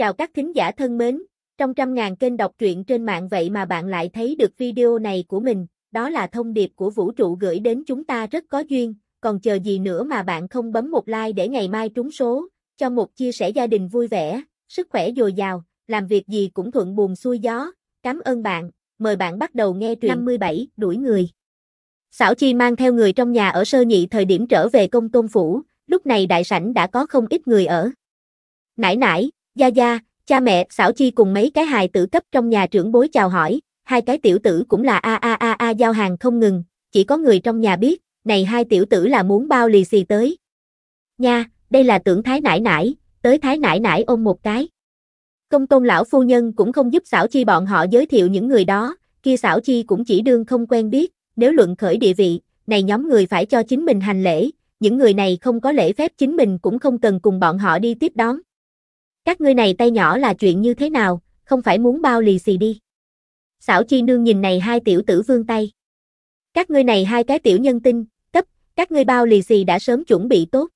Chào các thính giả thân mến, trong trăm ngàn kênh đọc truyện trên mạng vậy mà bạn lại thấy được video này của mình, đó là thông điệp của vũ trụ gửi đến chúng ta rất có duyên, còn chờ gì nữa mà bạn không bấm một like để ngày mai trúng số, cho một chia sẻ gia đình vui vẻ, sức khỏe dồi dào, làm việc gì cũng thuận buồm xuôi gió. Cảm ơn bạn, mời bạn bắt đầu nghe truyện 57, đuổi người. Sảo Chi mang theo người trong nhà ở sơ nhị thời điểm trở về công tôn phủ, lúc này đại sảnh đã có không ít người ở. Nãi nãi, Gia Gia, cha mẹ, xảo chi cùng mấy cái hài tử cấp trong nhà trưởng bối chào hỏi, hai cái tiểu tử cũng là a a a a giao hàng không ngừng, chỉ có người trong nhà biết, này hai tiểu tử là muốn bao lì xì tới. Nha, đây là tưởng thái nải nải, tới thái nải nải ôm một cái. Công công lão phu nhân cũng không giúp xảo chi bọn họ giới thiệu những người đó, kia xảo chi cũng chỉ đương không quen biết, nếu luận khởi địa vị, này nhóm người phải cho chính mình hành lễ, những người này không có lễ phép chính mình cũng không cần cùng bọn họ đi tiếp đón các ngươi này tay nhỏ là chuyện như thế nào, không phải muốn bao lì xì đi. Xảo chi nương nhìn này hai tiểu tử vương tay. Các ngươi này hai cái tiểu nhân tinh, cấp, các ngươi bao lì xì đã sớm chuẩn bị tốt.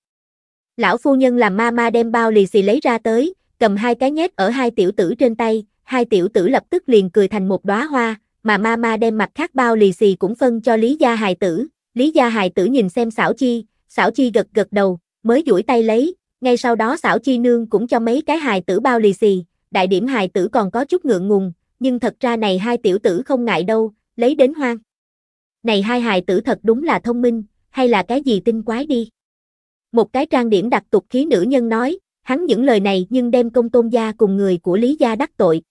Lão phu nhân làm ma ma đem bao lì xì lấy ra tới, cầm hai cái nhét ở hai tiểu tử trên tay, hai tiểu tử lập tức liền cười thành một đóa hoa, mà ma ma đem mặt khác bao lì xì cũng phân cho Lý Gia Hài Tử. Lý Gia Hài Tử nhìn xem xảo chi, xảo chi gật gật đầu, mới duỗi tay lấy, ngay sau đó xảo chi nương cũng cho mấy cái hài tử bao lì xì, đại điểm hài tử còn có chút ngượng ngùng, nhưng thật ra này hai tiểu tử không ngại đâu, lấy đến hoang. Này hai hài tử thật đúng là thông minh, hay là cái gì tinh quái đi. Một cái trang điểm đặc tục khí nữ nhân nói, hắn những lời này nhưng đem công tôn gia cùng người của Lý gia đắc tội.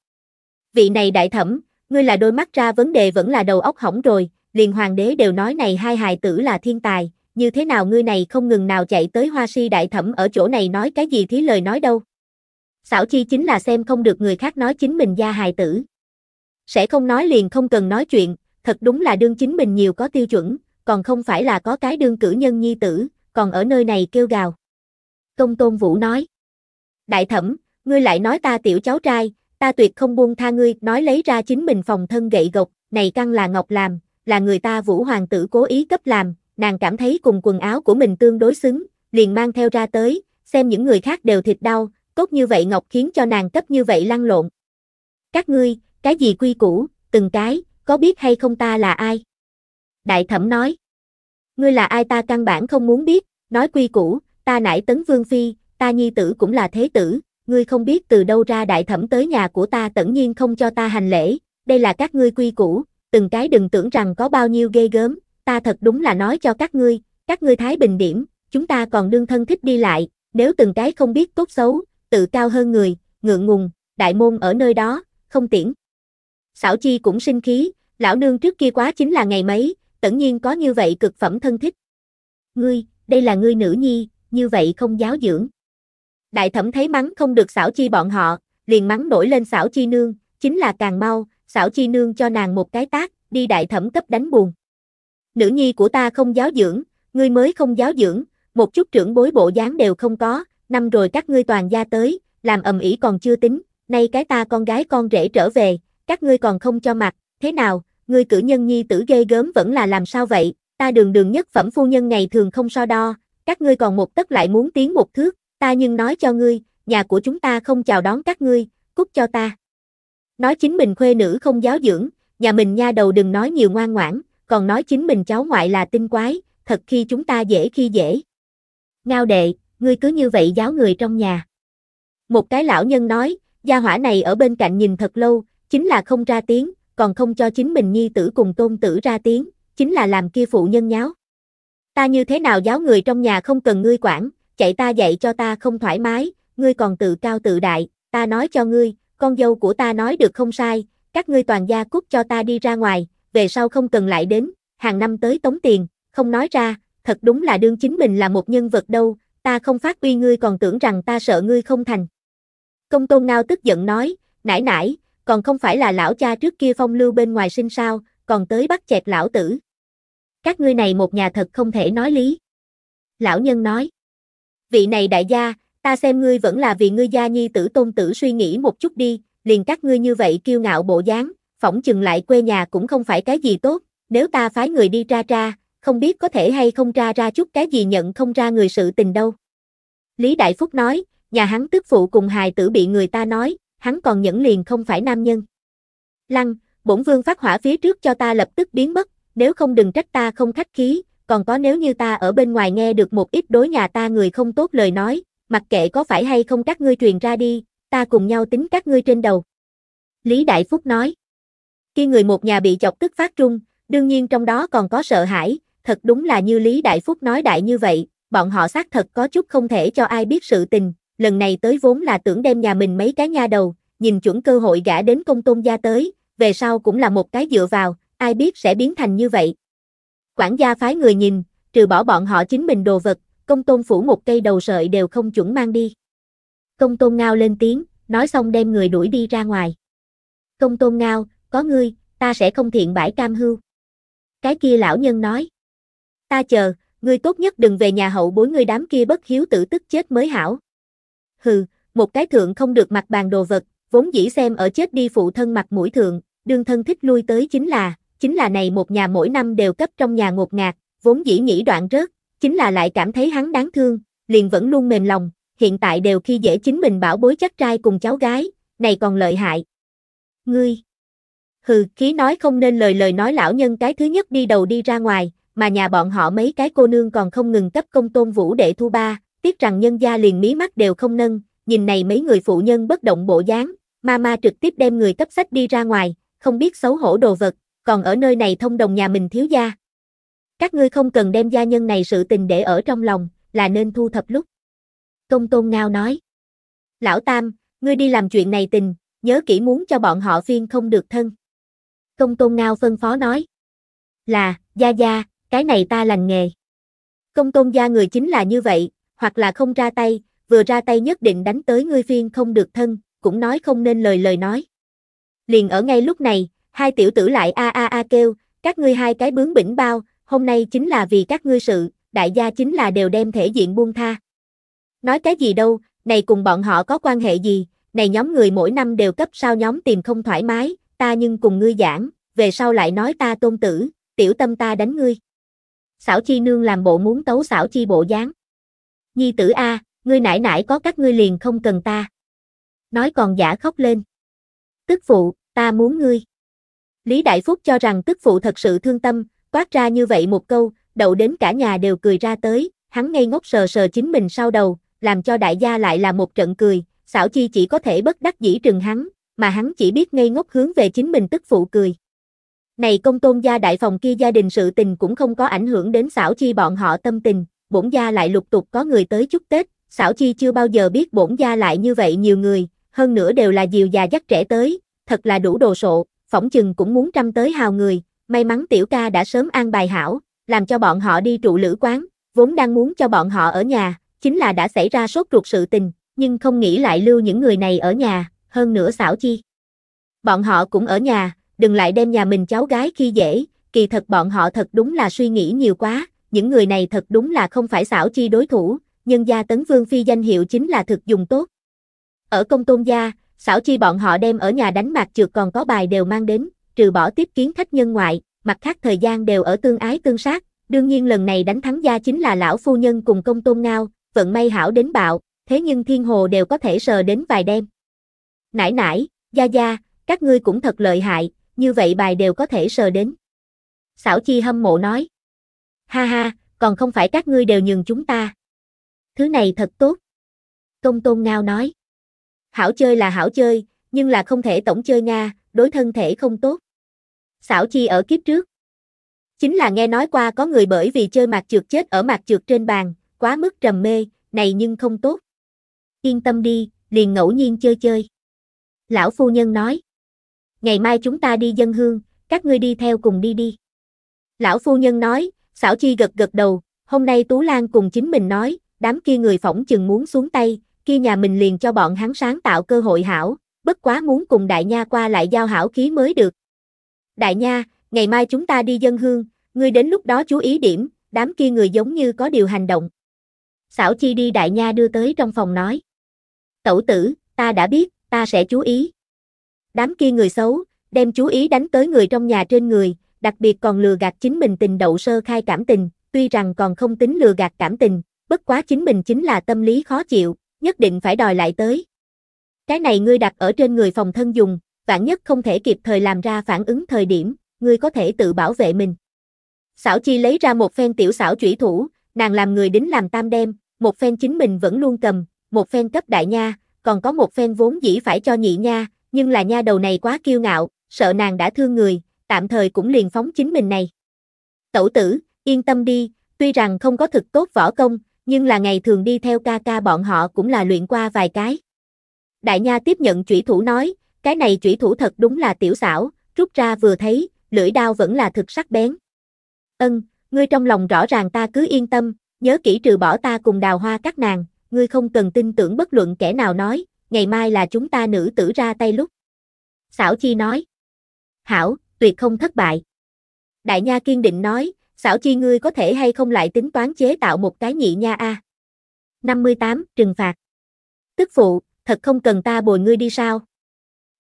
Vị này đại thẩm, ngươi là đôi mắt ra vấn đề vẫn là đầu óc hỏng rồi, liền hoàng đế đều nói này hai hài tử là thiên tài, như thế nào ngươi này không ngừng nào chạy tới hoa si đại thẩm ở chỗ này nói cái gì thí lời nói đâu. Xảo chi chính là xem không được người khác nói chính mình gia hài tử. Sẽ không nói liền không cần nói chuyện, thật đúng là đương chính mình nhiều có tiêu chuẩn, còn không phải là có cái đương cử nhân nhi tử, còn ở nơi này kêu gào. Công Tôn Vũ nói. Đại thẩm, ngươi lại nói ta tiểu cháu trai, ta tuyệt không buông tha ngươi, nói lấy ra chính mình phòng thân gậy gộc, này căn là Ngọc làm, là người ta Vũ Hoàng tử cố ý cấp làm, nàng cảm thấy cùng quần áo của mình tương đối xứng, liền mang theo ra tới, xem những người khác đều thịt đau, cốt như vậy ngọc khiến cho nàng cấp như vậy lăn lộn. Các ngươi, cái gì quy củ, từng cái, có biết hay không ta là ai? Đại thẩm nói. Ngươi là ai ta căn bản không muốn biết, nói quy củ, ta nải tấn vương phi, ta nhi tử cũng là thế tử, ngươi không biết từ đâu ra đại thẩm tới nhà của ta tẩn nhiên không cho ta hành lễ, đây là các ngươi quy củ, từng cái đừng tưởng rằng có bao nhiêu ghê gớm, ta thật đúng là nói cho các ngươi, các ngươi thái bình điểm, chúng ta còn đương thân thích đi lại, nếu từng cái không biết tốt xấu, tự cao hơn người, ngượng ngùng, đại môn ở nơi đó, không tiễn. Xảo chi cũng sinh khí, lão nương trước kia quá chính là ngày mấy, tất nhiên có như vậy cực phẩm thân thích. Ngươi, đây là ngươi nữ nhi, như vậy không giáo dưỡng. Đại thẩm thấy mắng không được xảo chi bọn họ, liền mắng nổi lên xảo chi nương, chính là càng mau, xảo chi nương cho nàng một cái tác, đi đại thẩm cấp đánh buồn nữ nhi của ta không giáo dưỡng, ngươi mới không giáo dưỡng, một chút trưởng bối bộ dáng đều không có, năm rồi các ngươi toàn gia tới, làm ầm ĩ còn chưa tính, nay cái ta con gái con rể trở về, các ngươi còn không cho mặt, thế nào, ngươi cử nhân nhi tử ghê gớm vẫn là làm sao vậy, ta đường đường nhất phẩm phu nhân ngày thường không so đo, các ngươi còn một tấc lại muốn tiến một thước, ta nhưng nói cho ngươi, nhà của chúng ta không chào đón các ngươi, cút cho ta. Nói chính mình khuê nữ không giáo dưỡng, nhà mình nha đầu đừng nói nhiều ngoan ngoãn, còn nói chính mình cháu ngoại là tinh quái, thật khi chúng ta dễ khi dễ. Ngao đệ, ngươi cứ như vậy giáo người trong nhà. Một cái lão nhân nói, gia hỏa này ở bên cạnh nhìn thật lâu, chính là không ra tiếng, còn không cho chính mình nhi tử cùng tôn tử ra tiếng, chính là làm kia phụ nhân nháo. Ta như thế nào giáo người trong nhà không cần ngươi quản, chạy ta dạy cho ta không thoải mái, ngươi còn tự cao tự đại, ta nói cho ngươi, con dâu của ta nói được không sai, các ngươi toàn gia cút cho ta đi ra ngoài, về sau không cần lại đến, hàng năm tới tống tiền, không nói ra, thật đúng là đương chính mình là một nhân vật đâu, ta không phát uy ngươi còn tưởng rằng ta sợ ngươi không thành. Công tôn ngao tức giận nói, nãi nãi, còn không phải là lão cha trước kia phong lưu bên ngoài sinh sao, còn tới bắt chẹt lão tử. Các ngươi này một nhà thật không thể nói lý. Lão nhân nói, vị này đại gia, ta xem ngươi vẫn là vì ngươi gia nhi tử tôn tử suy nghĩ một chút đi, liền các ngươi như vậy kiêu ngạo bộ dáng, phỏng chừng lại quê nhà cũng không phải cái gì tốt, nếu ta phái người đi ra ra, không biết có thể hay không ra ra chút cái gì nhận không ra người sự tình đâu. Lý Đại Phúc nói, nhà hắn tức phụ cùng hài tử bị người ta nói, hắn còn nhẫn liền không phải nam nhân. Lăng, bổn vương phát hỏa phía trước cho ta lập tức biến mất, nếu không đừng trách ta không khách khí, còn có nếu như ta ở bên ngoài nghe được một ít đối nhà ta người không tốt lời nói, mặc kệ có phải hay không các ngươi truyền ra đi, ta cùng nhau tính các ngươi trên đầu. Lý Đại Phúc nói. Khi người một nhà bị chọc tức phát trung, đương nhiên trong đó còn có sợ hãi, thật đúng là như Lý Đại Phúc nói đại như vậy, bọn họ xác thật có chút không thể cho ai biết sự tình, lần này tới vốn là tưởng đem nhà mình mấy cái nha đầu, nhìn chuẩn cơ hội gã đến công tôn gia tới, về sau cũng là một cái dựa vào, ai biết sẽ biến thành như vậy. Quản gia phái người nhìn, trừ bỏ bọn họ chính mình đồ vật, công tôn phủ một cây đầu sợi đều không chuẩn mang đi. Công tôn ngao lên tiếng, nói xong đem người đuổi đi ra ngoài. Công tôn ngao, có ngươi, ta sẽ không thiện bãi cam hưu. Cái kia lão nhân nói. Ta chờ, ngươi tốt nhất đừng về nhà hậu bối ngươi đám kia bất hiếu tử tức chết mới hảo. Hừ, một cái thượng không được mặt bàn đồ vật, vốn dĩ xem ở chết đi phụ thân mặt mũi thượng, đương thân thích lui tới chính là, chính là này một nhà mỗi năm đều cấp trong nhà ngột ngạt, vốn dĩ nghĩ đoạn rớt, chính là lại cảm thấy hắn đáng thương, liền vẫn luôn mềm lòng, hiện tại đều khi dễ chính mình bảo bối chắc trai cùng cháu gái, này còn lợi hại. Ngươi hừ, khí nói không nên lời lời nói lão nhân cái thứ nhất đi đầu đi ra ngoài, mà nhà bọn họ mấy cái cô nương còn không ngừng cấp công tôn vũ đệ thu ba, tiếc rằng nhân gia liền mí mắt đều không nâng, nhìn này mấy người phụ nhân bất động bộ dáng, ma ma trực tiếp đem người cấp sách đi ra ngoài, không biết xấu hổ đồ vật, còn ở nơi này thông đồng nhà mình thiếu gia. Các ngươi không cần đem gia nhân này sự tình để ở trong lòng, là nên thu thập lúc. Công tôn ngao nói. Lão Tam, ngươi đi làm chuyện này tình, nhớ kỹ muốn cho bọn họ phiên không được thân. Công Tôn Ngao phân phó nói. Là, gia gia, cái này ta lành nghề. Công Tôn gia người chính là như vậy, hoặc là không ra tay, vừa ra tay nhất định đánh tới ngươi phiên không được thân, cũng nói không nên lời lời nói. Liền ở ngay lúc này, hai tiểu tử lại a a a kêu, các ngươi hai cái bướng bỉnh bao, hôm nay chính là vì các ngươi sự, đại gia chính là đều đem thể diện buông tha. Nói cái gì đâu, này cùng bọn họ có quan hệ gì, này nhóm người mỗi năm đều cấp sao nhóm tìm không thoải mái, ta nhưng cùng ngươi giảng, về sau lại nói ta tôn tử, tiểu tâm ta đánh ngươi. Xảo chi nương làm bộ muốn tấu xảo chi bộ dáng. Nhi tử A, ngươi nãy nãy có các ngươi liền không cần ta. Nói còn giả khóc lên. Tức phụ, ta muốn ngươi. Lý Đại Phúc cho rằng tức phụ thật sự thương tâm, quát ra như vậy một câu, đậu đến cả nhà đều cười ra tới, hắn ngây ngốc sờ sờ chính mình sau đầu, làm cho đại gia lại là một trận cười, xảo chi chỉ có thể bất đắc dĩ trừng hắn, mà hắn chỉ biết ngây ngốc hướng về chính mình tức phụ cười. Này công tôn gia đại phòng kia gia đình sự tình cũng không có ảnh hưởng đến xảo chi bọn họ tâm tình, bổn gia lại lục tục có người tới chúc Tết, xảo chi chưa bao giờ biết bổn gia lại như vậy nhiều người, hơn nữa đều là diều già dắt trẻ tới, thật là đủ đồ sộ, phỏng chừng cũng muốn trăm tới hào người, may mắn tiểu ca đã sớm an bài hảo, làm cho bọn họ đi trụ lữ quán, vốn đang muốn cho bọn họ ở nhà, chính là đã xảy ra sốt ruột sự tình, nhưng không nghĩ lại lưu những người này ở nhà, hơn nữa xảo chi. Bọn họ cũng ở nhà, đừng lại đem nhà mình cháu gái khi dễ, kỳ thật bọn họ thật đúng là suy nghĩ nhiều quá, những người này thật đúng là không phải xảo chi đối thủ, nhân gia tấn vương phi danh hiệu chính là thực dùng tốt. Ở công tôn gia, xảo chi bọn họ đem ở nhà đánh mạc trượt còn có bài đều mang đến, trừ bỏ tiếp kiến khách nhân ngoại, mặt khác thời gian đều ở tương ái tương sát, đương nhiên lần này đánh thắng gia chính là lão phu nhân cùng công tôn ngao, vận may hảo đến bạo, thế nhưng thiên hồ đều có thể sờ đến vài đêm. Nãi nãi, gia gia, các ngươi cũng thật lợi hại, như vậy bài đều có thể sờ đến. Xảo Chi hâm mộ nói. Ha ha, còn không phải các ngươi đều nhường chúng ta. Thứ này thật tốt. Công tôn ngao nói. Hảo chơi là hảo chơi, nhưng là không thể tổng chơi Nga, đối thân thể không tốt. Xảo Chi ở kiếp trước. Chính là nghe nói qua có người bởi vì chơi mạc trượt chết ở mạc trượt trên bàn, quá mức trầm mê, này nhưng không tốt. Yên tâm đi, liền ngẫu nhiên chơi chơi lão phu nhân nói. Ngày mai chúng ta đi dân hương, các ngươi đi theo cùng đi đi. Lão phu nhân nói, xảo chi gật gật đầu, hôm nay Tú Lan cùng chính mình nói, đám kia người phỏng chừng muốn xuống tay, kia nhà mình liền cho bọn hắn sáng tạo cơ hội hảo, bất quá muốn cùng đại nha qua lại giao hảo khí mới được. Đại nha, ngày mai chúng ta đi dân hương, ngươi đến lúc đó chú ý điểm, đám kia người giống như có điều hành động. Xảo chi đi đại nha đưa tới trong phòng nói. Tẩu tử, ta đã biết, ta sẽ chú ý. Đám kia người xấu, đem chú ý đánh tới người trong nhà trên người, đặc biệt còn lừa gạt chính mình tình đậu sơ khai cảm tình, tuy rằng còn không tính lừa gạt cảm tình, bất quá chính mình chính là tâm lý khó chịu, nhất định phải đòi lại tới. Cái này ngươi đặt ở trên người phòng thân dùng, vạn nhất không thể kịp thời làm ra phản ứng thời điểm, ngươi có thể tự bảo vệ mình. Xảo Chi lấy ra một phen tiểu xảo chủy thủ, nàng làm người đính làm tam đem, một phen chính mình vẫn luôn cầm, một phen cấp đại nha, còn có một phen vốn dĩ phải cho nhị nha, nhưng là nha đầu này quá kiêu ngạo, sợ nàng đã thương người, tạm thời cũng liền phóng chính mình này. Tẩu tử, yên tâm đi, tuy rằng không có thực tốt võ công, nhưng là ngày thường đi theo ca ca bọn họ cũng là luyện qua vài cái. Đại nha tiếp nhận chủy thủ nói, cái này chủy thủ thật đúng là tiểu xảo, rút ra vừa thấy, lưỡi đao vẫn là thực sắc bén. Ân, ngươi trong lòng rõ ràng ta cứ yên tâm, nhớ kỹ trừ bỏ ta cùng đào hoa các nàng, ngươi không cần tin tưởng bất luận kẻ nào nói, ngày mai là chúng ta nữ tử ra tay lúc. Xảo Chi nói. Hảo, tuyệt không thất bại. Đại Nha kiên định nói, Xảo Chi ngươi có thể hay không lại tính toán chế tạo một cái nhị nha a. À? 58, trừng phạt. Tức phụ, thật không cần ta bồi ngươi đi sao?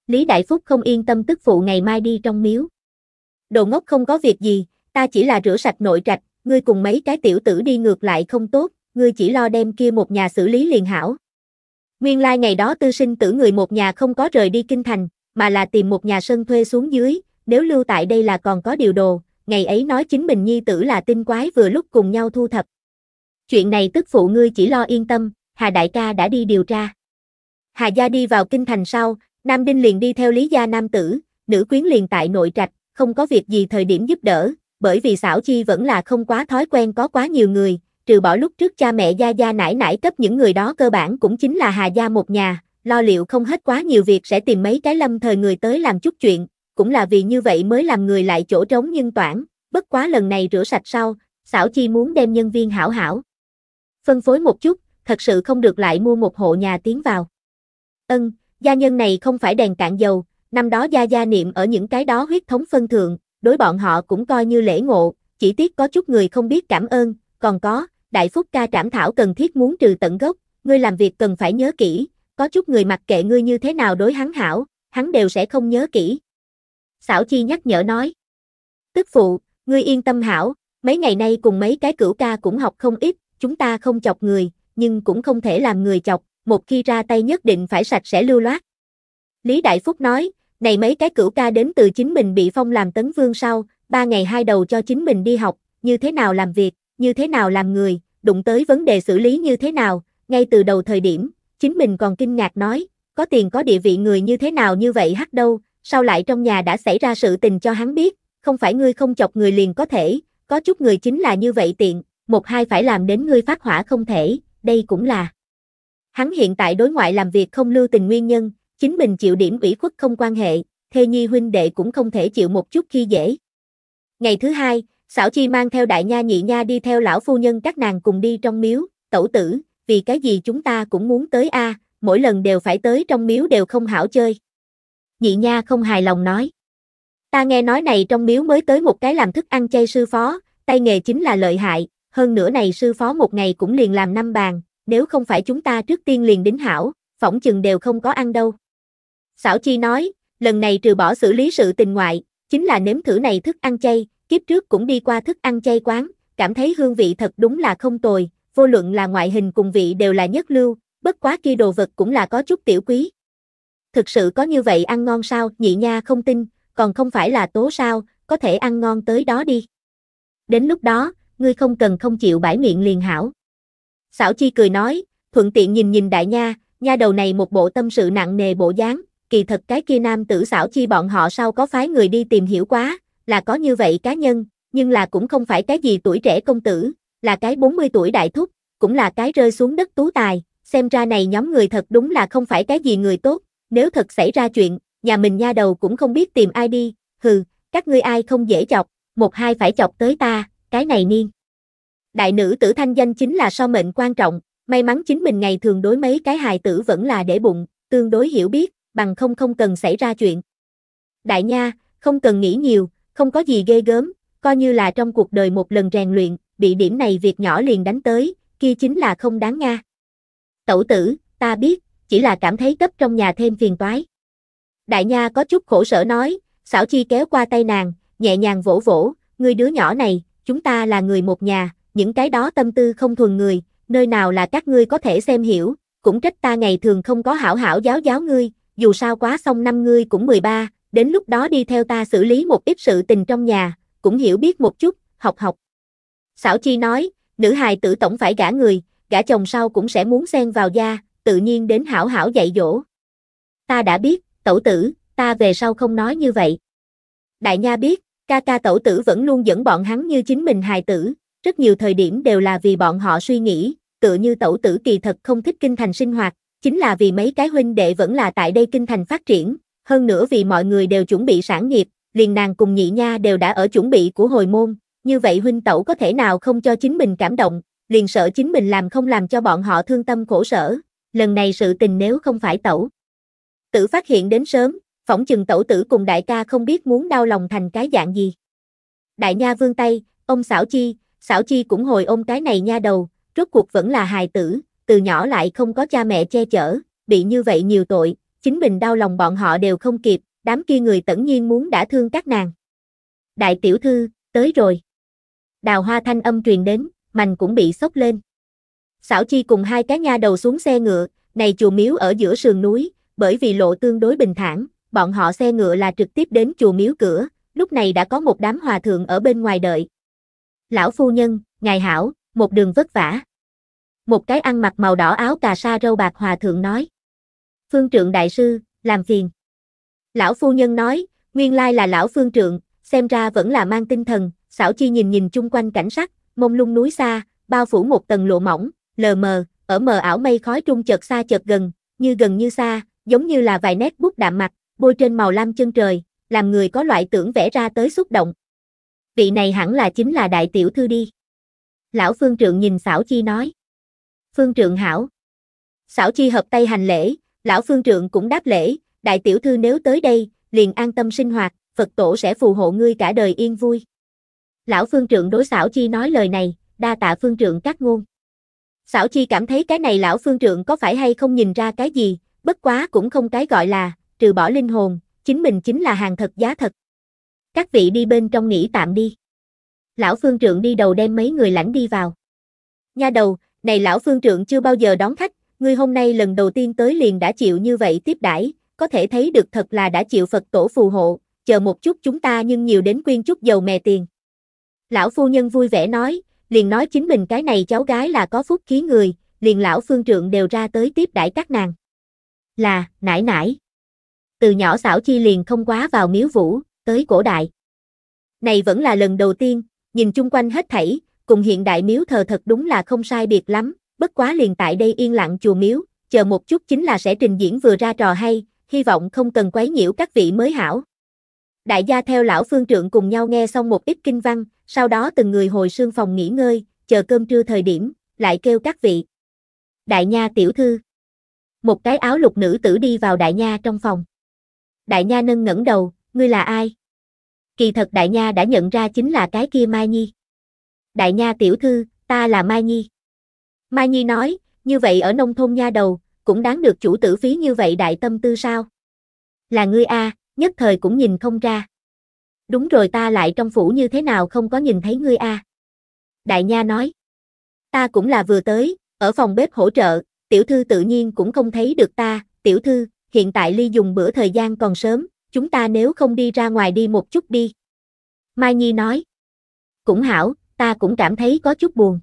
Lý Đại Phúc không yên tâm tức phụ ngày mai đi trong miếu. Đồ ngốc không có việc gì, ta chỉ là rửa sạch nội trạch, ngươi cùng mấy cái tiểu tử đi ngược lại không tốt, ngươi chỉ lo đem kia một nhà xử lý liền hảo. Nguyên lai like ngày đó tư sinh tử người một nhà không có rời đi kinh thành, mà là tìm một nhà sân thuê xuống dưới, nếu lưu tại đây là còn có điều đồ, ngày ấy nói chính mình nhi tử là tinh quái vừa lúc cùng nhau thu thập. Chuyện này tức phụ ngươi chỉ lo yên tâm, Hà Đại ca đã đi điều tra. Hà gia đi vào kinh thành sau, Nam Đinh liền đi theo Lý gia nam tử, nữ quyến liền tại nội trạch, không có việc gì thời điểm giúp đỡ, bởi vì xảo chi vẫn là không quá thói quen có quá nhiều người, trừ bỏ lúc trước cha mẹ Gia Gia nải nải cấp những người đó cơ bản cũng chính là Hà Gia một nhà, lo liệu không hết quá nhiều việc sẽ tìm mấy cái lâm thời người tới làm chút chuyện, cũng là vì như vậy mới làm người lại chỗ trống nhưng toản, bất quá lần này rửa sạch sau, xảo chi muốn đem nhân viên hảo hảo. Phân phối một chút, thật sự không được lại mua một hộ nhà tiến vào. Ân, gia nhân này không phải đèn cạn dầu, năm đó gia gia niệm ở những cái đó huyết thống phân thượng, đối bọn họ cũng coi như lễ ngộ, chỉ tiếc có chút người không biết cảm ơn, còn có, đại phúc ca trảm thảo cần thiết muốn trừ tận gốc, ngươi làm việc cần phải nhớ kỹ, có chút người mặc kệ ngươi như thế nào đối hắn hảo, hắn đều sẽ không nhớ kỹ. Xảo Chi nhắc nhở nói. Tức phụ, ngươi yên tâm hảo, mấy ngày nay cùng mấy cái cửu ca cũng học không ít, chúng ta không chọc người, nhưng cũng không thể làm người chọc, một khi ra tay nhất định phải sạch sẽ lưu loát. Lý Đại Phúc nói, này mấy cái cửu ca đến từ chính mình bị phong làm tấn vương sau, ba ngày hai đầu cho chính mình đi học, như thế nào làm việc, như thế nào làm người, đụng tới vấn đề xử lý như thế nào, ngay từ đầu thời điểm, chính mình còn kinh ngạc nói, có tiền có địa vị người như thế nào như vậy hắc đâu, sao lại trong nhà đã xảy ra sự tình cho hắn biết, không phải ngươi không chọc người liền có thể, có chút người chính là như vậy tiện, một hai phải làm đến ngươi phát hỏa không thể, đây cũng là. Hắn hiện tại đối ngoại làm việc không lưu tình nguyên nhân, chính mình chịu điểm ủy khuất không quan hệ, thê nhi huynh đệ cũng không thể chịu một chút khi dễ. Ngày thứ hai, Xảo Chi mang theo đại nha nhị nha đi theo lão phu nhân các nàng cùng đi trong miếu, tẩu tử, vì cái gì chúng ta cũng muốn tới a, à, mỗi lần đều phải tới trong miếu đều không hảo chơi. Nhị nha không hài lòng nói. Ta nghe nói này trong miếu mới tới một cái làm thức ăn chay sư phó, tay nghề chính là lợi hại, hơn nữa này sư phó một ngày cũng liền làm năm bàn, nếu không phải chúng ta trước tiên liền đính hảo, phỏng chừng đều không có ăn đâu. Xảo Chi nói, lần này trừ bỏ xử lý sự tình ngoại, chính là nếm thử này thức ăn chay, kiếp trước cũng đi qua thức ăn chay quán, cảm thấy hương vị thật đúng là không tồi, vô luận là ngoại hình cùng vị đều là nhất lưu, bất quá kia đồ vật cũng là có chút tiểu quý. Thực sự có như vậy ăn ngon sao, nhị nha không tin, còn không phải là tố sao, có thể ăn ngon tới đó đi. Đến lúc đó, ngươi không cần không chịu bãi miệng liền hảo. Xảo Chi cười nói, thuận tiện nhìn nhìn đại nha, nha đầu này một bộ tâm sự nặng nề bộ dáng, kỳ thật cái kia nam tử Xảo Chi bọn họ sau có phái người đi tìm hiểu quá, là có như vậy cá nhân, nhưng là cũng không phải cái gì tuổi trẻ công tử, là cái 40 tuổi đại thúc, cũng là cái rơi xuống đất tú tài, xem ra này nhóm người thật đúng là không phải cái gì người tốt, nếu thật xảy ra chuyện, nhà mình nha đầu cũng không biết tìm ai đi, hừ, các ngươi ai không dễ chọc, một hai phải chọc tới ta, cái này niên. Đại nữ tử thanh danh chính là so mệnh quan trọng, may mắn chính mình ngày thường đối mấy cái hài tử vẫn là để bụng, tương đối hiểu biết, bằng không không cần xảy ra chuyện. Đại nha, không cần nghĩ nhiều, không có gì ghê gớm, coi như là trong cuộc đời một lần rèn luyện, bị điểm này việc nhỏ liền đánh tới, kia chính là không đáng nga. Tẩu tử, ta biết, chỉ là cảm thấy cấp trong nhà thêm phiền toái. Đại nha có chút khổ sở nói, xảo chi kéo qua tay nàng, nhẹ nhàng vỗ vỗ, người đứa nhỏ này, chúng ta là người một nhà, những cái đó tâm tư không thuần người, nơi nào là các ngươi có thể xem hiểu, cũng trách ta ngày thường không có hảo hảo giáo giáo ngươi, dù sao quá xong năm ngươi cũng 13, đến lúc đó đi theo ta xử lý một ít sự tình trong nhà, cũng hiểu biết một chút, học học. Xảo Chi nói, nữ hài tử tổng phải gả người, gả chồng sau cũng sẽ muốn xen vào gia, tự nhiên đến hảo hảo dạy dỗ. Ta đã biết, tẩu tử, ta về sau không nói như vậy. Đại Nha biết, ca ca tẩu tử vẫn luôn dẫn bọn hắn như chính mình hài tử, rất nhiều thời điểm đều là vì bọn họ suy nghĩ, tựa như tẩu tử kỳ thật không thích kinh thành sinh hoạt, chính là vì mấy cái huynh đệ vẫn là tại đây kinh thành phát triển, hơn nữa vì mọi người đều chuẩn bị sản nghiệp, liền nàng cùng nhị nha đều đã ở chuẩn bị của hồi môn, như vậy huynh tẩu có thể nào không cho chính mình cảm động, liền sợ chính mình làm không làm cho bọn họ thương tâm khổ sở, lần này sự tình nếu không phải tẩu. Tử phát hiện đến sớm, phỏng chừng tẩu tử cùng đại ca không biết muốn đau lòng thành cái dạng gì. Đại nha vương tay, ông xảo chi, xảo chi cũng hồi ôm cái này nha đầu, rốt cuộc vẫn là hài tử, từ nhỏ lại không có cha mẹ che chở, bị như vậy nhiều tội, chính mình đau lòng bọn họ đều không kịp, đám kia người tẩn nhiên muốn đã thương các nàng. Đại tiểu thư, tới rồi. Đào hoa thanh âm truyền đến, mành cũng bị sốc lên. Xảo chi cùng hai cái nha đầu xuống xe ngựa, này chùa miếu ở giữa sườn núi, bởi vì lộ tương đối bình thản, bọn họ xe ngựa là trực tiếp đến chùa miếu cửa, lúc này đã có một đám hòa thượng ở bên ngoài đợi. Lão phu nhân, ngài hảo, một đường vất vả. Một cái ăn mặc màu đỏ áo cà sa râu bạc hòa thượng nói phương trượng đại sư, làm phiền. Lão phu nhân nói, nguyên lai là lão phương trượng, xem ra vẫn là mang tinh thần, xảo chi nhìn nhìn chung quanh cảnh sắc, mông lung núi xa, bao phủ một tầng lộ mỏng, lờ mờ, ở mờ ảo mây khói trung chợt xa chợt gần, như gần như xa, giống như là vài nét bút đạm mặt, bôi trên màu lam chân trời, làm người có loại tưởng vẽ ra tới xúc động. Vị này hẳn là chính là đại tiểu thư đi. Lão phương trượng nhìn xảo chi nói. Phương trượng hảo. Xảo chi hợp tay hành lễ, Lão phương trượng cũng đáp lễ, đại tiểu thư nếu tới đây, liền an tâm sinh hoạt, Phật tổ sẽ phù hộ ngươi cả đời yên vui. Lão phương trượng đối xảo chi nói lời này, đa tạ phương trượng các ngôn. Xảo chi cảm thấy cái này lão phương trượng có phải hay không nhìn ra cái gì, bất quá cũng không cái gọi là, trừ bỏ linh hồn, chính mình chính là hàng thật giá thật. Các vị đi bên trong nghỉ tạm đi. Lão phương trượng đi đầu đem mấy người lãnh đi vào. Nha đầu, này lão phương trượng chưa bao giờ đón khách, ngươi hôm nay lần đầu tiên tới liền đã chịu như vậy tiếp đãi, có thể thấy được thật là đã chịu Phật tổ phù hộ, chờ một chút chúng ta nhưng nhiều đến quyên chút dầu mè tiền. Lão phu nhân vui vẻ nói, liền nói chính mình cái này cháu gái là có phúc khí người, liền lão phương trượng đều ra tới tiếp đãi các nàng. Là, nãi nãi. Từ nhỏ xảo chi liền không quá vào miếu vũ, tới cổ đại. Này vẫn là lần đầu tiên, nhìn chung quanh hết thảy, cùng hiện đại miếu thờ thật đúng là không sai biệt lắm, bất quá liền tại đây yên lặng chùa miếu, chờ một chút chính là sẽ trình diễn vừa ra trò hay, hy vọng không cần quấy nhiễu các vị mới hảo. Đại gia theo lão phương trượng cùng nhau nghe xong một ít kinh văn, sau đó từng người hồi sương phòng nghỉ ngơi, chờ cơm trưa thời điểm, lại kêu các vị. Đại nha tiểu thư. Một cái áo lục nữ tử đi vào đại nha trong phòng. Đại nha nâng ngẩng đầu, ngươi là ai? Kỳ thật đại nha đã nhận ra chính là cái kia Mai Nhi. Đại nha tiểu thư, ta là Mai Nhi. Mai Nhi nói, như vậy ở nông thôn nha đầu, cũng đáng được chủ tử phí như vậy đại tâm tư sao? Là ngươi a, nhất thời cũng nhìn không ra. Đúng rồi ta lại trong phủ như thế nào không có nhìn thấy ngươi a? Đại nha nói, ta cũng là vừa tới, ở phòng bếp hỗ trợ, tiểu thư tự nhiên cũng không thấy được ta, tiểu thư, hiện tại ly dùng bữa thời gian còn sớm, chúng ta nếu không đi ra ngoài đi một chút đi. Mai Nhi nói, cũng hảo, ta cũng cảm thấy có chút buồn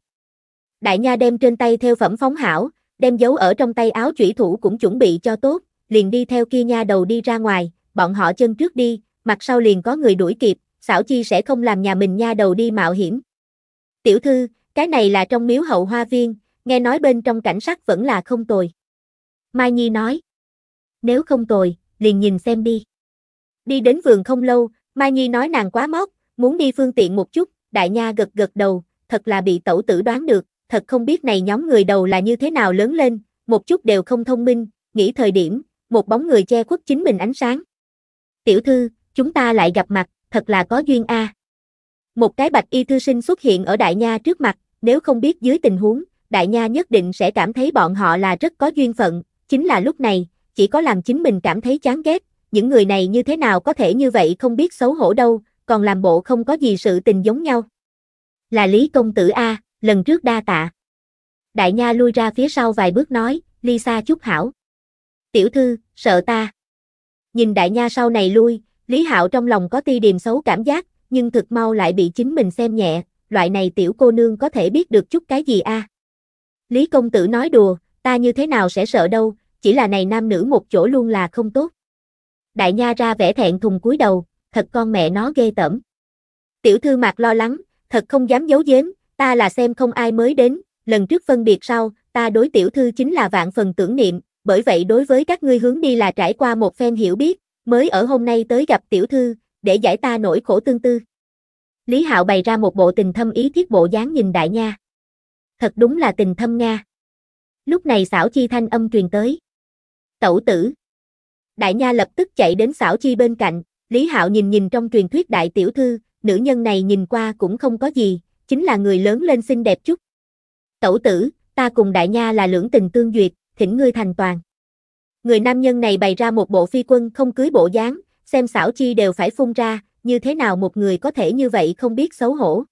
đại nha đem trên tay theo phẩm phóng hảo, đem giấu ở trong tay áo chủy thủ cũng chuẩn bị cho tốt, liền đi theo kia nha đầu đi ra ngoài, bọn họ chân trước đi, mặt sau liền có người đuổi kịp, xảo chi sẽ không làm nhà mình nha đầu đi mạo hiểm. Tiểu thư, cái này là trong miếu hậu hoa viên, nghe nói bên trong cảnh sát vẫn là không tồi. Mai Nhi nói, nếu không tồi, liền nhìn xem đi. Đi đến vườn không lâu, Mai Nhi nói nàng quá móc, muốn đi phương tiện một chút, đại nha gật gật đầu, thật là bị tẩu tử đoán được, thật không biết này nhóm người đầu là như thế nào lớn lên, một chút đều không thông minh, nghĩ thời điểm, một bóng người che khuất chính mình ánh sáng. Tiểu thư, chúng ta lại gặp mặt, thật là có duyên a. À. Một cái bạch y thư sinh xuất hiện ở đại nha trước mặt, nếu không biết dưới tình huống, đại nha nhất định sẽ cảm thấy bọn họ là rất có duyên phận, chính là lúc này, chỉ có làm chính mình cảm thấy chán ghét, những người này như thế nào có thể như vậy không biết xấu hổ đâu, còn làm bộ không có gì sự tình giống nhau. Là Lý Công Tử A lần trước đa tạ. Đại nha lui ra phía sau vài bước nói, Lisa chúc hảo. Tiểu thư, sợ ta. Nhìn đại nha sau này lui, Lý Hạo trong lòng có ti điềm xấu cảm giác, nhưng thực mau lại bị chính mình xem nhẹ, loại này tiểu cô nương có thể biết được chút cái gì a? Lý công tử nói đùa, ta như thế nào sẽ sợ đâu, chỉ là này nam nữ một chỗ luôn là không tốt. Đại nha ra vẻ thẹn thùng cúi đầu, thật con mẹ nó ghê tởm. Tiểu thư mạc lo lắng, thật không dám giấu giếm, ta là xem không ai mới đến, lần trước phân biệt sau, ta đối tiểu thư chính là vạn phần tưởng niệm, bởi vậy đối với các ngươi hướng đi là trải qua một phen hiểu biết, mới ở hôm nay tới gặp tiểu thư, để giải ta nỗi khổ tương tư. Lý Hạo bày ra một bộ tình thâm ý thiết bộ dáng nhìn đại nha. Thật đúng là tình thâm Nga. Lúc này xảo chi thanh âm truyền tới. Tẩu tử. Đại nha lập tức chạy đến xảo chi bên cạnh, Lý Hạo nhìn nhìn trong truyền thuyết đại tiểu thư, nữ nhân này nhìn qua cũng không có gì, chính là người lớn lên xinh đẹp chút. Tẩu tử, ta cùng đại nha là lưỡng tình tương duyệt, thỉnh ngươi thành toàn. Người nam nhân này bày ra một bộ phi quân không cưới bộ dáng, xem xảo chi đều phải phun ra, như thế nào một người có thể như vậy không biết xấu hổ.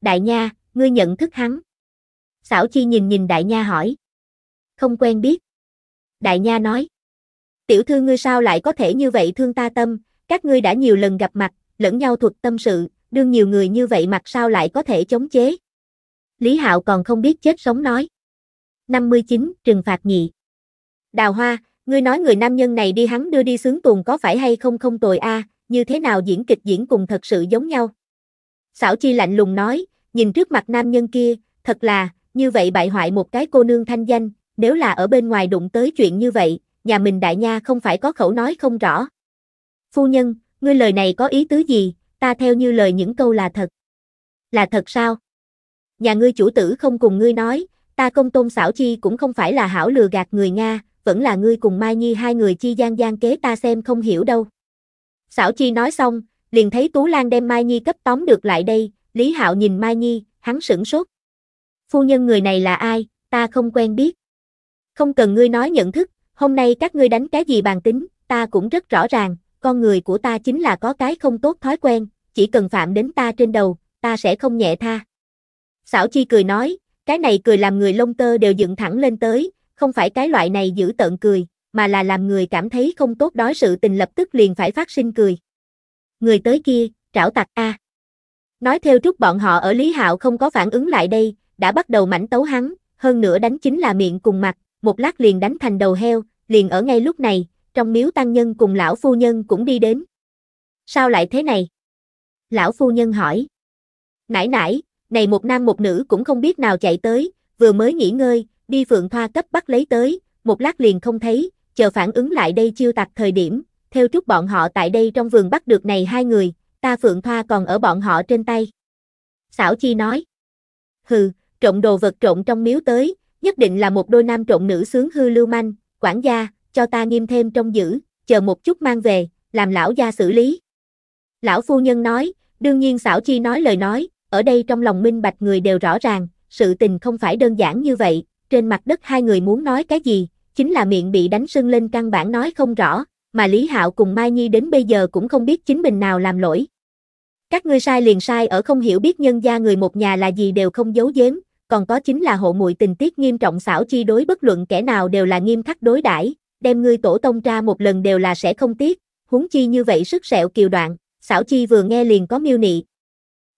Đại nha, ngươi nhận thức hắn. Xảo chi nhìn nhìn đại nha hỏi. Không quen biết. Đại nha nói. Tiểu thư ngươi sao lại có thể như vậy thương ta tâm, các ngươi đã nhiều lần gặp mặt, lẫn nhau thuật tâm sự, đương nhiều người như vậy mặt sao lại có thể chống chế. Lý Hạo còn không biết chết sống nói. 59. Trừng phạt nhị. Đào Hoa, ngươi nói người nam nhân này đi hắn đưa đi sướng tuồng có phải hay không không tồi a, như thế nào diễn kịch diễn cùng thật sự giống nhau. Xảo Chi lạnh lùng nói, nhìn trước mặt nam nhân kia, thật là, như vậy bại hoại một cái cô nương thanh danh, nếu là ở bên ngoài đụng tới chuyện như vậy, nhà mình đại nha không phải có khẩu nói không rõ. Phu nhân, ngươi lời này có ý tứ gì, ta theo như lời những câu là thật. Là thật sao? Nhà ngươi chủ tử không cùng ngươi nói, ta công tôn xảo chi cũng không phải là hảo lừa gạt người Nga, vẫn là ngươi cùng Mai Nhi hai người chi gian gian kế ta xem không hiểu đâu. Xảo chi nói xong, liền thấy Tú Lan đem Mai Nhi cấp tóm được lại đây, Lý Hạo nhìn Mai Nhi, hắn sửng sốt. Phu nhân người này là ai, ta không quen biết. Không cần ngươi nói nhận thức, hôm nay các ngươi đánh cái gì bàn tính, ta cũng rất rõ ràng, con người của ta chính là có cái không tốt thói quen, chỉ cần phạm đến ta trên đầu, ta sẽ không nhẹ tha. Xảo Chi cười nói, cái này cười làm người lông tơ đều dựng thẳng lên tới, không phải cái loại này giữ tận cười, mà là làm người cảm thấy không tốt đói sự tình lập tức liền phải phát sinh cười. Người tới kia, trảo tặc a. Nói theo trúc bọn họ ở Lý Hạo không có phản ứng lại đây, đã bắt đầu mảnh tấu hắn, hơn nữa đánh chính là miệng cùng mặt, một lát liền đánh thành đầu heo, liền ở ngay lúc này, trong miếu tăng nhân cùng lão phu nhân cũng đi đến. Sao lại thế này? Lão phu nhân hỏi. Nãy nãy, này một nam một nữ cũng không biết nào chạy tới, vừa mới nghỉ ngơi, đi phượng thoa cấp bắt lấy tới, một lát liền không thấy, chờ phản ứng lại đây chiêu tặc thời điểm, theo chút bọn họ tại đây trong vườn bắt được này hai người, ta phượng thoa còn ở bọn họ trên tay. Xảo chi nói. Hừ, trộn đồ vật trộn trong miếu tới, nhất định là một đôi nam trộn nữ sướng hư lưu manh, quản gia, cho ta nghiêm thêm trong giữ, chờ một chút mang về, làm lão gia xử lý. Lão phu nhân nói, đương nhiên xảo chi nói lời nói, ở đây trong lòng minh bạch người đều rõ ràng, sự tình không phải đơn giản như vậy, trên mặt đất hai người muốn nói cái gì, chính là miệng bị đánh sưng lên căn bản nói không rõ, mà Lý Hạo cùng Mai Nhi đến bây giờ cũng không biết chính mình nào làm lỗi. Các ngươi sai liền sai ở không hiểu biết nhân gia người một nhà là gì đều không giấu giếm, còn có chính là hộ muội tình tiết nghiêm trọng xảo chi đối bất luận kẻ nào đều là nghiêm khắc đối đãi, đem ngươi tổ tông ra một lần đều là sẽ không tiếc, huống chi như vậy sức sẹo kiều đoạn, xảo chi vừa nghe liền có miêu nị.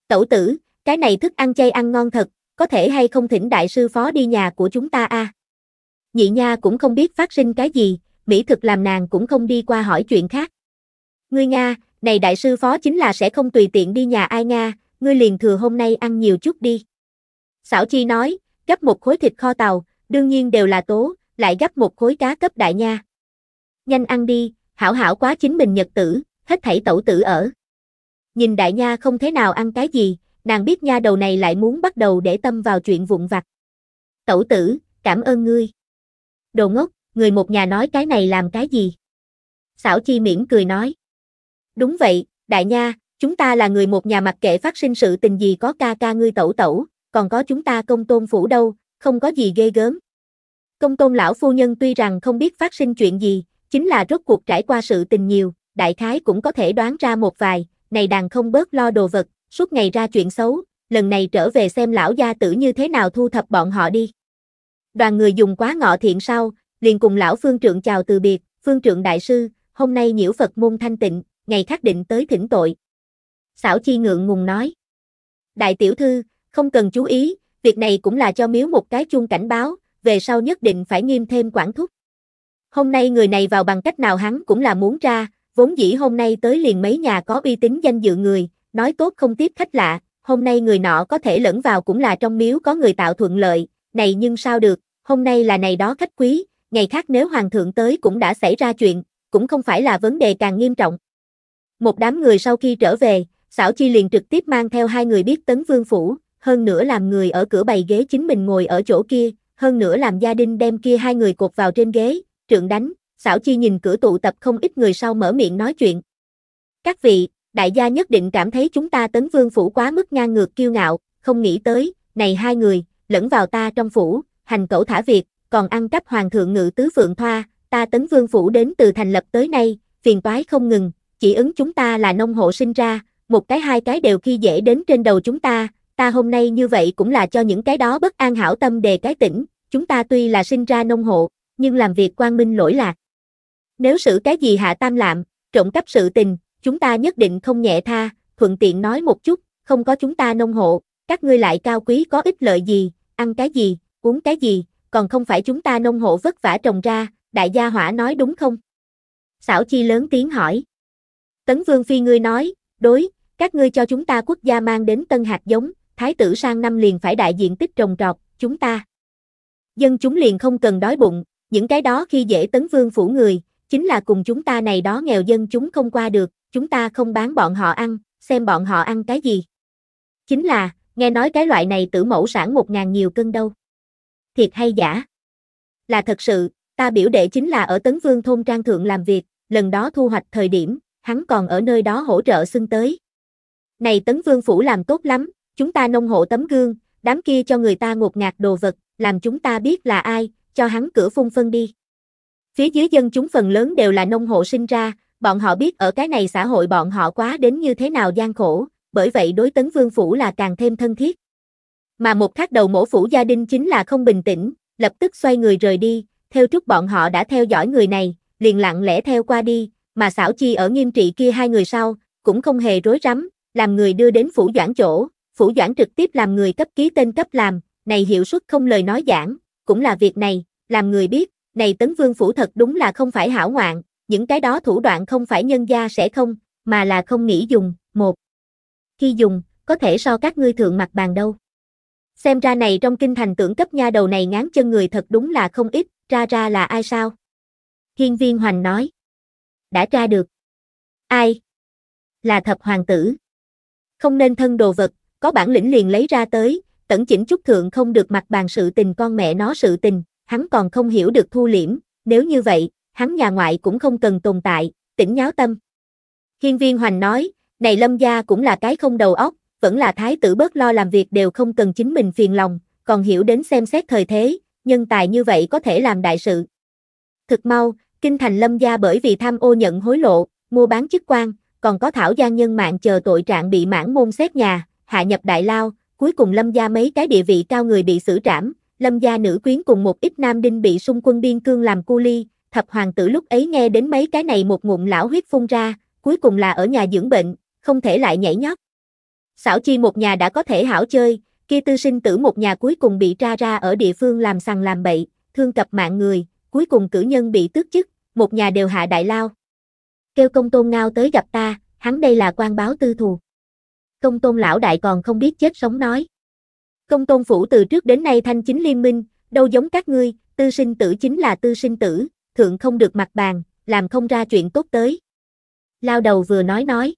Tẩu tử, cái này thức ăn chay ăn ngon thật, có thể hay không thỉnh đại sư phó đi nhà của chúng ta a à? Nhị nha cũng không biết phát sinh cái gì, mỹ thực làm nàng cũng không đi qua hỏi chuyện khác. Ngươi Nga, này đại sư phó chính là sẽ không tùy tiện đi nhà ai Nga, ngươi liền thừa hôm nay ăn nhiều chút đi. Xảo chi nói, gấp một khối thịt kho tàu, đương nhiên đều là tố, lại gấp một khối cá cấp đại nha. Nhanh ăn đi, hảo hảo quá chính mình nhật tử, hết thảy tẩu tử ở. Nhìn đại nha không thế nào ăn cái gì, nàng biết nha đầu này lại muốn bắt đầu để tâm vào chuyện vụn vặt. Tẩu tử, cảm ơn ngươi. Đồ ngốc, người một nhà nói cái này làm cái gì? Xảo chi miễn cười nói. Đúng vậy, đại nha, chúng ta là người một nhà mặc kệ phát sinh sự tình gì có ca ca ngươi tẩu tẩu, còn có chúng ta công tôn phủ đâu, không có gì ghê gớm. Công tôn lão phu nhân tuy rằng không biết phát sinh chuyện gì, chính là rốt cuộc trải qua sự tình nhiều, đại khái cũng có thể đoán ra một vài, này đàn không bớt lo đồ vật, suốt ngày ra chuyện xấu, lần này trở về xem lão gia tử như thế nào thu thập bọn họ đi. Đoàn người dùng quá ngọ thiện sau, liền cùng lão phương trượng chào từ biệt, phương trượng đại sư, hôm nay nhiễu Phật môn thanh tịnh, ngày khắc định tới thỉnh tội. Xảo chi ngượng ngùng nói. Đại tiểu thư, không cần chú ý, việc này cũng là cho miếu một cái chung cảnh báo, về sau nhất định phải nghiêm thêm quản thúc. Hôm nay người này vào bằng cách nào hắn cũng là muốn ra, vốn dĩ hôm nay tới liền mấy nhà có uy tín danh dự người, nói tốt không tiếp khách lạ, hôm nay người nọ có thể lẫn vào cũng là trong miếu có người tạo thuận lợi, này nhưng sao được, hôm nay là này đó khách quý, ngày khác nếu hoàng thượng tới cũng đã xảy ra chuyện, cũng không phải là vấn đề càng nghiêm trọng. Một đám người sau khi trở về, xảo chi liền trực tiếp mang theo hai người biết tấn vương phủ, hơn nữa làm người ở cửa bày ghế chính mình ngồi ở chỗ kia, hơn nữa làm gia đình đem kia hai người cột vào trên ghế, trượng đánh, xảo chi nhìn cửa tụ tập không ít người sau mở miệng nói chuyện. Các vị, đại gia nhất định cảm thấy chúng ta tấn vương phủ quá mức ngang ngược kiêu ngạo, không nghĩ tới, này hai người, lẫn vào ta trong phủ, hành cẩu thả việc, còn ăn cắp hoàng thượng ngự tứ phượng thoa, ta tấn vương phủ đến từ thành lập tới nay, phiền toái không ngừng, chỉ ứng chúng ta là nông hộ sinh ra, một cái hai cái đều khi dễ đến trên đầu chúng ta, ta hôm nay như vậy cũng là cho những cái đó bất an hảo tâm đề cái tỉnh, chúng ta tuy là sinh ra nông hộ, nhưng làm việc quang minh lỗi lạc. Nếu xử cái gì hạ tam lạm, trộm cắp sự tình, chúng ta nhất định không nhẹ tha, thuận tiện nói một chút, không có chúng ta nông hộ, các ngươi lại cao quý có ích lợi gì, ăn cái gì, uống cái gì, còn không phải chúng ta nông hộ vất vả trồng ra, đại gia hỏa nói đúng không? Xảo Chi lớn tiếng hỏi. Tấn Vương Phi ngươi nói, đối, các ngươi cho chúng ta quốc gia mang đến tân hạt giống, thái tử sang năm liền phải đại diện tích trồng trọt, chúng ta. Dân chúng liền không cần đói bụng, những cái đó khi dễ tấn vương phủ người, chính là cùng chúng ta này đó nghèo dân chúng không qua được, chúng ta không bán bọn họ ăn, xem bọn họ ăn cái gì. Chính là, nghe nói cái loại này tử mẫu sản một ngàn nhiều cân đâu. Thiệt hay giả? Là thật sự, ta biểu đệ chính là ở Tấn Vương Thôn Trang Thượng làm việc, lần đó thu hoạch thời điểm, hắn còn ở nơi đó hỗ trợ xưng tới. Này Tấn Vương Phủ làm tốt lắm, Chúng ta nông hộ tấm gương, đám kia cho người ta ngột ngạt đồ vật, làm chúng ta biết là ai, cho hắn cửa phun phân đi. Phía dưới dân chúng phần lớn đều là nông hộ sinh ra, bọn họ biết ở cái này xã hội bọn họ quá đến như thế nào gian khổ, bởi vậy đối tấn vương phủ là càng thêm thân thiết. Mà một khắc đầu mổ phủ gia đình chính là không bình tĩnh, lập tức xoay người rời đi, theo trúc bọn họ đã theo dõi người này, liền lặng lẽ theo qua đi, mà xảo chi ở nghiêm trị kia hai người sau, cũng không hề rối rắm, làm người đưa đến phủ doãn chỗ, Phủ Doãn trực tiếp làm người cấp ký tên cấp làm, này hiệu suất không lời nói giảng, cũng là việc này, làm người biết, này tấn vương phủ thật đúng là không phải hảo ngoạn, những cái đó thủ đoạn không phải nhân gia sẽ không, mà là không nghĩ dùng, một. Khi dùng, có thể so các ngươi thượng mặt bàn đâu. Xem ra này trong kinh thành tưởng cấp nha đầu này ngán chân người thật đúng là không ít, ra ra là ai sao? Hiên viên hoành nói. Đã tra được. Ai? Là thập hoàng tử. Không nên thân đồ vật, có bản lĩnh liền lấy ra tới, tẩn chỉnh chút thượng không được mặt bàn sự tình con mẹ nó sự tình, hắn còn không hiểu được thu liễm, nếu như vậy, hắn nhà ngoại cũng không cần tồn tại, tỉnh nháo tâm. Hiên viên hoành nói, này lâm gia cũng là cái không đầu óc, vẫn là thái tử bớt lo làm việc đều không cần chính mình phiền lòng, còn hiểu đến xem xét thời thế, nhân tài như vậy có thể làm đại sự. Thực mau, kinh thành lâm gia bởi vì tham ô nhận hối lộ, mua bán chức quan, còn có thảo gia nhân mạng chờ tội trạng bị mãn môn xét nhà, hạ nhập đại lao, cuối cùng lâm gia mấy cái địa vị cao người bị xử trảm, lâm gia nữ quyến cùng một ít nam đinh bị xung quân biên cương làm cu ly, thập hoàng tử lúc ấy nghe đến mấy cái này một ngụm lão huyết phun ra, cuối cùng là ở nhà dưỡng bệnh, không thể lại nhảy nhót. Xảo chi một nhà đã có thể hảo chơi, kia tư sinh tử một nhà cuối cùng bị tra ra ở địa phương làm sằng làm bậy, thương cập mạng người, cuối cùng cử nhân bị tước chức, một nhà đều hạ đại lao. Kêu công tôn ngao tới gặp ta, hắn đây là quan báo tư thù công tôn lão đại còn không biết chết sống nói. Công tôn phủ từ trước đến nay thanh chính liên minh, đâu giống các ngươi, tư sinh tử chính là tư sinh tử, thượng không được mặt bàn, làm không ra chuyện tốt tới. Lao đầu vừa nói nói.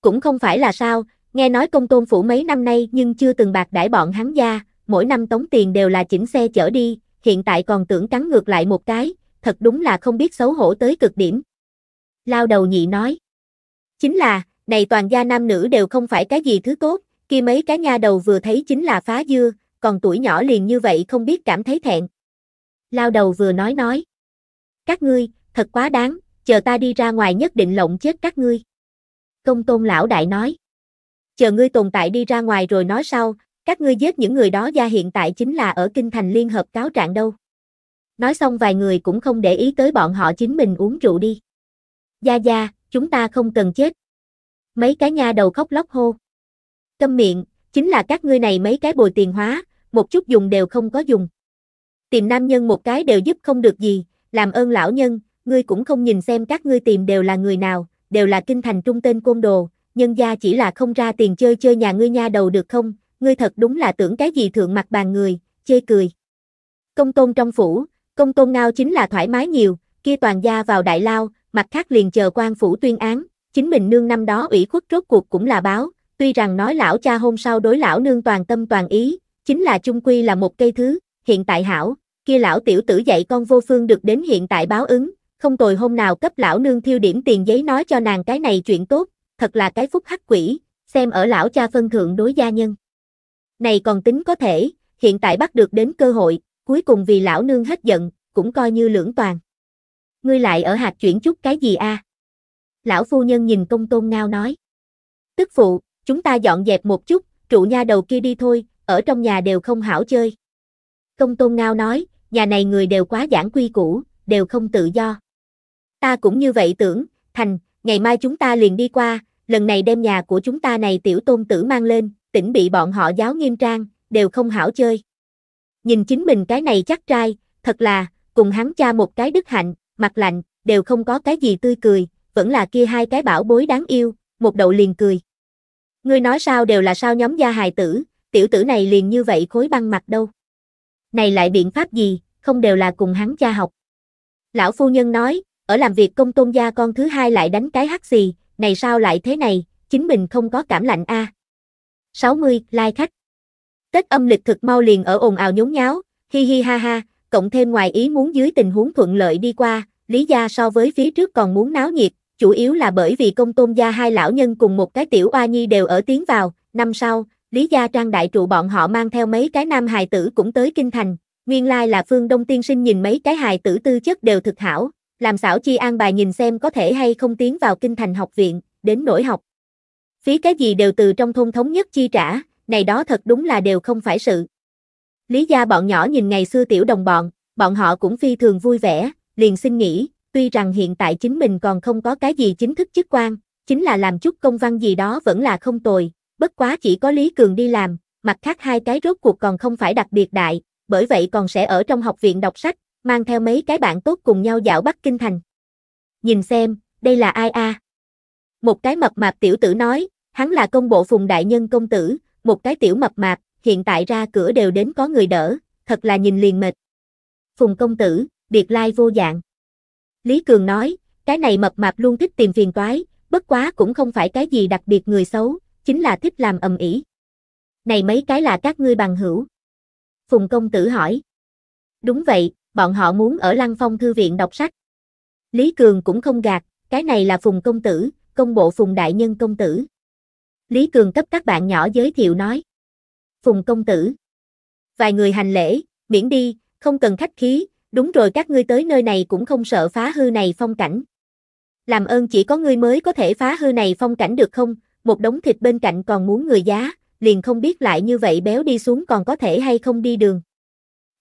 Cũng không phải là sao, nghe nói công tôn phủ mấy năm nay nhưng chưa từng bạc đãi bọn hắn gia, mỗi năm tống tiền đều là chỉnh xe chở đi, hiện tại còn tưởng cắn ngược lại một cái, thật đúng là không biết xấu hổ tới cực điểm. Lao đầu nhị nói. Chính là, này toàn gia nam nữ đều không phải cái gì thứ tốt, Khi mấy cái nha đầu vừa thấy chính là phá dưa, còn tuổi nhỏ liền như vậy không biết cảm thấy thẹn. Lao đầu vừa nói nói. Các ngươi, thật quá đáng, chờ ta đi ra ngoài nhất định lộng chết các ngươi. Công tôn lão đại nói. Chờ ngươi tồn tại đi ra ngoài rồi nói sau, các ngươi giết những người đó gia hiện tại chính là ở Kinh Thành Liên Hợp cáo trạng đâu. Nói xong vài người cũng không để ý tới bọn họ chính mình uống rượu đi. Gia gia, chúng ta không cần chết, mấy cái nha đầu khóc lóc hô. Câm miệng, chính là các ngươi này mấy cái bồi tiền hóa, một chút dùng đều không có dùng. Tìm nam nhân một cái đều giúp không được gì, làm ơn lão nhân, ngươi cũng không nhìn xem các ngươi tìm đều là người nào, đều là kinh thành trung tên côn đồ, nhân gia chỉ là không ra tiền chơi chơi nhà ngươi nha đầu được không, ngươi thật đúng là tưởng cái gì thượng mặt bàn người, chê cười. Công tôn trong phủ, công tôn ngao chính là thoải mái nhiều, kia toàn gia vào đại lao, mặt khác liền chờ quan phủ tuyên án, chính mình nương năm đó ủy khuất rốt cuộc cũng là báo, tuy rằng nói lão cha hôm sau đối lão nương toàn tâm toàn ý, chính là chung quy là một cây thứ, hiện tại hảo, kia lão tiểu tử dạy con vô phương được đến hiện tại báo ứng, không tồi hôm nào cấp lão nương thiêu điểm tiền giấy nói cho nàng cái này chuyện tốt, thật là cái phúc hắc quỷ, xem ở lão cha phân thượng đối gia nhân. Này còn tính có thể, hiện tại bắt được đến cơ hội, cuối cùng vì lão nương hết giận, cũng coi như lưỡng toàn. Ngươi lại ở hạt chuyển chút cái gì a? À? lão phu nhân nhìn công tôn ngao nói. Tức phụ, chúng ta dọn dẹp một chút, trụ nha đầu kia đi thôi, ở trong nhà đều không hảo chơi. Công tôn ngao nói, nhà này người đều quá giảng quy củ, đều không tự do. Ta cũng như vậy tưởng, thành, ngày mai chúng ta liền đi qua, lần này đem nhà của chúng ta này tiểu tôn tử mang lên, tỉnh bị bọn họ giáo nghiêm trang, đều không hảo chơi. Nhìn chính mình cái này chắc trai, thật là, cùng hắn cha một cái đức hạnh, mặt lạnh, đều không có cái gì tươi cười, vẫn là kia hai cái bảo bối đáng yêu, một đậu liền cười. Ngươi nói sao đều là sao nhóm gia hài tử, tiểu tử này liền như vậy khối băng mặt đâu. Này lại biện pháp gì, không đều là cùng hắn cha học. Lão phu nhân nói, ở làm việc công tôn gia con thứ hai lại đánh cái hắc gì, này sao lại thế này, chính mình không có cảm lạnh a. À. 60, lai khách. Tết âm lịch thực mau liền ở ồn ào nhốn nháo, hi hi ha ha, cộng thêm ngoài ý muốn dưới tình huống thuận lợi đi qua, lý gia so với phía trước còn muốn náo nhiệt, chủ yếu là bởi vì công tôn gia hai lão nhân cùng một cái tiểu oa nhi đều ở tiến vào, năm sau, Lý Gia Trang đại trụ bọn họ mang theo mấy cái nam hài tử cũng tới Kinh Thành, nguyên lai là Phương Đông Tiên Sinh nhìn mấy cái hài tử tư chất đều thực hảo, làm xảo chi an bài nhìn xem có thể hay không tiến vào Kinh Thành học viện, đến nổi học. Phí cái gì đều từ trong thôn thống nhất chi trả, này đó thật đúng là đều không phải sự. Lý Gia bọn nhỏ nhìn ngày xưa tiểu đồng bọn, bọn họ cũng phi thường vui vẻ, liền xin nghỉ tuy rằng hiện tại chính mình còn không có cái gì chính thức chức quan, chính là làm chút công văn gì đó vẫn là không tồi, bất quá chỉ có Lý Cường đi làm, mặt khác hai cái rốt cuộc còn không phải đặc biệt đại, bởi vậy còn sẽ ở trong học viện đọc sách, mang theo mấy cái bạn tốt cùng nhau dạo Bắc Kinh Thành. Nhìn xem, đây là ai a? Một cái mập mạp tiểu tử nói, hắn là công bộ phùng đại nhân công tử, một cái tiểu mập mạp, hiện tại ra cửa đều đến có người đỡ, thật là nhìn liền mệt. Phùng công tử, biệt lai vô dạng. Lý Cường nói, cái này mập mạp luôn thích tìm phiền toái, bất quá cũng không phải cái gì đặc biệt người xấu, chính là thích làm ầm ĩ. Này mấy cái là các ngươi bằng hữu. Phùng công tử hỏi. Đúng vậy, bọn họ muốn ở Lăng Phong Thư viện đọc sách. Lý Cường cũng không gạt, cái này là Phùng công tử, công bộ Phùng đại nhân công tử. Lý Cường cấp các bạn nhỏ giới thiệu nói. Phùng công tử. Vài người hành lễ, miễn đi, không cần khách khí, đúng rồi các ngươi tới nơi này cũng không sợ phá hư này phong cảnh. Làm ơn chỉ có ngươi mới có thể phá hư này phong cảnh được không, một đống thịt bên cạnh còn muốn người giá, liền không biết lại như vậy béo đi xuống còn có thể hay không đi đường.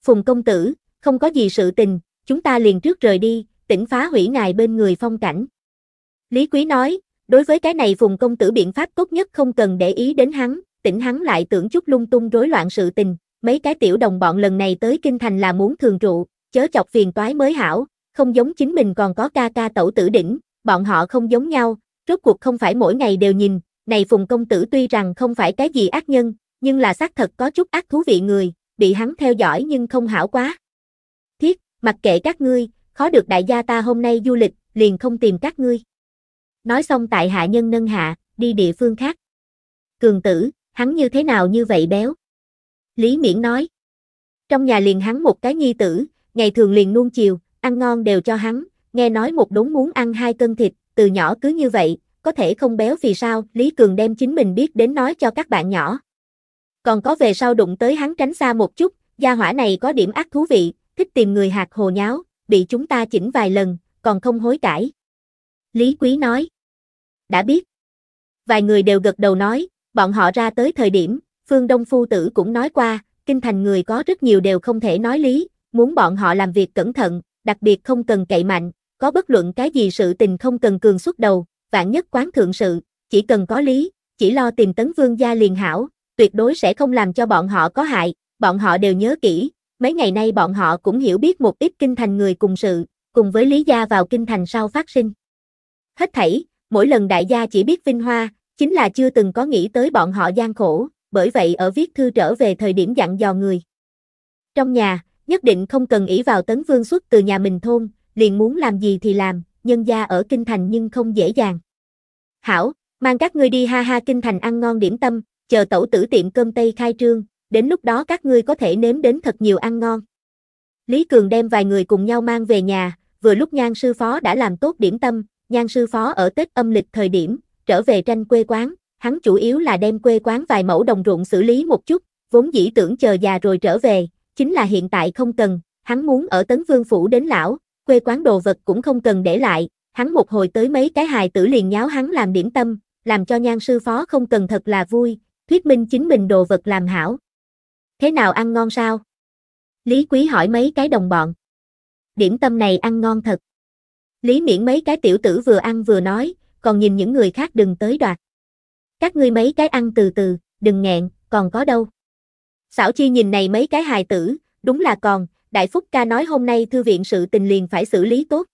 Phùng công tử, không có gì sự tình, chúng ta liền trước rời đi, tỉnh phá hủy ngài bên người phong cảnh. Lý Quý nói, đối với cái này Phùng công tử biện pháp tốt nhất không cần để ý đến hắn, tỉnh hắn lại tưởng chút lung tung rối loạn sự tình, mấy cái tiểu đồng bọn lần này tới kinh thành là muốn thường trụ, chớ chọc phiền toái mới hảo, không giống chính mình còn có ca ca tẩu tử đỉnh, bọn họ không giống nhau, rốt cuộc không phải mỗi ngày đều nhìn, này Phùng Công Tử tuy rằng không phải cái gì ác nhân, nhưng là xác thật có chút ác thú vị người, bị hắn theo dõi nhưng không hảo quá. Thiết, mặc kệ các ngươi, khó được đại gia ta hôm nay du lịch, liền không tìm các ngươi. Nói xong tại hạ nhân nâng hạ, đi địa phương khác. Cường tử, hắn như thế nào như vậy béo? Lý Miễn nói. Trong nhà liền hắn một cái nhi tử, ngày thường liền nuông chiều, ăn ngon đều cho hắn, nghe nói một đốn muốn ăn hai cân thịt, từ nhỏ cứ như vậy, có thể không béo vì sao, Lý Cường đem chính mình biết đến nói cho các bạn nhỏ. Còn có về sau đụng tới hắn tránh xa một chút, gia hỏa này có điểm ác thú vị, thích tìm người hạt hồ nháo, bị chúng ta chỉnh vài lần, còn không hối cải. Lý Quý nói. Đã biết. Vài người đều gật đầu nói, bọn họ ra tới thời điểm, Phương Đông Phu Tử cũng nói qua, kinh thành người có rất nhiều đều không thể nói lý, muốn bọn họ làm việc cẩn thận, đặc biệt không cần cậy mạnh, có bất luận cái gì sự tình không cần cường xuất đầu, vạn nhất quán thượng sự, chỉ cần có lý, chỉ lo tìm tấn vương gia liền hảo, tuyệt đối sẽ không làm cho bọn họ có hại, bọn họ đều nhớ kỹ, mấy ngày nay bọn họ cũng hiểu biết một ít kinh thành người cùng sự, cùng với lý gia vào kinh thành sau phát sinh. Hết thảy, mỗi lần đại gia chỉ biết vinh hoa, chính là chưa từng có nghĩ tới bọn họ gian khổ, bởi vậy ở viết thư trở về thời điểm dặn dò người. Trong nhà, nhất định không cần ỷ vào tấn vương xuất từ nhà mình thôn, liền muốn làm gì thì làm, nhân gia ở kinh thành nhưng không dễ dàng. Hảo, mang các ngươi đi ha ha kinh thành ăn ngon điểm tâm, chờ tẩu tử tiệm cơm Tây khai trương, đến lúc đó các ngươi có thể nếm đến thật nhiều ăn ngon. Lý Cường đem vài người cùng nhau mang về nhà, vừa lúc nhan sư phó đã làm tốt điểm tâm, nhan sư phó ở Tết âm lịch thời điểm, trở về tranh quê quán, hắn chủ yếu là đem quê quán vài mẫu đồng ruộng xử lý một chút, vốn dĩ tưởng chờ già rồi trở về, chính là hiện tại không cần, hắn muốn ở Tấn Vương Phủ đến lão, quê quán đồ vật cũng không cần để lại, hắn một hồi tới mấy cái hài tử liền nháo hắn làm điểm tâm, làm cho nhan sư phó không cần thật là vui, thuyết minh chính mình đồ vật làm hảo. Thế nào ăn ngon sao? Lý Quý hỏi mấy cái đồng bọn. Điểm tâm này ăn ngon thật. Lý miễn mấy cái tiểu tử vừa ăn vừa nói, còn nhìn những người khác đừng tới đoạt. Các ngươi mấy cái ăn từ từ, đừng nghẹn, còn có đâu. Xảo chi nhìn này mấy cái hài tử, đúng là còn, Đại Phúc ca nói hôm nay thư viện sự tình liền phải xử lý tốt.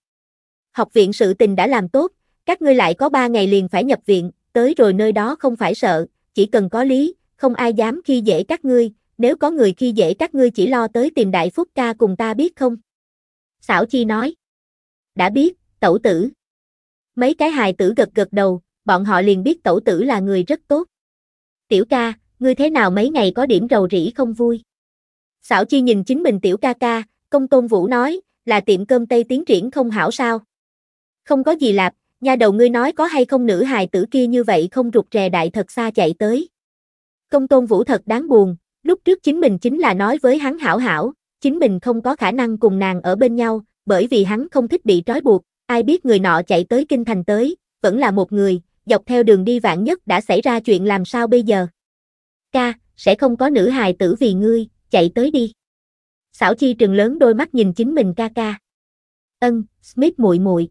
Học viện sự tình đã làm tốt, các ngươi lại có ba ngày liền phải nhập viện, tới rồi nơi đó không phải sợ, chỉ cần có lý, không ai dám khi dễ các ngươi, nếu có người khi dễ các ngươi chỉ lo tới tìm Đại Phúc ca cùng ta biết không? Xảo chi nói. Đã biết, tẩu tử. Mấy cái hài tử gật gật đầu, bọn họ liền biết tẩu tử là người rất tốt. Tiểu ca, ngươi thế nào mấy ngày có điểm rầu rĩ không vui. Xảo chi nhìn chính mình tiểu ca ca, công tôn vũ nói, là tiệm cơm Tây tiến triển không hảo sao. Không có gì lạp, nha đầu ngươi nói có hay không nữ hài tử kia như vậy không rụt rè đại thật xa chạy tới. Công tôn vũ thật đáng buồn, lúc trước chính mình chính là nói với hắn hảo hảo, chính mình không có khả năng cùng nàng ở bên nhau, bởi vì hắn không thích bị trói buộc, ai biết người nọ chạy tới kinh thành tới, vẫn là một người, dọc theo đường đi vạn nhất đã xảy ra chuyện làm sao bây giờ ca, sẽ không có nữ hài tử vì ngươi, chạy tới đi. Xảo chi trừng lớn đôi mắt nhìn chính mình ca ca. Ân, Smith muội muội.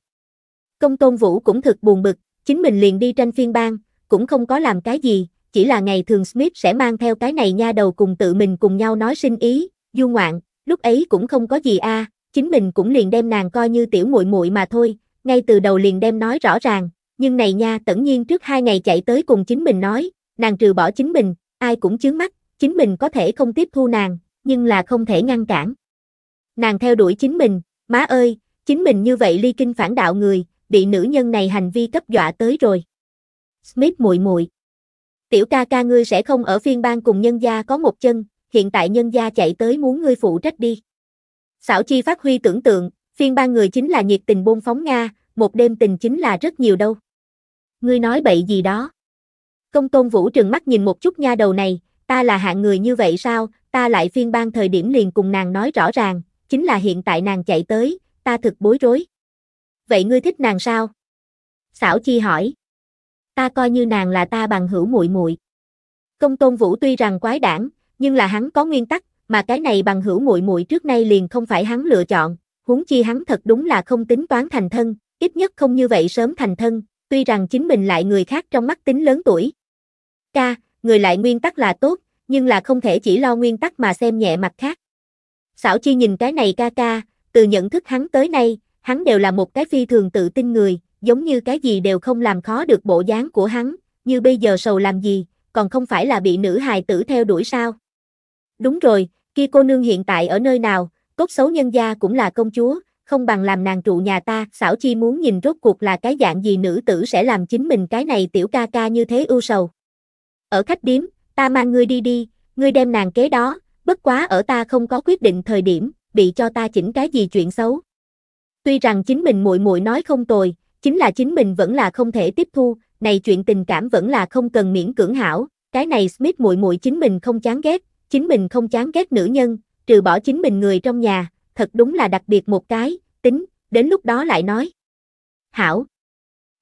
Công tôn vũ cũng thật buồn bực, chính mình liền đi tranh phiên bang, cũng không có làm cái gì, chỉ là ngày thường Smith sẽ mang theo cái này nha đầu cùng tự mình cùng nhau nói sinh ý, du ngoạn, lúc ấy cũng không có gì a, à, chính mình cũng liền đem nàng coi như tiểu muội muội mà thôi, ngay từ đầu liền đem nói rõ ràng, nhưng này nha, tẩn nhiên trước hai ngày chạy tới cùng chính mình nói, nàng trừ bỏ chính mình, Ai cũng chướng mắt, chính mình có thể không tiếp thu nàng, nhưng là không thể ngăn cản. Nàng theo đuổi chính mình, má ơi, chính mình như vậy ly kinh phản đạo người, bị nữ nhân này hành vi cấp dọa tới rồi. Smith muội muội. Tiểu ca ca ngươi sẽ không ở phiên bang cùng nhân gia có một chân, hiện tại nhân gia chạy tới muốn ngươi phụ trách đi. Xảo chi phát huy tưởng tượng, phiên bang người chính là nhiệt tình bôn phóng Nga, một đêm tình chính là rất nhiều đâu. Ngươi nói bậy gì đó. Công tôn vũ trừng mắt nhìn một chút nha đầu này, ta là hạng người như vậy sao, ta lại phiên ban thời điểm liền cùng nàng nói rõ ràng, chính là hiện tại nàng chạy tới, ta thực bối rối. Vậy ngươi thích nàng sao? Xảo chi hỏi. Ta coi như nàng là ta bằng hữu muội muội. Công tôn vũ tuy rằng quái đản, nhưng là hắn có nguyên tắc, mà cái này bằng hữu muội muội trước nay liền không phải hắn lựa chọn, huống chi hắn thật đúng là không tính toán thành thân, ít nhất không như vậy sớm thành thân, tuy rằng chính mình lại người khác trong mắt tính lớn tuổi, ca, người lại nguyên tắc là tốt, nhưng là không thể chỉ lo nguyên tắc mà xem nhẹ mặt khác. Xảo Chi nhìn cái này ca ca, từ nhận thức hắn tới nay, hắn đều là một cái phi thường tự tin người, giống như cái gì đều không làm khó được bộ dáng của hắn, như bây giờ sầu làm gì, còn không phải là bị nữ hài tử theo đuổi sao. Đúng rồi, kia cô nương hiện tại ở nơi nào, cốt xấu nhân gia cũng là công chúa, không bằng làm nàng trụ nhà ta, xảo chi muốn nhìn rốt cuộc là cái dạng gì nữ tử sẽ làm chính mình cái này tiểu ca ca như thế ưu sầu. Ở khách điếm, ta mang ngươi đi đi, ngươi đem nàng kế đó, bất quá ở ta không có quyết định thời điểm, bị cho ta chỉnh cái gì chuyện xấu. Tuy rằng chính mình muội muội nói không tồi, chính là chính mình vẫn là không thể tiếp thu, này chuyện tình cảm vẫn là không cần miễn cưỡng hảo, cái này Smith muội muội chính mình không chán ghét, chính mình không chán ghét nữ nhân, trừ bỏ chính mình người trong nhà, thật đúng là đặc biệt một cái, tính, đến lúc đó lại nói. Hảo.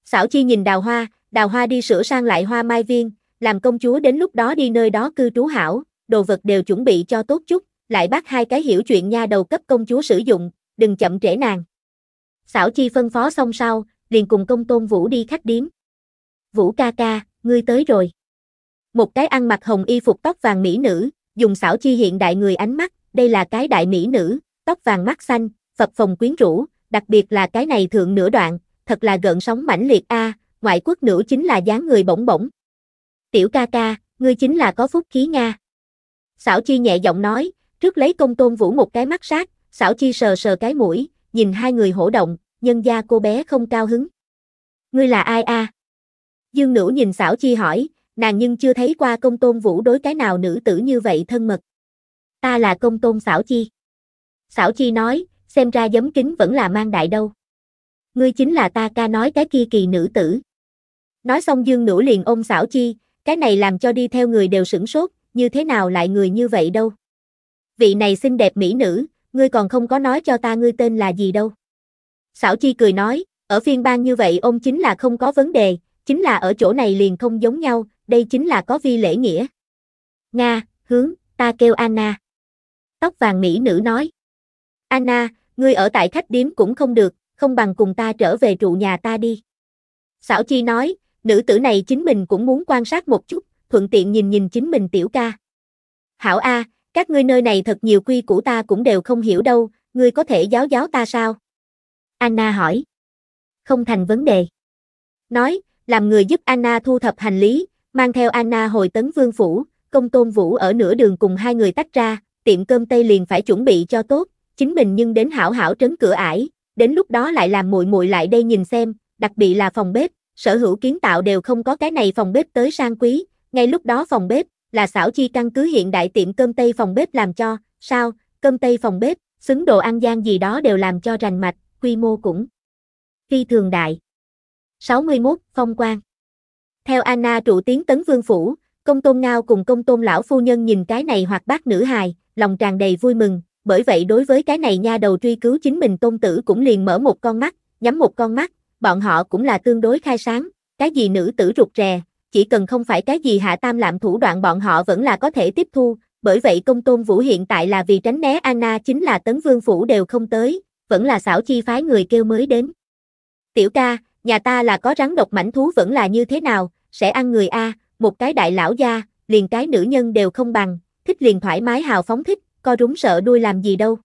sảo Chi nhìn đào hoa, đào hoa đi sửa sang lại hoa mai viên, làm công chúa đến lúc đó đi nơi đó cư trú hảo, đồ vật đều chuẩn bị cho tốt chút, lại bắt hai cái hiểu chuyện nha đầu cấp công chúa sử dụng, đừng chậm trễ nàng. Xảo Chi phân phó xong sau, liền cùng công tôn Vũ đi khách điếm. Vũ ca ca, ngươi tới rồi. Một cái ăn mặc hồng y phục tóc vàng mỹ nữ, dùng Xảo Chi hiện đại người ánh mắt, đây là cái đại mỹ nữ, tóc vàng mắt xanh, phật phòng quyến rũ, đặc biệt là cái này thượng nửa đoạn, thật là gợn sóng mãnh liệt a, à, ngoại quốc nữ chính là dáng người bổng bổng tiểu ca ca, ngươi chính là có phúc khí Nga. Xảo Chi nhẹ giọng nói, trước lấy công tôn vũ một cái mắt sát, Xảo Chi sờ sờ cái mũi, nhìn hai người hổ động, nhân gia cô bé không cao hứng. Ngươi là ai a? Dương nữ nhìn Xảo Chi hỏi, nàng nhưng chưa thấy qua công tôn vũ đối cái nào nữ tử như vậy thân mật. Ta là công tôn Xảo Chi. Xảo Chi nói, xem ra giấm kính vẫn là mang đại đâu. Ngươi chính là ta ca nói cái kia kỳ nữ tử. Nói xong Dương nữ liền ôm Xảo Chi, cái này làm cho đi theo người đều sửng sốt, như thế nào lại người như vậy đâu. Vị này xinh đẹp mỹ nữ, ngươi còn không có nói cho ta ngươi tên là gì đâu. sảo Chi cười nói, ở phiên bang như vậy ông chính là không có vấn đề, chính là ở chỗ này liền không giống nhau, đây chính là có vi lễ nghĩa. Nga, hướng, ta kêu Anna. Tóc vàng mỹ nữ nói. Anna, ngươi ở tại khách điếm cũng không được, không bằng cùng ta trở về trụ nhà ta đi. sảo Chi nói, Nữ tử này chính mình cũng muốn quan sát một chút, thuận tiện nhìn nhìn chính mình tiểu ca. Hảo A, các ngươi nơi này thật nhiều quy của ta cũng đều không hiểu đâu, ngươi có thể giáo giáo ta sao? Anna hỏi. Không thành vấn đề. Nói, làm người giúp Anna thu thập hành lý, mang theo Anna hồi tấn vương phủ, công tôn vũ ở nửa đường cùng hai người tách ra, tiệm cơm tây liền phải chuẩn bị cho tốt, chính mình nhưng đến hảo hảo trấn cửa ải, đến lúc đó lại làm muội muội lại đây nhìn xem, đặc biệt là phòng bếp, sở hữu kiến tạo đều không có cái này phòng bếp tới sang quý, ngay lúc đó phòng bếp là xảo chi căn cứ hiện đại tiệm cơm Tây phòng bếp làm cho, sao, cơm Tây phòng bếp, xứng đồ ăn gian gì đó đều làm cho rành mạch, quy mô cũng phi thường đại. 61. Phong quan Theo Anna trụ tiến tấn vương phủ, công tôn ngao cùng công tôn lão phu nhân nhìn cái này hoặc bác nữ hài, lòng tràn đầy vui mừng, bởi vậy đối với cái này nha đầu truy cứu chính mình tôn tử cũng liền mở một con mắt, nhắm một con mắt, bọn họ cũng là tương đối khai sáng, cái gì nữ tử rụt rè, chỉ cần không phải cái gì hạ tam lạm thủ đoạn bọn họ vẫn là có thể tiếp thu, bởi vậy công tôn vũ hiện tại là vì tránh né Anna chính là tấn vương phủ đều không tới, vẫn là xảo chi phái người kêu mới đến. Tiểu ca, nhà ta là có rắn độc mảnh thú vẫn là như thế nào, sẽ ăn người A, một cái đại lão gia, liền cái nữ nhân đều không bằng, thích liền thoải mái hào phóng thích, co rúng sợ đuôi làm gì đâu.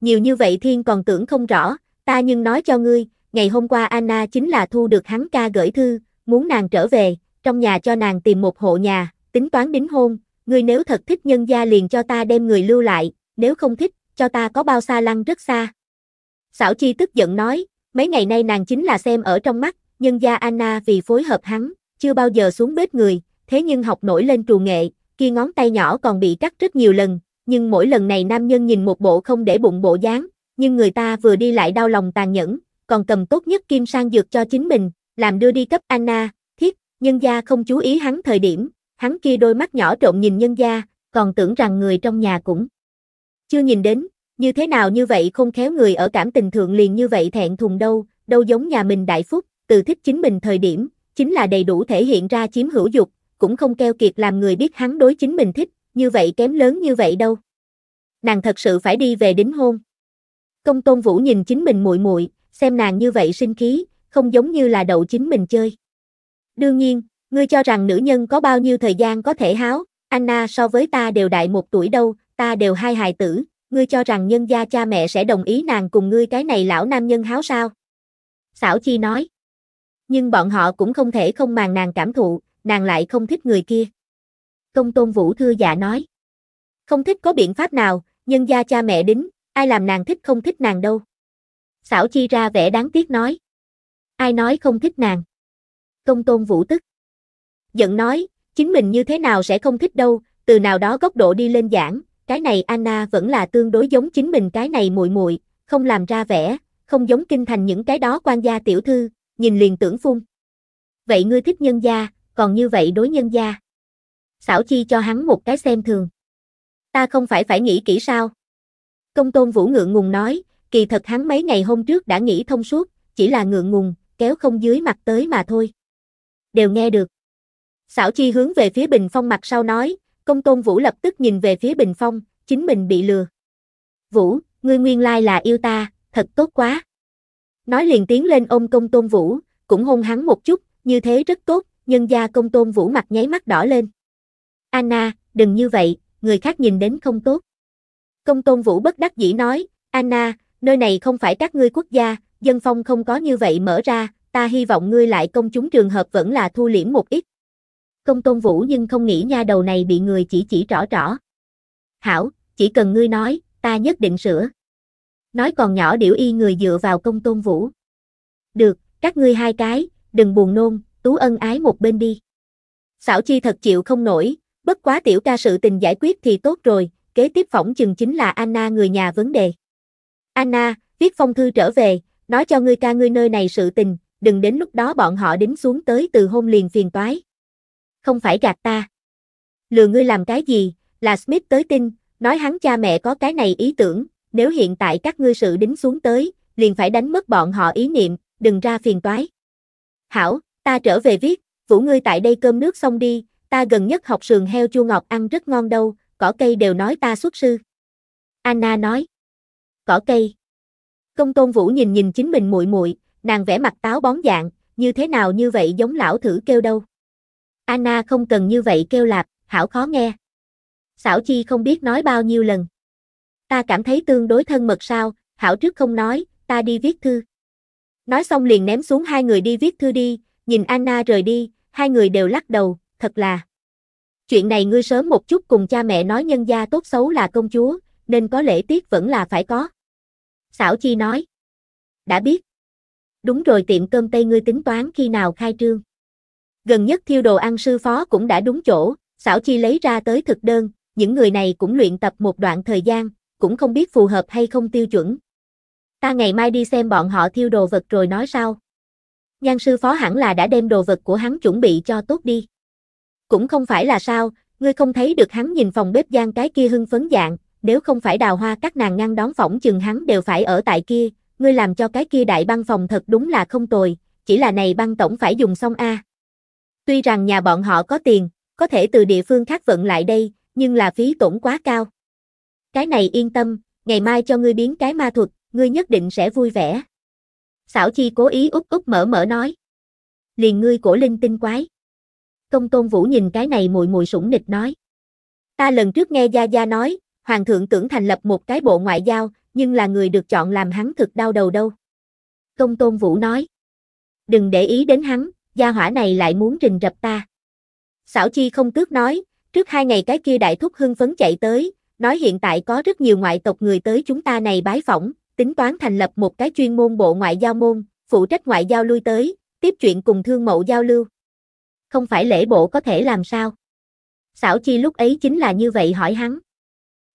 Nhiều như vậy thiên còn tưởng không rõ, ta nhưng nói cho ngươi, ngày hôm qua Anna chính là thu được hắn ca gửi thư, muốn nàng trở về, trong nhà cho nàng tìm một hộ nhà, tính toán đính hôn, ngươi nếu thật thích nhân gia liền cho ta đem người lưu lại, nếu không thích, cho ta có bao xa lăng rất xa. Xảo Chi tức giận nói, mấy ngày nay nàng chính là xem ở trong mắt, nhân gia Anna vì phối hợp hắn, chưa bao giờ xuống bếp người, thế nhưng học nổi lên trù nghệ, kia ngón tay nhỏ còn bị cắt rất nhiều lần, nhưng mỗi lần này nam nhân nhìn một bộ không để bụng bộ dáng, nhưng người ta vừa đi lại đau lòng tàn nhẫn, còn cầm tốt nhất kim sang dược cho chính mình, làm đưa đi cấp Anna, thiết, nhân gia không chú ý hắn thời điểm, hắn kia đôi mắt nhỏ trộn nhìn nhân gia, còn tưởng rằng người trong nhà cũng chưa nhìn đến, như thế nào như vậy không khéo người ở cảm tình thượng liền như vậy thẹn thùng đâu, đâu giống nhà mình đại phúc, từ thích chính mình thời điểm, chính là đầy đủ thể hiện ra chiếm hữu dục, cũng không keo kiệt làm người biết hắn đối chính mình thích, như vậy kém lớn như vậy đâu. Nàng thật sự phải đi về đính hôn. Công Tôn Vũ nhìn chính mình muội muội, xem nàng như vậy sinh khí, không giống như là đậu chính mình chơi. Đương nhiên, ngươi cho rằng nữ nhân có bao nhiêu thời gian có thể háo, Anna so với ta đều đại một tuổi đâu, ta đều hai hài tử, ngươi cho rằng nhân gia cha mẹ sẽ đồng ý nàng cùng ngươi cái này lão nam nhân háo sao? Xảo Chi nói. Nhưng bọn họ cũng không thể không màng nàng cảm thụ, nàng lại không thích người kia. Công tôn vũ thư dạ nói. Không thích có biện pháp nào, nhân gia cha mẹ đính, ai làm nàng thích không thích nàng đâu. Xảo Chi ra vẻ đáng tiếc nói. Ai nói không thích nàng? Công tôn vũ tức. Giận nói, chính mình như thế nào sẽ không thích đâu, từ nào đó góc độ đi lên giảng, cái này Anna vẫn là tương đối giống chính mình cái này muội muội, không làm ra vẻ, không giống kinh thành những cái đó quan gia tiểu thư, nhìn liền tưởng phun. Vậy ngươi thích nhân gia, còn như vậy đối nhân gia. Xảo chi cho hắn một cái xem thường. Ta không phải phải nghĩ kỹ sao? Công tôn vũ ngượng ngùng nói, kỳ thật hắn mấy ngày hôm trước đã nghĩ thông suốt, chỉ là ngượng ngùng, kéo không dưới mặt tới mà thôi. Đều nghe được. Xảo Chi hướng về phía Bình Phong mặt sau nói, công tôn Vũ lập tức nhìn về phía Bình Phong, chính mình bị lừa. Vũ, ngươi nguyên lai là yêu ta, thật tốt quá. Nói liền tiến lên ôm công tôn Vũ, cũng hôn hắn một chút, như thế rất tốt, nhân gia công tôn Vũ mặt nháy mắt đỏ lên. Anna, đừng như vậy, người khác nhìn đến không tốt. Công tôn Vũ bất đắc dĩ nói, Anna, nơi này không phải các ngươi quốc gia, dân phong không có như vậy mở ra, ta hy vọng ngươi lại công chúng trường hợp vẫn là thu liễm một ít. Công tôn vũ nhưng không nghĩ nha đầu này bị người chỉ chỉ rõ rõ. Hảo, chỉ cần ngươi nói, ta nhất định sửa. Nói còn nhỏ điểu y người dựa vào công tôn vũ. Được, các ngươi hai cái, đừng buồn nôn, tú ân ái một bên đi. Xảo chi thật chịu không nổi, bất quá tiểu ca sự tình giải quyết thì tốt rồi, kế tiếp phỏng chừng chính là Anna người nhà vấn đề. Anna, viết phong thư trở về, nói cho ngươi ca ngươi nơi này sự tình, đừng đến lúc đó bọn họ đính xuống tới từ hôn liền phiền toái. Không phải gạt ta. Lừa ngươi làm cái gì, là Smith tới tin, nói hắn cha mẹ có cái này ý tưởng, nếu hiện tại các ngươi sự đính xuống tới, liền phải đánh mất bọn họ ý niệm, đừng ra phiền toái. Hảo, ta trở về viết, vũ ngươi tại đây cơm nước xong đi, ta gần nhất học sườn heo chua ngọt ăn rất ngon đâu, cỏ cây đều nói ta xuất sư. Anna nói cỏ cây. Công Tôn Vũ nhìn nhìn chính mình muội muội, nàng vẽ mặt táo bón dạng, như thế nào như vậy giống lão thử kêu đâu. Anna không cần như vậy kêu lạp, hảo khó nghe. sảo Chi không biết nói bao nhiêu lần. Ta cảm thấy tương đối thân mật sao, hảo trước không nói, ta đi viết thư. Nói xong liền ném xuống hai người đi viết thư đi, nhìn Anna rời đi, hai người đều lắc đầu, thật là. Chuyện này ngươi sớm một chút cùng cha mẹ nói nhân gia tốt xấu là công chúa, nên có lễ tiết vẫn là phải có. Xảo Chi nói. Đã biết. Đúng rồi tiệm cơm Tây ngươi tính toán khi nào khai trương. Gần nhất thiêu đồ ăn sư phó cũng đã đúng chỗ, Xảo Chi lấy ra tới thực đơn, những người này cũng luyện tập một đoạn thời gian, cũng không biết phù hợp hay không tiêu chuẩn. Ta ngày mai đi xem bọn họ thiêu đồ vật rồi nói sao. Nhan sư phó hẳn là đã đem đồ vật của hắn chuẩn bị cho tốt đi. Cũng không phải là sao, ngươi không thấy được hắn nhìn phòng bếp gian cái kia hưng phấn dạng, nếu không phải đào hoa các nàng ngăn đón phỏng chừng hắn đều phải ở tại kia, ngươi làm cho cái kia đại băng phòng thật đúng là không tồi, chỉ là này băng tổng phải dùng xong a. Tuy rằng nhà bọn họ có tiền, có thể từ địa phương khác vận lại đây, nhưng là phí tổn quá cao. Cái này yên tâm, ngày mai cho ngươi biến cái ma thuật, ngươi nhất định sẽ vui vẻ. Xảo Chi cố ý úp úp mở mở nói. Liền ngươi cổ linh tinh quái. Công tôn vũ nhìn cái này mùi mùi sủng nịch nói. Ta lần trước nghe Gia Gia nói, hoàng thượng tưởng thành lập một cái bộ ngoại giao, nhưng là người được chọn làm hắn thực đau đầu đâu. Công Tôn Vũ nói, đừng để ý đến hắn, gia hỏa này lại muốn trình rập ta. Xảo Chi không tước nói, trước hai ngày cái kia đại thúc hưng phấn chạy tới, nói hiện tại có rất nhiều ngoại tộc người tới chúng ta này bái phỏng, tính toán thành lập một cái chuyên môn bộ ngoại giao môn, phụ trách ngoại giao lui tới, tiếp chuyện cùng thương mậu giao lưu. Không phải lễ bộ có thể làm sao? Xảo Chi lúc ấy chính là như vậy hỏi hắn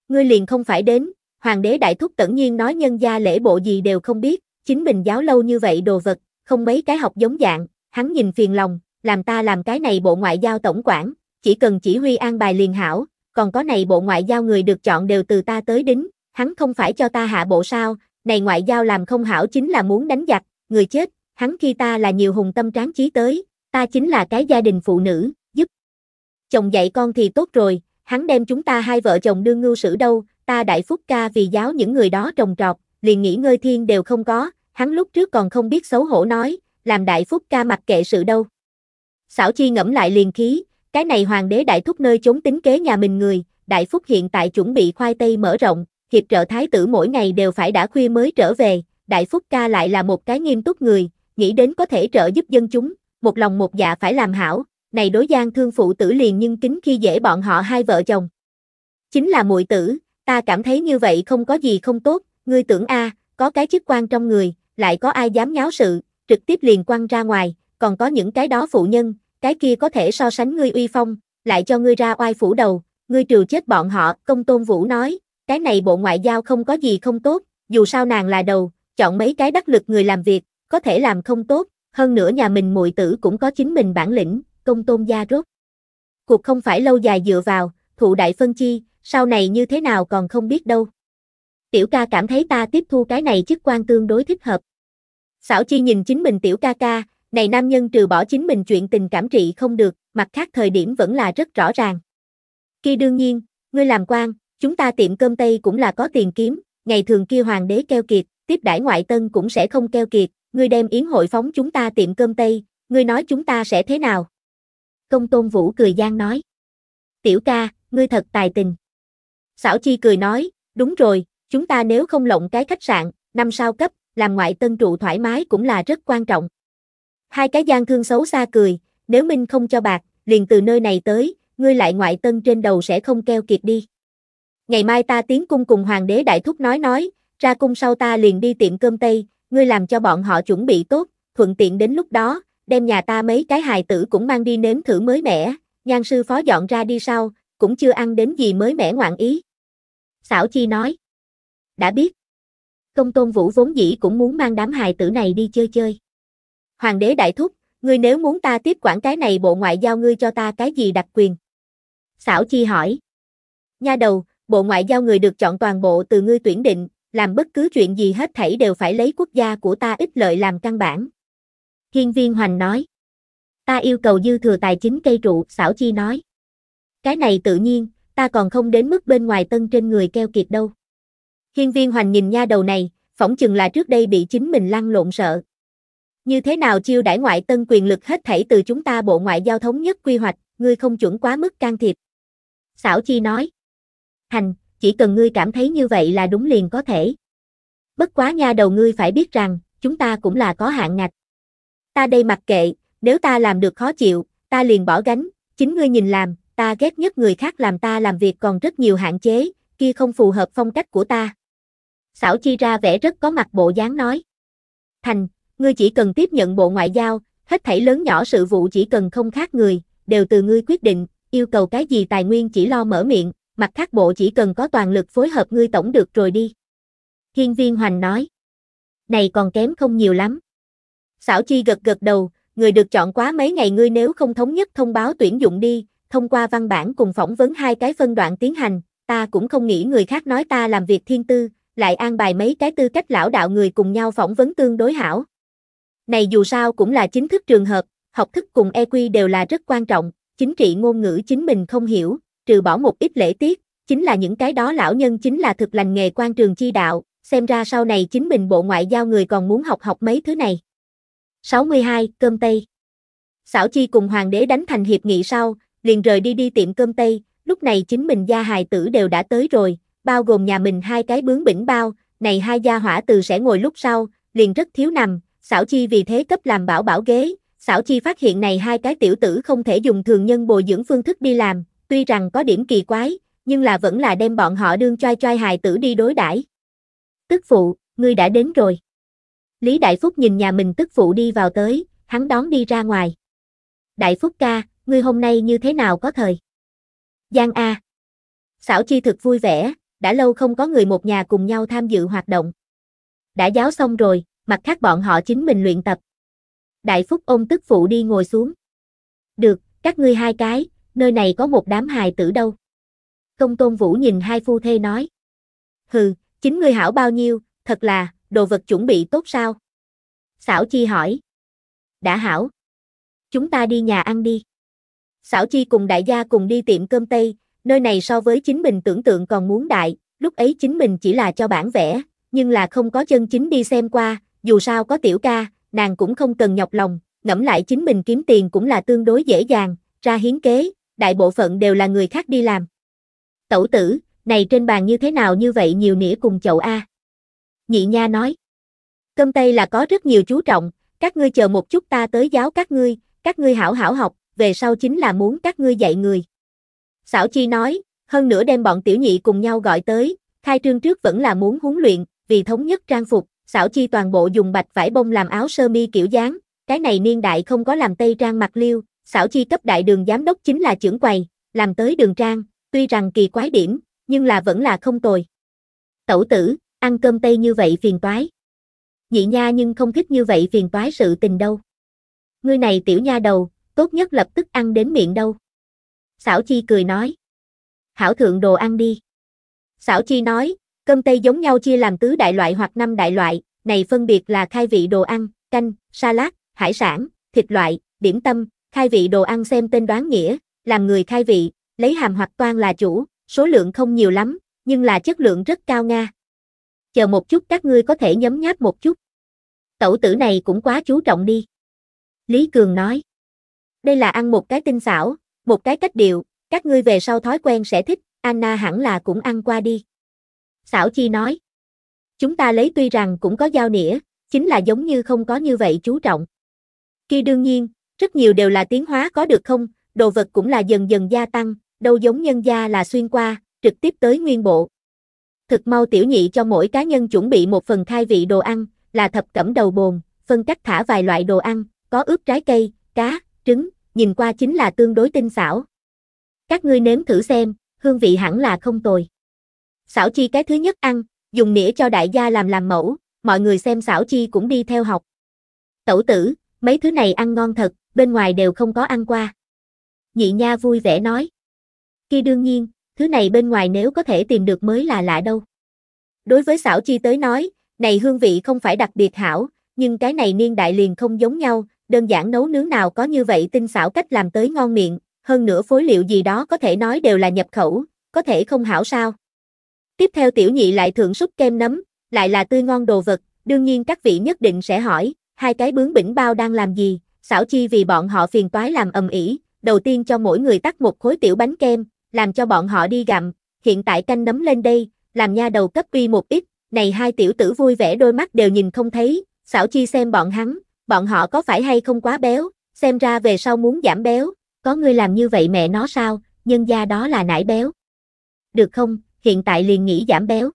ngươi liền không phải đến, hoàng đế đại thúc tẩn nhiên nói nhân gia lễ bộ gì đều không biết, chính mình giáo lâu như vậy đồ vật, không mấy cái học giống dạng, hắn nhìn phiền lòng, làm ta làm cái này bộ ngoại giao tổng quản, chỉ cần chỉ huy an bài liền hảo, còn có này bộ ngoại giao người được chọn đều từ ta tới đính, hắn không phải cho ta hạ bộ sao, này ngoại giao làm không hảo chính là muốn đánh giặc, người chết, hắn khi ta là nhiều hùng tâm tráng trí tới, ta chính là cái gia đình phụ nữ, giúp chồng dạy con thì tốt rồi, hắn đem chúng ta hai vợ chồng đương ngưu sử đâu, ta đại phúc ca vì giáo những người đó trồng trọt, liền nghỉ ngơi thiên đều không có, hắn lúc trước còn không biết xấu hổ nói, làm đại phúc ca mặc kệ sự đâu. Xảo chi ngẫm lại liền khí, cái này hoàng đế đại thúc nơi chống tính kế nhà mình người, đại phúc hiện tại chuẩn bị khoai tây mở rộng, hiệp trợ thái tử mỗi ngày đều phải đã khuya mới trở về, đại phúc ca lại là một cái nghiêm túc người, nghĩ đến có thể trợ giúp dân chúng, một lòng một dạ phải làm hảo, này đối gian thương phụ tử liền nhưng kính khi dễ bọn họ hai vợ chồng. Chính là muội tử, ta cảm thấy như vậy không có gì không tốt, ngươi tưởng a, có cái chức quan trong người, lại có ai dám nháo sự, trực tiếp liền quăng ra ngoài, còn có những cái đó phụ nhân, cái kia có thể so sánh ngươi uy phong, lại cho ngươi ra oai phủ đầu, ngươi trừ chết bọn họ, công tôn vũ nói, cái này bộ ngoại giao không có gì không tốt, dù sao nàng là đầu, chọn mấy cái đắc lực người làm việc, có thể làm không tốt, hơn nữa nhà mình muội tử cũng có chính mình bản lĩnh, công tôn gia rốt. Cuộc không phải lâu dài dựa vào, thụ đại phân chi, sau này như thế nào còn không biết đâu. Tiểu ca cảm thấy ta tiếp thu cái này chức quan tương đối thích hợp. Xảo chi nhìn chính mình tiểu ca ca, này nam nhân trừ bỏ chính mình chuyện tình cảm trị không được, mặt khác thời điểm vẫn là rất rõ ràng. Khi đương nhiên, ngươi làm quan, chúng ta tiệm cơm Tây cũng là có tiền kiếm, ngày thường kia hoàng đế keo kiệt, tiếp đãi ngoại tân cũng sẽ không keo kiệt, ngươi đem yến hội phóng chúng ta tiệm cơm Tây, ngươi nói chúng ta sẽ thế nào? công tôn vũ cười gian nói. Tiểu ca, ngươi thật tài tình. Sảo chi cười nói, đúng rồi, chúng ta nếu không lộng cái khách sạn, năm sao cấp, làm ngoại tân trụ thoải mái cũng là rất quan trọng. Hai cái gian thương xấu xa cười, nếu Minh không cho bạc, liền từ nơi này tới, ngươi lại ngoại tân trên đầu sẽ không keo kiệt đi. Ngày mai ta tiến cung cùng hoàng đế đại thúc nói nói, ra cung sau ta liền đi tiệm cơm Tây, ngươi làm cho bọn họ chuẩn bị tốt, thuận tiện đến lúc đó, đem nhà ta mấy cái hài tử cũng mang đi nếm thử mới mẻ, nhan sư phó dọn ra đi sau, cũng chưa ăn đến gì mới mẻ ngoạn ý. Xảo Chi nói. Đã biết. Công tôn vũ vốn dĩ cũng muốn mang đám hài tử này đi chơi chơi. Hoàng đế đại thúc, ngươi nếu muốn ta tiếp quản cái này bộ ngoại giao ngươi cho ta cái gì đặc quyền? Xảo Chi hỏi. Nha đầu, bộ ngoại giao người được chọn toàn bộ từ ngươi tuyển định, làm bất cứ chuyện gì hết thảy đều phải lấy quốc gia của ta ích lợi làm căn bản. Hiên viên hoành nói. Ta yêu cầu dư thừa tài chính cây trụ, xảo chi nói. Cái này tự nhiên, ta còn không đến mức bên ngoài tân trên người keo kiệt đâu. Hiên viên hoành nhìn nha đầu này, phỏng chừng là trước đây bị chính mình lăn lộn sợ. Như thế nào chiêu đãi ngoại tân quyền lực hết thảy từ chúng ta bộ ngoại giao thống nhất quy hoạch, ngươi không chuẩn quá mức can thiệp. Xảo chi nói. Hành, chỉ cần ngươi cảm thấy như vậy là đúng liền có thể. Bất quá nha đầu ngươi phải biết rằng, chúng ta cũng là có hạn ngạch ta đây mặc kệ, nếu ta làm được khó chịu, ta liền bỏ gánh, chính ngươi nhìn làm, ta ghét nhất người khác làm ta làm việc còn rất nhiều hạn chế, kia không phù hợp phong cách của ta. Xảo chi ra vẻ rất có mặt bộ dáng nói. Thành, ngươi chỉ cần tiếp nhận bộ ngoại giao, hết thảy lớn nhỏ sự vụ chỉ cần không khác người, đều từ ngươi quyết định, yêu cầu cái gì tài nguyên chỉ lo mở miệng, mặt khác bộ chỉ cần có toàn lực phối hợp ngươi tổng được rồi đi. Hiên viên hoành nói. Này còn kém không nhiều lắm. Xảo Chi gật gật đầu, người được chọn quá mấy ngày ngươi nếu không thống nhất thông báo tuyển dụng đi, thông qua văn bản cùng phỏng vấn hai cái phân đoạn tiến hành, ta cũng không nghĩ người khác nói ta làm việc thiên tư, lại an bài mấy cái tư cách lão đạo người cùng nhau phỏng vấn tương đối hảo. Này dù sao cũng là chính thức trường hợp, học thức cùng EQ đều là rất quan trọng, chính trị ngôn ngữ chính mình không hiểu, trừ bỏ một ít lễ tiết, chính là những cái đó lão nhân chính là thực lành nghề quan trường chi đạo, xem ra sau này chính mình bộ ngoại giao người còn muốn học học mấy thứ này. 62, cơm Tây. Xảo Chi cùng hoàng đế đánh thành hiệp nghị sau, liền rời đi đi tiệm cơm Tây, lúc này chính mình gia hài tử đều đã tới rồi, bao gồm nhà mình hai cái bướng bỉnh bao, này hai gia hỏa từ sẽ ngồi lúc sau, liền rất thiếu nằm, Xảo Chi vì thế cấp làm bảo bảo ghế, Xảo Chi phát hiện này hai cái tiểu tử không thể dùng thường nhân bồi dưỡng phương thức đi làm, tuy rằng có điểm kỳ quái, nhưng là vẫn là đem bọn họ đương choai choai hài tử đi đối đãi. Tức phụ, ngươi đã đến rồi. Lý Đại Phúc nhìn nhà mình tức phụ đi vào tới, hắn đón đi ra ngoài. Đại Phúc ca, ngươi hôm nay như thế nào có thời? Giang A. Xảo Chi thực vui vẻ, đã lâu không có người một nhà cùng nhau tham dự hoạt động. Đã giáo xong rồi, mặt khác bọn họ chính mình luyện tập. Đại Phúc ôm tức phụ đi ngồi xuống. Được, các ngươi hai cái, nơi này có một đám hài tử đâu. Công Tôn Vũ nhìn hai phu thê nói. Hừ, chính ngươi hảo bao nhiêu, thật là, đồ vật chuẩn bị tốt sao? Xảo Chi hỏi. Đã hảo. Chúng ta đi nhà ăn đi. Xảo Chi cùng đại gia cùng đi tiệm cơm Tây, nơi này so với chính mình tưởng tượng còn muốn đại, lúc ấy chính mình chỉ là cho bản vẽ, nhưng là không có chân chính đi xem qua, dù sao có tiểu ca, nàng cũng không cần nhọc lòng, ngẫm lại chính mình kiếm tiền cũng là tương đối dễ dàng, ra hiến kế, đại bộ phận đều là người khác đi làm. Tẩu tử, này trên bàn như thế nào như vậy nhiều nĩa cùng chậu A nhị nha nói. Cơm Tây là có rất nhiều chú trọng, các ngươi chờ một chút ta tới giáo các ngươi, các ngươi hảo hảo học, về sau chính là muốn các ngươi dạy người. Xảo Chi nói, hơn nữa đem bọn tiểu nhị cùng nhau gọi tới, khai trương trước vẫn là muốn huấn luyện, vì thống nhất trang phục, Xảo Chi toàn bộ dùng bạch vải bông làm áo sơ mi kiểu dáng, cái này niên đại không có làm tây trang mặc liêu, Xảo Chi cấp đại đường giám đốc chính là trưởng quầy, làm tới đường trang, tuy rằng kỳ quái điểm, nhưng là vẫn là không tồi. Tẩu tử, ăn cơm tây như vậy phiền toái. Nhị nha nhưng không thích như vậy phiền toái sự tình đâu. Ngươi này tiểu nha đầu, tốt nhất lập tức ăn đến miệng đâu. sảo Chi cười nói. Hảo thượng đồ ăn đi. sảo Chi nói, cơm tây giống nhau chia làm tứ đại loại hoặc năm đại loại, này phân biệt là khai vị đồ ăn, canh, salad, hải sản, thịt loại, điểm tâm, khai vị đồ ăn xem tên đoán nghĩa, làm người khai vị, lấy hàm hoặc toan là chủ, số lượng không nhiều lắm, nhưng là chất lượng rất cao nga chờ một chút các ngươi có thể nhấm nháp một chút. Tẩu tử này cũng quá chú trọng đi. Lý Cường nói. Đây là ăn một cái tinh xảo, một cái cách điệu, các ngươi về sau thói quen sẽ thích, Anna hẳn là cũng ăn qua đi. Xảo Chi nói. Chúng ta lấy tuy rằng cũng có giao nĩa, chính là giống như không có như vậy chú trọng. Kia đương nhiên, rất nhiều đều là tiến hóa có được không, đồ vật cũng là dần dần gia tăng, đâu giống nhân gia là xuyên qua, trực tiếp tới nguyên bộ. Thực mau tiểu nhị cho mỗi cá nhân chuẩn bị một phần khai vị đồ ăn, là thập cẩm đầu bồn, phân cắt thả vài loại đồ ăn, có ướp trái cây, cá, trứng, nhìn qua chính là tương đối tinh xảo. Các ngươi nếm thử xem, hương vị hẳn là không tồi. Xảo chi cái thứ nhất ăn, dùng nĩa cho đại gia làm làm mẫu, mọi người xem xảo chi cũng đi theo học. Tẩu tử, mấy thứ này ăn ngon thật, bên ngoài đều không có ăn qua. Nhị nha vui vẻ nói. Kia đương nhiên, thứ này bên ngoài nếu có thể tìm được mới là lạ đâu. Đối với xảo chi tới nói, này hương vị không phải đặc biệt hảo, nhưng cái này niên đại liền không giống nhau, đơn giản nấu nướng nào có như vậy tinh xảo cách làm tới ngon miệng, hơn nữa phối liệu gì đó có thể nói đều là nhập khẩu, có thể không hảo sao. Tiếp theo tiểu nhị lại thưởng súc kem nấm, lại là tươi ngon đồ vật, đương nhiên các vị nhất định sẽ hỏi, hai cái bướng bỉnh bao đang làm gì, xảo chi vì bọn họ phiền toái làm ầm ĩ, đầu tiên cho mỗi người tắt một khối tiểu bánh kem, làm cho bọn họ đi gặm, hiện tại canh nấm lên đây, làm nha đầu cấp uy một ít, này hai tiểu tử vui vẻ đôi mắt đều nhìn không thấy, xảo chi xem bọn hắn, bọn họ có phải hay không quá béo, xem ra về sau muốn giảm béo, có ngươi làm như vậy mẹ nó sao, nhân gia đó là nải béo. Được không, hiện tại liền nghĩ giảm béo.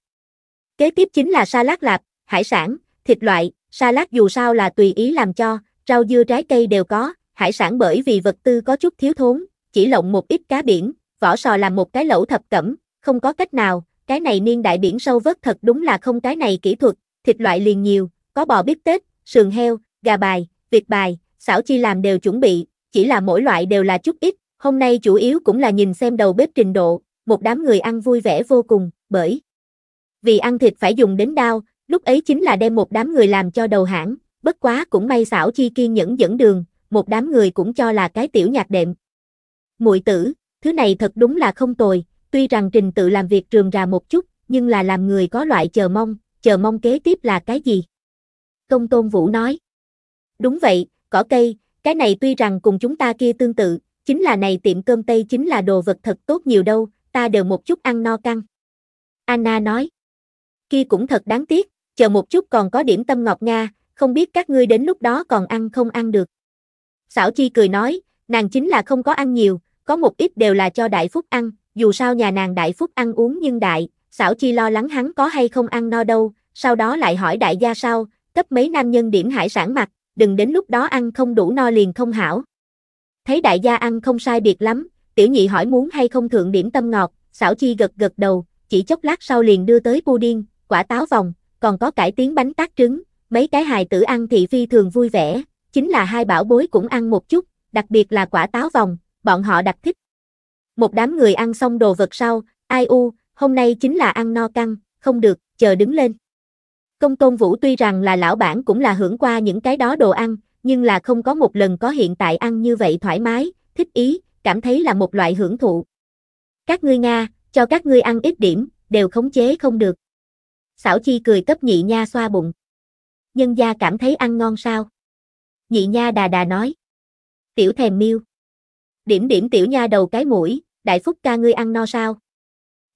Kế tiếp chính là sa lát lạp, hải sản, thịt loại, sa lát dù sao là tùy ý làm cho, rau dưa trái cây đều có, hải sản bởi vì vật tư có chút thiếu thốn, chỉ lộng một ít cá biển, vỏ sò làm một cái lẩu thập cẩm, không có cách nào, cái này niên đại biển sâu vớt thật đúng là không cái này kỹ thuật, thịt loại liền nhiều, có bò bít tết, sườn heo, gà bài, vịt bài, xảo chi làm đều chuẩn bị, chỉ là mỗi loại đều là chút ít, hôm nay chủ yếu cũng là nhìn xem đầu bếp trình độ, một đám người ăn vui vẻ vô cùng, bởi vì ăn thịt phải dùng đến đao, lúc ấy chính là đem một đám người làm cho đầu hãng, bất quá cũng may xảo chi kiên nhẫn dẫn đường, một đám người cũng cho là cái tiểu nhạc đệm. mùi tử, Thứ này thật đúng là không tồi, tuy rằng trình tự làm việc rườm rà một chút, nhưng là làm người có loại chờ mong, chờ mong kế tiếp là cái gì? Công Tôn Vũ nói. Đúng vậy, cỏ cây, cái này tuy rằng cùng chúng ta kia tương tự, chính là này tiệm cơm Tây chính là đồ vật thật tốt nhiều đâu, ta đều một chút ăn no căng. Anna nói. Kia cũng thật đáng tiếc, chờ một chút còn có điểm tâm ngọt Nga, không biết các ngươi đến lúc đó còn ăn không ăn được. sảo Chi cười nói, nàng chính là không có ăn nhiều, có một ít đều là cho Đại Phúc ăn, dù sao nhà nàng Đại Phúc ăn uống nhưng đại, xảo chi lo lắng hắn có hay không ăn no đâu, sau đó lại hỏi đại gia sao, cấp mấy nam nhân điểm hải sản mặt, đừng đến lúc đó ăn không đủ no liền không hảo. Thấy đại gia ăn không sai biệt lắm, tiểu nhị hỏi muốn hay không thượng điểm tâm ngọt, xảo chi gật gật đầu, chỉ chốc lát sau liền đưa tới điên quả táo vòng, còn có cải tiến bánh tát trứng, mấy cái hài tử ăn thị phi thường vui vẻ, chính là hai bảo bối cũng ăn một chút, đặc biệt là quả táo vòng, bọn họ đặc thích. Một đám người ăn xong đồ vật sau, ai u, hôm nay chính là ăn no căng, không được, chờ đứng lên. Công Tôn Vũ tuy rằng là lão bản cũng là hưởng qua những cái đó đồ ăn, nhưng là không có một lần có hiện tại ăn như vậy thoải mái, thích ý, cảm thấy là một loại hưởng thụ. Các ngươi Nga, cho các ngươi ăn ít điểm, đều khống chế không được. Xảo Chi cười cấp nhị nha xoa bụng. Nhân gia cảm thấy ăn ngon sao? Nhị nha đà đà nói. Tiểu thèm miêu. Điểm điểm tiểu nha đầu cái mũi, đại phúc ca ngươi ăn no sao?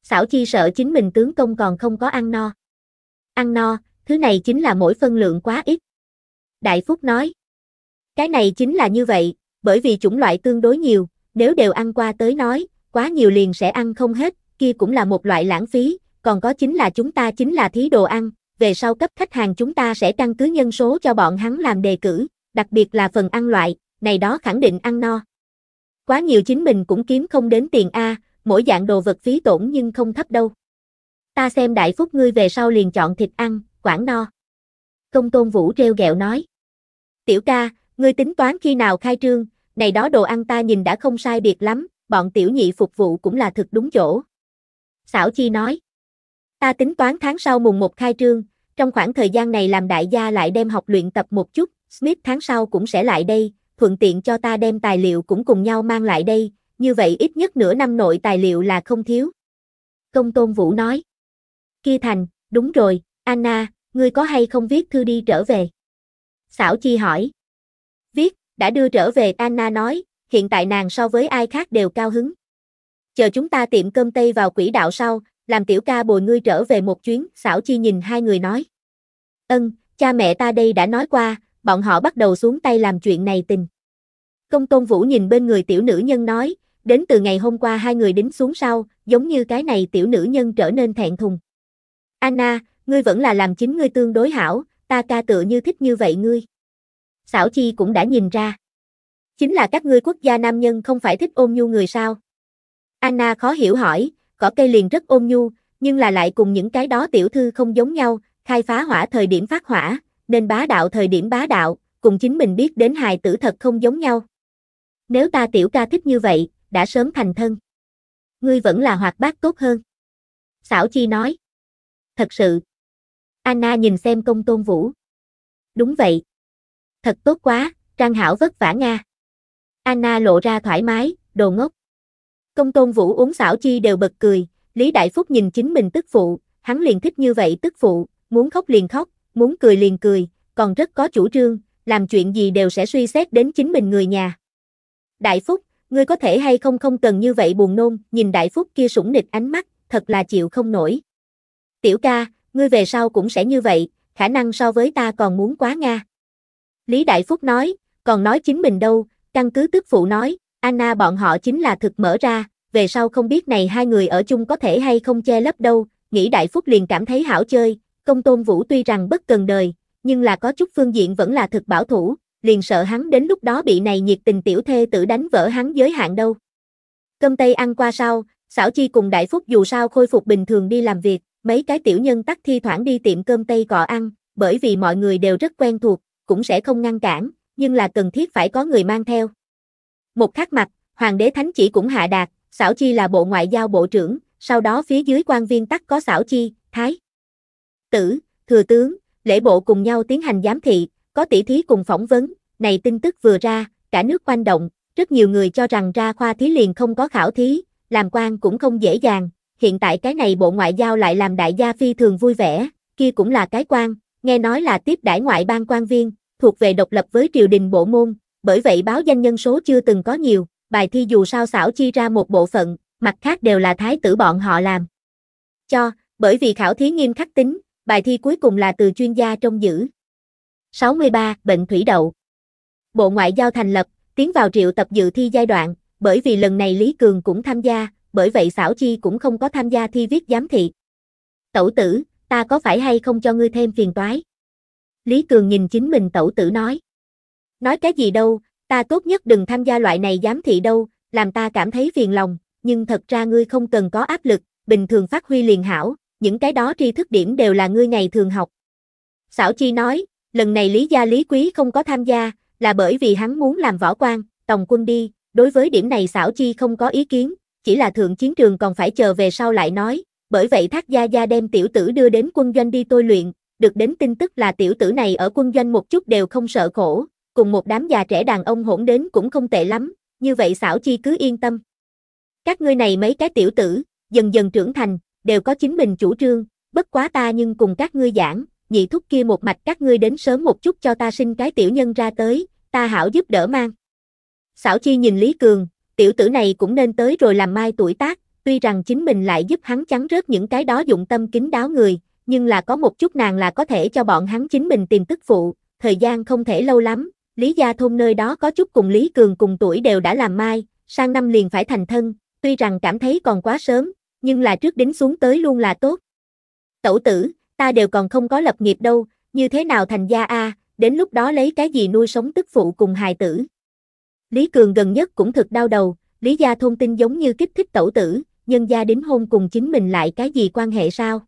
Xảo chi sợ chính mình tướng công còn không có ăn no. Ăn no, thứ này chính là mỗi phân lượng quá ít. Đại phúc nói. Cái này chính là như vậy, bởi vì chủng loại tương đối nhiều, nếu đều ăn qua tới nói, quá nhiều liền sẽ ăn không hết, kia cũng là một loại lãng phí, còn có chính là chúng ta chính là thí đồ ăn, về sau cấp khách hàng chúng ta sẽ căn cứ nhân số cho bọn hắn làm đề cử, đặc biệt là phần ăn loại, này đó khẳng định ăn no. Quá nhiều chính mình cũng kiếm không đến tiền A, mỗi dạng đồ vật phí tổn nhưng không thấp đâu. Ta xem đại phúc ngươi về sau liền chọn thịt ăn, quảng no. Công tôn vũ treo gẹo nói. Tiểu ca, ngươi tính toán khi nào khai trương, này đó đồ ăn ta nhìn đã không sai biệt lắm, bọn tiểu nhị phục vụ cũng là thực đúng chỗ. Xảo Chi nói. Ta tính toán tháng sau mùng một khai trương, trong khoảng thời gian này làm đại gia lại đem học luyện tập một chút, Smith tháng sau cũng sẽ lại đây, thuận tiện cho ta đem tài liệu cũng cùng nhau mang lại đây, như vậy ít nhất nửa năm nội tài liệu là không thiếu. Công Tôn Vũ nói. Kia thành, đúng rồi, Anna, ngươi có hay không viết thư đi trở về? Xảo Chi hỏi. Viết, đã đưa trở về Anna nói, hiện tại nàng so với ai khác đều cao hứng. Chờ chúng ta tiệm cơm tây vào quỹ đạo sau, làm tiểu ca bồi ngươi trở về một chuyến, Xảo Chi nhìn hai người nói. Ân, cha mẹ ta đây đã nói qua, bọn họ bắt đầu xuống tay làm chuyện này tình. Công Tôn Vũ nhìn bên người tiểu nữ nhân nói, đến từ ngày hôm qua hai người đính xuống sau, giống như cái này tiểu nữ nhân trở nên thẹn thùng. Anna, ngươi vẫn là làm chính ngươi tương đối hảo, ta ca tựa như thích như vậy ngươi. Xảo Chi cũng đã nhìn ra. Chính là các ngươi quốc gia nam nhân không phải thích ôm nhu người sao? Anna khó hiểu hỏi, cỏ cây liền rất ôm nhu, nhưng là lại cùng những cái đó tiểu thư không giống nhau, khai phá hỏa thời điểm phát hỏa, nên bá đạo thời điểm bá đạo, cùng chính mình biết đến hài tử thật không giống nhau. Nếu ta tiểu ca thích như vậy, đã sớm thành thân. Ngươi vẫn là hoạt bát tốt hơn. Xảo Chi nói. Thật sự. Anna nhìn xem công tôn vũ. Đúng vậy. Thật tốt quá, Trang Hảo vất vả Nga. Anna lộ ra thoải mái, đồ ngốc. Công tôn vũ uống xảo chi đều bật cười, Lý Đại Phúc nhìn chính mình tức phụ, hắn liền thích như vậy tức phụ, muốn khóc liền khóc, muốn cười liền cười, còn rất có chủ trương, làm chuyện gì đều sẽ suy xét đến chính mình người nhà. Đại Phúc, ngươi có thể hay không không cần như vậy buồn nôn, nhìn Đại Phúc kia sủng nịch ánh mắt, thật là chịu không nổi. Tiểu ca, ngươi về sau cũng sẽ như vậy, khả năng so với ta còn muốn quá Nga. Lý Đại Phúc nói, còn nói chính mình đâu, căn cứ tức phụ nói, Anna bọn họ chính là thực mở ra, về sau không biết này hai người ở chung có thể hay không che lấp đâu, nghĩ Đại Phúc liền cảm thấy hảo chơi, công tôn vũ tuy rằng bất cần đời, nhưng là có chút phương diện vẫn là thực bảo thủ, liền sợ hắn đến lúc đó bị này nhiệt tình tiểu thê tử đánh vỡ hắn giới hạn đâu. Cơm tây ăn qua sau, xảo chi cùng đại phúc dù sao khôi phục bình thường đi làm việc, mấy cái tiểu nhân tắc thi thoảng đi tiệm cơm tây cọ ăn, bởi vì mọi người đều rất quen thuộc, cũng sẽ không ngăn cản, nhưng là cần thiết phải có người mang theo. Một khắc mặt, hoàng đế thánh chỉ cũng hạ đạt, xảo chi là bộ ngoại giao bộ trưởng, sau đó phía dưới quan viên tắc có xảo chi, thái tử, thừa tướng, lễ bộ cùng nhau tiến hành giám thị, có tỷ thí cùng phỏng vấn, này tin tức vừa ra, cả nước quanh động, rất nhiều người cho rằng ra khoa thí liền không có khảo thí, làm quan cũng không dễ dàng, hiện tại cái này bộ ngoại giao lại làm đại gia phi thường vui vẻ, kia cũng là cái quan, nghe nói là tiếp đãi ngoại bang quan viên, thuộc về độc lập với triều đình bộ môn, bởi vậy báo danh nhân số chưa từng có nhiều, bài thi dù sao xảo chi ra một bộ phận, mặt khác đều là thái tử bọn họ làm. Cho, bởi vì khảo thí nghiêm khắc tính, Bài thi cuối cùng là từ chuyên gia trong giữ. 63. Bệnh thủy đậu. Bộ Ngoại giao thành lập, tiến vào triệu tập dự thi giai đoạn, bởi vì lần này Lý Cường cũng tham gia, bởi vậy xảo chi cũng không có tham gia thi viết giám thị. Tẩu tử, ta có phải hay không cho ngươi thêm phiền toái? Lý Cường nhìn chính mình tẩu tử nói. Nói cái gì đâu, ta tốt nhất đừng tham gia loại này giám thị đâu, làm ta cảm thấy phiền lòng, nhưng thật ra ngươi không cần có áp lực, bình thường phát huy liền hảo, những cái đó tri thức điểm đều là ngươi ngày thường học. Xảo Chi nói, lần này Lý Gia Lý Quý không có tham gia, là bởi vì hắn muốn làm võ quan, tổng quân đi, đối với điểm này Xảo Chi không có ý kiến, chỉ là thượng chiến trường còn phải chờ về sau lại nói, bởi vậy Thác Gia Gia đem tiểu tử đưa đến quân doanh đi tôi luyện, được đến tin tức là tiểu tử này ở quân doanh một chút đều không sợ khổ, cùng một đám già trẻ đàn ông hỗn đến cũng không tệ lắm, như vậy Xảo Chi cứ yên tâm. Các ngươi này mấy cái tiểu tử, dần dần trưởng thành, đều có chính mình chủ trương, bất quá ta nhưng cùng các ngươi giảng, nhị thúc kia một mạch các ngươi đến sớm một chút cho ta sinh cái tiểu nhân ra tới, ta hảo giúp đỡ mang. Xảo chi nhìn Lý Cường, tiểu tử này cũng nên tới rồi làm mai tuổi tác, tuy rằng chính mình lại giúp hắn chắn rớt những cái đó dụng tâm kính đáo người, nhưng là có một chút nàng là có thể cho bọn hắn chính mình tìm tức phụ, thời gian không thể lâu lắm, Lý Gia Thôn nơi đó có chút cùng Lý Cường cùng tuổi đều đã làm mai, sang năm liền phải thành thân, tuy rằng cảm thấy còn quá sớm, nhưng là trước đính xuống tới luôn là tốt. Tẩu tử, ta đều còn không có lập nghiệp đâu, như thế nào thành gia a, đến lúc đó lấy cái gì nuôi sống tức phụ cùng hài tử. Lý Cường gần nhất cũng thực đau đầu, Lý gia thông tin giống như kích thích tẩu tử, nhân gia đính hôn cùng chính mình lại cái gì quan hệ sao?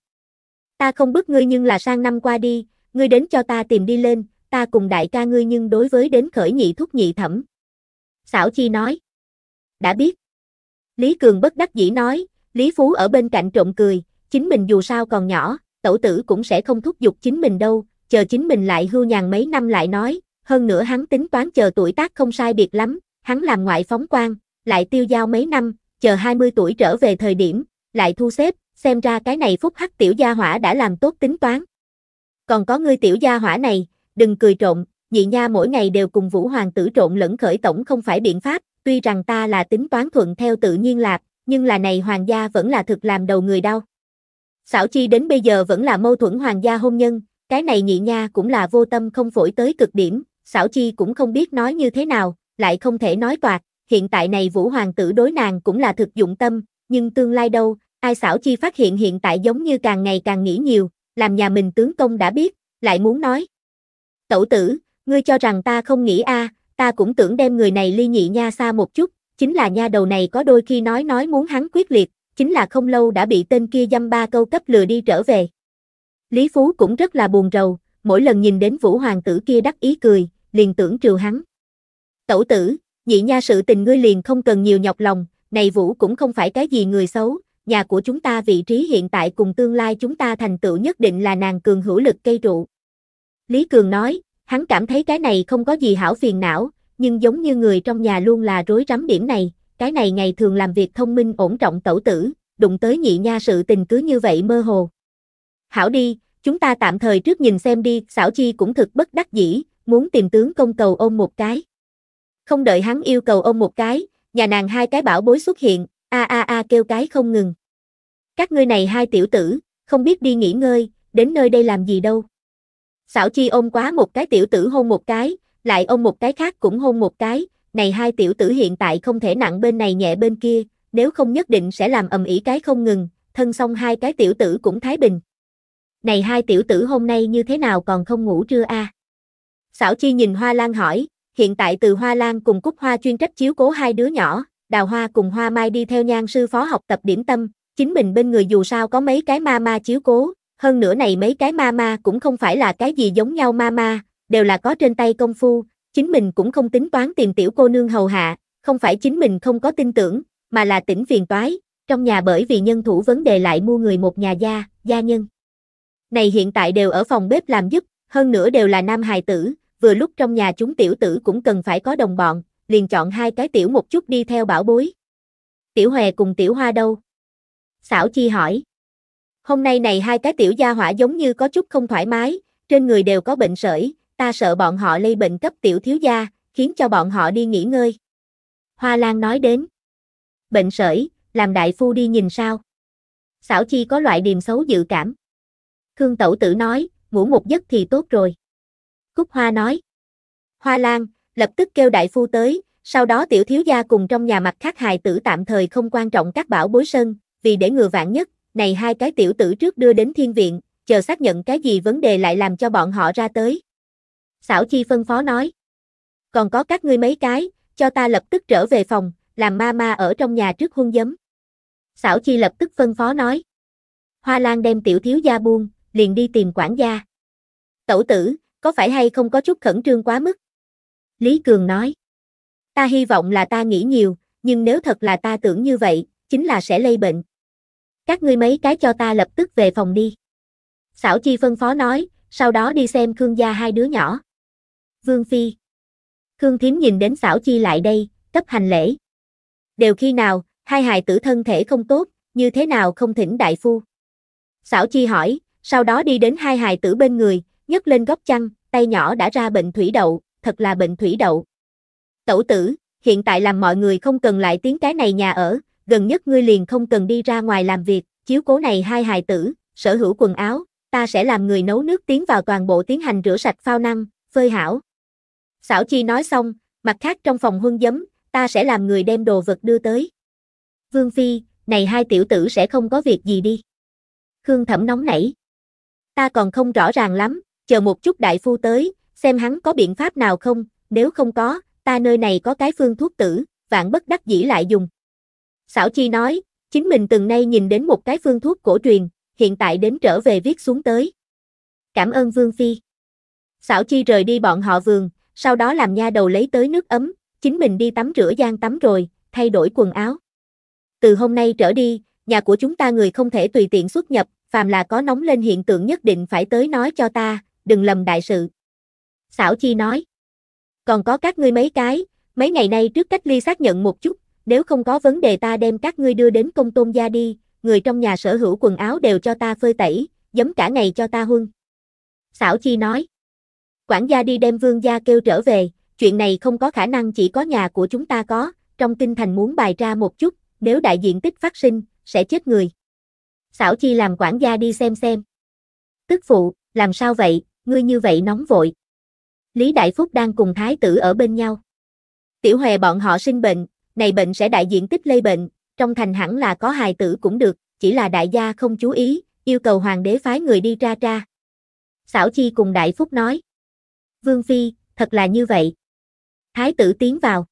Ta không bức ngươi nhưng là sang năm qua đi, ngươi đến cho ta tìm đi lên, ta cùng đại ca ngươi nhưng đối với đến khởi nhị thúc nhị thẩm. Xảo Chi nói. Đã biết. Lý Cường bất đắc dĩ nói, Lý Phú ở bên cạnh trộm cười, chính mình dù sao còn nhỏ, tẩu tử cũng sẽ không thúc giục chính mình đâu, chờ chính mình lại hưu nhàn mấy năm lại nói, hơn nữa hắn tính toán chờ tuổi tác không sai biệt lắm, hắn làm ngoại phóng quan, lại tiêu giao mấy năm, chờ 20 tuổi trở về thời điểm, lại thu xếp, xem ra cái này phúc hắc tiểu gia hỏa đã làm tốt tính toán. Còn có ngươi tiểu gia hỏa này, đừng cười trộn, nhị nha mỗi ngày đều cùng vũ hoàng tử trộn lẫn khởi tổng không phải biện pháp, tuy rằng ta là tính toán thuận theo tự nhiên lạc, nhưng là này hoàng gia vẫn là thực làm đầu người đau. Xảo chi đến bây giờ vẫn là mâu thuẫn hoàng gia hôn nhân, cái này nhị nha cũng là vô tâm không phổi tới cực điểm, xảo chi cũng không biết nói như thế nào, lại không thể nói toạc, hiện tại này vũ hoàng tử đối nàng cũng là thực dụng tâm, nhưng tương lai đâu, ai xảo chi phát hiện hiện tại giống như càng ngày càng nghĩ nhiều, làm nhà mình tướng công đã biết, lại muốn nói. Tẩu tử, ngươi cho rằng ta không nghĩ a à, ta cũng tưởng đem người này ly nhị nha xa một chút, chính là nha đầu này có đôi khi nói nói muốn hắn quyết liệt, chính là không lâu đã bị tên kia dăm ba câu cấp lừa đi trở về. Lý Phú cũng rất là buồn rầu, mỗi lần nhìn đến Vũ Hoàng tử kia đắc ý cười, liền tưởng trừ hắn. Tẩu tử, nhị nha sự tình ngươi liền không cần nhiều nhọc lòng, này Vũ cũng không phải cái gì người xấu, nhà của chúng ta vị trí hiện tại cùng tương lai chúng ta thành tựu nhất định là nàng cường hữu lực cây trụ. Lý Cường nói, hắn cảm thấy cái này không có gì hảo phiền não, nhưng giống như người trong nhà luôn là rối rắm điểm này, cái này ngày thường làm việc thông minh ổn trọng tẩu tử, đụng tới nhị nha sự tình cứ như vậy mơ hồ. Hảo đi, chúng ta tạm thời trước nhìn xem đi, xảo chi cũng thực bất đắc dĩ, muốn tìm tướng công cầu ôm một cái. Không đợi hắn yêu cầu ôm một cái, nhà nàng hai cái bảo bối xuất hiện, a a a kêu cái không ngừng. Các ngươi này hai tiểu tử, không biết đi nghỉ ngơi, đến nơi đây làm gì đâu. Xảo chi ôm quá một cái tiểu tử hôn một cái, lại ông một cái khác cũng hôn một cái, này hai tiểu tử hiện tại không thể nặng bên này nhẹ bên kia, nếu không nhất định sẽ làm ầm ĩ cái không ngừng, thân xong hai cái tiểu tử cũng thái bình. Này hai tiểu tử hôm nay như thế nào còn không ngủ trưa a? sảo Chi nhìn Hoa Lan hỏi, hiện tại từ Hoa Lan cùng Cúc Hoa chuyên trách chiếu cố hai đứa nhỏ, Đào Hoa cùng Hoa Mai đi theo nhan sư phó học tập điểm tâm, chính mình bên người dù sao có mấy cái ma ma chiếu cố, hơn nữa này mấy cái ma ma cũng không phải là cái gì giống nhau ma ma, đều là có trên tay công phu, chính mình cũng không tính toán tìm tiểu cô nương hầu hạ, không phải chính mình không có tin tưởng, mà là tỉnh phiền toái, trong nhà bởi vì nhân thủ vấn đề lại mua người một nhà gia, gia nhân. Này hiện tại đều ở phòng bếp làm giúp, hơn nữa đều là nam hài tử, vừa lúc trong nhà chúng tiểu tử cũng cần phải có đồng bọn, liền chọn hai cái tiểu một chút đi theo bảo bối. Tiểu Hòe cùng tiểu Hoa đâu? Xảo Chi hỏi. Hôm nay này hai cái tiểu gia hỏa giống như có chút không thoải mái, trên người đều có bệnh sởi, ta sợ bọn họ lây bệnh cấp tiểu thiếu gia, khiến cho bọn họ đi nghỉ ngơi. Hoa Lan nói đến. Bệnh sởi, làm đại phu đi nhìn sao. Xảo Chi có loại điềm xấu dự cảm. Khương Tẩu Tử nói, ngủ một giấc thì tốt rồi. Cúc Hoa nói. Hoa Lan, lập tức kêu đại phu tới, sau đó tiểu thiếu gia cùng trong nhà mặt khác hài tử tạm thời không quan trọng các bảo bối sân, vì để ngừa vạn nhất, này hai cái tiểu tử trước đưa đến thiên viện, chờ xác nhận cái gì vấn đề lại làm cho bọn họ ra tới. Xảo Chi phân phó nói. Còn có các ngươi mấy cái, cho ta lập tức trở về phòng, làm ma ma ở trong nhà trước hung giấm. Xảo Chi lập tức phân phó nói. Hoa Lan đem tiểu thiếu gia buông, liền đi tìm quản gia. Tẩu tử, có phải hay không có chút khẩn trương quá mức? Lý Cường nói. Ta hy vọng là ta nghĩ nhiều, nhưng nếu thật là ta tưởng như vậy, chính là sẽ lây bệnh. Các ngươi mấy cái cho ta lập tức về phòng đi. Xảo Chi phân phó nói, sau đó đi xem Khương gia hai đứa nhỏ. Vương Phi. Khương Thiếm nhìn đến xảo chi lại đây, cấp hành lễ. Đều khi nào, hai hài tử thân thể không tốt, như thế nào không thỉnh đại phu. Xảo chi hỏi, sau đó đi đến hai hài tử bên người, nhấc lên góc chăn, tay nhỏ đã ra bệnh thủy đậu, thật là bệnh thủy đậu. Tẩu tử, hiện tại làm mọi người không cần lại tiếng cái này nhà ở, gần nhất ngươi liền không cần đi ra ngoài làm việc, chiếu cố này hai hài tử, sở hữu quần áo, ta sẽ làm người nấu nước tiến vào toàn bộ tiến hành rửa sạch phao năng, phơi hảo. Xảo Chi nói xong, mặt khác trong phòng huân giấm, ta sẽ làm người đem đồ vật đưa tới. Vương Phi, này hai tiểu tử sẽ không có việc gì đi. Khương Thẩm nóng nảy. Ta còn không rõ ràng lắm, chờ một chút đại phu tới, xem hắn có biện pháp nào không, nếu không có, ta nơi này có cái phương thuốc tử, vạn bất đắc dĩ lại dùng. Xảo Chi nói, chính mình từng nay nhìn đến một cái phương thuốc cổ truyền, hiện tại đến trở về viết xuống tới. Cảm ơn Vương Phi. Xảo Chi rời đi bọn họ vườn, sau đó làm nha đầu lấy tới nước ấm, chính mình đi tắm rửa gian tắm rồi, thay đổi quần áo. Từ hôm nay trở đi, nhà của chúng ta người không thể tùy tiện xuất nhập, phàm là có nóng lên hiện tượng nhất định phải tới nói cho ta, đừng lầm đại sự. Xảo Chi nói. Còn có các ngươi mấy cái, mấy ngày nay trước cách ly xác nhận một chút, nếu không có vấn đề ta đem các ngươi đưa đến công tôn gia đi, người trong nhà sở hữu quần áo đều cho ta phơi tẩy, giấm cả ngày cho ta huân. Xảo Chi nói. Quản gia đi đem vương gia kêu trở về, chuyện này không có khả năng chỉ có nhà của chúng ta có, trong kinh thành muốn bài ra một chút, nếu đại diện tích phát sinh, sẽ chết người. Xảo Chi làm quản gia đi xem xem. Tức phụ, làm sao vậy, ngươi như vậy nóng vội. Lý Đại Phúc đang cùng thái tử ở bên nhau. Tiểu hề bọn họ sinh bệnh, này bệnh sẽ đại diện tích lây bệnh, trong thành hẳn là có hài tử cũng được, chỉ là đại gia không chú ý, yêu cầu hoàng đế phái người đi tra tra. Xảo Chi cùng Đại Phúc nói. Vương Phi, thật là như vậy. Thái tử tiến vào.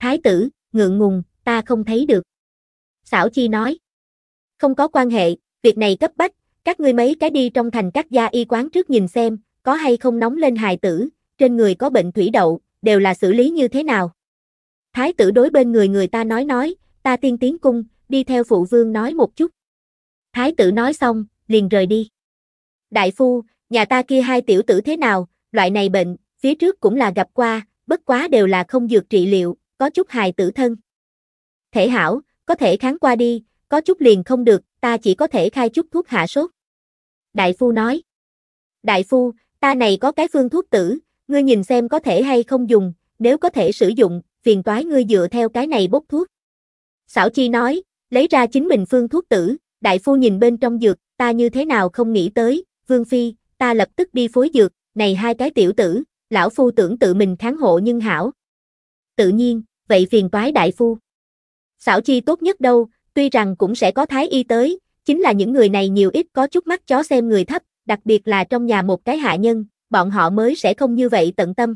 Thái tử, ngượng ngùng, ta không thấy được. Xảo Chi nói. Không có quan hệ, việc này cấp bách, các ngươi mấy cái đi trong thành các gia y quán trước nhìn xem, có hay không nóng lên hài tử, trên người có bệnh thủy đậu, đều là xử lý như thế nào. Thái tử đối bên người người ta nói nói, ta tiên tiến cung, đi theo phụ vương nói một chút. Thái tử nói xong, liền rời đi. Đại phu, nhà ta kia hai tiểu tử thế nào, loại này bệnh, phía trước cũng là gặp qua, bất quá đều là không dược trị liệu, có chút hài tử thân. Thể hảo, có thể kháng qua đi, có chút liền không được, ta chỉ có thể khai chút thuốc hạ sốt. Đại phu nói. Đại phu, ta này có cái phương thuốc tử, ngươi nhìn xem có thể hay không dùng, nếu có thể sử dụng, phiền toái ngươi dựa theo cái này bốc thuốc. Sảo Chi nói, lấy ra chính mình phương thuốc tử, đại phu nhìn bên trong dược, ta như thế nào không nghĩ tới, Vương Phi, ta lập tức đi phối dược, này hai cái tiểu tử, lão phu tưởng tự mình kháng hộ nhưng hảo. Tự nhiên, vậy phiền toái đại phu. Xảo chi tốt nhất đâu, tuy rằng cũng sẽ có thái y tới, chính là những người này nhiều ít có chút mắt chó xem người thấp, đặc biệt là trong nhà một cái hạ nhân, bọn họ mới sẽ không như vậy tận tâm.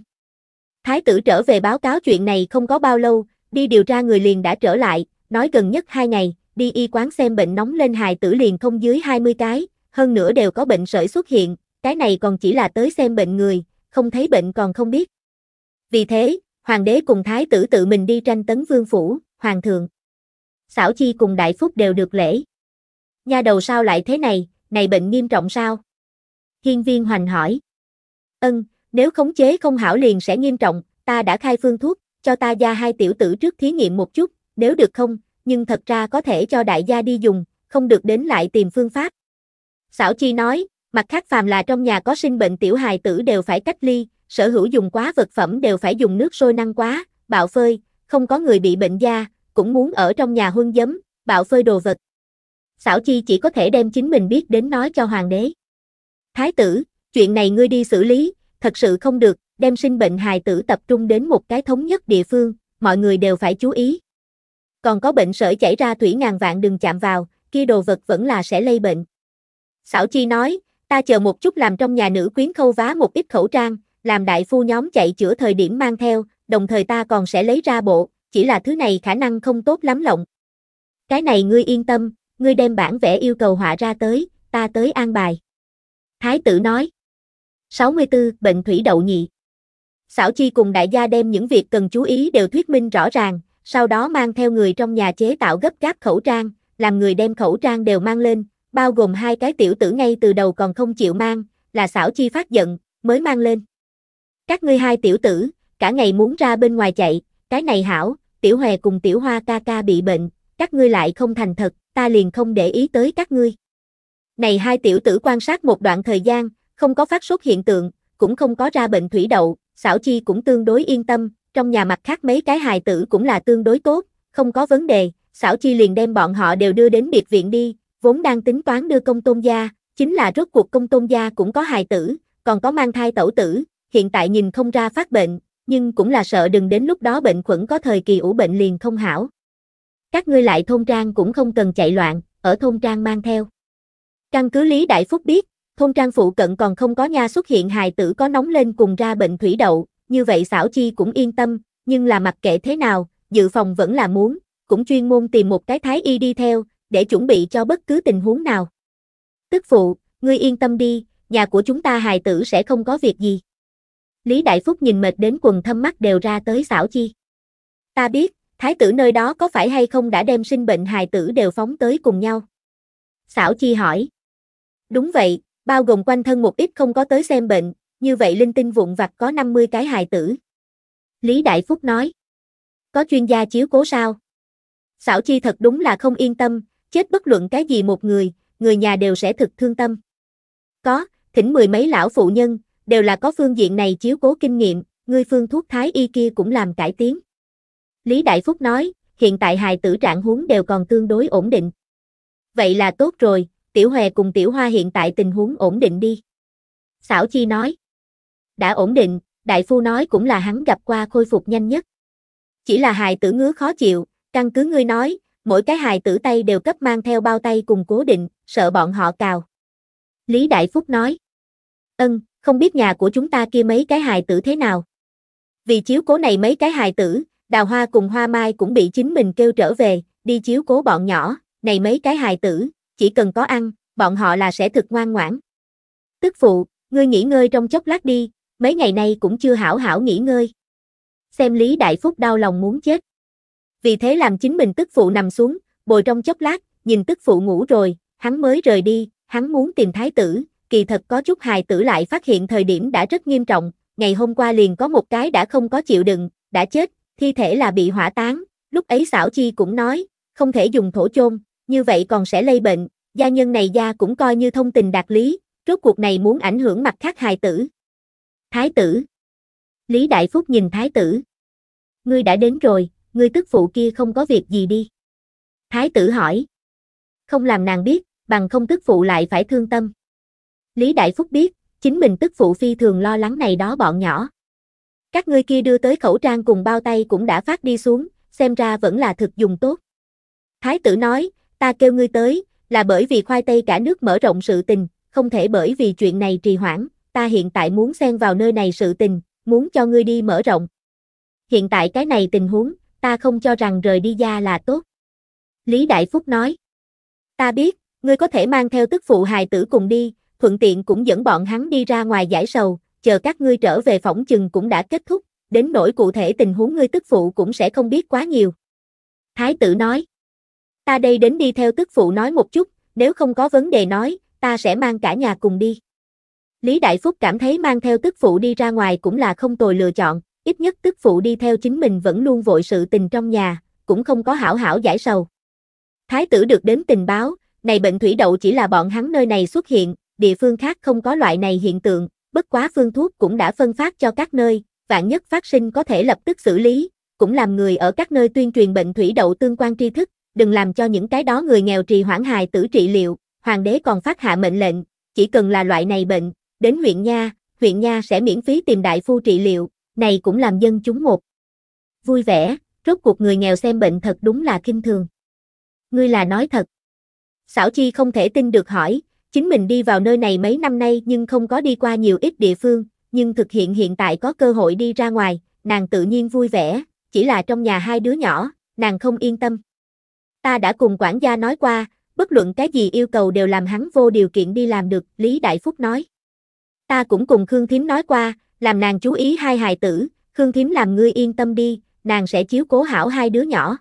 Thái tử trở về báo cáo chuyện này không có bao lâu, đi điều tra người liền đã trở lại, nói gần nhất hai ngày, đi y quán xem bệnh nóng lên hài tử liền không dưới 20 cái, hơn nữa đều có bệnh sởi xuất hiện, cái này còn chỉ là tới xem bệnh người, không thấy bệnh còn không biết. Vì thế, hoàng đế cùng thái tử tự mình đi tranh tấn vương phủ, hoàng thượng. Xảo chi cùng đại phúc đều được lễ. Nha đầu sao lại thế này, này bệnh nghiêm trọng sao? Hiên viên hoành hỏi. Ân, nếu khống chế không hảo liền sẽ nghiêm trọng, ta đã khai phương thuốc, cho ta gia hai tiểu tử trước thí nghiệm một chút, nếu được không, nhưng thật ra có thể cho đại gia đi dùng, không được đến lại tìm phương pháp. Xảo Chi nói, Mặt khác phàm là trong nhà có sinh bệnh tiểu hài tử đều phải cách ly, sở hữu dùng quá vật phẩm đều phải dùng nước sôi năng quá, bạo phơi, không có người bị bệnh da, cũng muốn ở trong nhà huân giấm, bạo phơi đồ vật. Xảo Chi chỉ có thể đem chính mình biết đến nói cho hoàng đế. Thái tử, chuyện này ngươi đi xử lý, thật sự không được, đem sinh bệnh hài tử tập trung đến một cái thống nhất địa phương, mọi người đều phải chú ý. Còn có bệnh sởi chảy ra thủy ngàn vạn đừng chạm vào, kia đồ vật vẫn là sẽ lây bệnh. Xảo Chi nói, ta chờ một chút làm trong nhà nữ quyến khâu vá một ít khẩu trang, làm đại phu nhóm chạy chữa thời điểm mang theo, đồng thời ta còn sẽ lấy ra bộ, chỉ là thứ này khả năng không tốt lắm lộng. Cái này ngươi yên tâm, ngươi đem bản vẽ yêu cầu họa ra tới, ta tới an bài. Thái tử nói. 64. Bệnh thủy đậu nhị. Xảo Chi cùng đại gia đem những việc cần chú ý đều thuyết minh rõ ràng, sau đó mang theo người trong nhà chế tạo gấp gáp khẩu trang, làm người đem khẩu trang đều mang lên, bao gồm hai cái tiểu tử ngay từ đầu còn không chịu mang, là xảo chi phát giận, mới mang lên. Các ngươi hai tiểu tử, cả ngày muốn ra bên ngoài chạy, cái này hảo, tiểu hòe cùng tiểu hoa ca ca bị bệnh, các ngươi lại không thành thật, ta liền không để ý tới các ngươi. Này hai tiểu tử quan sát một đoạn thời gian, không có phát xuất hiện tượng, cũng không có ra bệnh thủy đậu, xảo chi cũng tương đối yên tâm, trong nhà mặt khác mấy cái hài tử cũng là tương đối tốt, không có vấn đề, xảo chi liền đem bọn họ đều đưa đến biệt viện đi, vốn đang tính toán đưa công tôn gia, chính là rốt cuộc công tôn gia cũng có hài tử, còn có mang thai tẩu tử, hiện tại nhìn không ra phát bệnh, nhưng cũng là sợ đừng đến lúc đó bệnh khuẩn có thời kỳ ủ bệnh liền không hảo. Các ngươi lại thôn trang cũng không cần chạy loạn, ở thôn trang mang theo. Căn cứ Lý Đại Phúc biết, thôn trang phụ cận còn không có nha xuất hiện hài tử có nóng lên cùng ra bệnh thủy đậu, như vậy xảo chi cũng yên tâm, nhưng là mặc kệ thế nào, dự phòng vẫn là muốn, cũng chuyên môn tìm một cái thái y đi theo, để chuẩn bị cho bất cứ tình huống nào. Tức phụ, ngươi yên tâm đi, nhà của chúng ta hài tử sẽ không có việc gì. Lý Đại Phúc nhìn mệt đến quần thâm mắt đều ra tới xảo chi. Ta biết, thái tử nơi đó có phải hay không đã đem sinh bệnh hài tử đều phóng tới cùng nhau? Xảo chi hỏi. Đúng vậy, bao gồm quanh thân một ít không có tới xem bệnh, như vậy linh tinh vụn vặt có 50 cái hài tử. Lý Đại Phúc nói. Có chuyên gia chiếu cố sao? Xảo chi thật đúng là không yên tâm, chết bất luận cái gì một người, người nhà đều sẽ thực thương tâm. Có, thỉnh mười mấy lão phụ nhân, đều là có phương diện này chiếu cố kinh nghiệm, người phương thuốc thái y kia cũng làm cải tiến. Lý Đại Phúc nói, hiện tại hài tử trạng huống đều còn tương đối ổn định. Vậy là tốt rồi, Tiểu Hòe cùng Tiểu Hoa hiện tại tình huống ổn định đi. Xảo Chi nói, đã ổn định, Đại Phu nói cũng là hắn gặp qua khôi phục nhanh nhất. Chỉ là hài tử ngứa khó chịu, căn cứ ngươi nói, mỗi cái hài tử tay đều cấp mang theo bao tay cùng cố định, sợ bọn họ cào. Lý Đại Phúc nói, ân, không biết nhà của chúng ta kia mấy cái hài tử thế nào. Vì chiếu cố này mấy cái hài tử, Đào Hoa cùng Hoa Mai cũng bị chính mình kêu trở về, đi chiếu cố bọn nhỏ, này mấy cái hài tử, chỉ cần có ăn, bọn họ là sẽ thực ngoan ngoãn. Tức phụ, ngươi nghỉ ngơi trong chốc lát đi, mấy ngày nay cũng chưa hảo hảo nghỉ ngơi. Xem Lý Đại Phúc đau lòng muốn chết vì thế làm chính mình tức phụ nằm xuống, bồi trong chốc lát, nhìn tức phụ ngủ rồi, hắn mới rời đi, hắn muốn tìm thái tử, kỳ thật có chút hài tử lại phát hiện thời điểm đã rất nghiêm trọng, ngày hôm qua liền có một cái đã không có chịu đựng, đã chết, thi thể là bị hỏa táng, lúc ấy xảo chi cũng nói, không thể dùng thổ chôn, như vậy còn sẽ lây bệnh, gia nhân này gia cũng coi như thông tình đạt lý, rốt cuộc này muốn ảnh hưởng mặt khác hài tử. Thái tử Lý Đại Phúc nhìn thái tử. Ngươi đã đến rồi ngươi tức phụ kia không có việc gì đi. Thái tử hỏi. Không làm nàng biết, bằng không tức phụ lại phải thương tâm. Lý Đại Phúc biết, chính mình tức phụ phi thường lo lắng này đó bọn nhỏ. Các ngươi kia đưa tới khẩu trang cùng bao tay cũng đã phát đi xuống, xem ra vẫn là thực dùng tốt. Thái tử nói, ta kêu ngươi tới, là bởi vì khoai tây cả nước mở rộng sự tình, không thể bởi vì chuyện này trì hoãn, ta hiện tại muốn xen vào nơi này sự tình, muốn cho ngươi đi mở rộng. Hiện tại cái này tình huống, ta không cho rằng rời đi gia là tốt. Lý Đại Phúc nói. Ta biết, ngươi có thể mang theo tức phụ hài tử cùng đi, thuận tiện cũng dẫn bọn hắn đi ra ngoài giải sầu, chờ các ngươi trở về phỏng chừng cũng đã kết thúc, đến nỗi cụ thể tình huống ngươi tức phụ cũng sẽ không biết quá nhiều. Thái tử nói. Ta đây đến đi theo tức phụ nói một chút, nếu không có vấn đề nói, ta sẽ mang cả nhà cùng đi. Lý Đại Phúc cảm thấy mang theo tức phụ đi ra ngoài cũng là không tồi lựa chọn ít nhất tức phụ đi theo chính mình vẫn luôn vội sự tình trong nhà, cũng không có hảo hảo giải sầu. Thái tử được đến tình báo, này bệnh thủy đậu chỉ là bọn hắn nơi này xuất hiện, địa phương khác không có loại này hiện tượng, bất quá phương thuốc cũng đã phân phát cho các nơi, vạn nhất phát sinh có thể lập tức xử lý, cũng làm người ở các nơi tuyên truyền bệnh thủy đậu tương quan tri thức, đừng làm cho những cái đó người nghèo trì hoãn hài tử trị liệu, hoàng đế còn phát hạ mệnh lệnh, chỉ cần là loại này bệnh, đến huyện nha, huyện nha sẽ miễn phí tìm đại phu trị liệu, này cũng làm dân chúng một. Vui vẻ, rốt cuộc người nghèo xem bệnh thật đúng là kinh thường. Ngươi là nói thật. Xảo Chi không thể tin được hỏi, chính mình đi vào nơi này mấy năm nay nhưng không có đi qua nhiều ít địa phương, nhưng thực hiện hiện tại có cơ hội đi ra ngoài, nàng tự nhiên vui vẻ, chỉ là trong nhà hai đứa nhỏ, nàng không yên tâm. Ta đã cùng quản gia nói qua, bất luận cái gì yêu cầu đều làm hắn vô điều kiện đi làm được, Lý Đại Phúc nói. Ta cũng cùng Khương Thím nói qua, làm nàng chú ý hai hài tử, Khương Thiếm làm ngươi yên tâm đi, nàng sẽ chiếu cố hảo hai đứa nhỏ.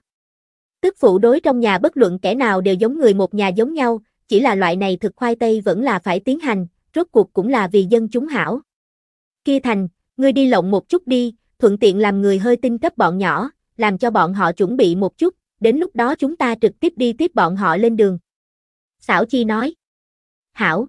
Tức phụ đối trong nhà bất luận kẻ nào đều giống người một nhà giống nhau, chỉ là loại này thực khoai tây vẫn là phải tiến hành, rốt cuộc cũng là vì dân chúng hảo. Kia thành, ngươi đi lộng một chút đi, thuận tiện làm người hơi tin cấp bọn nhỏ, làm cho bọn họ chuẩn bị một chút, đến lúc đó chúng ta trực tiếp đi tiếp bọn họ lên đường. Xảo Chi nói. Hảo.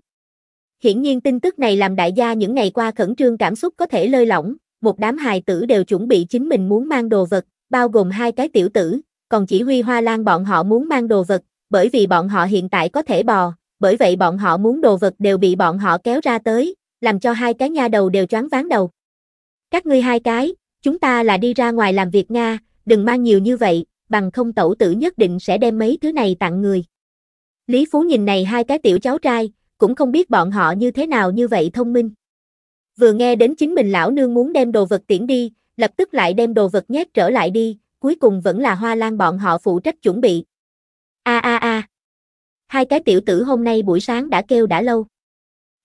Hiển nhiên tin tức này làm đại gia những ngày qua khẩn trương cảm xúc có thể lơi lỏng, một đám hài tử đều chuẩn bị chính mình muốn mang đồ vật, bao gồm hai cái tiểu tử, còn chỉ huy hoa lan bọn họ muốn mang đồ vật, bởi vì bọn họ hiện tại có thể bò, bởi vậy bọn họ muốn đồ vật đều bị bọn họ kéo ra tới, làm cho hai cái nha đầu đều choáng váng đầu. Các ngươi hai cái, chúng ta là đi ra ngoài làm việc Nga, đừng mang nhiều như vậy, bằng không tẩu tử nhất định sẽ đem mấy thứ này tặng người. Lý Phú nhìn này hai cái tiểu cháu trai, cũng không biết bọn họ như thế nào như vậy thông minh. Vừa nghe đến chính mình lão nương muốn đem đồ vật tiễn đi, lập tức lại đem đồ vật nhét trở lại đi, cuối cùng vẫn là hoa lan bọn họ phụ trách chuẩn bị. A a a. Hai cái tiểu tử hôm nay buổi sáng đã kêu đã lâu.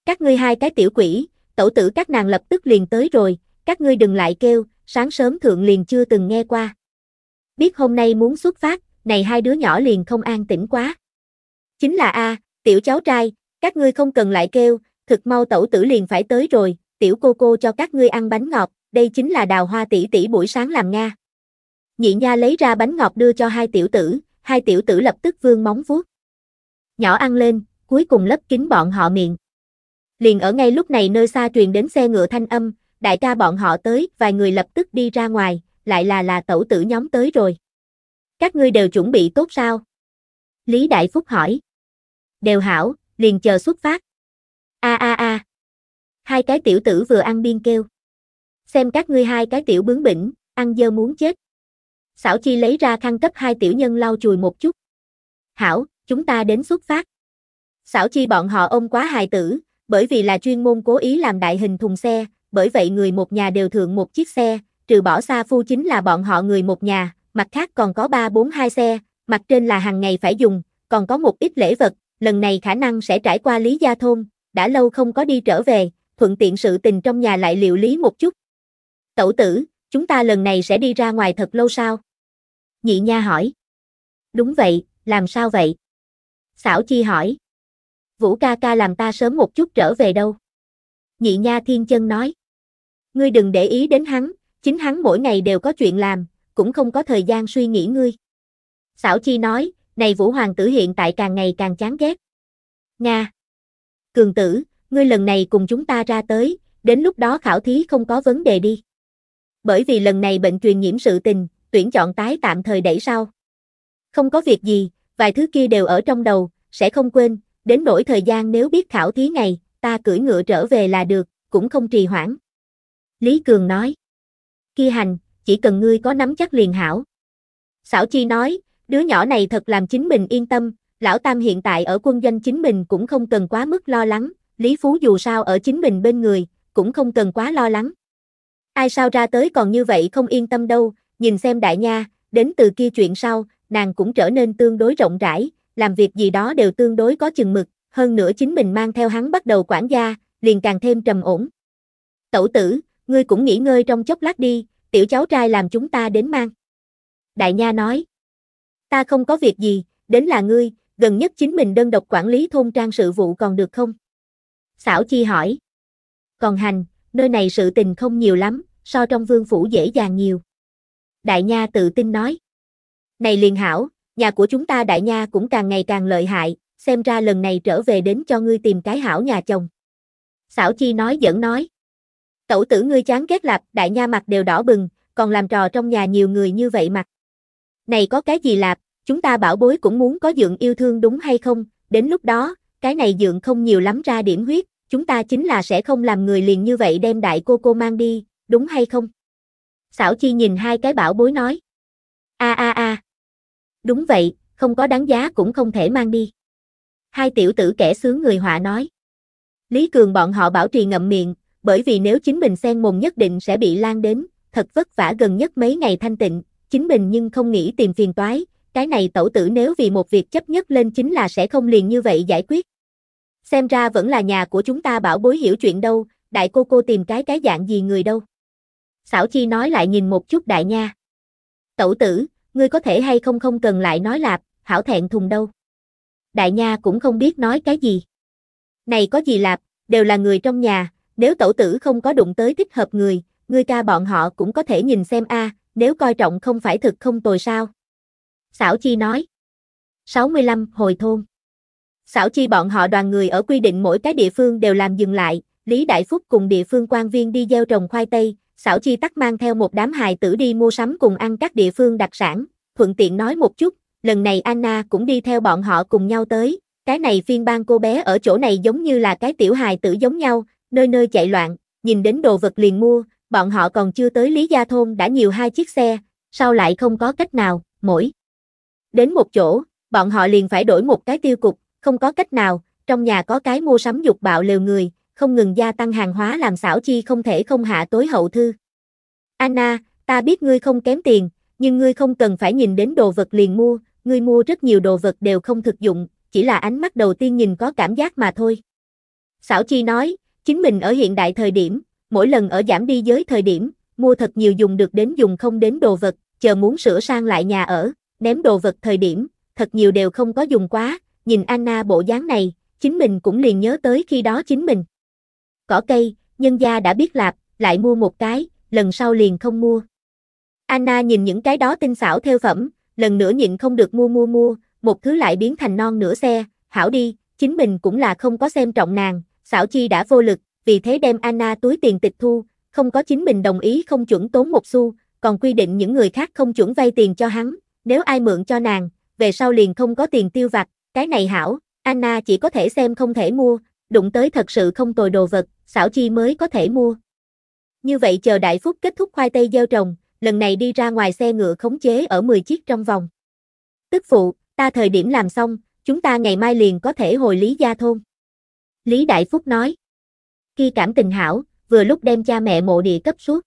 Các ngươi hai cái tiểu quỷ, tẩu tử các nàng lập tức liền tới rồi, các ngươi đừng lại kêu, sáng sớm thượng liền chưa từng nghe qua. Biết hôm nay muốn xuất phát, này hai đứa nhỏ liền không an tĩnh quá. Chính là a, tiểu cháu trai, các ngươi không cần lại kêu, thực mau tẩu tử liền phải tới rồi, tiểu cô cô cho các ngươi ăn bánh ngọt, đây chính là đào hoa tỷ tỷ buổi sáng làm nga. Nhị nha lấy ra bánh ngọt đưa cho hai tiểu tử, hai tiểu tử lập tức vương móng vuốt. Nhỏ ăn lên, cuối cùng lấp kín bọn họ miệng. Liền ở ngay lúc này nơi xa truyền đến xe ngựa thanh âm, đại ca bọn họ tới, vài người lập tức đi ra ngoài, lại là là tẩu tử nhóm tới rồi. Các ngươi đều chuẩn bị tốt sao? Lý Đại Phúc hỏi. Đều hảo, liền chờ xuất phát. A a a. Hai cái tiểu tử vừa ăn biên kêu. Xem các ngươi hai cái tiểu bướng bỉnh, ăn dơ muốn chết. Sảo Chi lấy ra khăn cấp hai tiểu nhân lau chùi một chút. Hảo, chúng ta đến xuất phát. Sảo Chi bọn họ ôm quá hài tử, bởi vì là chuyên môn cố ý làm đại hình thùng xe, bởi vậy người một nhà đều thượng một chiếc xe, trừ bỏ xa phu chính là bọn họ người một nhà, mặt khác còn có ba bốn hai xe, mặt trên là hàng ngày phải dùng, còn có một ít lễ vật, lần này khả năng sẽ trải qua Lý Gia Thôn, đã lâu không có đi trở về, thuận tiện sự tình trong nhà lại liệu lý một chút. Tẩu tử, chúng ta lần này sẽ đi ra ngoài thật lâu sao? Nhị Nha hỏi. Đúng vậy, làm sao vậy? Xảo Chi hỏi. Vũ ca ca làm ta sớm một chút trở về đâu? Nhị Nha Thiên Chân nói. Ngươi đừng để ý đến hắn, chính hắn mỗi ngày đều có chuyện làm, cũng không có thời gian suy nghĩ ngươi. Xảo Chi nói, này Vũ Hoàng tử hiện tại càng ngày càng chán ghét. Nga! Cường tử, ngươi lần này cùng chúng ta ra tới, đến lúc đó khảo thí không có vấn đề đi. Bởi vì lần này bệnh truyền nhiễm sự tình, tuyển chọn tái tạm thời đẩy sau. Không có việc gì, vài thứ kia đều ở trong đầu, sẽ không quên, đến nỗi thời gian nếu biết khảo thí ngày ta cưỡi ngựa trở về là được, cũng không trì hoãn. Lý Cường nói. Kia hành, chỉ cần ngươi có nắm chắc liền hảo. Xảo Chi nói, Đứa nhỏ này thật làm chính mình yên tâm, lão tam hiện tại ở quân doanh chính mình cũng không cần quá mức lo lắng, Lý Phú dù sao ở chính mình bên người, cũng không cần quá lo lắng. Ai sao ra tới còn như vậy không yên tâm đâu, nhìn xem đại nha, đến từ kia chuyện sau, nàng cũng trở nên tương đối rộng rãi, làm việc gì đó đều tương đối có chừng mực, hơn nữa chính mình mang theo hắn bắt đầu quản gia, liền càng thêm trầm ổn. Tẩu tử, ngươi cũng nghỉ ngơi trong chốc lát đi, tiểu cháu trai làm chúng ta đến mang. Đại nha nói ta không có việc gì, đến là ngươi, gần nhất chính mình đơn độc quản lý thôn trang sự vụ còn được không? Xảo Chi hỏi. Còn hành, nơi này sự tình không nhiều lắm, so trong vương phủ dễ dàng nhiều. Đại Nha tự tin nói. Này liền hảo, nhà của chúng ta Đại Nha cũng càng ngày càng lợi hại, xem ra lần này trở về đến cho ngươi tìm cái hảo nhà chồng. Xảo Chi nói dẫn nói. Tẩu tử ngươi chán ghét lạp, Đại Nha mặt đều đỏ bừng, còn làm trò trong nhà nhiều người như vậy mặt này có cái gì lạp, chúng ta bảo bối cũng muốn có dượng yêu thương đúng hay không, đến lúc đó, cái này dượng không nhiều lắm ra điểm huyết, chúng ta chính là sẽ không làm người liền như vậy đem đại cô cô mang đi, đúng hay không? Xảo Chi nhìn hai cái bảo bối nói. A a a. Đúng vậy, không có đáng giá cũng không thể mang đi. Hai tiểu tử kẻ sướng người họa nói. Lý Cường bọn họ bảo trì ngậm miệng, bởi vì nếu chính mình xen mồm nhất định sẽ bị lan đến, thật vất vả gần nhất mấy ngày thanh tịnh, chính mình nhưng không nghĩ tìm phiền toái, cái này tẩu tử nếu vì một việc chấp nhất lên chính là sẽ không liền như vậy giải quyết. Xem ra vẫn là nhà của chúng ta bảo bối hiểu chuyện đâu, đại cô cô tìm cái cái dạng gì người đâu. Xảo Chi nói lại nhìn một chút đại nha. Tẩu tử, ngươi có thể hay không không cần lại nói lạp, hảo thẹn thùng đâu. Đại nha cũng không biết nói cái gì. Này có gì lạp, đều là người trong nhà, nếu tẩu tử không có đụng tới thích hợp người, ngươi ca bọn họ cũng có thể nhìn xem a, à, nếu coi trọng không phải thực không tồi sao. Xảo Chi nói. 65. Hồi thôn Xảo Chi bọn họ đoàn người ở quy định mỗi cái địa phương đều làm dừng lại, Lý Đại Phúc cùng địa phương quan viên đi gieo trồng khoai tây, Xảo Chi tắt mang theo một đám hài tử đi mua sắm cùng ăn các địa phương đặc sản, thuận tiện nói một chút, lần này Anna cũng đi theo bọn họ cùng nhau tới, cái này phiên ban cô bé ở chỗ này giống như là cái tiểu hài tử giống nhau, nơi nơi chạy loạn, nhìn đến đồ vật liền mua, bọn họ còn chưa tới Lý Gia Thôn đã nhiều hai chiếc xe, sao lại không có cách nào, mỗi. Đến một chỗ, bọn họ liền phải đổi một cái tiêu cục, không có cách nào, trong nhà có cái mua sắm dục bạo lều người, không ngừng gia tăng hàng hóa làm xảo chi không thể không hạ tối hậu thư. Anna, ta biết ngươi không kém tiền, nhưng ngươi không cần phải nhìn đến đồ vật liền mua, ngươi mua rất nhiều đồ vật đều không thực dụng, chỉ là ánh mắt đầu tiên nhìn có cảm giác mà thôi. Xảo Chi nói, chính mình ở hiện đại thời điểm, mỗi lần ở giảm đi giới thời điểm, mua thật nhiều dùng được đến dùng không đến đồ vật, chờ muốn sửa sang lại nhà ở, ném đồ vật thời điểm, thật nhiều đều không có dùng quá, nhìn Anna bộ dáng này, chính mình cũng liền nhớ tới khi đó chính mình. Cỏ cây, nhân gia đã biết lạp, lại mua một cái, lần sau liền không mua. Anna nhìn những cái đó tinh xảo theo phẩm, lần nữa nhịn không được mua mua mua, một thứ lại biến thành non nửa xe, hảo đi, chính mình cũng là không có xem trọng nàng, xảo chi đã vô lực, vì thế đem Anna túi tiền tịch thu, không có chính mình đồng ý không chuẩn tốn một xu, còn quy định những người khác không chuẩn vay tiền cho hắn, nếu ai mượn cho nàng, về sau liền không có tiền tiêu vặt, cái này hảo, Anna chỉ có thể xem không thể mua, đụng tới thật sự không tồi đồ vật, xảo chi mới có thể mua. Như vậy chờ đại phúc kết thúc khoai tây gieo trồng, lần này đi ra ngoài xe ngựa khống chế ở 10 chiếc trong vòng. Tức phụ, ta thời điểm làm xong, chúng ta ngày mai liền có thể hồi Lý Gia Thôn. Lý Đại Phúc nói khi cảm tình hảo, vừa lúc đem cha mẹ mộ địa cấp suốt.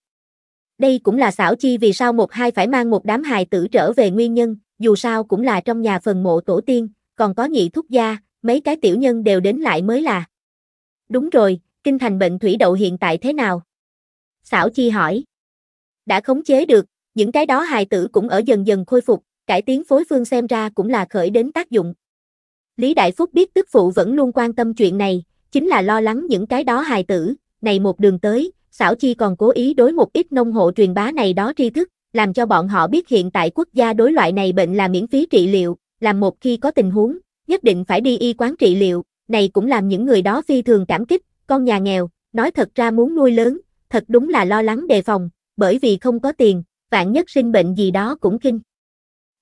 Đây cũng là xảo chi vì sao một hai phải mang một đám hài tử trở về nguyên nhân, dù sao cũng là trong nhà phần mộ tổ tiên, còn có nhị thúc gia, mấy cái tiểu nhân đều đến lại mới là. Đúng rồi, kinh thành bệnh thủy đậu hiện tại thế nào? Xảo chi hỏi. Đã khống chế được, những cái đó hài tử cũng ở dần dần khôi phục, cải tiến phối phương xem ra cũng là khởi đến tác dụng. Lý Đại Phúc biết tức phụ vẫn luôn quan tâm chuyện này, chính là lo lắng những cái đó hài tử, này một đường tới, xảo chi còn cố ý đối một ít nông hộ truyền bá này đó tri thức, làm cho bọn họ biết hiện tại quốc gia đối loại này bệnh là miễn phí trị liệu, làm một khi có tình huống, nhất định phải đi y quán trị liệu, này cũng làm những người đó phi thường cảm kích, con nhà nghèo, nói thật ra muốn nuôi lớn, thật đúng là lo lắng đề phòng, bởi vì không có tiền, vạn nhất sinh bệnh gì đó cũng kinh.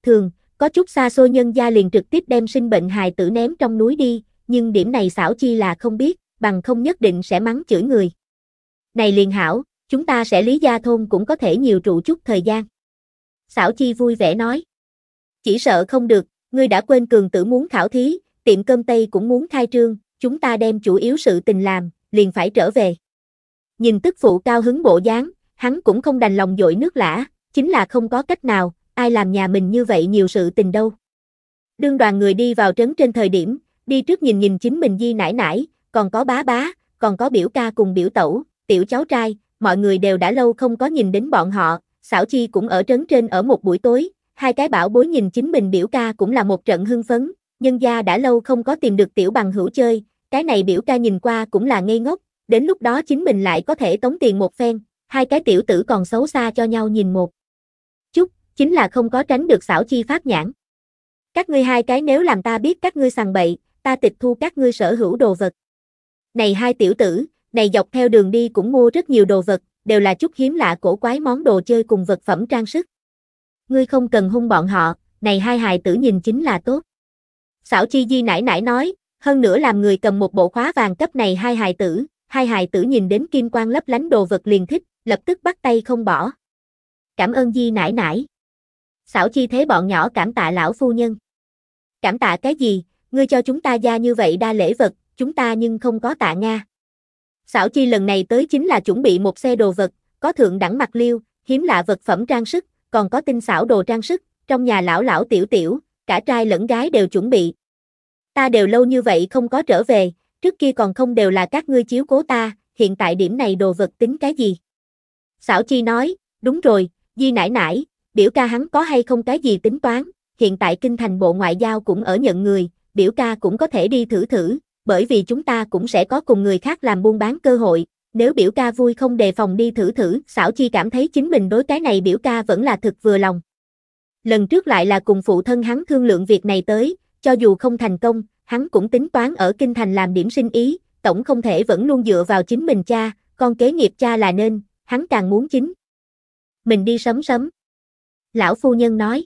Thường, có chút xa xôi nhân gia liền trực tiếp đem sinh bệnh hài tử ném trong núi đi, nhưng điểm này xảo chi là không biết, bằng không nhất định sẽ mắng chửi người. Này liền hảo, chúng ta sẽ lý gia thôn cũng có thể nhiều trụ chút thời gian. Xảo chi vui vẻ nói. Chỉ sợ không được, ngươi đã quên cường tử muốn khảo thí, tiệm cơm Tây cũng muốn khai trương, chúng ta đem chủ yếu sự tình làm, liền phải trở về. Nhìn tức phụ cao hứng bộ dáng, hắn cũng không đành lòng dội nước lã, chính là không có cách nào, ai làm nhà mình như vậy nhiều sự tình đâu. Đương đoàn người đi vào trấn trên thời điểm, đi trước nhìn nhìn chính mình di nãi nãi còn có bá bá, còn có biểu ca cùng biểu tẩu, tiểu cháu trai, mọi người đều đã lâu không có nhìn đến bọn họ, xảo chi cũng ở trấn trên ở một buổi tối, hai cái bảo bối nhìn chính mình biểu ca cũng là một trận hưng phấn, nhân gia đã lâu không có tìm được tiểu bằng hữu chơi, cái này biểu ca nhìn qua cũng là ngây ngốc, đến lúc đó chính mình lại có thể tống tiền một phen, hai cái tiểu tử còn xấu xa cho nhau nhìn một. Chút, chính là không có tránh được xảo chi phát nhãn. Các ngươi hai cái nếu làm ta biết các ngươi sằng bậy, ta tịch thu các ngươi sở hữu đồ vật. Này hai tiểu tử, này dọc theo đường đi cũng mua rất nhiều đồ vật, đều là chút hiếm lạ cổ quái món đồ chơi cùng vật phẩm trang sức. Ngươi không cần hung bọn họ, này hai hài tử nhìn chính là tốt. Xảo Chi Di nãy nãy nói, hơn nữa làm người cầm một bộ khóa vàng cấp này hai hài tử, hai hài tử nhìn đến kim quang lấp lánh đồ vật liền thích, lập tức bắt tay không bỏ. Cảm ơn Di nãy nãy. Xảo Chi thế bọn nhỏ cảm tạ lão phu nhân. Cảm tạ cái gì, ngươi cho chúng ta gia như vậy đa lễ vật, chúng ta nhưng không có tạ Nga. Xảo Chi lần này tới chính là chuẩn bị một xe đồ vật, có thượng đẳng mặt liêu, hiếm lạ vật phẩm trang sức, còn có tinh xảo đồ trang sức, trong nhà lão lão tiểu tiểu, cả trai lẫn gái đều chuẩn bị. Ta đều lâu như vậy không có trở về, trước kia còn không đều là các ngươi chiếu cố ta, hiện tại điểm này đồ vật tính cái gì? Xảo Chi nói, đúng rồi, Di nãi nãi biểu ca hắn có hay không cái gì tính toán, hiện tại kinh thành bộ ngoại giao cũng ở nhận người, biểu ca cũng có thể đi thử thử, bởi vì chúng ta cũng sẽ có cùng người khác làm buôn bán cơ hội, nếu biểu ca vui không đề phòng đi thử thử, xảo chi cảm thấy chính mình đối cái này biểu ca vẫn là thực vừa lòng. Lần trước lại là cùng phụ thân hắn thương lượng việc này tới, cho dù không thành công, hắn cũng tính toán ở kinh thành làm điểm sinh ý, tổng không thể vẫn luôn dựa vào chính mình cha, con kế nghiệp cha là nên, hắn càng muốn chính. Mình đi sớm sớm. Lão phu nhân nói.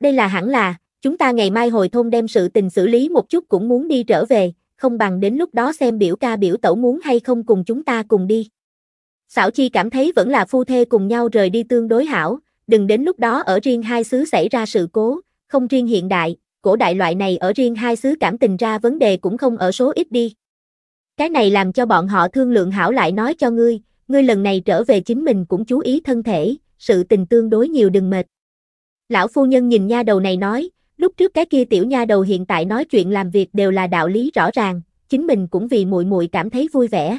Đây là hẳn là, Chúng ta ngày mai hồi thôn đem sự tình xử lý một chút cũng muốn đi trở về, không bằng đến lúc đó xem biểu ca biểu tẩu muốn hay không cùng chúng ta cùng đi. Xảo Chi cảm thấy vẫn là phu thê cùng nhau rời đi tương đối hảo, đừng đến lúc đó ở riêng hai xứ xảy ra sự cố, không riêng hiện đại, cổ đại loại này ở riêng hai xứ cảm tình ra vấn đề cũng không ở số ít đi. Cái này làm cho bọn họ thương lượng hảo lại nói cho ngươi, ngươi lần này trở về chính mình cũng chú ý thân thể, sự tình tương đối nhiều đừng mệt. Lão phu nhân nhìn nha đầu này nói, lúc trước cái kia tiểu nha đầu hiện tại nói chuyện làm việc đều là đạo lý rõ ràng, chính mình cũng vì muội muội cảm thấy vui vẻ.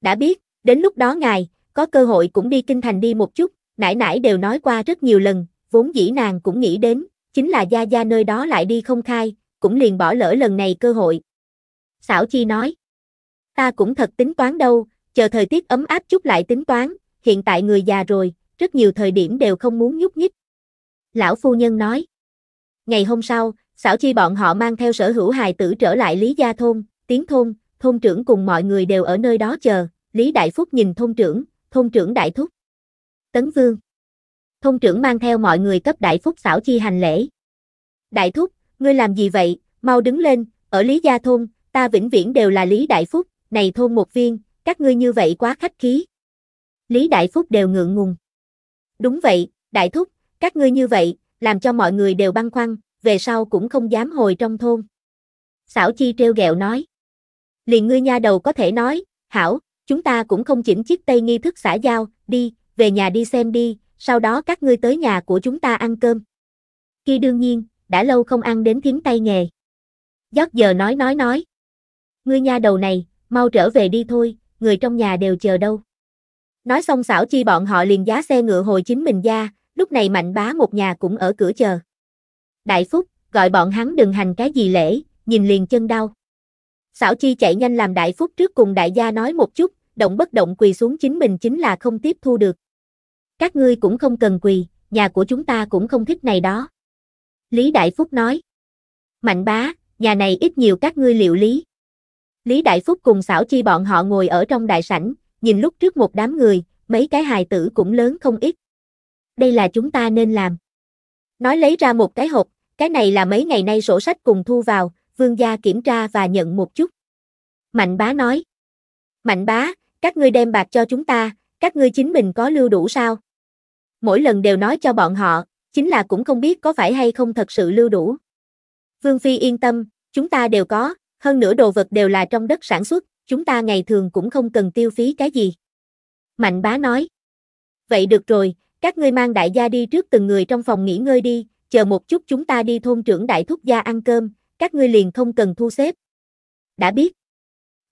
Đã biết, đến lúc đó ngài, có cơ hội cũng đi kinh thành đi một chút, nãy nãy đều nói qua rất nhiều lần, vốn dĩ nàng cũng nghĩ đến, chính là gia gia nơi đó lại đi không khai, cũng liền bỏ lỡ lần này cơ hội. sảo Chi nói, ta cũng thật tính toán đâu, chờ thời tiết ấm áp chút lại tính toán, hiện tại người già rồi, rất nhiều thời điểm đều không muốn nhúc nhích. Lão phu nhân nói, Ngày hôm sau, xảo chi bọn họ mang theo sở hữu hài tử trở lại Lý Gia Thôn, tiến thôn, thôn trưởng cùng mọi người đều ở nơi đó chờ. Lý Đại Phúc nhìn thôn trưởng, thôn trưởng Đại Thúc. Tấn Vương. Thôn trưởng mang theo mọi người cấp Đại Phúc xảo chi hành lễ. Đại Thúc, ngươi làm gì vậy, mau đứng lên, ở Lý Gia Thôn, ta vĩnh viễn đều là Lý Đại Phúc, này thôn một viên, các ngươi như vậy quá khách khí. Lý Đại Phúc đều ngượng ngùng. Đúng vậy, Đại Thúc, các ngươi như vậy, làm cho mọi người đều băn khoăn, về sau cũng không dám hồi trong thôn. Sảo Chi treo gẹo nói. Liền ngươi nha đầu có thể nói, hảo, chúng ta cũng không chỉnh chiếc tây nghi thức xã giao, đi, về nhà đi xem đi, sau đó các ngươi tới nhà của chúng ta ăn cơm. Khi đương nhiên, đã lâu không ăn đến thiếm tay nghề. Giót giờ nói nói nói. Ngươi nha đầu này, mau trở về đi thôi, người trong nhà đều chờ đâu. Nói xong xảo chi bọn họ liền giá xe ngựa hồi chính mình ra, lúc này mạnh bá một nhà cũng ở cửa chờ. Đại Phúc, gọi bọn hắn đừng hành cái gì lễ, nhìn liền chân đau. Xảo Chi chạy nhanh làm Đại Phúc trước cùng đại gia nói một chút, động bất động quỳ xuống chính mình chính là không tiếp thu được. Các ngươi cũng không cần quỳ, nhà của chúng ta cũng không thích này đó. Lý Đại Phúc nói. Mạnh bá, nhà này ít nhiều các ngươi liệu lý. Lý Đại Phúc cùng xảo chi bọn họ ngồi ở trong đại sảnh, nhìn lúc trước một đám người, mấy cái hài tử cũng lớn không ít đây là chúng ta nên làm. Nói lấy ra một cái hộp, cái này là mấy ngày nay sổ sách cùng thu vào, vương gia kiểm tra và nhận một chút. Mạnh bá nói. Mạnh bá, các ngươi đem bạc cho chúng ta, các ngươi chính mình có lưu đủ sao? Mỗi lần đều nói cho bọn họ, chính là cũng không biết có phải hay không thật sự lưu đủ. Vương Phi yên tâm, chúng ta đều có, hơn nữa đồ vật đều là trong đất sản xuất, chúng ta ngày thường cũng không cần tiêu phí cái gì. Mạnh bá nói. Vậy được rồi, các ngươi mang đại gia đi trước từng người trong phòng nghỉ ngơi đi, chờ một chút chúng ta đi thôn trưởng đại thúc gia ăn cơm, các ngươi liền không cần thu xếp. Đã biết.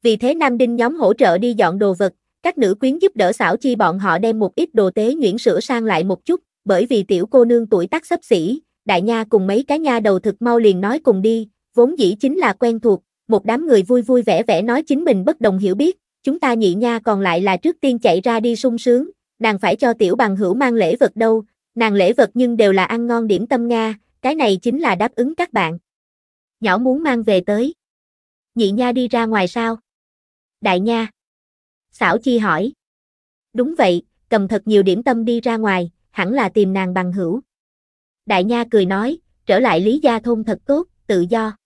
Vì thế Nam Đinh nhóm hỗ trợ đi dọn đồ vật, các nữ quyến giúp đỡ xảo chi bọn họ đem một ít đồ tế nhuyễn sửa sang lại một chút, bởi vì tiểu cô nương tuổi tác sắp xỉ, đại nha cùng mấy cái nha đầu thực mau liền nói cùng đi, vốn dĩ chính là quen thuộc, một đám người vui vui vẻ vẻ nói chính mình bất đồng hiểu biết, chúng ta nhị nha còn lại là trước tiên chạy ra đi sung sướng, nàng phải cho tiểu bằng hữu mang lễ vật đâu, nàng lễ vật nhưng đều là ăn ngon điểm tâm Nga, cái này chính là đáp ứng các bạn. Nhỏ muốn mang về tới. Nhị nha đi ra ngoài sao? Đại nha. Xảo chi hỏi. Đúng vậy, cầm thật nhiều điểm tâm đi ra ngoài, hẳn là tìm nàng bằng hữu. Đại nha cười nói, trở lại lý gia thôn thật tốt, tự do.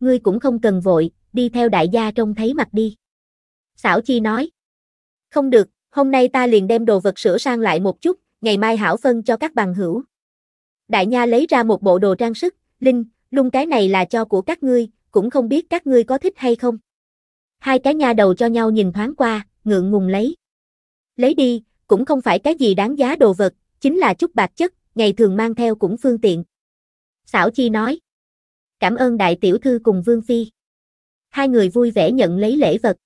Ngươi cũng không cần vội, đi theo đại gia trông thấy mặt đi. Xảo chi nói. Không được, Hôm nay ta liền đem đồ vật sửa sang lại một chút, ngày mai hảo phân cho các bằng hữu. Đại Nha lấy ra một bộ đồ trang sức, Linh, lung cái này là cho của các ngươi, cũng không biết các ngươi có thích hay không. Hai cái nha đầu cho nhau nhìn thoáng qua, ngượng ngùng lấy. Lấy đi, cũng không phải cái gì đáng giá đồ vật, chính là chút bạc chất, ngày thường mang theo cũng phương tiện. Xảo Chi nói. Cảm ơn đại tiểu thư cùng Vương Phi. Hai người vui vẻ nhận lấy lễ vật.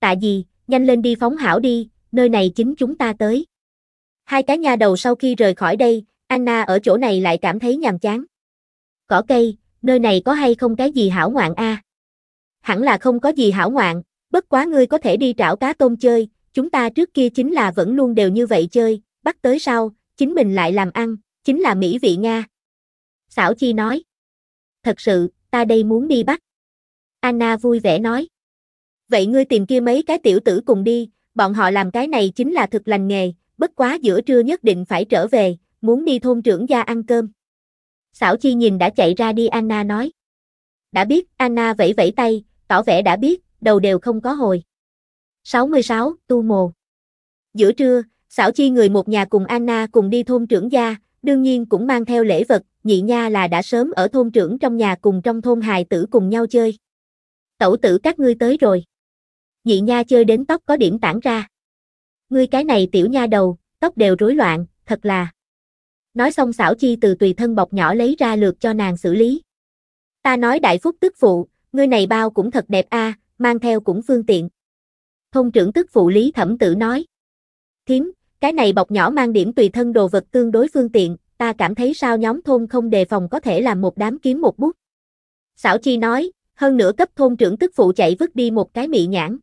Tại gì, nhanh lên đi phóng hảo đi, nơi này chính chúng ta tới. Hai cái nha đầu sau khi rời khỏi đây, Anna ở chỗ này lại cảm thấy nhàm chán. Cỏ cây, nơi này có hay không cái gì hảo ngoạn a? Hẳn là không có gì hảo ngoạn, bất quá ngươi có thể đi trảo cá tôm chơi, chúng ta trước kia chính là vẫn luôn đều như vậy chơi, bắt tới sau, chính mình lại làm ăn, chính là mỹ vị Nga. Xảo Chi nói. Thật sự, ta đây muốn đi bắt. Anna vui vẻ nói. Vậy ngươi tìm kia mấy cái tiểu tử cùng đi, bọn họ làm cái này chính là thực lành nghề, bất quá giữa trưa nhất định phải trở về, muốn đi thôn trưởng gia ăn cơm. Xảo Chi nhìn đã chạy ra đi Anna nói. Đã biết, Anna vẫy vẫy tay, tỏ vẻ đã biết, đầu đều không có hồi. 66, Tu Mồ Giữa trưa, Xảo Chi người một nhà cùng Anna cùng đi thôn trưởng gia, đương nhiên cũng mang theo lễ vật, nhị nha là đã sớm ở thôn trưởng trong nhà cùng trong thôn hài tử cùng nhau chơi. Tẩu tử các ngươi tới rồi. Dị nha chơi đến tóc có điểm tản ra. Ngươi cái này tiểu nha đầu, tóc đều rối loạn, thật là. Nói xong xảo chi từ tùy thân bọc nhỏ lấy ra lượt cho nàng xử lý. Ta nói đại phúc tức phụ, ngươi này bao cũng thật đẹp a, à, mang theo cũng phương tiện. Thông trưởng tức phụ lý thẩm tử nói. Thiếm, cái này bọc nhỏ mang điểm tùy thân đồ vật tương đối phương tiện, ta cảm thấy sao nhóm thôn không đề phòng có thể làm một đám kiếm một bút. Xảo chi nói, hơn nữa cấp thôn trưởng tức phụ chạy vứt đi một cái mị nhãn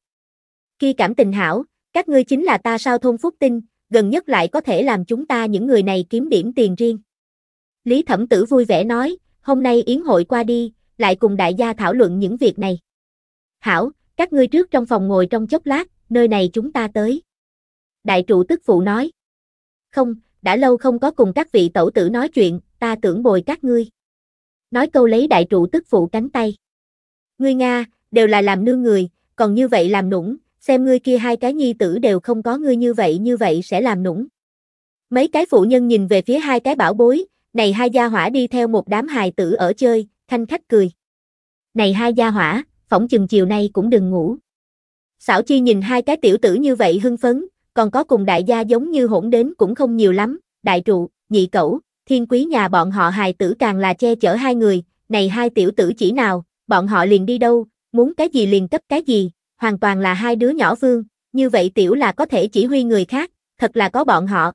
khi cảm tình hảo, các ngươi chính là ta sao thôn Phúc Tinh, gần nhất lại có thể làm chúng ta những người này kiếm điểm tiền riêng. Lý Thẩm Tử vui vẻ nói, hôm nay yến hội qua đi, lại cùng đại gia thảo luận những việc này. Hảo, các ngươi trước trong phòng ngồi trong chốc lát, nơi này chúng ta tới. Đại trụ tức phụ nói. Không, đã lâu không có cùng các vị tẩu tử nói chuyện, ta tưởng bồi các ngươi. Nói câu lấy đại trụ tức phụ cánh tay. Ngươi Nga, đều là làm nương người, còn như vậy làm nũng, xem ngươi kia hai cái nhi tử đều không có ngươi như vậy như vậy sẽ làm nũng. Mấy cái phụ nhân nhìn về phía hai cái bảo bối, này hai gia hỏa đi theo một đám hài tử ở chơi, thanh khách cười. Này hai gia hỏa, phỏng chừng chiều nay cũng đừng ngủ. Xảo chi nhìn hai cái tiểu tử như vậy hưng phấn, còn có cùng đại gia giống như hỗn đến cũng không nhiều lắm, đại trụ, nhị cẩu, thiên quý nhà bọn họ hài tử càng là che chở hai người, này hai tiểu tử chỉ nào, bọn họ liền đi đâu, muốn cái gì liền cấp cái gì, hoàn toàn là hai đứa nhỏ vương, như vậy tiểu là có thể chỉ huy người khác, thật là có bọn họ.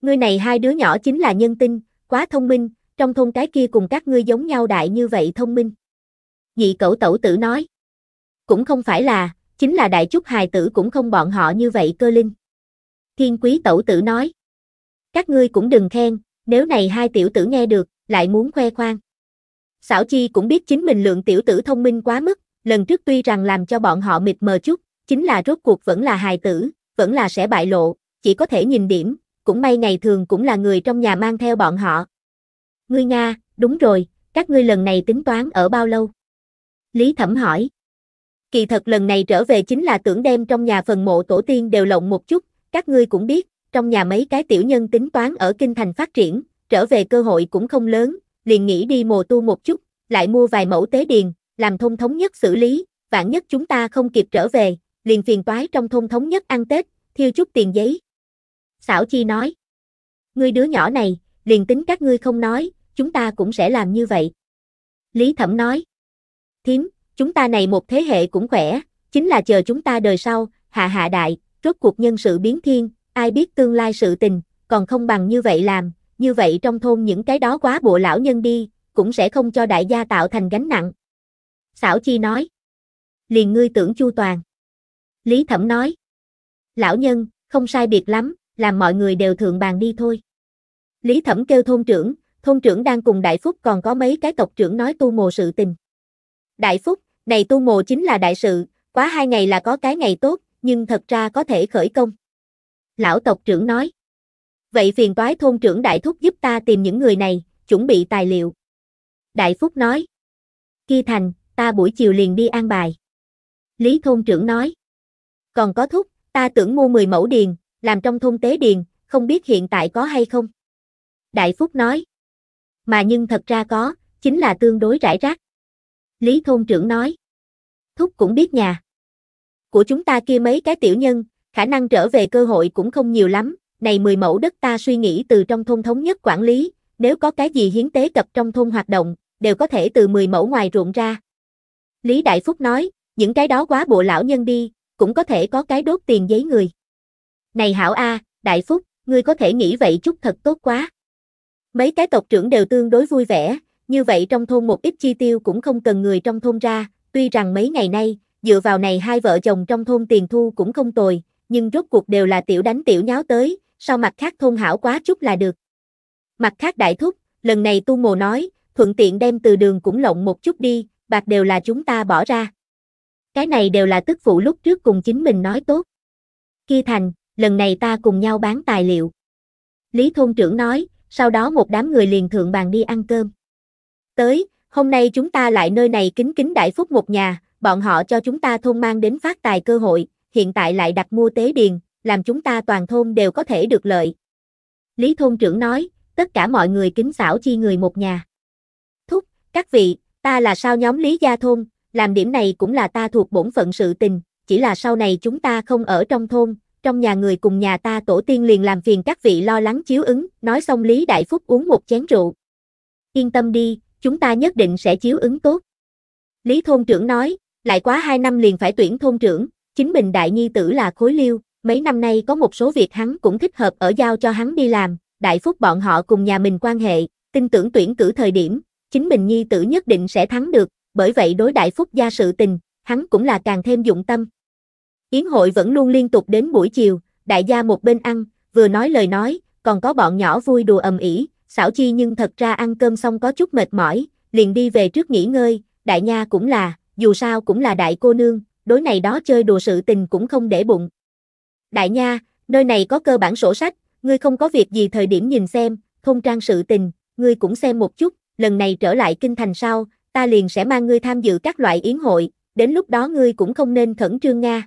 Ngươi này hai đứa nhỏ chính là nhân tinh, quá thông minh, trong thôn cái kia cùng các ngươi giống nhau đại như vậy thông minh. Nhị cẩu tẩu tử nói. Cũng không phải là, chính là đại chút hài tử cũng không bọn họ như vậy cơ linh. Thiên quý tẩu tử nói. Các ngươi cũng đừng khen, nếu này hai tiểu tử nghe được, lại muốn khoe khoang. Xảo chi cũng biết chính mình lượng tiểu tử thông minh quá mức, lần trước tuy rằng làm cho bọn họ mịt mờ chút, chính là rốt cuộc vẫn là hài tử, vẫn là sẽ bại lộ, chỉ có thể nhìn điểm, cũng may ngày thường cũng là người trong nhà mang theo bọn họ. Ngươi Nga, đúng rồi, các ngươi lần này tính toán ở bao lâu? Lý Thẩm hỏi. Kỳ thật lần này trở về chính là tưởng đem trong nhà phần mộ tổ tiên đều lộng một chút, các ngươi cũng biết, trong nhà mấy cái tiểu nhân tính toán ở kinh thành phát triển, trở về cơ hội cũng không lớn, liền nghĩ đi mồ tu một chút, lại mua vài mẫu tế điền, làm thôn thống nhất xử lý, vạn nhất chúng ta không kịp trở về, liền phiền toái trong thôn thống nhất ăn Tết, thiêu chút tiền giấy. Xảo Chi nói, ngươi đứa nhỏ này, liền tính các ngươi không nói, chúng ta cũng sẽ làm như vậy. Lý Thẩm nói, thím, chúng ta này một thế hệ cũng khỏe, chính là chờ chúng ta đời sau, hạ hạ đại, rốt cuộc nhân sự biến thiên, ai biết tương lai sự tình, còn không bằng như vậy làm, như vậy trong thôn những cái đó quá bộ lão nhân đi, cũng sẽ không cho đại gia tạo thành gánh nặng. Xảo Chi nói. Liền ngươi tưởng chu toàn. Lý Thẩm nói. Lão nhân, không sai biệt lắm, làm mọi người đều thượng bàn đi thôi. Lý Thẩm kêu thôn trưởng, thôn trưởng đang cùng Đại Phúc còn có mấy cái tộc trưởng nói tu mồ sự tình. Đại Phúc, này tu mồ chính là đại sự, quá hai ngày là có cái ngày tốt, nhưng thật ra có thể khởi công. Lão tộc trưởng nói. Vậy phiền toái thôn trưởng Đại Thúc giúp ta tìm những người này, chuẩn bị tài liệu. Đại Phúc nói. Kia thành, ta buổi chiều liền đi an bài. Lý thôn trưởng nói. Còn có thúc, ta tưởng mua 10 mẫu điền, làm trong thôn tế điền, không biết hiện tại có hay không. Đại Phúc nói. Mà nhưng thật ra có, chính là tương đối rải rác. Lý thôn trưởng nói. Thúc cũng biết nhà. Của chúng ta kia mấy cái tiểu nhân, khả năng trở về cơ hội cũng không nhiều lắm, này 10 mẫu đất ta suy nghĩ từ trong thôn thống nhất quản lý, nếu có cái gì hiến tế cập trong thôn hoạt động, đều có thể từ 10 mẫu ngoài ruộng ra, Lý Đại Phúc nói, những cái đó quá bộ lão nhân đi, cũng có thể có cái đốt tiền giấy người. Này hảo A, Đại Phúc, ngươi có thể nghĩ vậy chút thật tốt quá. Mấy cái tộc trưởng đều tương đối vui vẻ, như vậy trong thôn một ít chi tiêu cũng không cần người trong thôn ra, tuy rằng mấy ngày nay, dựa vào này hai vợ chồng trong thôn tiền thu cũng không tồi, nhưng rốt cuộc đều là tiểu đánh tiểu nháo tới, sau mặt khác thôn hảo quá chút là được. Mặt khác đại thúc, lần này tu mồ nói, thuận tiện đem từ đường cũng lộng một chút đi, bạc đều là chúng ta bỏ ra. Cái này đều là tức phụ lúc trước cùng chính mình nói tốt. Khi thành, lần này ta cùng nhau bán tài liệu. Lý thôn trưởng nói, sau đó một đám người liền thượng bàn đi ăn cơm. Tới, hôm nay chúng ta lại nơi này kính kính đại phúc một nhà, bọn họ cho chúng ta thôn mang đến phát tài cơ hội, hiện tại lại đặt mua tế điền, làm chúng ta toàn thôn đều có thể được lợi. Lý thôn trưởng nói, tất cả mọi người kính xảo chi người một nhà. Thúc, các vị, Ta là sao nhóm Lý Gia Thôn, làm điểm này cũng là ta thuộc bổn phận sự tình, chỉ là sau này chúng ta không ở trong thôn, trong nhà người cùng nhà ta tổ tiên liền làm phiền các vị lo lắng chiếu ứng, nói xong Lý Đại Phúc uống một chén rượu. Yên tâm đi, chúng ta nhất định sẽ chiếu ứng tốt. Lý Thôn trưởng nói, lại quá hai năm liền phải tuyển thôn trưởng, chính mình đại nhi tử là khối liêu, mấy năm nay có một số việc hắn cũng thích hợp ở giao cho hắn đi làm, Đại Phúc bọn họ cùng nhà mình quan hệ, tin tưởng tuyển cử thời điểm, chính mình nhi tử nhất định sẽ thắng được, bởi vậy đối đại phúc gia sự tình, hắn cũng là càng thêm dụng tâm. Yến hội vẫn luôn liên tục đến buổi chiều, đại gia một bên ăn, vừa nói lời nói, còn có bọn nhỏ vui đùa ầm ĩ, xảo chi nhưng thật ra ăn cơm xong có chút mệt mỏi, liền đi về trước nghỉ ngơi, đại nha cũng là, dù sao cũng là đại cô nương, đối này đó chơi đùa sự tình cũng không để bụng. Đại nha, nơi này có cơ bản sổ sách, ngươi không có việc gì thời điểm nhìn xem, không trang sự tình, ngươi cũng xem một chút lần này trở lại kinh thành sau, ta liền sẽ mang ngươi tham dự các loại yến hội, đến lúc đó ngươi cũng không nên khẩn trương Nga.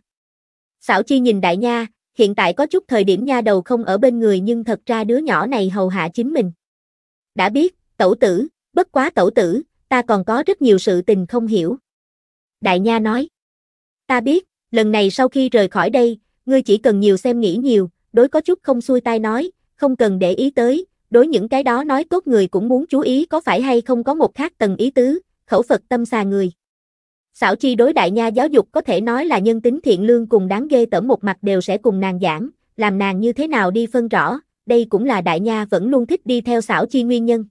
sảo Chi nhìn đại nha, hiện tại có chút thời điểm nha đầu không ở bên người nhưng thật ra đứa nhỏ này hầu hạ chính mình. Đã biết, tẩu tử, bất quá tẩu tử, ta còn có rất nhiều sự tình không hiểu. Đại nha nói, ta biết, lần này sau khi rời khỏi đây, ngươi chỉ cần nhiều xem nghĩ nhiều, đối có chút không xuôi tai nói, không cần để ý tới, đối những cái đó nói tốt người cũng muốn chú ý có phải hay không có một khác tầng ý tứ, khẩu Phật tâm xà người. Xảo chi đối đại nha giáo dục có thể nói là nhân tính thiện lương cùng đáng ghê tởm một mặt đều sẽ cùng nàng giảng, làm nàng như thế nào đi phân rõ, đây cũng là đại nha vẫn luôn thích đi theo xảo chi nguyên nhân.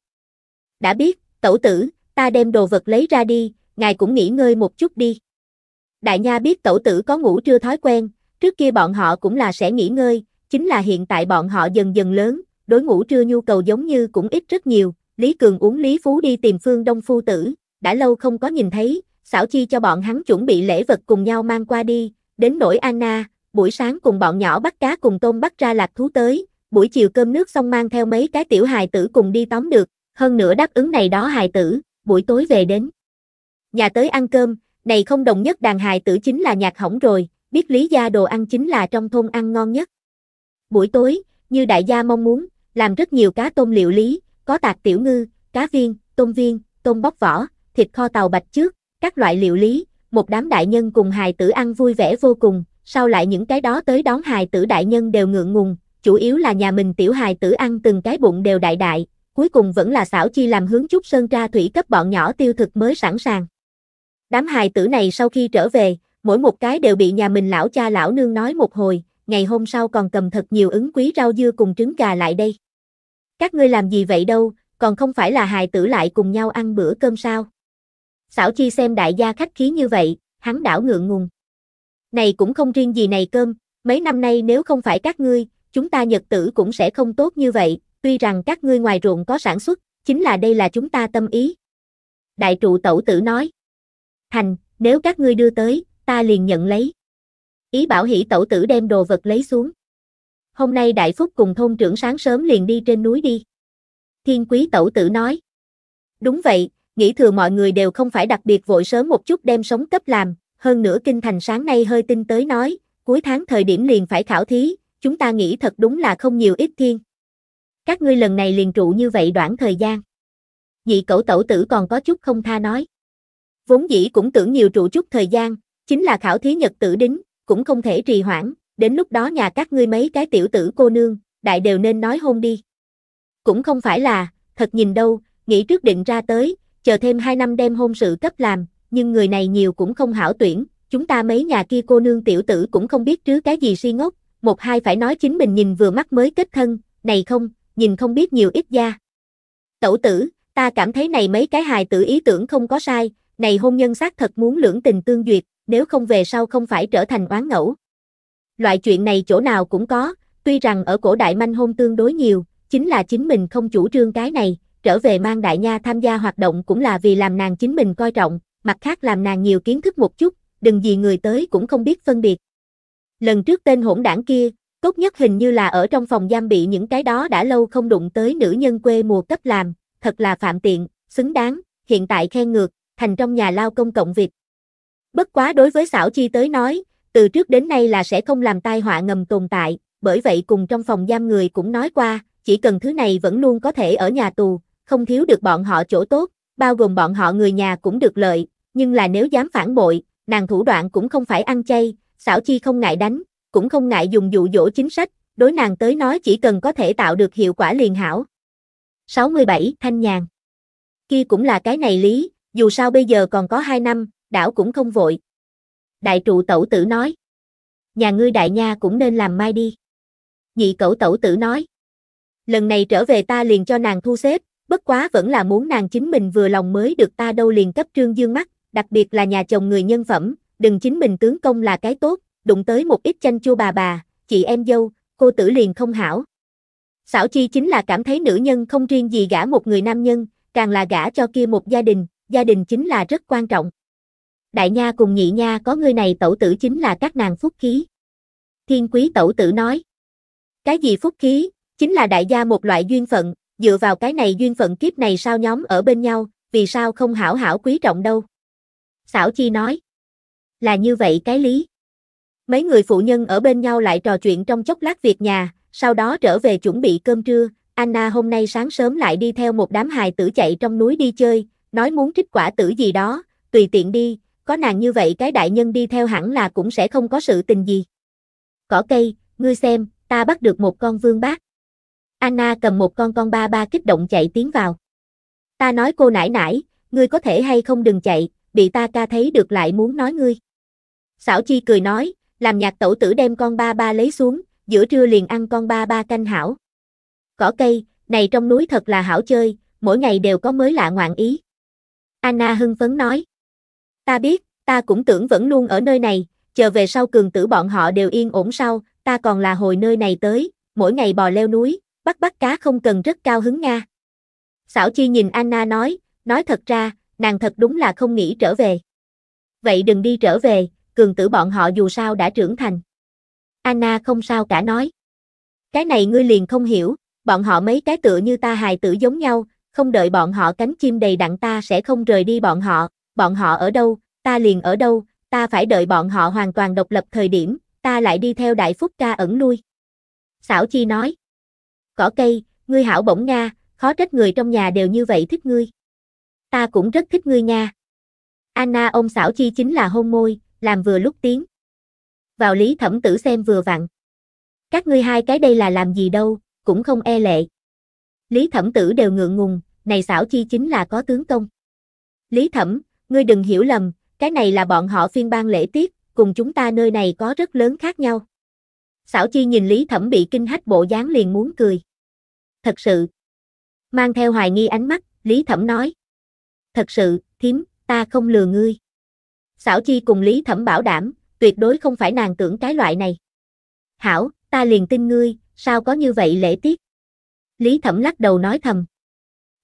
Đã biết, tẩu tử, ta đem đồ vật lấy ra đi, ngài cũng nghỉ ngơi một chút đi. Đại nha biết tẩu tử có ngủ trưa thói quen, trước kia bọn họ cũng là sẽ nghỉ ngơi, chính là hiện tại bọn họ dần dần lớn, đối ngũ trưa nhu cầu giống như cũng ít rất nhiều, Lý Cường uống Lý Phú đi tìm phương đông phu tử, đã lâu không có nhìn thấy, xảo chi cho bọn hắn chuẩn bị lễ vật cùng nhau mang qua đi, đến nỗi Anna, buổi sáng cùng bọn nhỏ bắt cá cùng tôm bắt ra lạc thú tới, buổi chiều cơm nước xong mang theo mấy cái tiểu hài tử cùng đi tóm được, hơn nữa đáp ứng này đó hài tử, buổi tối về đến. Nhà tới ăn cơm, này không đồng nhất đàn hài tử chính là nhạc hỏng rồi, biết lý gia đồ ăn chính là trong thôn ăn ngon nhất. Buổi tối, như đại gia mong muốn, làm rất nhiều cá tôm liệu lý, có tạc tiểu ngư, cá viên, tôm viên, tôm bóc vỏ, thịt kho tàu bạch trước, các loại liệu lý, một đám đại nhân cùng hài tử ăn vui vẻ vô cùng, sau lại những cái đó tới đón hài tử đại nhân đều ngượng ngùng, chủ yếu là nhà mình tiểu hài tử ăn từng cái bụng đều đại đại, cuối cùng vẫn là xảo chi làm hướng chút sơn tra thủy cấp bọn nhỏ tiêu thực mới sẵn sàng. Đám hài tử này sau khi trở về, mỗi một cái đều bị nhà mình lão cha lão nương nói một hồi, ngày hôm sau còn cầm thật nhiều ứng quý rau dưa cùng trứng gà lại đây. Các ngươi làm gì vậy đâu, còn không phải là hài tử lại cùng nhau ăn bữa cơm sao? Xảo Chi xem đại gia khách khí như vậy, hắn đảo ngượng ngùng. Này cũng không riêng gì này cơm, mấy năm nay nếu không phải các ngươi, chúng ta nhật tử cũng sẽ không tốt như vậy, tuy rằng các ngươi ngoài ruộng có sản xuất, chính là đây là chúng ta tâm ý. Đại trụ tẩu tử nói. thành nếu các ngươi đưa tới, ta liền nhận lấy. Ý bảo hỷ tẩu tử đem đồ vật lấy xuống hôm nay đại phúc cùng thôn trưởng sáng sớm liền đi trên núi đi. Thiên quý tẩu tử nói. Đúng vậy, nghĩ thừa mọi người đều không phải đặc biệt vội sớm một chút đem sống cấp làm, hơn nữa kinh thành sáng nay hơi tin tới nói, cuối tháng thời điểm liền phải khảo thí, chúng ta nghĩ thật đúng là không nhiều ít thiên. Các ngươi lần này liền trụ như vậy đoạn thời gian. Dị cẩu tẩu tử còn có chút không tha nói. Vốn dĩ cũng tưởng nhiều trụ chút thời gian, chính là khảo thí nhật tử đính, cũng không thể trì hoãn, đến lúc đó nhà các ngươi mấy cái tiểu tử cô nương, đại đều nên nói hôn đi. Cũng không phải là, thật nhìn đâu, nghĩ trước định ra tới, chờ thêm 2 năm đem hôn sự cấp làm, nhưng người này nhiều cũng không hảo tuyển, chúng ta mấy nhà kia cô nương tiểu tử cũng không biết chứ cái gì si ngốc, một hai phải nói chính mình nhìn vừa mắt mới kết thân, này không, nhìn không biết nhiều ít gia. Tẩu tử, ta cảm thấy này mấy cái hài tử ý tưởng không có sai, này hôn nhân xác thật muốn lưỡng tình tương duyệt, nếu không về sau không phải trở thành oán ngẫu loại chuyện này chỗ nào cũng có, tuy rằng ở cổ đại manh hôn tương đối nhiều, chính là chính mình không chủ trương cái này, trở về mang đại nha tham gia hoạt động cũng là vì làm nàng chính mình coi trọng, mặt khác làm nàng nhiều kiến thức một chút, đừng gì người tới cũng không biết phân biệt. Lần trước tên hỗn đảng kia, tốt nhất hình như là ở trong phòng giam bị những cái đó đã lâu không đụng tới nữ nhân quê mùa cấp làm, thật là phạm tiện, xứng đáng, hiện tại khen ngược, thành trong nhà lao công cộng việc. Bất quá đối với xảo chi tới nói, từ trước đến nay là sẽ không làm tai họa ngầm tồn tại, bởi vậy cùng trong phòng giam người cũng nói qua, chỉ cần thứ này vẫn luôn có thể ở nhà tù, không thiếu được bọn họ chỗ tốt, bao gồm bọn họ người nhà cũng được lợi, nhưng là nếu dám phản bội, nàng thủ đoạn cũng không phải ăn chay, xảo chi không ngại đánh, cũng không ngại dùng dụ dỗ chính sách, đối nàng tới nói chỉ cần có thể tạo được hiệu quả liền hảo. 67. Thanh nhàn Kia cũng là cái này lý, dù sao bây giờ còn có 2 năm, đảo cũng không vội, đại trụ tẩu tử nói. Nhà ngươi đại nha cũng nên làm mai đi. Nhị cẩu tẩu tử nói. Lần này trở về ta liền cho nàng thu xếp, bất quá vẫn là muốn nàng chính mình vừa lòng mới được ta đâu liền cấp trương dương mắt, đặc biệt là nhà chồng người nhân phẩm, đừng chính mình tướng công là cái tốt, đụng tới một ít chanh chua bà bà, chị em dâu, cô tử liền không hảo. Xảo chi chính là cảm thấy nữ nhân không riêng gì gả một người nam nhân, càng là gả cho kia một gia đình, gia đình chính là rất quan trọng đại nha cùng nhị nha có ngươi này tẩu tử chính là các nàng phúc khí. Thiên quý tẩu tử nói, cái gì phúc khí, chính là đại gia một loại duyên phận, dựa vào cái này duyên phận kiếp này sao nhóm ở bên nhau, vì sao không hảo hảo quý trọng đâu. Xảo Chi nói, là như vậy cái lý. Mấy người phụ nhân ở bên nhau lại trò chuyện trong chốc lát việc nhà, sau đó trở về chuẩn bị cơm trưa, Anna hôm nay sáng sớm lại đi theo một đám hài tử chạy trong núi đi chơi, nói muốn trích quả tử gì đó, tùy tiện đi, có nàng như vậy cái đại nhân đi theo hẳn là cũng sẽ không có sự tình gì. Cỏ cây, ngươi xem, ta bắt được một con vương bát. Anna cầm một con con ba ba kích động chạy tiến vào. Ta nói cô nãi nãi, ngươi có thể hay không đừng chạy, bị ta ca thấy được lại muốn nói ngươi. Xảo Chi cười nói, làm nhạc tẩu tử đem con ba ba lấy xuống, giữa trưa liền ăn con ba ba canh hảo. Cỏ cây, này trong núi thật là hảo chơi, mỗi ngày đều có mới lạ ngoạn ý. Anna hưng phấn nói. Ta biết, ta cũng tưởng vẫn luôn ở nơi này, chờ về sau cường tử bọn họ đều yên ổn sau, ta còn là hồi nơi này tới, mỗi ngày bò leo núi, bắt bắt cá không cần rất cao hứng Nga. Xảo Chi nhìn Anna nói, nói thật ra, nàng thật đúng là không nghĩ trở về. Vậy đừng đi trở về, cường tử bọn họ dù sao đã trưởng thành. Anna không sao cả nói. Cái này ngươi liền không hiểu, bọn họ mấy cái tựa như ta hài tử giống nhau, không đợi bọn họ cánh chim đầy đặn ta sẽ không rời đi bọn họ, bọn họ ở đâu, ta liền ở đâu, ta phải đợi bọn họ hoàn toàn độc lập thời điểm, ta lại đi theo đại phúc ca ẩn lui. Xảo Chi nói. Cỏ cây, ngươi hảo bổng Nga, khó trách người trong nhà đều như vậy thích ngươi. Ta cũng rất thích ngươi nha. Anna ông Xảo Chi chính là hôn môi, làm vừa lúc tiếng. Vào lý thẩm tử xem vừa vặn. Các ngươi hai cái đây là làm gì đâu, cũng không e lệ. Lý thẩm tử đều ngượng ngùng, này Xảo Chi chính là có tướng công. Lý thẩm, ngươi đừng hiểu lầm, cái này là bọn họ phiên ban lễ tiết, cùng chúng ta nơi này có rất lớn khác nhau. Xảo chi nhìn Lý Thẩm bị kinh hách bộ dáng liền muốn cười. Thật sự. Mang theo hoài nghi ánh mắt, Lý Thẩm nói. Thật sự, thím, ta không lừa ngươi. Xảo chi cùng Lý Thẩm bảo đảm, tuyệt đối không phải nàng tưởng cái loại này. Hảo, ta liền tin ngươi, sao có như vậy lễ tiết? Lý Thẩm lắc đầu nói thầm.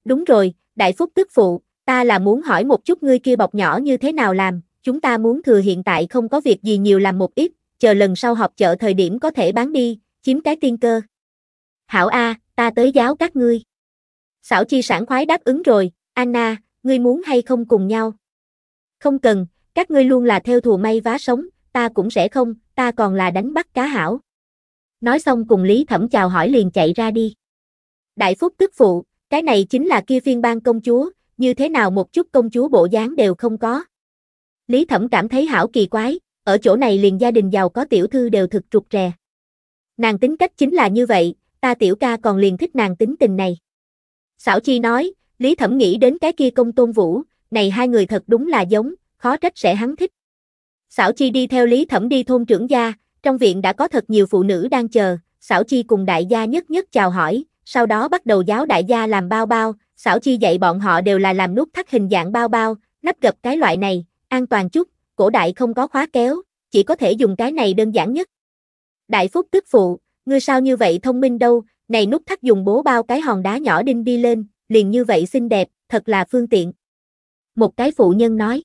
Đúng rồi, đại phúc tức phụ, Ta là muốn hỏi một chút ngươi kia bọc nhỏ như thế nào làm, chúng ta muốn thừa hiện tại không có việc gì nhiều làm một ít, chờ lần sau họp chợ thời điểm có thể bán đi, chiếm cái tiên cơ. Hảo A, ta tới giáo các ngươi. Xảo chi sản khoái đáp ứng rồi, Anna, ngươi muốn hay không cùng nhau? Không cần, các ngươi luôn là theo thù may vá sống, ta cũng sẽ không, ta còn là đánh bắt cá hảo. Nói xong cùng Lý Thẩm chào hỏi liền chạy ra đi. Đại Phúc tức phụ, cái này chính là kia phiên bang công chúa, như thế nào một chút công chúa bộ dáng đều không có. Lý Thẩm cảm thấy hảo kỳ quái, ở chỗ này liền gia đình giàu có tiểu thư đều thực trục rè. Nàng tính cách chính là như vậy, ta tiểu ca còn liền thích nàng tính tình này. Xảo Chi nói, Lý Thẩm nghĩ đến cái kia công tôn vũ, này hai người thật đúng là giống, khó trách sẽ hắn thích. Xảo Chi đi theo Lý Thẩm đi thôn trưởng gia, trong viện đã có thật nhiều phụ nữ đang chờ, Xảo Chi cùng đại gia nhất nhất chào hỏi, sau đó bắt đầu giáo đại gia làm bao bao, xảo chi dạy bọn họ đều là làm nút thắt hình dạng bao bao, nắp gập cái loại này, an toàn chút, cổ đại không có khóa kéo, chỉ có thể dùng cái này đơn giản nhất. Đại phúc tức phụ, ngươi sao như vậy thông minh đâu, này nút thắt dùng bố bao cái hòn đá nhỏ đinh đi lên, liền như vậy xinh đẹp, thật là phương tiện. Một cái phụ nhân nói,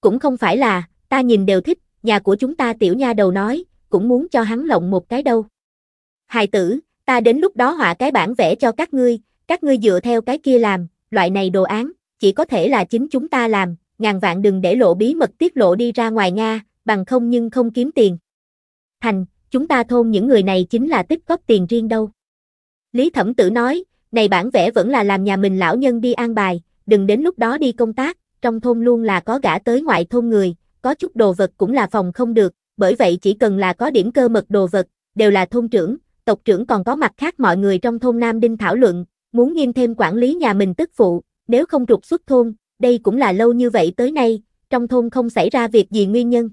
cũng không phải là, ta nhìn đều thích, nhà của chúng ta tiểu nha đầu nói, cũng muốn cho hắn lộng một cái đâu. Hài tử, ta đến lúc đó họa cái bản vẽ cho các ngươi, các ngươi dựa theo cái kia làm, loại này đồ án, chỉ có thể là chính chúng ta làm, ngàn vạn đừng để lộ bí mật tiết lộ đi ra ngoài Nga, bằng không nhưng không kiếm tiền. Thành, chúng ta thôn những người này chính là tích góp tiền riêng đâu. Lý Thẩm Tử nói, này bản vẽ vẫn là làm nhà mình lão nhân đi an bài, đừng đến lúc đó đi công tác, trong thôn luôn là có gã tới ngoại thôn người, có chút đồ vật cũng là phòng không được, bởi vậy chỉ cần là có điểm cơ mật đồ vật, đều là thôn trưởng, tộc trưởng còn có mặt khác mọi người trong thôn Nam Đinh thảo luận, muốn nghiêm thêm quản lý nhà mình tức phụ, nếu không trục xuất thôn, đây cũng là lâu như vậy tới nay, trong thôn không xảy ra việc gì nguyên nhân.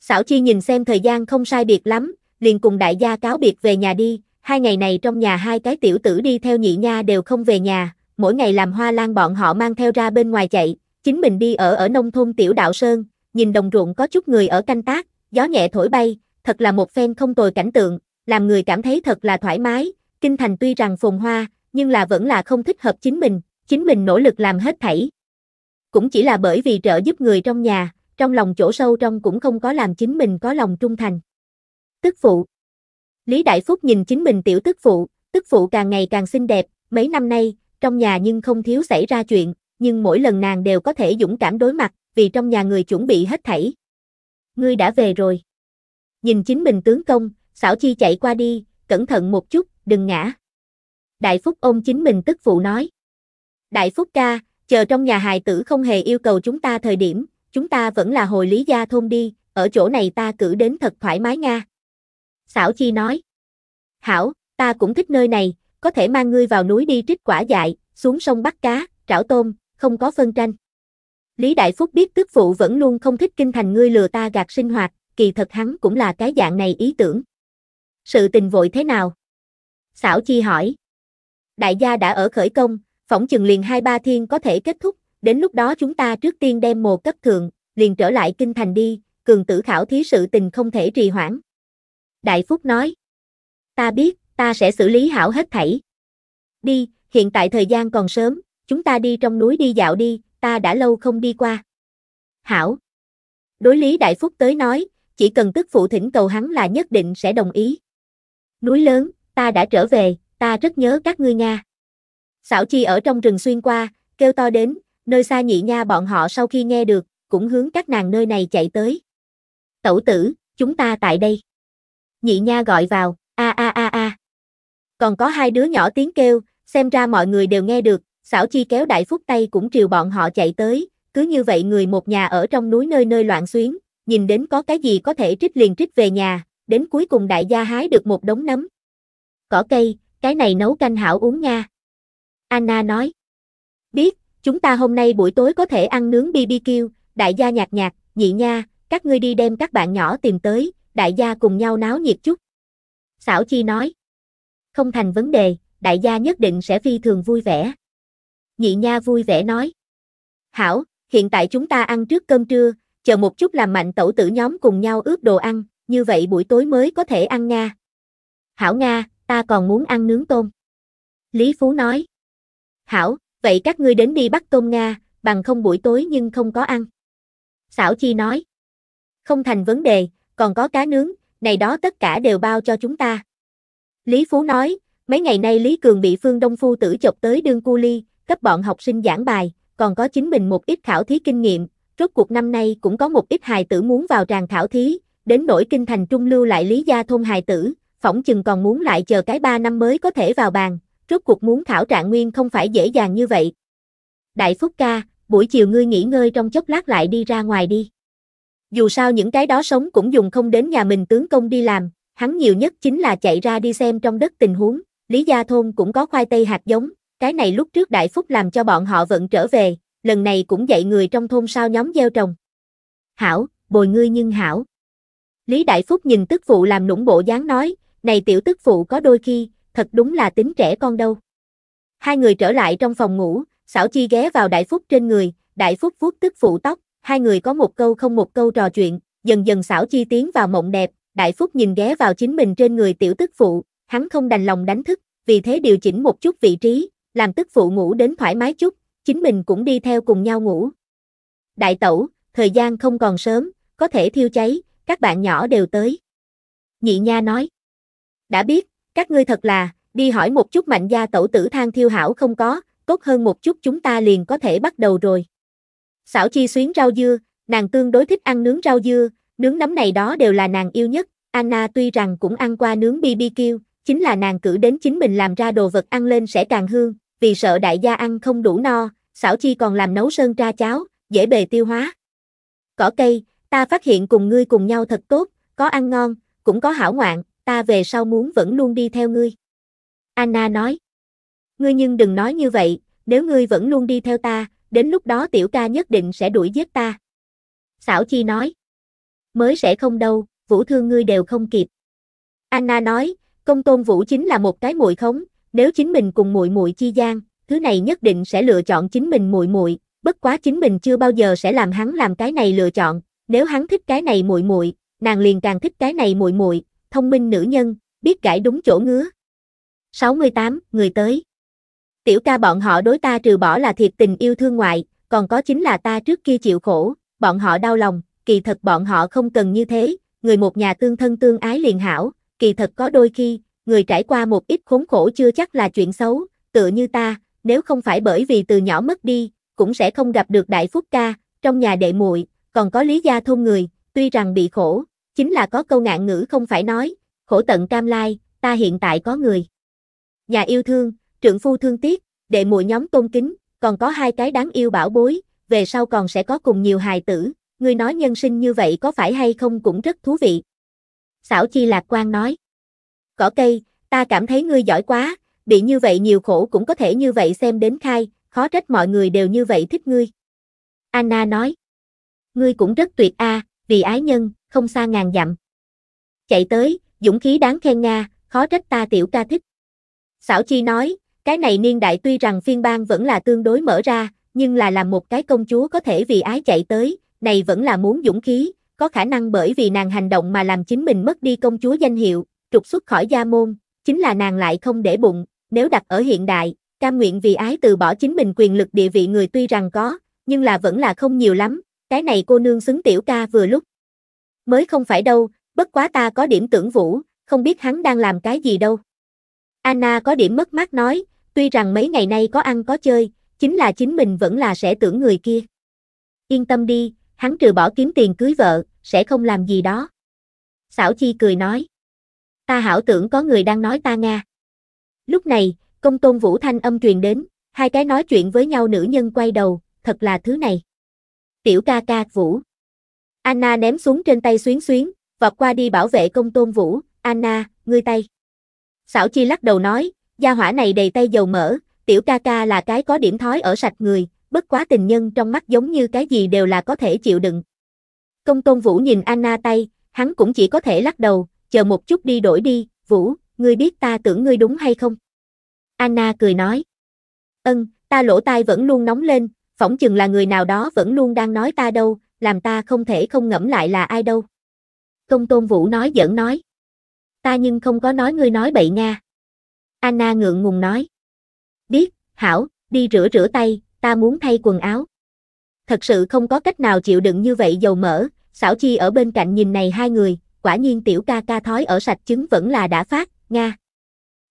Xảo Chi nhìn xem thời gian không sai biệt lắm, liền cùng đại gia cáo biệt về nhà đi, hai ngày này trong nhà hai cái tiểu tử đi theo nhị nha đều không về nhà, mỗi ngày làm hoa lan bọn họ mang theo ra bên ngoài chạy, chính mình đi ở ở nông thôn tiểu đạo Sơn, nhìn đồng ruộng có chút người ở canh tác, gió nhẹ thổi bay, thật là một phen không tồi cảnh tượng, làm người cảm thấy thật là thoải mái, kinh thành tuy rằng phồn hoa, nhưng là vẫn là không thích hợp chính mình, chính mình nỗ lực làm hết thảy. Cũng chỉ là bởi vì trợ giúp người trong nhà, trong lòng chỗ sâu trong cũng không có làm chính mình có lòng trung thành. Tức phụ Lý Đại Phúc nhìn chính mình tiểu tức phụ, tức phụ càng ngày càng xinh đẹp, mấy năm nay, trong nhà nhưng không thiếu xảy ra chuyện, nhưng mỗi lần nàng đều có thể dũng cảm đối mặt, vì trong nhà người chuẩn bị hết thảy. Ngươi đã về rồi. Nhìn chính mình tướng công, xảo chi chạy qua đi, cẩn thận một chút, đừng ngã. Đại Phúc ôm chính mình tức phụ nói. Đại Phúc ca, chờ trong nhà hài tử không hề yêu cầu chúng ta thời điểm, chúng ta vẫn là hồi lý gia thôn đi, ở chỗ này ta cử đến thật thoải mái nga. Xảo Chi nói. Hảo, ta cũng thích nơi này, có thể mang ngươi vào núi đi trích quả dại, xuống sông bắt cá, trảo tôm, không có phân tranh. Lý Đại Phúc biết tức phụ vẫn luôn không thích kinh thành ngươi lừa ta gạt sinh hoạt, kỳ thật hắn cũng là cái dạng này ý tưởng. Sự tình vội thế nào? Xảo Chi hỏi đại gia đã ở khởi công, phỏng chừng liền hai ba thiên có thể kết thúc, đến lúc đó chúng ta trước tiên đem một cấp thượng, liền trở lại kinh thành đi, cường tử khảo thí sự tình không thể trì hoãn. Đại Phúc nói, ta biết, ta sẽ xử lý hảo hết thảy. Đi, hiện tại thời gian còn sớm, chúng ta đi trong núi đi dạo đi, ta đã lâu không đi qua. Hảo. Đối lý Đại Phúc tới nói, chỉ cần tức phụ thỉnh cầu hắn là nhất định sẽ đồng ý. Núi lớn, ta đã trở về, ta rất nhớ các ngươi nha. Xảo Chi ở trong rừng xuyên qua, kêu to đến, nơi xa nhị nha bọn họ sau khi nghe được, cũng hướng các nàng nơi này chạy tới. Tẩu tử, chúng ta tại đây. Nhị nha gọi vào, a a a a. Còn có hai đứa nhỏ tiếng kêu, xem ra mọi người đều nghe được, xảo chi kéo đại phúc tay cũng triều bọn họ chạy tới, cứ như vậy người một nhà ở trong núi nơi nơi loạn xuyến, nhìn đến có cái gì có thể trích liền trích về nhà, đến cuối cùng đại gia hái được một đống nấm. Cỏ cây, cái này nấu canh hảo uống nha. Anna nói. Biết, chúng ta hôm nay buổi tối có thể ăn nướng BBQ, đại gia nhạc nhạc, nhị nha, các ngươi đi đem các bạn nhỏ tìm tới, đại gia cùng nhau náo nhiệt chút. Xảo Chi nói. Không thành vấn đề, đại gia nhất định sẽ phi thường vui vẻ. Nhị nha vui vẻ nói. Hảo, hiện tại chúng ta ăn trước cơm trưa, chờ một chút làm mạnh tẩu tử nhóm cùng nhau ướp đồ ăn, như vậy buổi tối mới có thể ăn nha Hảo Nga, ta còn muốn ăn nướng tôm. Lý Phú nói. Hảo, vậy các ngươi đến đi bắt tôm Nga, bằng không buổi tối nhưng không có ăn. Xảo Chi nói. Không thành vấn đề, còn có cá nướng, này đó tất cả đều bao cho chúng ta. Lý Phú nói, mấy ngày nay Lý Cường bị Phương Đông Phu tử chọc tới đương cu ly, cấp bọn học sinh giảng bài, còn có chính mình một ít khảo thí kinh nghiệm, rốt cuộc năm nay cũng có một ít hài tử muốn vào tràng khảo thí, đến nỗi kinh thành trung lưu lại Lý gia thôn hài tử, phỏng chừng còn muốn lại chờ cái 3 năm mới có thể vào bàn, rốt cuộc muốn thảo trạng nguyên không phải dễ dàng như vậy. Đại Phúc ca, buổi chiều ngươi nghỉ ngơi trong chốc lát lại đi ra ngoài đi. Dù sao những cái đó sống cũng dùng không đến nhà mình tướng công đi làm, hắn nhiều nhất chính là chạy ra đi xem trong đất tình huống, Lý Gia Thôn cũng có khoai tây hạt giống, cái này lúc trước Đại Phúc làm cho bọn họ vẫn trở về, lần này cũng dạy người trong thôn sao nhóm gieo trồng. Hảo, bồi ngươi nhưng hảo. Lý Đại Phúc nhìn tức phụ làm nũng bộ dáng nói, này tiểu tức phụ có đôi khi, thật đúng là tính trẻ con đâu. Hai người trở lại trong phòng ngủ, xảo chi ghé vào đại phúc trên người, đại phúc vuốt tức phụ tóc, hai người có một câu không một câu trò chuyện, dần dần xảo chi tiến vào mộng đẹp, đại phúc nhìn ghé vào chính mình trên người tiểu tức phụ, hắn không đành lòng đánh thức, vì thế điều chỉnh một chút vị trí, làm tức phụ ngủ đến thoải mái chút, chính mình cũng đi theo cùng nhau ngủ. Đại tẩu, thời gian không còn sớm, có thể thiêu cháy, các bạn nhỏ đều tới. Nhị Nha nói. Đã biết, các ngươi thật là, đi hỏi một chút mạnh gia tẩu tử thang thiêu hảo không có, tốt hơn một chút chúng ta liền có thể bắt đầu rồi. Xảo chi xuyến rau dưa, nàng tương đối thích ăn nướng rau dưa, nướng nấm này đó đều là nàng yêu nhất. Anna tuy rằng cũng ăn qua nướng BBQ, chính là nàng cử đến chính mình làm ra đồ vật ăn lên sẽ càng hương, vì sợ đại gia ăn không đủ no, xảo chi còn làm nấu sơn tra cháo, dễ bề tiêu hóa. Cỏ cây, ta phát hiện cùng ngươi cùng nhau thật tốt, có ăn ngon, cũng có hảo ngoạn, ta về sau muốn vẫn luôn đi theo ngươi. Anna nói. Ngươi nhưng đừng nói như vậy, nếu ngươi vẫn luôn đi theo ta, đến lúc đó tiểu ca nhất định sẽ đuổi giết ta. Xảo Chi nói. Mới sẽ không đâu, vũ thương ngươi đều không kịp. Anna nói, công tôn vũ chính là một cái muội khống, nếu chính mình cùng muội muội chi gian, thứ này nhất định sẽ lựa chọn chính mình muội muội, bất quá chính mình chưa bao giờ sẽ làm hắn làm cái này lựa chọn, nếu hắn thích cái này muội muội, nàng liền càng thích cái này muội muội, thông minh nữ nhân, biết gãi đúng chỗ ngứa. 68, người tới. Tiểu ca bọn họ đối ta trừ bỏ là thiệt tình yêu thương ngoại, còn có chính là ta trước kia chịu khổ, bọn họ đau lòng, kỳ thật bọn họ không cần như thế, người một nhà tương thân tương ái liền hảo, kỳ thật có đôi khi, người trải qua một ít khốn khổ chưa chắc là chuyện xấu, tựa như ta, nếu không phải bởi vì từ nhỏ mất đi, cũng sẽ không gặp được đại phúc ca, trong nhà đệ muội, còn có lý gia thôn người, tuy rằng bị khổ, Chính là có câu ngạn ngữ không phải nói, khổ tận cam lai, ta hiện tại có người. Nhà yêu thương, trượng phu thương tiếc, đệ muội nhóm tôn kính, còn có hai cái đáng yêu bảo bối, về sau còn sẽ có cùng nhiều hài tử, người nói nhân sinh như vậy có phải hay không cũng rất thú vị. Xảo Chi lạc quan nói. Cỏ cây, ta cảm thấy ngươi giỏi quá, bị như vậy nhiều khổ cũng có thể như vậy xem đến khai, khó trách mọi người đều như vậy thích ngươi. Anna nói. Ngươi cũng rất tuyệt a, à, vì ái nhân, không xa ngàn dặm. Chạy tới, dũng khí đáng khen Nga, khó trách ta tiểu ca thích. Xảo Chi nói, cái này niên đại tuy rằng phiên bang vẫn là tương đối mở ra, nhưng là làm một cái công chúa có thể vì ái chạy tới, này vẫn là muốn dũng khí, có khả năng bởi vì nàng hành động mà làm chính mình mất đi công chúa danh hiệu, trục xuất khỏi gia môn, chính là nàng lại không để bụng, nếu đặt ở hiện đại, cam nguyện vì ái từ bỏ chính mình quyền lực địa vị người tuy rằng có, nhưng là vẫn là không nhiều lắm, cái này cô nương xứng tiểu ca vừa lúc, mới không phải đâu, bất quá ta có điểm tưởng vũ, không biết hắn đang làm cái gì đâu. Anna có điểm mất mát nói, tuy rằng mấy ngày nay có ăn có chơi, chính là chính mình vẫn là sẽ tưởng người kia. Yên tâm đi, hắn trừ bỏ kiếm tiền cưới vợ, sẽ không làm gì đó. Xảo Chi cười nói. Ta hảo tưởng có người đang nói ta Nga. Lúc này, công tôn Vũ Thanh âm truyền đến, hai cái nói chuyện với nhau nữ nhân quay đầu, thật là thứ này. Tiểu ca ca Vũ. Anna ném xuống trên tay xuyến xuyến, vọt qua đi bảo vệ công tôn vũ, Anna, ngươi tay. Xảo chi lắc đầu nói, gia hỏa này đầy tay dầu mỡ, tiểu ca ca là cái có điểm thói ở sạch người, bất quá tình nhân trong mắt giống như cái gì đều là có thể chịu đựng. Công tôn vũ nhìn Anna tay, hắn cũng chỉ có thể lắc đầu, chờ một chút đi đổi đi, vũ, ngươi biết ta tưởng ngươi đúng hay không? Anna cười nói. Ân, ta lỗ tai vẫn luôn nóng lên, phỏng chừng là người nào đó vẫn luôn đang nói ta đâu, làm ta không thể không ngẫm lại là ai đâu. Công tôn vũ nói giỡn nói. Ta nhưng không có nói ngươi nói bậy Nga. Anna ngượng ngùng nói. Biết, Hảo, đi rửa rửa tay, ta muốn thay quần áo. Thật sự không có cách nào chịu đựng như vậy dầu mỡ, xảo chi ở bên cạnh nhìn này hai người, quả nhiên tiểu ca ca thói ở sạch chứng vẫn là đã phát, Nga.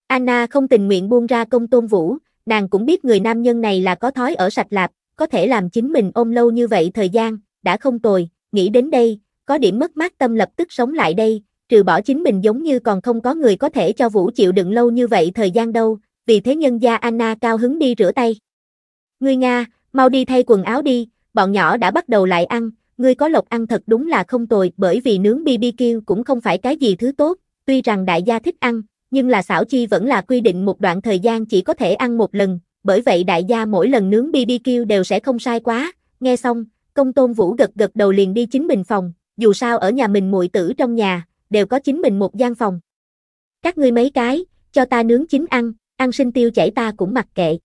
Anna không tình nguyện buông ra công tôn vũ, nàng cũng biết người nam nhân này là có thói ở sạch lạp, có thể làm chính mình ôm lâu như vậy thời gian, đã không tồi, nghĩ đến đây, có điểm mất mát tâm lập tức sống lại đây, trừ bỏ chính mình giống như còn không có người có thể cho Vũ chịu đựng lâu như vậy thời gian đâu, vì thế nhân gia Anna cao hứng đi rửa tay. Ngươi Nga, mau đi thay quần áo đi, bọn nhỏ đã bắt đầu lại ăn, ngươi có lộc ăn thật đúng là không tồi bởi vì nướng BBQ cũng không phải cái gì thứ tốt, tuy rằng đại gia thích ăn, nhưng là xảo chi vẫn là quy định một đoạn thời gian chỉ có thể ăn một lần, bởi vậy đại gia mỗi lần nướng BBQ đều sẽ không sai quá, nghe xong, Công Tôn Vũ gật gật đầu liền đi chính mình phòng, dù sao ở nhà mình muội tử trong nhà, đều có chính mình một gian phòng. Các ngươi mấy cái, cho ta nướng chín ăn, ăn sinh tiêu chảy ta cũng mặc kệ.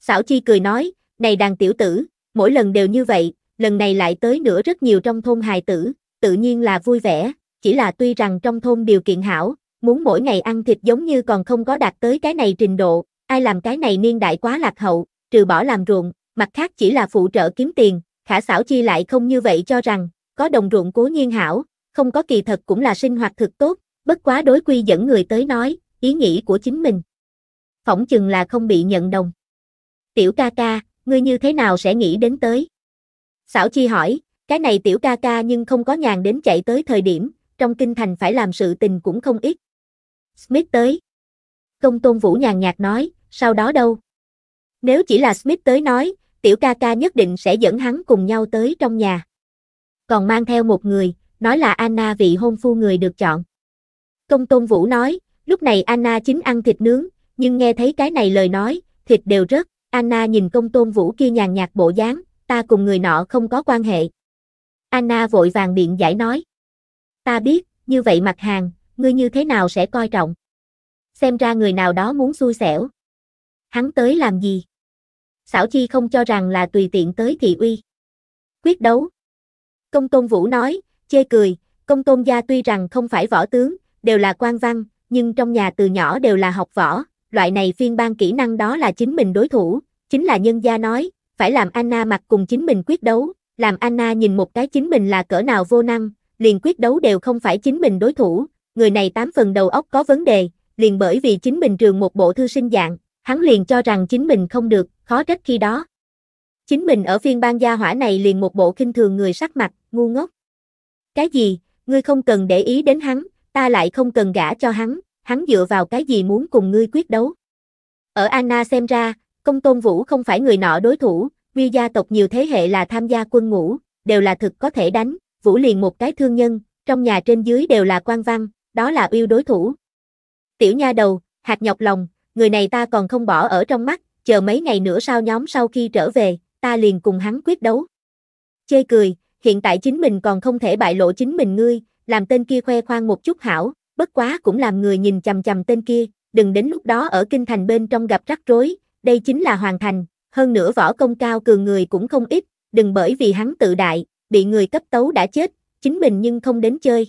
Xảo Chi cười nói, này đàn tiểu tử, mỗi lần đều như vậy, lần này lại tới nữa rất nhiều trong thôn hài tử, tự nhiên là vui vẻ, chỉ là tuy rằng trong thôn điều kiện hảo, muốn mỗi ngày ăn thịt giống như còn không có đạt tới cái này trình độ, ai làm cái này niên đại quá lạc hậu, trừ bỏ làm ruộng, mặt khác chỉ là phụ trợ kiếm tiền, Khả xảo chi lại không như vậy cho rằng, có đồng ruộng cố nhiên hảo, không có kỳ thật cũng là sinh hoạt thực tốt, bất quá đối quy dẫn người tới nói, ý nghĩ của chính mình. Phỏng chừng là không bị nhận đồng. Tiểu ca ca, ngươi như thế nào sẽ nghĩ đến tới? Xảo chi hỏi, cái này tiểu ca ca nhưng không có nhàn đến chạy tới thời điểm, trong kinh thành phải làm sự tình cũng không ít. Smith tới. Công tôn vũ nhàn nhạt nói, sau đó đâu? Nếu chỉ là Smith tới nói, tiểu ca ca nhất định sẽ dẫn hắn cùng nhau tới trong nhà. Còn mang theo một người, nói là Anna vị hôn phu người được chọn. Công Tôn Vũ nói, lúc này Anna chính ăn thịt nướng, nhưng nghe thấy cái này lời nói, thịt đều rớt, Anna nhìn Công Tôn Vũ kia nhàn nhạt bộ dáng, ta cùng người nọ không có quan hệ. Anna vội vàng biện giải nói, ta biết, như vậy mặt hàng, ngươi như thế nào sẽ coi trọng. Xem ra người nào đó muốn xui xẻo. Hắn tới làm gì? xảo chi không cho rằng là tùy tiện tới thị uy. Quyết đấu. Công Tôn Vũ nói, chê cười, Công Tôn gia tuy rằng không phải võ tướng, đều là quan văn, nhưng trong nhà từ nhỏ đều là học võ, loại này phiên ban kỹ năng đó là chính mình đối thủ, chính là nhân gia nói, phải làm Anna mặc cùng chính mình quyết đấu, làm Anna nhìn một cái chính mình là cỡ nào vô năng, liền quyết đấu đều không phải chính mình đối thủ, người này tám phần đầu óc có vấn đề, liền bởi vì chính mình trường một bộ thư sinh dạng, hắn liền cho rằng chính mình không được, khó trách khi đó. Chính mình ở phiên ban gia hỏa này liền một bộ kinh thường người sắc mặt, ngu ngốc. Cái gì, ngươi không cần để ý đến hắn, ta lại không cần gả cho hắn, hắn dựa vào cái gì muốn cùng ngươi quyết đấu. Ở Anna xem ra, công tôn vũ không phải người nọ đối thủ, Viu gia tộc nhiều thế hệ là tham gia quân ngũ, đều là thực có thể đánh, vũ liền một cái thương nhân, trong nhà trên dưới đều là quan văn, đó là yêu đối thủ. Tiểu nha đầu, hạt nhọc lòng, người này ta còn không bỏ ở trong mắt, chờ mấy ngày nữa sau nhóm sau khi trở về, ta liền cùng hắn quyết đấu. Chê cười, hiện tại chính mình còn không thể bại lộ chính mình ngươi, làm tên kia khoe khoang một chút hảo, bất quá cũng làm người nhìn chầm chầm tên kia, đừng đến lúc đó ở kinh thành bên trong gặp rắc rối, đây chính là hoàn thành, hơn nữa võ công cao cường người cũng không ít, đừng bởi vì hắn tự đại, bị người cấp tấu đã chết, chính mình nhưng không đến chơi.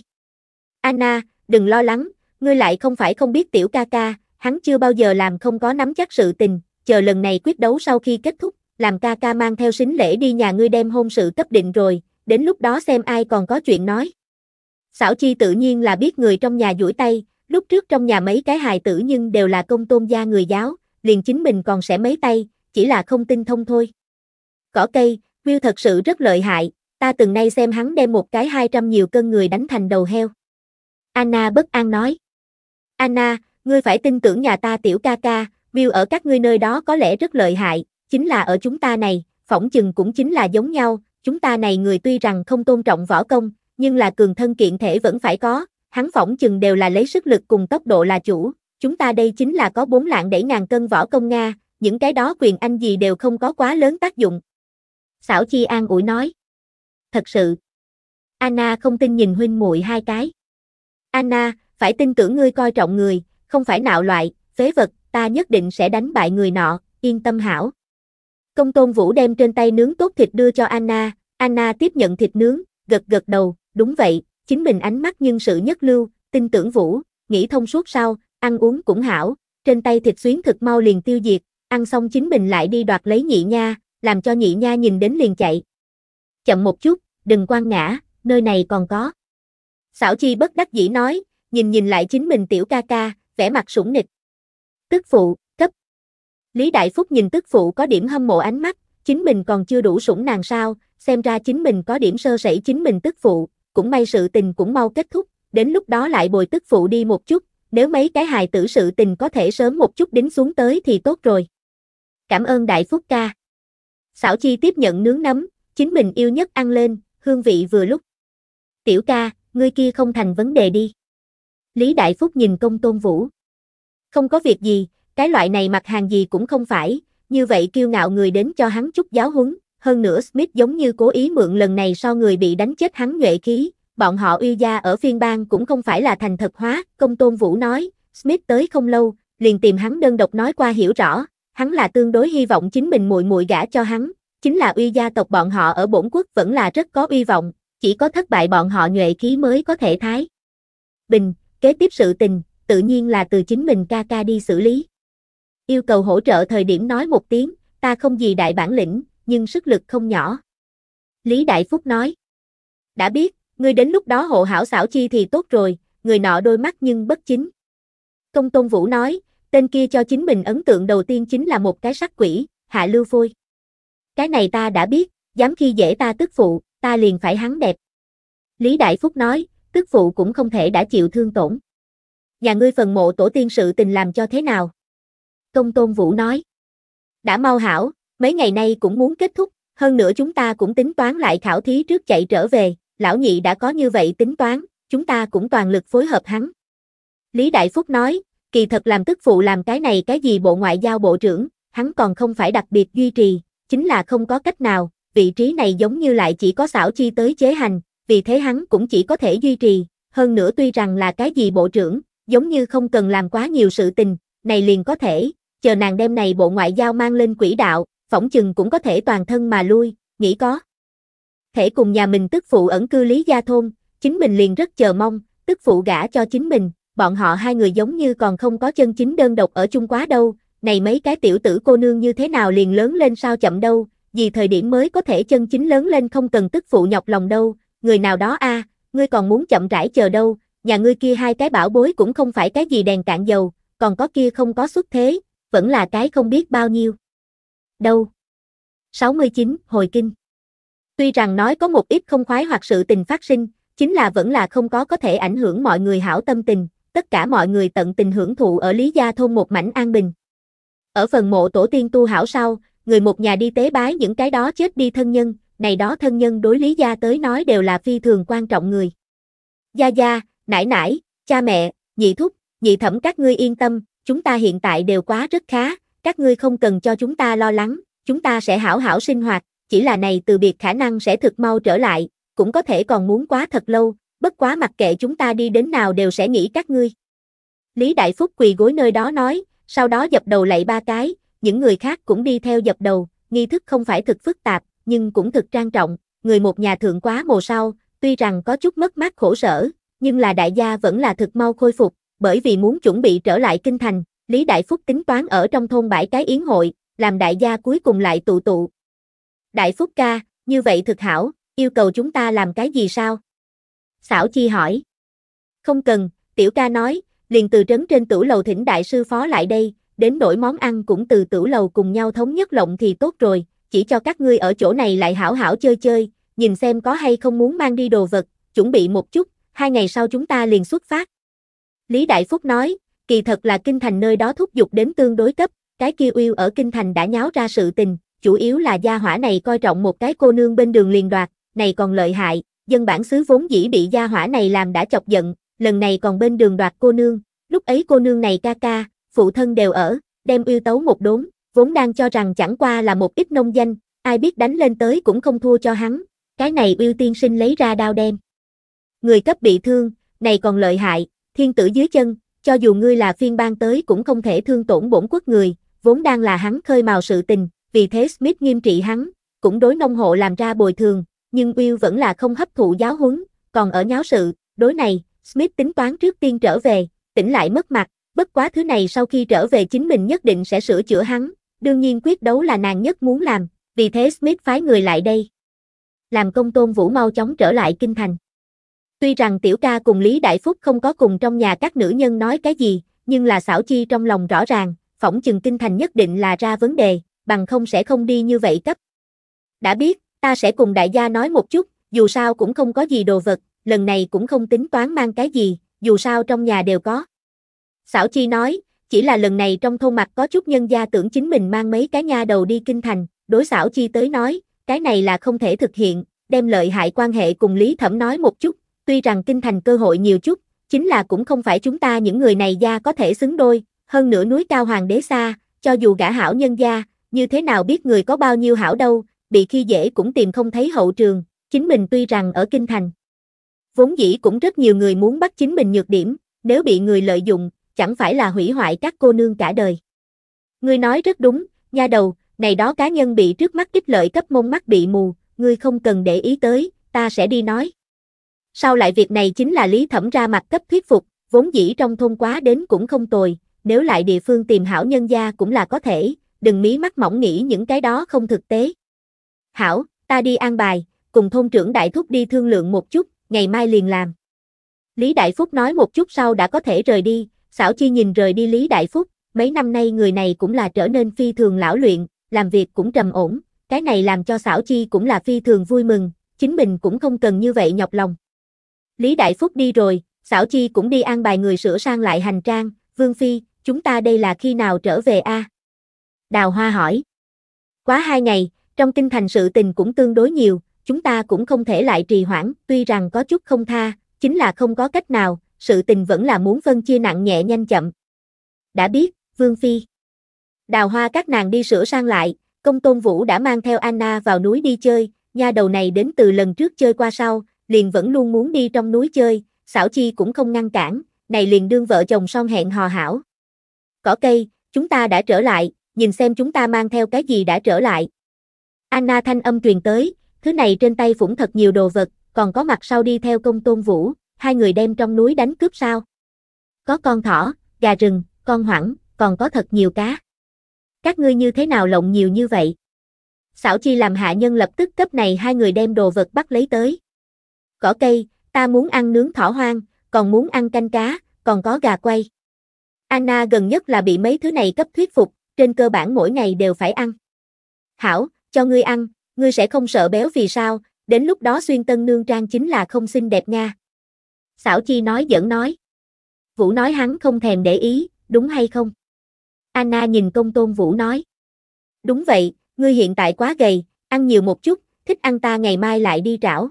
Anna, đừng lo lắng, ngươi lại không phải không biết tiểu ca ca, hắn chưa bao giờ làm không có nắm chắc sự tình, chờ lần này quyết đấu sau khi kết thúc, làm ca ca mang theo xính lễ đi nhà ngươi đem hôn sự cấp định rồi, đến lúc đó xem ai còn có chuyện nói. Xảo Chi tự nhiên là biết người trong nhà duỗi tay, lúc trước trong nhà mấy cái hài tử nhưng đều là công tôn gia người giáo, liền chính mình còn sẽ mấy tay, chỉ là không tin thông thôi. Cỏ cây, Will thật sự rất lợi hại, ta từng nay xem hắn đem một cái 200 nhiều cân người đánh thành đầu heo. Anna bất an nói. Anna, Ngươi phải tin tưởng nhà ta tiểu ca ca, view ở các ngươi nơi đó có lẽ rất lợi hại, chính là ở chúng ta này, phỏng chừng cũng chính là giống nhau, chúng ta này người tuy rằng không tôn trọng võ công, nhưng là cường thân kiện thể vẫn phải có, hắn phỏng chừng đều là lấy sức lực cùng tốc độ là chủ, chúng ta đây chính là có bốn lạng đẩy ngàn cân võ công Nga, những cái đó quyền anh gì đều không có quá lớn tác dụng. Xảo Chi an ủi nói. Thật sự, Anna không tin nhìn huynh muội hai cái. Anna, phải tin tưởng ngươi coi trọng người, không phải nạo loại, phế vật, ta nhất định sẽ đánh bại người nọ, yên tâm hảo. Công tôn vũ đem trên tay nướng tốt thịt đưa cho Anna, Anna tiếp nhận thịt nướng, gật gật đầu, đúng vậy, chính mình ánh mắt nhưng sự nhất lưu, tin tưởng vũ, nghĩ thông suốt sau, ăn uống cũng hảo, trên tay thịt xuyến thực mau liền tiêu diệt, ăn xong chính mình lại đi đoạt lấy nhị nha, làm cho nhị nha nhìn đến liền chạy. Chậm một chút, đừng quan ngã, nơi này còn có. Xảo chi bất đắc dĩ nói, nhìn nhìn lại chính mình tiểu ca ca, vẻ mặt sủng nịch. Tức phụ, cấp. Lý Đại Phúc nhìn tức phụ có điểm hâm mộ ánh mắt, chính mình còn chưa đủ sủng nàng sao, xem ra chính mình có điểm sơ sẩy chính mình tức phụ, cũng may sự tình cũng mau kết thúc, đến lúc đó lại bồi tức phụ đi một chút, nếu mấy cái hài tử sự tình có thể sớm một chút đính xuống tới thì tốt rồi. Cảm ơn Đại Phúc ca. Xảo Chi tiếp nhận nướng nấm, chính mình yêu nhất ăn lên, hương vị vừa lúc. Tiểu ca, ngươi kia không thành vấn đề đi. Lý Đại Phúc nhìn công tôn vũ. Không có việc gì, cái loại này mặt hàng gì cũng không phải, như vậy kiêu ngạo người đến cho hắn chút giáo huấn, hơn nữa Smith giống như cố ý mượn lần này sau người bị đánh chết hắn nhuệ khí, bọn họ uy gia ở phiên bang cũng không phải là thành thật hóa, công tôn vũ nói, Smith tới không lâu, liền tìm hắn đơn độc nói qua hiểu rõ, hắn là tương đối hy vọng chính mình muội muội gả cho hắn, chính là uy gia tộc bọn họ ở bổn quốc vẫn là rất có uy vọng, chỉ có thất bại bọn họ nhuệ khí mới có thể thái. Bình, kế tiếp sự tình, tự nhiên là từ chính mình ca ca đi xử lý. Yêu cầu hỗ trợ thời điểm nói một tiếng, ta không gì đại bản lĩnh, nhưng sức lực không nhỏ. Lý Đại Phúc nói, đã biết, ngươi đến lúc đó hộ hảo xảo chi thì tốt rồi, người nọ đôi mắt nhưng bất chính. Công Tôn Vũ nói, tên kia cho chính mình ấn tượng đầu tiên chính là một cái sắc quỷ, hạ lưu phôi. Cái này ta đã biết, dám khi dễ ta tức phụ, ta liền phải hắn đẹp. Lý Đại Phúc nói, tức phụ cũng không thể đã chịu thương tổn. Nhà ngươi phần mộ tổ tiên sự tình làm cho thế nào? Công Tôn Vũ nói. Đã mau hảo, mấy ngày nay cũng muốn kết thúc, hơn nữa chúng ta cũng tính toán lại khảo thí trước chạy trở về, lão nhị đã có như vậy tính toán, chúng ta cũng toàn lực phối hợp hắn. Lý Đại Phúc nói, kỳ thật làm tức phụ làm cái này cái gì bộ ngoại giao bộ trưởng, hắn còn không phải đặc biệt duy trì, chính là không có cách nào, vị trí này giống như lại chỉ có xảo chi tới chế hành, vì thế hắn cũng chỉ có thể duy trì, hơn nữa tuy rằng là cái gì bộ trưởng, giống như không cần làm quá nhiều sự tình, này liền có thể, chờ nàng đem này bộ ngoại giao mang lên quỹ đạo, phỏng chừng cũng có thể toàn thân mà lui, nghĩ có. Thể cùng nhà mình tức phụ ẩn cư lý gia thôn, chính mình liền rất chờ mong, tức phụ gả cho chính mình, bọn họ hai người giống như còn không có chân chính đơn độc ở chung quá đâu, này mấy cái tiểu tử cô nương như thế nào liền lớn lên sao chậm đâu, vì thời điểm mới có thể chân chính lớn lên không cần tức phụ nhọc lòng đâu, người nào đó a, à, ngươi còn muốn chậm rãi chờ đâu, nhà ngươi kia hai cái bảo bối cũng không phải cái gì đèn cạn dầu, còn có kia không có xuất thế, vẫn là cái không biết bao nhiêu. Đâu? 69, Hồi Kinh Tuy rằng nói có một ít không khoái hoặc sự tình phát sinh, chính là vẫn là không có có thể ảnh hưởng mọi người hảo tâm tình, tất cả mọi người tận tình hưởng thụ ở Lý Gia Thôn một mảnh an bình. Ở phần mộ tổ tiên tu hảo sau, người một nhà đi tế bái những cái đó chết đi thân nhân, này đó thân nhân đối Lý Gia tới nói đều là phi thường quan trọng người. Gia Gia, nãi nãi, cha mẹ, nhị thúc, nhị thẩm các ngươi yên tâm, chúng ta hiện tại đều quá rất khá, các ngươi không cần cho chúng ta lo lắng, chúng ta sẽ hảo hảo sinh hoạt, chỉ là này từ biệt khả năng sẽ thực mau trở lại, cũng có thể còn muốn quá thật lâu, bất quá mặc kệ chúng ta đi đến nào đều sẽ nghĩ các ngươi. Lý Đại Phúc quỳ gối nơi đó nói, sau đó dập đầu lạy ba cái, những người khác cũng đi theo dập đầu, nghi thức không phải thực phức tạp, nhưng cũng thực trang trọng, người một nhà thượng quá mồ sau, tuy rằng có chút mất mát khổ sở, nhưng là đại gia vẫn là thực mau khôi phục, bởi vì muốn chuẩn bị trở lại kinh thành, Lý Đại Phúc tính toán ở trong thôn bãi cái yến hội, làm đại gia cuối cùng lại tụ tụ. Đại Phúc ca, như vậy thực hảo, yêu cầu chúng ta làm cái gì sao? Xảo Chi hỏi. Không cần, tiểu ca nói, liền từ trấn trên tửu lầu thỉnh đại sư phó lại đây, đến đổi món ăn cũng từ tửu lầu cùng nhau thống nhất lộng thì tốt rồi, chỉ cho các ngươi ở chỗ này lại hảo hảo chơi chơi, nhìn xem có hay không muốn mang đi đồ vật, chuẩn bị một chút, hai ngày sau chúng ta liền xuất phát. Lý Đại Phúc nói, kỳ thật là kinh thành nơi đó thúc giục đến tương đối cấp, cái kia yêu ở kinh thành đã nháo ra sự tình, chủ yếu là gia hỏa này coi trọng một cái cô nương bên đường liền đoạt, này còn lợi hại, dân bản xứ vốn dĩ bị gia hỏa này làm đã chọc giận, lần này còn bên đường đoạt cô nương, lúc ấy cô nương này ca ca, phụ thân đều ở, đem yêu tấu một đốn, vốn đang cho rằng chẳng qua là một ít nông danh, ai biết đánh lên tới cũng không thua cho hắn, cái này Uyêu tiên sinh lấy ra đao đem. Người cấp bị thương, này còn lợi hại, thiên tử dưới chân, cho dù ngươi là phiên bang tới cũng không thể thương tổn bổn quốc người, vốn đang là hắn khơi mào sự tình, vì thế Smith nghiêm trị hắn, cũng đối nông hộ làm ra bồi thường, nhưng Will vẫn là không hấp thụ giáo huấn, còn ở nháo sự, đối này, Smith tính toán trước tiên trở về, tỉnh lại mất mặt, bất quá thứ này sau khi trở về chính mình nhất định sẽ sửa chữa hắn, đương nhiên quyết đấu là nàng nhất muốn làm, vì thế Smith phái người lại đây. Làm công tôn vũ mau chóng trở lại kinh thành. Tuy rằng tiểu ca cùng Lý Đại Phúc không có cùng trong nhà các nữ nhân nói cái gì, nhưng là xảo chi trong lòng rõ ràng, phỏng chừng kinh thành nhất định là ra vấn đề, bằng không sẽ không đi như vậy cấp. Đã biết, ta sẽ cùng đại gia nói một chút, dù sao cũng không có gì đồ vật, lần này cũng không tính toán mang cái gì, dù sao trong nhà đều có. Xảo Chi nói, chỉ là lần này trong thôn mặt có chút nhân gia tưởng chính mình mang mấy cái nha đầu đi kinh thành, đối xảo chi tới nói, cái này là không thể thực hiện, đem lợi hại quan hệ cùng Lý Thẩm nói một chút, tuy rằng kinh thành cơ hội nhiều chút, chính là cũng không phải chúng ta những người này gia có thể xứng đôi, hơn nữa núi cao hoàng đế xa, cho dù gã hảo nhân gia, như thế nào biết người có bao nhiêu hảo đâu, bị khi dễ cũng tìm không thấy hậu trường, chính mình tuy rằng ở kinh thành. Vốn dĩ cũng rất nhiều người muốn bắt chính mình nhược điểm, nếu bị người lợi dụng, chẳng phải là hủy hoại các cô nương cả đời. Ngươi nói rất đúng, nha đầu, này đó cá nhân bị trước mắt kích lợi cấp mông mắt bị mù, ngươi không cần để ý tới, ta sẽ đi nói. Sau lại việc này chính là lý thẩm ra mặt cấp thuyết phục, vốn dĩ trong thôn quá đến cũng không tồi, nếu lại địa phương tìm hảo nhân gia cũng là có thể, đừng mí mắt mỏng nghĩ những cái đó không thực tế. Hảo, ta đi an bài, cùng thôn trưởng đại thúc đi thương lượng một chút, ngày mai liền làm. Lý Đại Phúc nói một chút sau đã có thể rời đi, Xảo Chi nhìn rời đi Lý Đại Phúc, mấy năm nay người này cũng là trở nên phi thường lão luyện, làm việc cũng trầm ổn, cái này làm cho Xảo Chi cũng là phi thường vui mừng, chính mình cũng không cần như vậy nhọc lòng. Lý Đại Phúc đi rồi, Xảo Chi cũng đi an bài người sửa sang lại hành trang, Vương Phi, chúng ta đây là khi nào trở về a? Đào Hoa hỏi. Quá hai ngày, trong kinh thành sự tình cũng tương đối nhiều, chúng ta cũng không thể lại trì hoãn, tuy rằng có chút không tha, chính là không có cách nào, sự tình vẫn là muốn phân chia nặng nhẹ nhanh chậm. Đã biết, Vương Phi. Đào hoa các nàng đi sửa sang lại, công tôn vũ đã mang theo Anna vào núi đi chơi, nha đầu này đến từ lần trước chơi qua sau, liền vẫn luôn muốn đi trong núi chơi, xảo chi cũng không ngăn cản, này liền đương vợ chồng son hẹn hò hảo. Cỏ cây, chúng ta đã trở lại, nhìn xem chúng ta mang theo cái gì đã trở lại. Anna thanh âm truyền tới, thứ này trên tay phủng thật nhiều đồ vật, còn có mặt sau đi theo công tôn vũ, hai người đem trong núi đánh cướp sao? Có con thỏ, gà rừng, con hoẳng, còn có thật nhiều cá. Các ngươi như thế nào lộng nhiều như vậy? Xảo chi làm hạ nhân lập tức cấp này hai người đem đồ vật bắt lấy tới. Cỏ cây, ta muốn ăn nướng thỏ hoang, còn muốn ăn canh cá, còn có gà quay. Anna gần nhất là bị mấy thứ này cấp thuyết phục, trên cơ bản mỗi ngày đều phải ăn. Hảo, cho ngươi ăn, ngươi sẽ không sợ béo vì sao, đến lúc đó xuyên tân nương trang chính là không xinh đẹp nha xảo chi nói giỡn nói. Vũ nói hắn không thèm để ý, đúng hay không? Anna nhìn công tôn Vũ nói. Đúng vậy, ngươi hiện tại quá gầy, ăn nhiều một chút, thích ăn ta ngày mai lại đi trảo.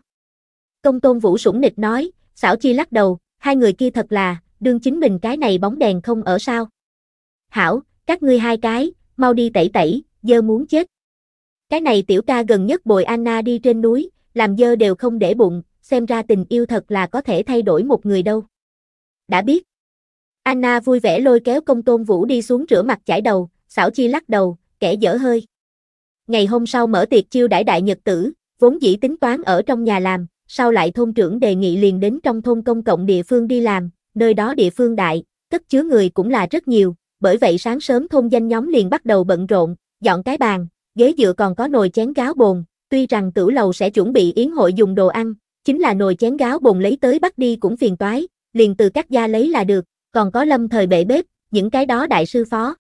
Công tôn Vũ sủng nịch nói, xảo chi lắc đầu, hai người kia thật là, đương chính mình cái này bóng đèn không ở sao. Hảo, các ngươi hai cái, mau đi tẩy tẩy, dơ muốn chết. Cái này tiểu ca gần nhất bồi Anna đi trên núi, làm dơ đều không để bụng, xem ra tình yêu thật là có thể thay đổi một người đâu. Đã biết. Anna vui vẻ lôi kéo công tôn vũ đi xuống rửa mặt chải đầu, xảo chi lắc đầu, kẻ dở hơi. Ngày hôm sau mở tiệc chiêu đãi đại nhật tử, vốn dĩ tính toán ở trong nhà làm, sau lại thôn trưởng đề nghị liền đến trong thôn công cộng địa phương đi làm, nơi đó địa phương đại, cất chứa người cũng là rất nhiều, bởi vậy sáng sớm thôn danh nhóm liền bắt đầu bận rộn, dọn cái bàn, ghế dựa còn có nồi chén gáo bồn, tuy rằng tử lầu sẽ chuẩn bị yến hội dùng đồ ăn, chính là nồi chén gáo bồn lấy tới bắt đi cũng phiền toái, liền từ các gia lấy là được, còn có lâm thời bể bếp, những cái đó đại sư phó.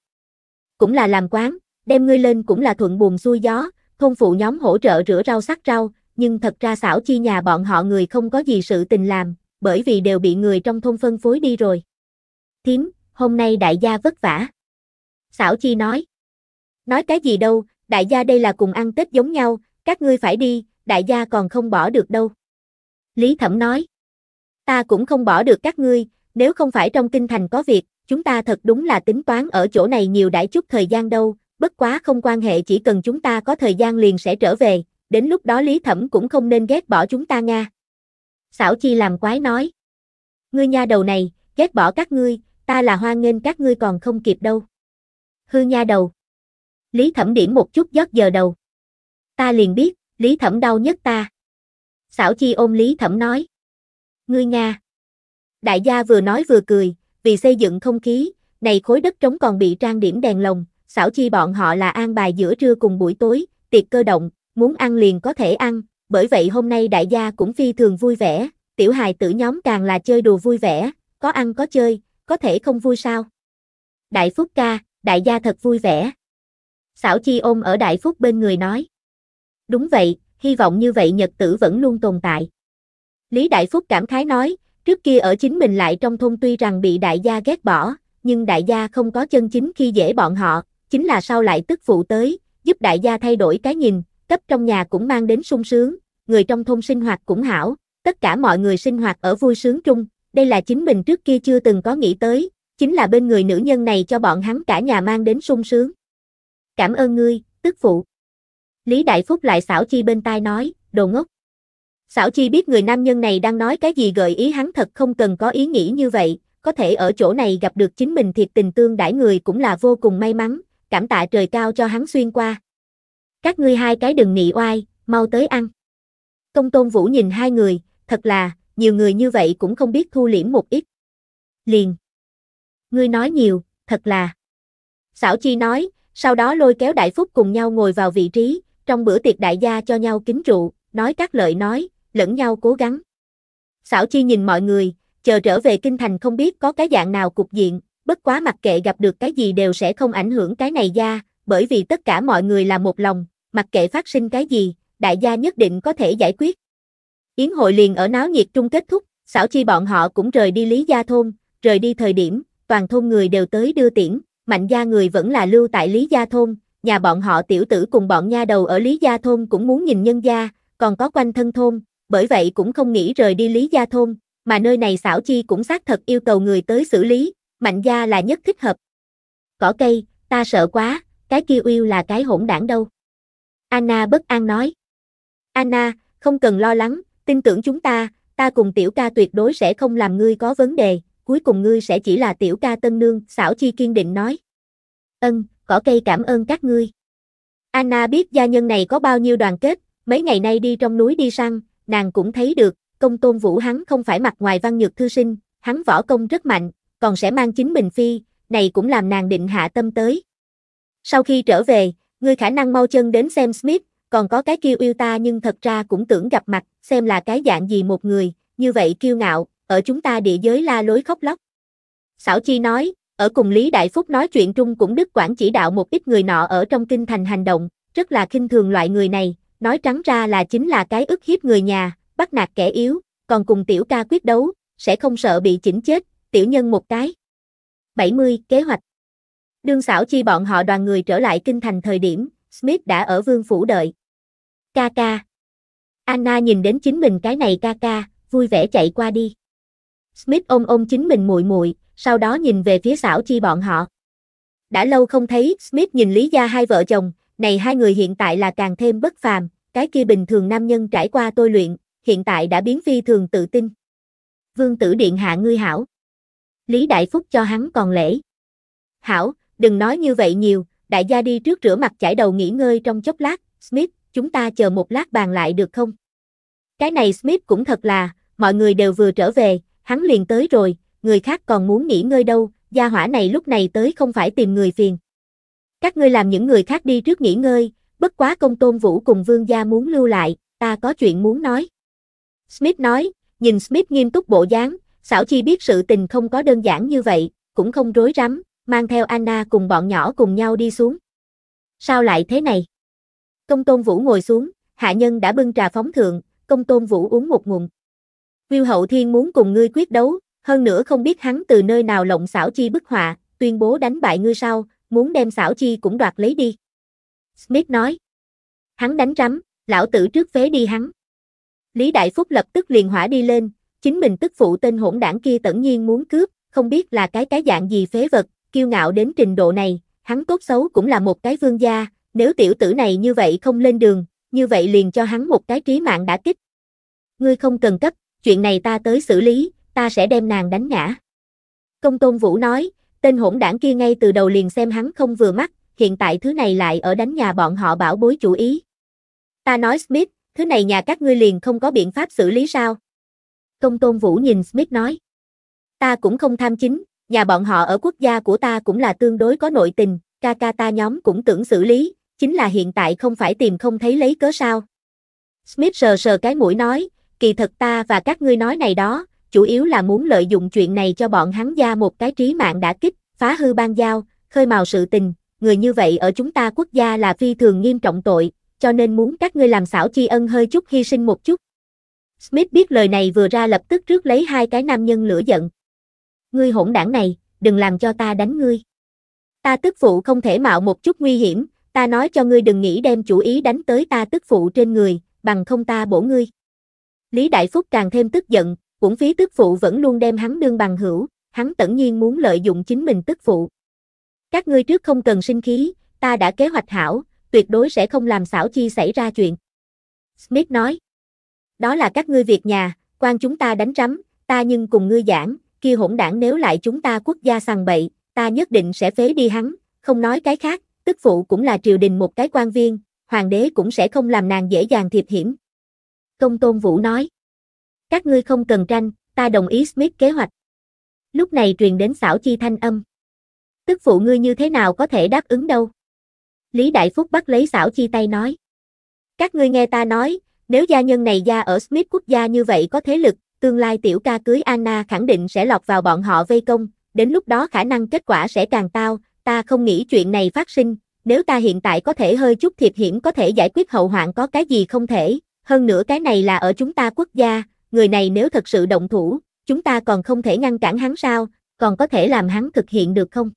Cũng là làm quán, đem ngươi lên cũng là thuận buồm xuôi gió, thôn phụ nhóm hỗ trợ rửa rau sắc rau, nhưng thật ra xảo chi nhà bọn họ người không có gì sự tình làm, bởi vì đều bị người trong thôn phân phối đi rồi. Thím, hôm nay đại gia vất vả. Xảo chi nói. Nói cái gì đâu, đại gia đây là cùng ăn Tết giống nhau, các ngươi phải đi, đại gia còn không bỏ được đâu. Lý Thẩm nói. Ta cũng không bỏ được các ngươi, nếu không phải trong kinh thành có việc, chúng ta thật đúng là tính toán ở chỗ này nhiều đãi chút thời gian đâu, bất quá không quan hệ chỉ cần chúng ta có thời gian liền sẽ trở về, đến lúc đó Lý Thẩm cũng không nên ghét bỏ chúng ta nha. Xảo Chi làm quái nói. Ngươi nha đầu này, ghét bỏ các ngươi, ta là hoan nghênh các ngươi còn không kịp đâu. Hư nha đầu. Lý Thẩm điểm một chút giót giờ đầu. Ta liền biết, Lý Thẩm đau nhất ta. Xảo Chi ôm Lý Thẩm nói. Ngươi nha. Đại gia vừa nói vừa cười, vì xây dựng không khí, này khối đất trống còn bị trang điểm đèn lồng, Xảo Chi bọn họ là an bài giữa trưa cùng buổi tối, tiệc cơ động, muốn ăn liền có thể ăn, bởi vậy hôm nay đại gia cũng phi thường vui vẻ, tiểu hài tử nhóm càng là chơi đùa vui vẻ, có ăn có chơi, có thể không vui sao. Đại Phúc ca, đại gia thật vui vẻ. Xảo Chi ôm ở Đại Phúc bên người nói. Đúng vậy, hy vọng như vậy nhật tử vẫn luôn tồn tại. Lý Đại Phúc cảm khái nói, trước kia ở chính mình lại trong thôn tuy rằng bị đại gia ghét bỏ, nhưng đại gia không có chân chính khi dễ bọn họ, chính là sau lại tức phụ tới, giúp đại gia thay đổi cái nhìn, cấp trong nhà cũng mang đến sung sướng, người trong thôn sinh hoạt cũng hảo, tất cả mọi người sinh hoạt ở vui sướng chung, đây là chính mình trước kia chưa từng có nghĩ tới, chính là bên người nữ nhân này cho bọn hắn cả nhà mang đến sung sướng. Cảm ơn ngươi, tức phụ. Lý Đại Phúc lại xảo chi bên tai nói, đồ ngốc. Xảo chi biết người nam nhân này đang nói cái gì gợi ý hắn thật không cần có ý nghĩ như vậy, có thể ở chỗ này gặp được chính mình thiệt tình tương đãi người cũng là vô cùng may mắn, cảm tạ trời cao cho hắn xuyên qua. Các ngươi hai cái đừng nị oai, mau tới ăn. Công tôn vũ nhìn hai người, thật là, nhiều người như vậy cũng không biết thu liễm một ít. Liền. Ngươi nói nhiều, thật là. Xảo chi nói, sau đó lôi kéo đại phúc cùng nhau ngồi vào vị trí, trong bữa tiệc đại gia cho nhau kính rượu, nói các lợi nói, lẫn nhau cố gắng. sảo Chi nhìn mọi người, chờ trở về kinh thành không biết có cái dạng nào cục diện, bất quá mặc kệ gặp được cái gì đều sẽ không ảnh hưởng cái này gia, bởi vì tất cả mọi người là một lòng, mặc kệ phát sinh cái gì, đại gia nhất định có thể giải quyết. Yến hội liền ở náo nhiệt trung kết thúc, sảo chi bọn họ cũng rời đi Lý Gia Thôn, rời đi thời điểm, toàn thôn người đều tới đưa tiễn, mạnh gia người vẫn là lưu tại Lý Gia Thôn, nhà bọn họ tiểu tử cùng bọn nha đầu ở Lý Gia Thôn cũng muốn nhìn nhân gia, còn có quanh thân thôn, bởi vậy cũng không nghĩ rời đi Lý Gia Thôn, mà nơi này xảo chi cũng xác thật yêu cầu người tới xử lý, mạnh gia là nhất thích hợp. Cỏ cây, ta sợ quá, cái kia yêu là cái hỗn đảng đâu. Anna bất an nói. Anna, không cần lo lắng, tin tưởng chúng ta, ta cùng tiểu ca tuyệt đối sẽ không làm ngươi có vấn đề, cuối cùng ngươi sẽ chỉ là tiểu ca tân nương, xảo chi kiên định nói. Ân, cỏ cây cảm ơn các ngươi. Anna biết gia nhân này có bao nhiêu đoàn kết, mấy ngày nay đi trong núi đi săn, nàng cũng thấy được, công tôn vũ hắn không phải mặt ngoài văn nhược thư sinh, hắn võ công rất mạnh, còn sẽ mang chính mình phi, này cũng làm nàng định hạ tâm tới. Sau khi trở về, ngươi khả năng mau chân đến xem Smith, còn có cái kêu yêu ta nhưng thật ra cũng tưởng gặp mặt, xem là cái dạng gì một người, như vậy kiêu ngạo, ở chúng ta địa giới la lối khóc lóc. Sảo Chi nói, ở cùng Lý Đại Phúc nói chuyện trung cũng Đức Quảng chỉ đạo một ít người nọ ở trong kinh thành hành động, rất là khinh thường loại người này, nói trắng ra là chính là cái ức hiếp người nhà, bắt nạt kẻ yếu, còn cùng tiểu ca quyết đấu, sẽ không sợ bị chỉnh chết, tiểu nhân một cái. 70. Kế hoạch Đương xảo chi bọn họ đoàn người trở lại kinh thành thời điểm, Smith đã ở vương phủ đợi. Ca ca. Anna nhìn đến chính mình cái này ca ca, vui vẻ chạy qua đi. Smith ôm ôm chính mình muội muội, sau đó nhìn về phía xảo chi bọn họ. Đã lâu không thấy, Smith nhìn Lý Gia hai vợ chồng, này hai người hiện tại là càng thêm bất phàm, cái kia bình thường nam nhân trải qua tôi luyện, hiện tại đã biến phi thường tự tin. Vương tử điện hạ ngươi hảo. Lý Đại Phúc cho hắn còn lễ. Hảo, đừng nói như vậy nhiều, đại gia đi trước rửa mặt chải đầu nghỉ ngơi trong chốc lát, Smith, chúng ta chờ một lát bàn lại được không? Cái này Smith cũng thật là, mọi người đều vừa trở về, hắn liền tới rồi, người khác còn muốn nghỉ ngơi đâu, gia hỏa này lúc này tới không phải tìm người phiền. Các ngươi làm những người khác đi trước nghỉ ngơi, bất quá công tôn vũ cùng vương gia muốn lưu lại, ta có chuyện muốn nói. Smith nói, nhìn Smith nghiêm túc bộ dáng, xảo chi biết sự tình không có đơn giản như vậy, cũng không rối rắm, mang theo Anna cùng bọn nhỏ cùng nhau đi xuống. Sao lại thế này? Công tôn vũ ngồi xuống, hạ nhân đã bưng trà phóng thượng, công tôn vũ uống một ngụm. Viu hậu thiên muốn cùng ngươi quyết đấu, hơn nữa không biết hắn từ nơi nào lộng xảo chi bức họa, tuyên bố đánh bại ngươi sau, muốn đem xảo chi cũng đoạt lấy đi. Smith nói. Hắn đánh rắm, lão tử trước phế đi hắn. Lý Đại Phúc lập tức liền hỏa đi lên, chính mình tức phụ tên hỗn đảng kia tẩn nhiên muốn cướp, không biết là cái cái dạng gì phế vật, kiêu ngạo đến trình độ này, hắn tốt xấu cũng là một cái vương gia, nếu tiểu tử này như vậy không lên đường, như vậy liền cho hắn một cái trí mạng đã kích. Ngươi không cần cấp, chuyện này ta tới xử lý, ta sẽ đem nàng đánh ngã. Công Tôn Vũ nói, tên hỗn đảng kia ngay từ đầu liền xem hắn không vừa mắt, hiện tại thứ này lại ở đánh nhà bọn họ bảo bối chủ ý. Ta nói Smith, thứ này nhà các ngươi liền không có biện pháp xử lý sao? Công Tôn Vũ nhìn Smith nói, ta cũng không tham chính, nhà bọn họ ở quốc gia của ta cũng là tương đối có nội tình, ca ca ta nhóm cũng tưởng xử lý, chính là hiện tại không phải tìm không thấy lấy cớ sao. Smith sờ sờ cái mũi nói, kỳ thật ta và các ngươi nói này đó, chủ yếu là muốn lợi dụng chuyện này cho bọn hắn ra một cái trí mạng đã kích, phá hư ban giao, khơi mào sự tình, người như vậy ở chúng ta quốc gia là phi thường nghiêm trọng tội, cho nên muốn các ngươi làm xảo chi ân hơi chút hy sinh một chút. Smith biết lời này vừa ra lập tức rước lấy hai cái nam nhân lửa giận. Ngươi hỗn đảng này, đừng làm cho ta đánh ngươi. Ta tức phụ không thể mạo một chút nguy hiểm, ta nói cho ngươi đừng nghĩ đem chủ ý đánh tới ta tức phụ trên người, bằng không ta bổ ngươi. Lý Đại Phúc càng thêm tức giận, uổng phí tức phụ vẫn luôn đem hắn đương bằng hữu, hắn tẩn nhiên muốn lợi dụng chính mình tức phụ. Các ngươi trước không cần sinh khí, ta đã kế hoạch hảo, tuyệt đối sẽ không làm xảo chi xảy ra chuyện. Smith nói, đó là các ngươi việc nhà, quan chúng ta đánh rắm, ta nhưng cùng ngươi giảng, kia hỗn đảng nếu lại chúng ta quốc gia sằng bậy, ta nhất định sẽ phế đi hắn, không nói cái khác, tức phụ cũng là triều đình một cái quan viên, hoàng đế cũng sẽ không làm nàng dễ dàng thiệp hiểm. Công Tôn Vũ nói, các ngươi không cần tranh, ta đồng ý Smith kế hoạch. Lúc này truyền đến xảo chi thanh âm. Tức phụ ngươi như thế nào có thể đáp ứng đâu? Lý Đại Phúc bắt lấy xảo chi tay nói. Các ngươi nghe ta nói, nếu gia nhân này gia ở Smith quốc gia như vậy có thế lực, tương lai tiểu ca cưới Anna khẳng định sẽ lọt vào bọn họ vây công, đến lúc đó khả năng kết quả sẽ càng tao, ta không nghĩ chuyện này phát sinh, nếu ta hiện tại có thể hơi chút thiệp hiểm có thể giải quyết hậu hoạn có cái gì không thể, hơn nữa cái này là ở chúng ta quốc gia, người này nếu thật sự động thủ, chúng ta còn không thể ngăn cản hắn sao, còn có thể làm hắn thực hiện được không?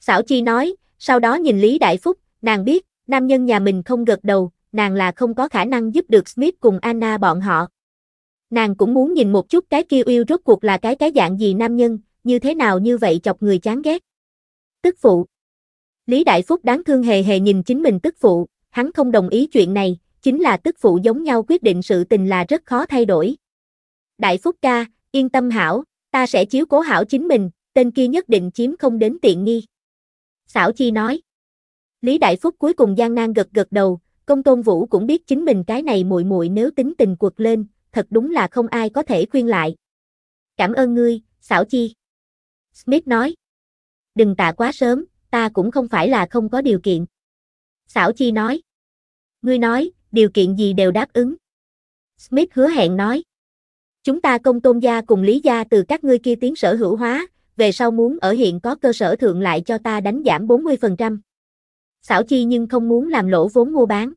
Xảo Chi nói, sau đó nhìn Lý Đại Phúc, nàng biết, nam nhân nhà mình không gật đầu, nàng là không có khả năng giúp được Smith cùng Anna bọn họ. Nàng cũng muốn nhìn một chút cái kia yêu rốt cuộc là cái cái dạng gì nam nhân, như thế nào như vậy chọc người chán ghét. Tức phụ. Lý Đại Phúc đáng thương hề hề nhìn chính mình tức phụ, hắn không đồng ý chuyện này, chính là tức phụ giống nhau quyết định sự tình là rất khó thay đổi. Đại Phúc ca, yên tâm hảo, ta sẽ chiếu cố hảo chính mình, tên kia nhất định chiếm không đến tiện nghi. Xảo Chi nói. Lý Đại Phúc cuối cùng gian nan gật gật đầu, công tôn vũ cũng biết chính mình cái này muội muội nếu tính tình quật lên, thật đúng là không ai có thể khuyên lại. Cảm ơn ngươi, Xảo Chi. Smith nói. Đừng tạ quá sớm, ta cũng không phải là không có điều kiện. Xảo Chi nói. Ngươi nói, điều kiện gì đều đáp ứng. Smith hứa hẹn nói. Chúng ta công tôn gia cùng lý gia từ các ngươi kia tiến sở hữu hóa, về sau muốn ở hiện có cơ sở thượng lại cho ta đánh giảm 40%. Xảo chi nhưng không muốn làm lỗ vốn mua bán.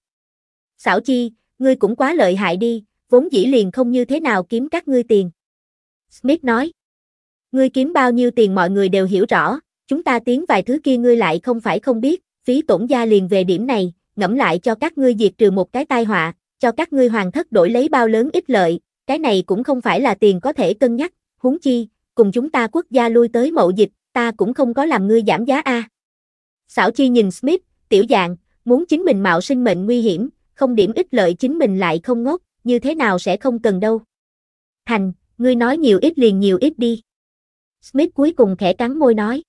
Xảo chi, ngươi cũng quá lợi hại đi, vốn dĩ liền không như thế nào kiếm các ngươi tiền. Smith nói, ngươi kiếm bao nhiêu tiền mọi người đều hiểu rõ, chúng ta tiến vài thứ kia ngươi lại không phải không biết, phí tổn gia liền về điểm này, ngẫm lại cho các ngươi diệt trừ một cái tai họa, cho các ngươi hoàn thất đổi lấy bao lớn ít lợi, cái này cũng không phải là tiền có thể cân nhắc, huống chi, cùng chúng ta quốc gia lui tới mậu dịch, ta cũng không có làm ngươi giảm giá a. Xảo chi nhìn Smith, tiểu dạng, muốn chính mình mạo sinh mệnh nguy hiểm, không điểm ích lợi chính mình lại không ngốc, như thế nào sẽ không cần đâu. Thành, ngươi nói nhiều ít liền nhiều ít đi. Smith cuối cùng khẽ cắn môi nói.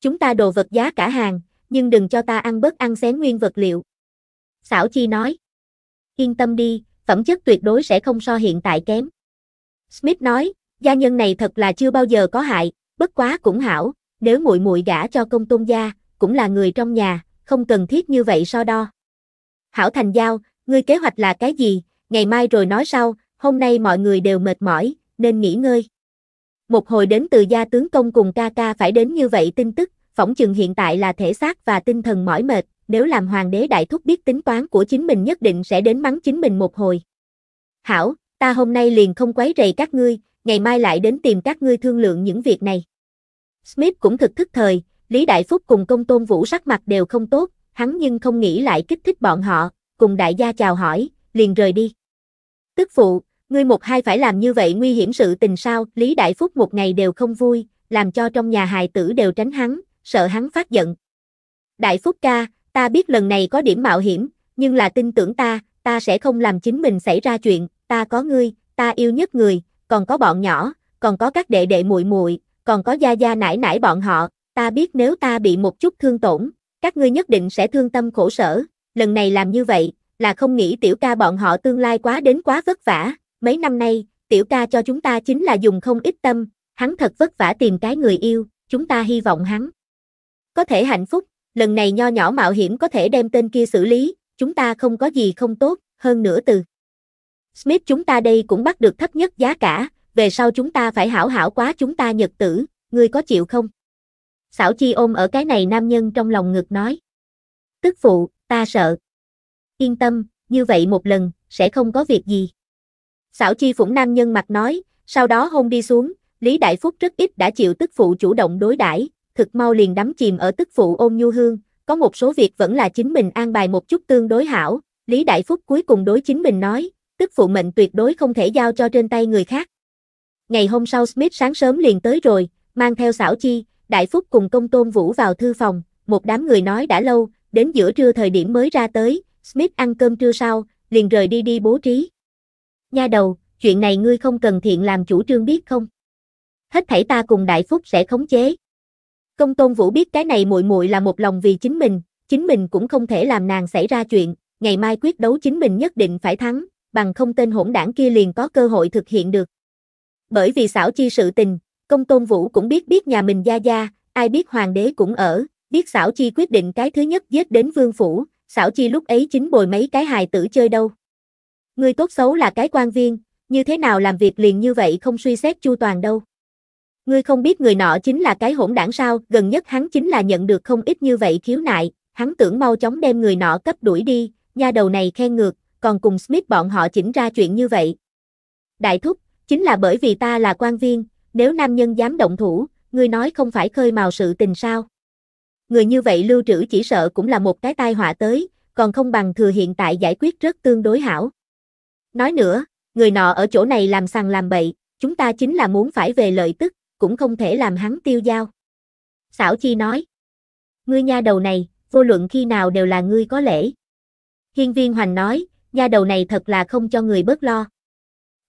Chúng ta đồ vật giá cả hàng, nhưng đừng cho ta ăn bớt ăn xén nguyên vật liệu. Xảo chi nói. Yên tâm đi, phẩm chất tuyệt đối sẽ không so hiện tại kém. Smith nói, gia nhân này thật là chưa bao giờ có hại, bất quá cũng hảo, nếu muội muội gả cho công tôn gia, cũng là người trong nhà, không cần thiết như vậy so đo. Hảo thành giao, ngươi kế hoạch là cái gì, ngày mai rồi nói sau, hôm nay mọi người đều mệt mỏi, nên nghỉ ngơi. Một hồi đến từ gia tướng công cùng ca ca phải đến như vậy tin tức, phỏng chừng hiện tại là thể xác và tinh thần mỏi mệt, nếu làm hoàng đế đại thúc biết tính toán của chính mình nhất định sẽ đến mắng chính mình một hồi. Hảo, ta hôm nay liền không quấy rầy các ngươi, ngày mai lại đến tìm các ngươi thương lượng những việc này. Smith cũng thực thức thời, Lý Đại Phúc cùng công tôn vũ sắc mặt đều không tốt, hắn nhưng không nghĩ lại kích thích bọn họ, cùng đại gia chào hỏi, liền rời đi. Tức phụ, ngươi một hai phải làm như vậy nguy hiểm sự tình sao, Lý Đại Phúc một ngày đều không vui, làm cho trong nhà hài tử đều tránh hắn, sợ hắn phát giận. Đại Phúc ca, Ta biết lần này có điểm mạo hiểm, nhưng là tin tưởng ta, ta sẽ không làm chính mình xảy ra chuyện, ta có ngươi, ta yêu nhất người, còn có bọn nhỏ, còn có các đệ đệ muội muội, còn có gia gia nải nải bọn họ, ta biết nếu ta bị một chút thương tổn, các ngươi nhất định sẽ thương tâm khổ sở, lần này làm như vậy, là không nghĩ tiểu ca bọn họ tương lai quá đến quá vất vả, mấy năm nay, tiểu ca cho chúng ta chính là dùng không ít tâm, hắn thật vất vả tìm cái người yêu, chúng ta hy vọng hắn có thể hạnh phúc, lần này nho nhỏ mạo hiểm có thể đem tên kia xử lý, chúng ta không có gì không tốt, hơn nữa từ. Smith chúng ta đây cũng bắt được thấp nhất giá cả, về sau chúng ta phải hảo hảo quá chúng ta nhật tử, ngươi có chịu không? Xảo chi ôm ở cái này nam nhân trong lòng ngực nói. Tức phụ, ta sợ. Yên tâm, như vậy một lần, sẽ không có việc gì. Xảo chi phủng nam nhân mặt nói, sau đó hôn đi xuống, Lý Đại Phúc rất ít đã chịu tức phụ chủ động đối đãi thực mau liền đắm chìm ở tức phụ ôm nhu hương, có một số việc vẫn là chính mình an bài một chút tương đối hảo, Lý Đại Phúc cuối cùng đối chính mình nói, tức phụ mệnh tuyệt đối không thể giao cho trên tay người khác. Ngày hôm sau Smith sáng sớm liền tới rồi, mang theo xảo chi, Đại Phúc cùng công tôn vũ vào thư phòng, một đám người nói đã lâu, đến giữa trưa thời điểm mới ra tới, Smith ăn cơm trưa sau, liền rời đi đi bố trí. Nha đầu, chuyện này ngươi không cần thiện làm chủ trương biết không? Hết thảy ta cùng Đại Phúc sẽ khống chế. Công Tôn Vũ biết cái này muội muội là một lòng vì chính mình, chính mình cũng không thể làm nàng xảy ra chuyện, ngày mai quyết đấu chính mình nhất định phải thắng, bằng không tên hỗn đảng kia liền có cơ hội thực hiện được. Bởi vì xảo chi sự tình, Công Tôn Vũ cũng biết biết nhà mình gia gia, ai biết hoàng đế cũng ở, biết xảo chi quyết định cái thứ nhất giết đến vương phủ, xảo chi lúc ấy chính bồi mấy cái hài tử chơi đâu. Người tốt xấu là cái quan viên, như thế nào làm việc liền như vậy không suy xét chu toàn đâu. Ngươi không biết người nọ chính là cái hỗn đảng sao, gần nhất hắn chính là nhận được không ít như vậy khiếu nại, hắn tưởng mau chóng đem người nọ cấp đuổi đi, nha đầu này khen ngược, còn cùng Smith bọn họ chỉnh ra chuyện như vậy. Đại thúc, chính là bởi vì ta là quan viên, nếu nam nhân dám động thủ, ngươi nói không phải khơi mào sự tình sao. Người như vậy lưu trữ chỉ sợ cũng là một cái tai họa tới, còn không bằng thừa hiện tại giải quyết rất tương đối hảo. Nói nữa, người nọ ở chỗ này làm sằng làm bậy, chúng ta chính là muốn phải về lợi tức, cũng không thể làm hắn tiêu dao. Xảo Chi nói, ngươi nha đầu này, vô luận khi nào đều là ngươi có lễ. Hiên viên hoành nói, nha đầu này thật là không cho người bớt lo.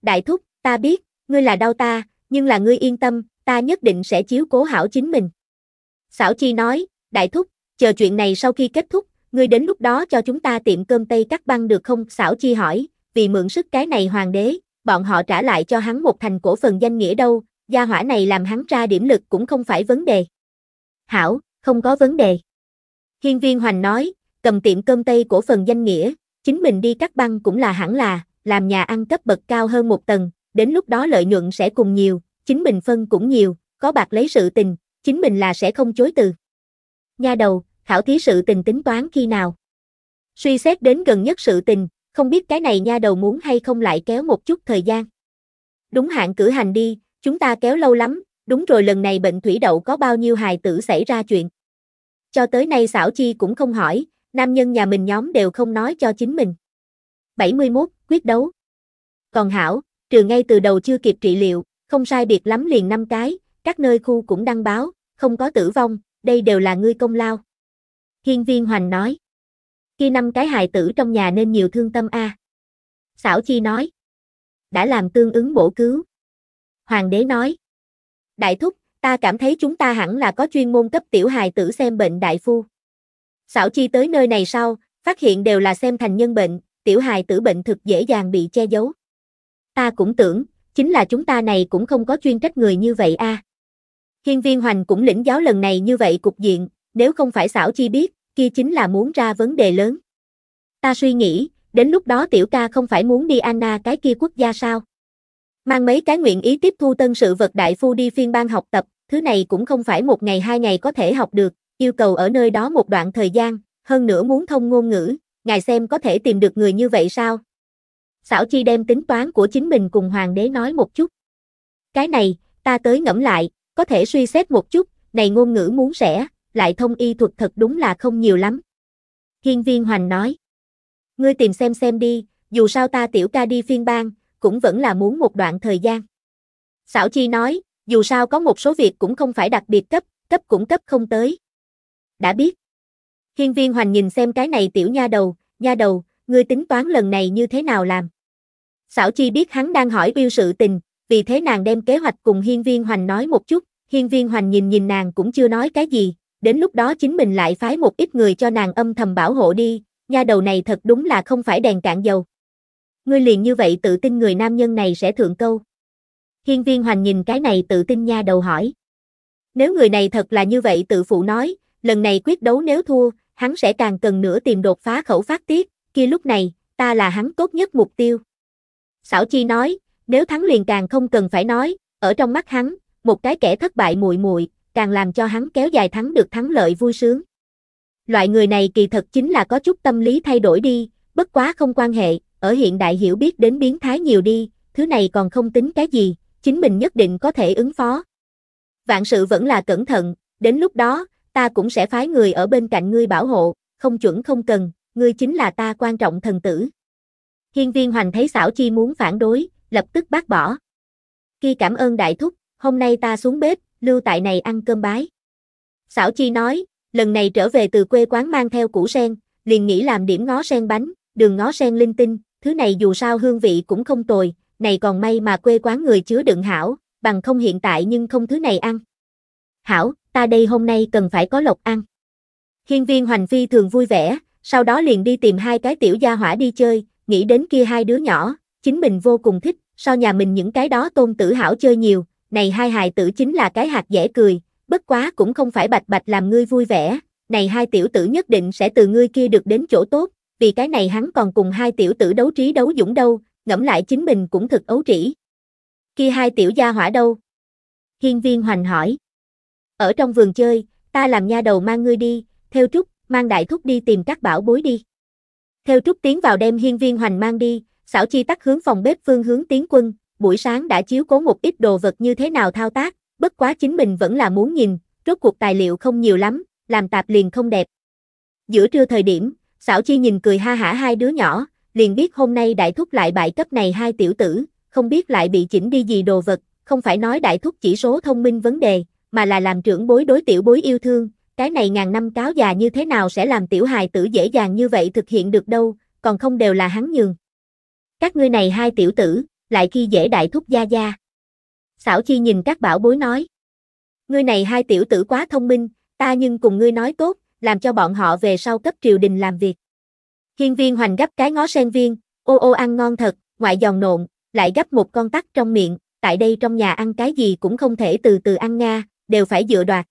Đại thúc, ta biết, ngươi là đau ta, nhưng là ngươi yên tâm, ta nhất định sẽ chiếu cố hảo chính mình. Xảo Chi nói, đại thúc, chờ chuyện này sau khi kết thúc, ngươi đến lúc đó cho chúng ta tiệm cơm Tây Cắt Băng được không? Xảo Chi hỏi, vì mượn sức cái này hoàng đế, bọn họ trả lại cho hắn một thành cổ phần danh nghĩa đâu, gia hỏa này làm hắn ra điểm lực cũng không phải vấn đề. Hảo, không có vấn đề. Hiên viên hoành nói, cầm tiệm cơm tây của phần danh nghĩa, chính mình đi cắt băng cũng là hẳn là, làm nhà ăn cấp bậc cao hơn một tầng, đến lúc đó lợi nhuận sẽ cùng nhiều, chính mình phân cũng nhiều, có bạc lấy sự tình, chính mình là sẽ không chối từ. Nha đầu, khảo thí sự tình tính toán khi nào? Suy xét đến gần nhất sự tình, không biết cái này nha đầu muốn hay không lại kéo một chút thời gian. Đúng hạn cử hành đi, Chúng ta kéo lâu lắm, đúng rồi lần này bệnh thủy đậu có bao nhiêu hài tử xảy ra chuyện. Cho tới nay xảo chi cũng không hỏi, nam nhân nhà mình nhóm đều không nói cho chính mình. 71. Quyết đấu Còn Hảo, trừ ngay từ đầu chưa kịp trị liệu, không sai biệt lắm liền năm cái, các nơi khu cũng đăng báo, không có tử vong, đây đều là ngươi công lao. Hiên viên hoành nói. Khi năm cái hài tử trong nhà nên nhiều thương tâm a. À. Xảo chi nói. Đã làm tương ứng bổ cứu hoàng đế nói. Đại thúc, ta cảm thấy chúng ta hẳn là có chuyên môn cấp tiểu hài tử xem bệnh đại phu. Xảo chi tới nơi này sau, phát hiện đều là xem thành nhân bệnh, tiểu hài tử bệnh thực dễ dàng bị che giấu. Ta cũng tưởng, chính là chúng ta này cũng không có chuyên trách người như vậy a. Hiên viên hoành cũng lĩnh giáo lần này như vậy cục diện, nếu không phải xảo chi biết, kia chính là muốn ra vấn đề lớn. Ta suy nghĩ, đến lúc đó tiểu ca không phải muốn đi Anna cái kia quốc gia sao? Mang mấy cái nguyện ý tiếp thu tân sự vật đại phu đi phiên ban học tập, thứ này cũng không phải một ngày hai ngày có thể học được, yêu cầu ở nơi đó một đoạn thời gian, hơn nữa muốn thông ngôn ngữ, ngài xem có thể tìm được người như vậy sao? Xảo Chi đem tính toán của chính mình cùng hoàng đế nói một chút. Cái này, ta tới ngẫm lại, có thể suy xét một chút, này ngôn ngữ muốn rẻ, lại thông y thuật thật đúng là không nhiều lắm. Hiên viên hoành nói. Ngươi tìm xem xem đi, dù sao ta tiểu ca đi phiên bang, cũng vẫn là muốn một đoạn thời gian. Xảo Chi nói, dù sao có một số việc cũng không phải đặc biệt cấp, cấp cũng cấp không tới. Đã biết. Hiên viên hoành nhìn xem cái này tiểu nha đầu, nha đầu, ngươi tính toán lần này như thế nào làm. Xảo Chi biết hắn đang hỏi yêu sự tình, vì thế nàng đem kế hoạch cùng hiên viên hoành nói một chút, hiên viên hoành nhìn nhìn nàng cũng chưa nói cái gì, đến lúc đó chính mình lại phái một ít người cho nàng âm thầm bảo hộ đi, nha đầu này thật đúng là không phải đèn cạn dầu ngươi liền như vậy tự tin người nam nhân này sẽ thượng câu. Hiên viên hoành nhìn cái này tự tin nha đầu hỏi. Nếu người này thật là như vậy tự phụ nói, lần này quyết đấu nếu thua, hắn sẽ càng cần nữa tìm đột phá khẩu phát tiết, kia lúc này, ta là hắn tốt nhất mục tiêu. Xảo Chi nói, nếu thắng liền càng không cần phải nói, ở trong mắt hắn, một cái kẻ thất bại muội muội, càng làm cho hắn kéo dài thắng được thắng lợi vui sướng. Loại người này kỳ thật chính là có chút tâm lý thay đổi đi, bất quá không quan hệ, ở hiện đại hiểu biết đến biến thái nhiều đi, thứ này còn không tính cái gì, chính mình nhất định có thể ứng phó. Vạn sự vẫn là cẩn thận, đến lúc đó, ta cũng sẽ phái người ở bên cạnh ngươi bảo hộ, không chuẩn không cần, ngươi chính là ta quan trọng thần tử. Hiên viên hoành thấy xảo chi muốn phản đối, lập tức bác bỏ. Khi cảm ơn đại thúc, hôm nay ta xuống bếp, lưu tại này ăn cơm bái. Xảo chi nói, lần này trở về từ quê quán mang theo củ sen, liền nghĩ làm điểm ngó sen bánh, đường ngó sen linh tinh, thứ này dù sao hương vị cũng không tồi, này còn may mà quê quán người chứa đựng hảo, bằng không hiện tại nhưng không thứ này ăn. Hảo, ta đây hôm nay cần phải có lộc ăn. Hiên viên hoành phi thường vui vẻ, sau đó liền đi tìm hai cái tiểu gia hỏa đi chơi, nghĩ đến kia hai đứa nhỏ, chính mình vô cùng thích, so nhà mình những cái đó tôn tử hảo chơi nhiều, này hai hài tử chính là cái hạt dễ cười, bất quá cũng không phải bạch bạch làm ngươi vui vẻ, này hai tiểu tử nhất định sẽ từ ngươi kia được đến chỗ tốt, vì cái này hắn còn cùng hai tiểu tử đấu trí đấu dũng đâu, ngẫm lại chính mình cũng thực ấu trĩ. Kia hai tiểu gia hỏa đâu? Hiên viên hoành hỏi. Ở trong vườn chơi, ta làm nha đầu mang ngươi đi, theo trúc, mang đại thúc đi tìm các bảo bối đi. Theo trúc tiến vào đem hiên viên hoành mang đi, xảo chi tắt hướng phòng bếp phương hướng tiến quân, buổi sáng đã chiếu cố một ít đồ vật như thế nào thao tác, bất quá chính mình vẫn là muốn nhìn, rốt cuộc tài liệu không nhiều lắm, làm tạp liền không đẹp. Giữa trưa thời điểm, Xảo Chi nhìn cười ha hả hai đứa nhỏ, liền biết hôm nay đại thúc lại bại cấp này hai tiểu tử, không biết lại bị chỉnh đi gì đồ vật, không phải nói đại thúc chỉ số thông minh vấn đề, mà là làm trưởng bối đối tiểu bối yêu thương, cái này ngàn năm cáo già như thế nào sẽ làm tiểu hài tử dễ dàng như vậy thực hiện được đâu, còn không đều là hắn nhường. Các ngươi này hai tiểu tử, lại khi dễ đại thúc gia gia. Xảo Chi nhìn các bảo bối nói. Ngươi này hai tiểu tử quá thông minh, ta nhưng cùng ngươi nói tốt, làm cho bọn họ về sau cấp triều đình làm việc. Hiên viên hoành gấp cái ngó sen viên, ô ô ăn ngon thật, ngoại giòn nộn, lại gấp một con tắc trong miệng, tại đây trong nhà ăn cái gì cũng không thể từ từ ăn nga, đều phải dựa đoạt.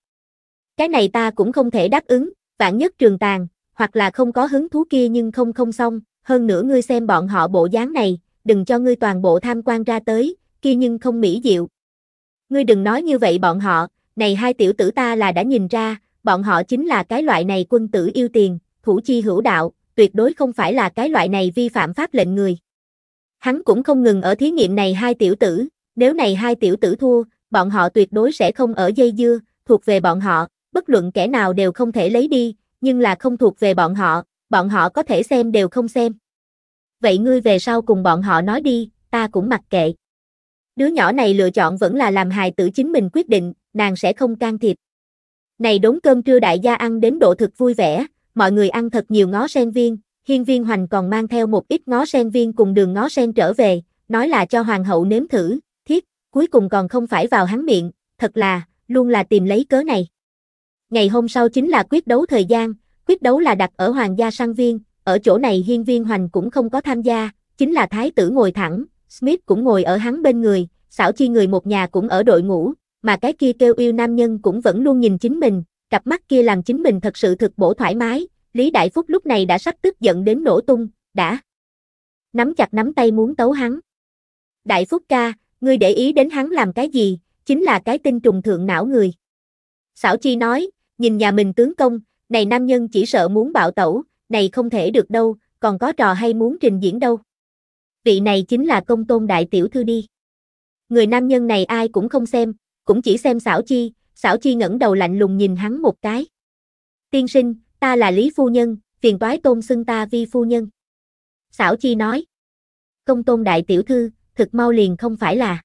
Cái này ta cũng không thể đáp ứng, vạn nhất trường tàn, hoặc là không có hứng thú kia nhưng không không xong, hơn nữa ngươi xem bọn họ bộ dáng này, đừng cho ngươi toàn bộ tham quan ra tới, kia nhưng không mỹ diệu. Ngươi đừng nói như vậy bọn họ, này hai tiểu tử ta là đã nhìn ra, bọn họ chính là cái loại này quân tử yêu tiền, thủ chi hữu đạo, tuyệt đối không phải là cái loại này vi phạm pháp lệnh người. Hắn cũng không ngừng ở thí nghiệm này hai tiểu tử, nếu này hai tiểu tử thua, bọn họ tuyệt đối sẽ không ở dây dưa, thuộc về bọn họ, bất luận kẻ nào đều không thể lấy đi, nhưng là không thuộc về bọn họ, bọn họ có thể xem đều không xem. Vậy ngươi về sau cùng bọn họ nói đi, ta cũng mặc kệ. Đứa nhỏ này lựa chọn vẫn là làm hài tử chính mình quyết định, nàng sẽ không can thiệp. Này đốn cơm trưa đại gia ăn đến độ thực vui vẻ, mọi người ăn thật nhiều ngó sen viên, hiên viên hoành còn mang theo một ít ngó sen viên cùng đường ngó sen trở về, nói là cho hoàng hậu nếm thử, thiết, cuối cùng còn không phải vào hắn miệng, thật là, luôn là tìm lấy cớ này. Ngày hôm sau chính là quyết đấu thời gian, quyết đấu là đặt ở hoàng gia sang viên, ở chỗ này hiên viên hoành cũng không có tham gia, chính là thái tử ngồi thẳng, Smith cũng ngồi ở hắn bên người, xảo chi người một nhà cũng ở đội ngũ, mà cái kia kêu yêu nam nhân cũng vẫn luôn nhìn chính mình, cặp mắt kia làm chính mình thật sự thực bổ thoải mái, Lý Đại Phúc lúc này đã sắp tức giận đến nổ tung, đã nắm chặt nắm tay muốn tấu hắn. Đại Phúc ca, ngươi để ý đến hắn làm cái gì, chính là cái tinh trùng thượng não người. Xảo Chi nói, nhìn nhà mình tướng công, này nam nhân chỉ sợ muốn bạo tẩu, này không thể được đâu, còn có trò hay muốn trình diễn đâu. Vị này chính là công tôn đại tiểu thư đi. Người nam nhân này ai cũng không xem, cũng chỉ xem xảo chi, xảo chi ngẩng đầu lạnh lùng nhìn hắn một cái. Tiên sinh, ta là Lý Phu Nhân, phiền toái tôn xưng ta vi Phu Nhân. Xảo chi nói. Công tôn đại tiểu thư, thực mau liền không phải là.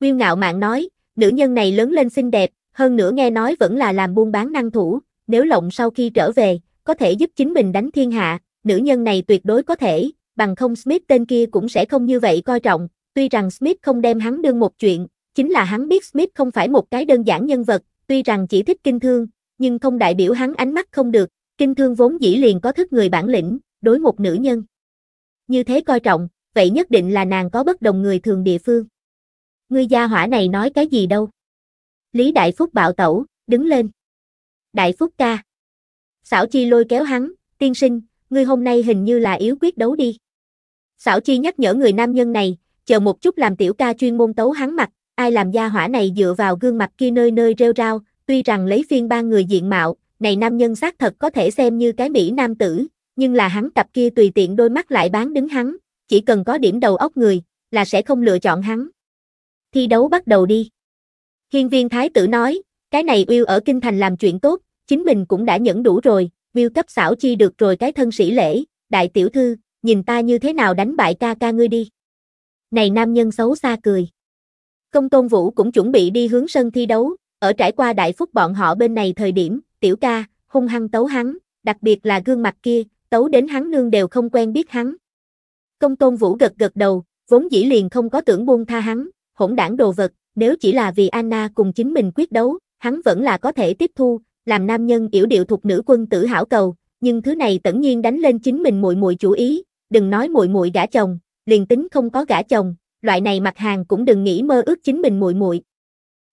Quyêu ngạo mạng nói, nữ nhân này lớn lên xinh đẹp, hơn nữa nghe nói vẫn là làm buôn bán năng thủ, nếu lộng sau khi trở về, có thể giúp chính mình đánh thiên hạ, nữ nhân này tuyệt đối có thể, bằng không Smith tên kia cũng sẽ không như vậy coi trọng, tuy rằng Smith không đem hắn đương một chuyện, chính là hắn biết Smith không phải một cái đơn giản nhân vật, tuy rằng chỉ thích kinh thương, nhưng không đại biểu hắn ánh mắt không được, kinh thương vốn dĩ liền có thức người bản lĩnh, đối một nữ nhân. Như thế coi trọng, vậy nhất định là nàng có bất đồng người thường địa phương. Ngươi gia hỏa này nói cái gì đâu? Lý Đại Phúc bạo tẩu, đứng lên. Đại Phúc ca. Xảo Chi lôi kéo hắn, tiên sinh, ngươi hôm nay hình như là yếu quyết đấu đi. Xảo Chi nhắc nhở người nam nhân này, chờ một chút làm tiểu ca chuyên môn tấu hắn mặt, ai làm gia hỏa này dựa vào gương mặt kia nơi nơi rêu rao, tuy rằng lấy phiên ba người diện mạo, này nam nhân xác thật có thể xem như cái Mỹ nam tử, nhưng là hắn cặp kia tùy tiện đôi mắt lại bán đứng hắn, chỉ cần có điểm đầu óc người, là sẽ không lựa chọn hắn. Thi đấu bắt đầu đi. Hiên viên thái tử nói, cái này Will ở Kinh Thành làm chuyện tốt, chính mình cũng đã nhẫn đủ rồi, Will cấp xảo chi được rồi cái thân sĩ lễ, đại tiểu thư, nhìn ta như thế nào đánh bại ca ca ngươi đi. Này nam nhân xấu xa cười. Công Tôn Vũ cũng chuẩn bị đi hướng sân thi đấu, ở trải qua đại phúc bọn họ bên này thời điểm, tiểu ca, hung hăng tấu hắn, đặc biệt là gương mặt kia, tấu đến hắn nương đều không quen biết hắn. Công Tôn Vũ gật gật đầu, vốn dĩ liền không có tưởng buông tha hắn, hỗn đảng đồ vật, nếu chỉ là vì Anna cùng chính mình quyết đấu, hắn vẫn là có thể tiếp thu, làm nam nhân yểu điệu thuộc nữ quân tử hảo cầu, nhưng thứ này tất nhiên đánh lên chính mình muội muội chủ ý, đừng nói muội muội gả chồng, liền tính không có gả chồng, loại này mặt hàng cũng đừng nghĩ mơ ước chính mình muội muội.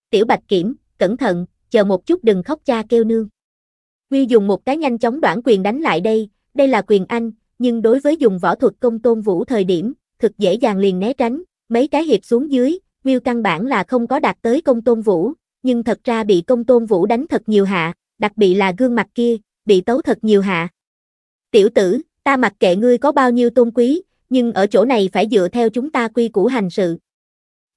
Tiểu Bạch Kiểm, cẩn thận, chờ một chút đừng khóc cha kêu nương. Quy dùng một cái nhanh chóng đoạn quyền đánh lại đây, đây là quyền anh, nhưng đối với dùng võ thuật công tôn vũ thời điểm, thực dễ dàng liền né tránh, mấy cái hiệp xuống dưới, Will căn bản là không có đạt tới công tôn vũ, nhưng thật ra bị công tôn vũ đánh thật nhiều hạ, đặc biệt là gương mặt kia, bị tấu thật nhiều hạ. Tiểu tử, ta mặc kệ ngươi có bao nhiêu tôn quý, nhưng ở chỗ này phải dựa theo chúng ta quy củ hành sự.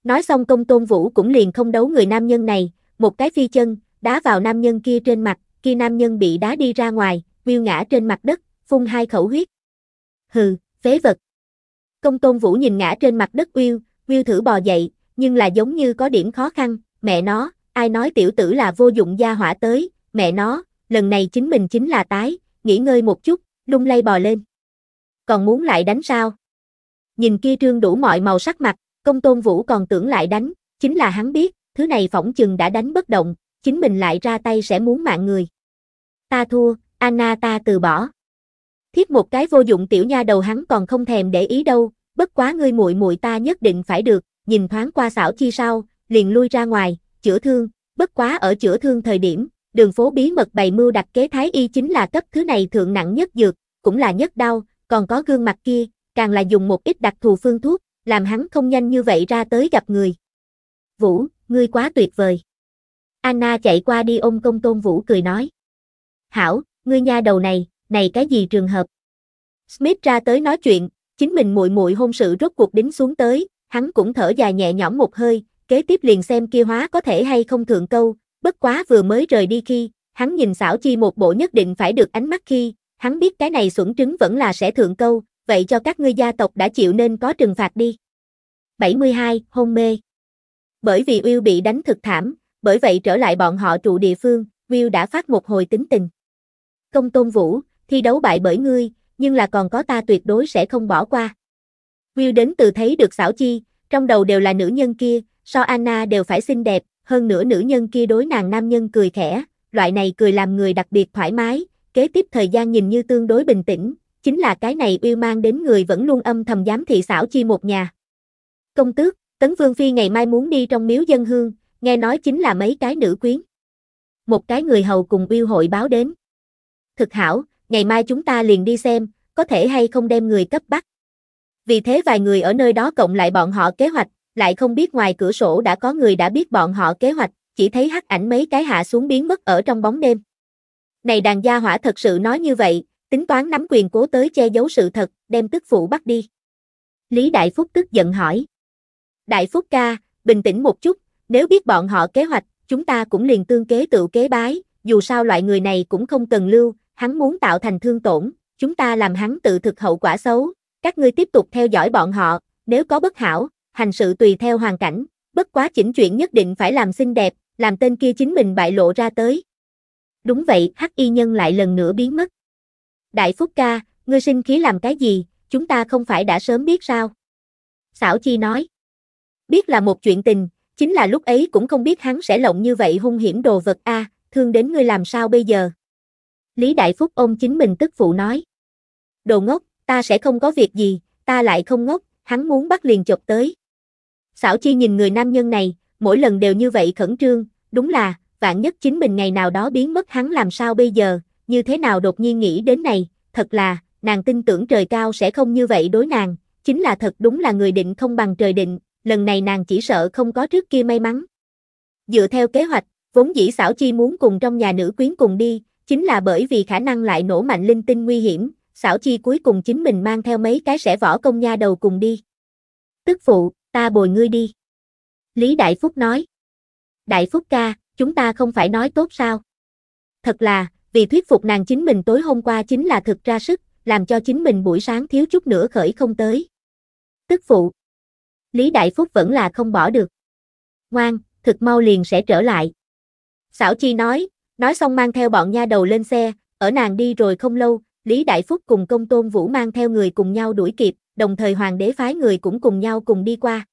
Nói xong công tôn vũ cũng liền không đấu người nam nhân này, một cái phi chân, đá vào nam nhân kia trên mặt, kia nam nhân bị đá đi ra ngoài, viêu ngã trên mặt đất, phun hai khẩu huyết. Hừ, phế vật. Công tôn vũ nhìn ngã trên mặt đất Will, Will thử bò dậy, nhưng là giống như có điểm khó khăn, mẹ nó, ai nói tiểu tử là vô dụng gia hỏa tới, mẹ nó, lần này chính mình chính là tái, nghỉ ngơi một chút, lung lay bò lên. Còn muốn lại đánh sao? nhìn kia trương đủ mọi màu sắc mặt, công tôn vũ còn tưởng lại đánh, chính là hắn biết, thứ này phỏng chừng đã đánh bất động, chính mình lại ra tay sẽ muốn mạng người. Ta thua, Anna ta từ bỏ. thiết một cái vô dụng tiểu nha đầu hắn còn không thèm để ý đâu, bất quá ngươi muội muội ta nhất định phải được, nhìn thoáng qua xảo chi sau, liền lui ra ngoài, chữa thương, bất quá ở chữa thương thời điểm, đường phố bí mật bày mưu đặt kế thái y chính là cấp thứ này thượng nặng nhất dược, cũng là nhất đau, còn có gương mặt kia, càng là dùng một ít đặc thù phương thuốc, làm hắn không nhanh như vậy ra tới gặp người. Vũ, ngươi quá tuyệt vời. Anna chạy qua đi ôm công tôn Vũ cười nói. Hảo, ngươi nha đầu này, này cái gì trường hợp? Smith ra tới nói chuyện, chính mình muội muội hôn sự rốt cuộc đính xuống tới, hắn cũng thở dài nhẹ nhõm một hơi, kế tiếp liền xem kia hóa có thể hay không thượng câu, bất quá vừa mới rời đi khi, hắn nhìn xảo chi một bộ nhất định phải được ánh mắt khi, hắn biết cái này xuẩn trứng vẫn là sẽ thượng câu, vậy cho các ngươi gia tộc đã chịu nên có trừng phạt đi. 72. Hôn mê Bởi vì Will bị đánh thực thảm, bởi vậy trở lại bọn họ trụ địa phương, Will đã phát một hồi tính tình. Công tôn vũ, thi đấu bại bởi ngươi, nhưng là còn có ta tuyệt đối sẽ không bỏ qua. Will đến từ thấy được xảo chi, trong đầu đều là nữ nhân kia, so Anna đều phải xinh đẹp, hơn nữa nữ nhân kia đối nàng nam nhân cười khẽ, loại này cười làm người đặc biệt thoải mái, kế tiếp thời gian nhìn như tương đối bình tĩnh, chính là cái này uy mang đến người vẫn luôn âm thầm giám thị xảo chi một nhà. Công tước, Tấn Vương Phi ngày mai muốn đi trong miếu dân hương, nghe nói chính là mấy cái nữ quyến. Một cái người hầu cùng uy hội báo đến. Thực hảo, ngày mai chúng ta liền đi xem, có thể hay không đem người cấp bắt. Vì thế vài người ở nơi đó cộng lại bọn họ kế hoạch, lại không biết ngoài cửa sổ đã có người đã biết bọn họ kế hoạch, chỉ thấy hắc ảnh mấy cái hạ xuống biến mất ở trong bóng đêm. Này đàn gia hỏa thật sự nói như vậy, tính toán nắm quyền cố tới che giấu sự thật, đem tức phụ bắt đi. Lý Đại Phúc tức giận hỏi. Đại Phúc ca, bình tĩnh một chút, nếu biết bọn họ kế hoạch, chúng ta cũng liền tương kế tự kế bái, dù sao loại người này cũng không cần lưu, hắn muốn tạo thành thương tổn, chúng ta làm hắn tự thực hậu quả xấu, các ngươi tiếp tục theo dõi bọn họ, nếu có bất hảo, hành sự tùy theo hoàn cảnh, bất quá chỉnh chuyện nhất định phải làm xinh đẹp, làm tên kia chính mình bại lộ ra tới. Đúng vậy, hắc y nhân lại lần nữa biến mất. Đại Phúc ca, ngươi sinh khí làm cái gì, chúng ta không phải đã sớm biết sao? Xảo Chi nói. Biết là một chuyện tình, chính là lúc ấy cũng không biết hắn sẽ lộng như vậy hung hiểm đồ vật a, thương đến ngươi làm sao bây giờ? Lý Đại Phúc ôm chính mình tức phụ nói. Đồ ngốc, ta sẽ không có việc gì, ta lại không ngốc, hắn muốn bắt liền chụp tới. Xảo Chi nhìn người nam nhân này, mỗi lần đều như vậy khẩn trương, đúng là, vạn nhất chính mình ngày nào đó biến mất hắn làm sao bây giờ, như thế nào đột nhiên nghĩ đến này, thật là, nàng tin tưởng trời cao sẽ không như vậy đối nàng, chính là thật đúng là người định không bằng trời định, lần này nàng chỉ sợ không có trước kia may mắn. Dựa theo kế hoạch, vốn dĩ xảo chi muốn cùng trong nhà nữ quyến cùng đi, chính là bởi vì khả năng lại nổ mạnh linh tinh nguy hiểm, xảo chi cuối cùng chính mình mang theo mấy cái sẽ võ công nha đầu cùng đi. Tức phụ, ta bồi ngươi đi. Lý Đại Phúc nói. Đại Phúc ca, chúng ta không phải nói tốt sao? Thật là, vì thuyết phục nàng chính mình tối hôm qua chính là thực ra sức, làm cho chính mình buổi sáng thiếu chút nữa khởi không tới. Tức phụ. Lý Đại Phúc vẫn là không bỏ được. Ngoan, thực mau liền sẽ trở lại. Xảo Chi nói, nói xong mang theo bọn nha đầu lên xe, ở nàng đi rồi không lâu, Lý Đại Phúc cùng công tôn vũ mang theo người cùng nhau đuổi kịp, đồng thời hoàng đế phái người cũng cùng nhau cùng đi qua.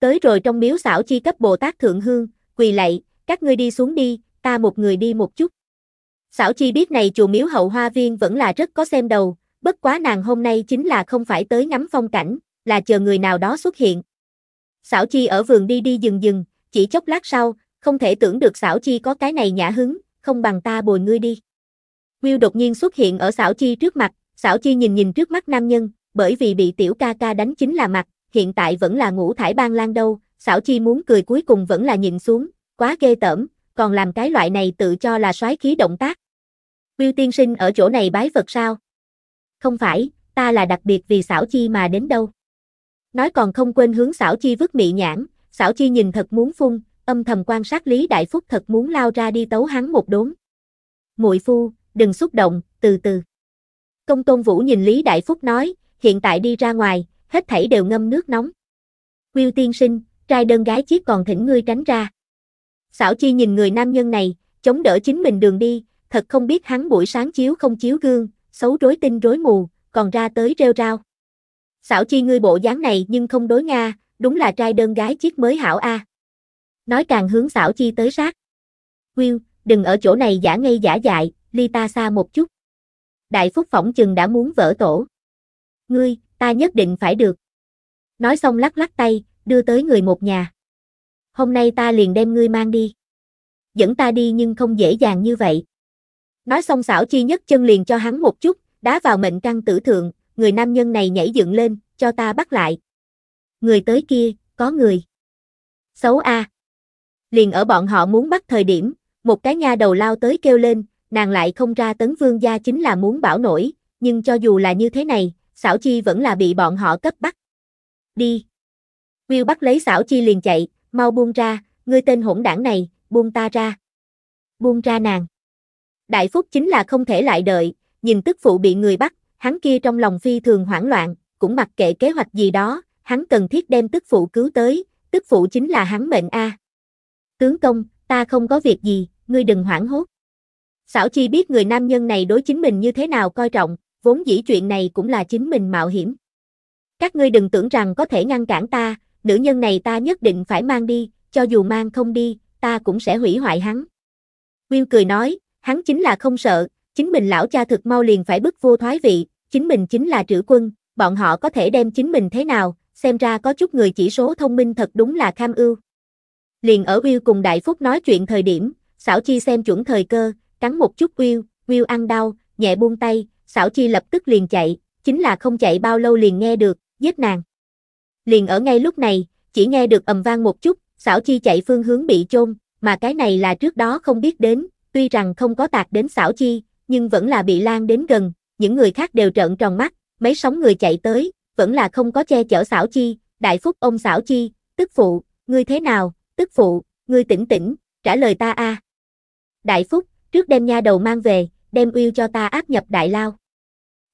Tới rồi trong miếu xảo chi cấp Bồ Tát Thượng Hương, quỳ lạy, các ngươi đi xuống đi, ta một người đi một chút. Xảo chi biết này chùa miếu hậu hoa viên vẫn là rất có xem đầu, bất quá nàng hôm nay chính là không phải tới ngắm phong cảnh, là chờ người nào đó xuất hiện. Xảo chi ở vườn đi đi dừng dừng, chỉ chốc lát sau, không thể tưởng được xảo chi có cái này nhã hứng, không bằng ta bồi ngươi đi. Will đột nhiên xuất hiện ở xảo chi trước mặt, xảo chi nhìn nhìn trước mắt nam nhân, bởi vì bị tiểu ca ca đánh chính là mặt, hiện tại vẫn là ngủ thải ban lan đâu, xảo chi muốn cười cuối cùng vẫn là nhìn xuống, quá ghê tởm, còn làm cái loại này tự cho là soái khí động tác. Viu tiên sinh ở chỗ này bái Phật sao? Không phải, ta là đặc biệt vì xảo chi mà đến đâu. Nói còn không quên hướng xảo chi vứt mị nhãn, xảo chi nhìn thật muốn phun, âm thầm quan sát Lý Đại Phúc thật muốn lao ra đi tấu hắn một đốn. Muội phu, đừng xúc động, từ từ. Công Tôn Vũ nhìn Lý Đại Phúc nói, hiện tại đi ra ngoài, hết thảy đều ngâm nước nóng. Quyêu tiên sinh, trai đơn gái chiếc còn thỉnh ngươi tránh ra. Xảo chi nhìn người nam nhân này, chống đỡ chính mình đường đi, thật không biết hắn buổi sáng chiếu không chiếu gương, xấu rối tinh rối mù, còn ra tới rêu rao. Xảo chi ngươi bộ dáng này nhưng không đối Nga, đúng là trai đơn gái chiếc mới hảo a. Nói càng hướng xảo chi tới sát. Will, đừng ở chỗ này giả ngây giả dại, ly ta xa một chút. Đại phúc phỏng chừng đã muốn vỡ tổ. Ngươi, ta nhất định phải được. Nói xong lắc lắc tay, đưa tới người một nhà. Hôm nay ta liền đem ngươi mang đi. Dẫn ta đi nhưng không dễ dàng như vậy. Nói xong xảo chi nhất chân liền cho hắn một chút, đá vào mệnh trăng tử thượng, người nam nhân này nhảy dựng lên, cho ta bắt lại. Người tới kia, có người. Xấu a. Liền ở bọn họ muốn bắt thời điểm, một cái nha đầu lao tới kêu lên, nàng lại không ra tấn vương gia chính là muốn bảo nổi, nhưng cho dù là như thế này, xảo chi vẫn là bị bọn họ cấp bắt. Đi. Will bắt lấy xảo chi liền chạy, mau buông ra, ngươi tên hỗn đảng này, buông ta ra. Buông ra nàng. Đại Phúc chính là không thể lại đợi, nhìn tức phụ bị người bắt, hắn kia trong lòng phi thường hoảng loạn, cũng mặc kệ kế hoạch gì đó, hắn cần thiết đem tức phụ cứu tới, tức phụ chính là hắn mệnh a. Tướng công, ta không có việc gì, ngươi đừng hoảng hốt. Xảo chi biết người nam nhân này đối chính mình như thế nào coi trọng, vốn dĩ chuyện này cũng là chính mình mạo hiểm. Các ngươi đừng tưởng rằng có thể ngăn cản ta, nữ nhân này ta nhất định phải mang đi, cho dù mang không đi, ta cũng sẽ hủy hoại hắn. Will cười nói, Hắn chính là không sợ, chính mình lão cha thực mau liền phải bức vua thoái vị, chính mình chính là trữ quân, bọn họ có thể đem chính mình thế nào, xem ra có chút người chỉ số thông minh thật đúng là kham ưu. Liền ở Will cùng Đại Phúc nói chuyện thời điểm, sảo chi xem chuẩn thời cơ, cắn một chút Will, Will ăn đau, nhẹ buông tay, sảo chi lập tức liền chạy, chính là không chạy bao lâu liền nghe được, giết nàng. Liền ở ngay lúc này, chỉ nghe được ầm vang một chút, sảo chi chạy phương hướng bị chôn, mà cái này là trước đó không biết đến, Tuy rằng không có tạc đến xảo chi, nhưng vẫn là bị lan đến gần, những người khác đều trợn tròn mắt, mấy sóng người chạy tới, vẫn là không có che chở xảo chi, đại phúc ông xảo chi, tức phụ, ngươi thế nào, tức phụ, ngươi tỉnh tỉnh, trả lời ta a. Đại phúc, trước đem nha đầu mang về, đem yêu cho ta áp nhập đại lao.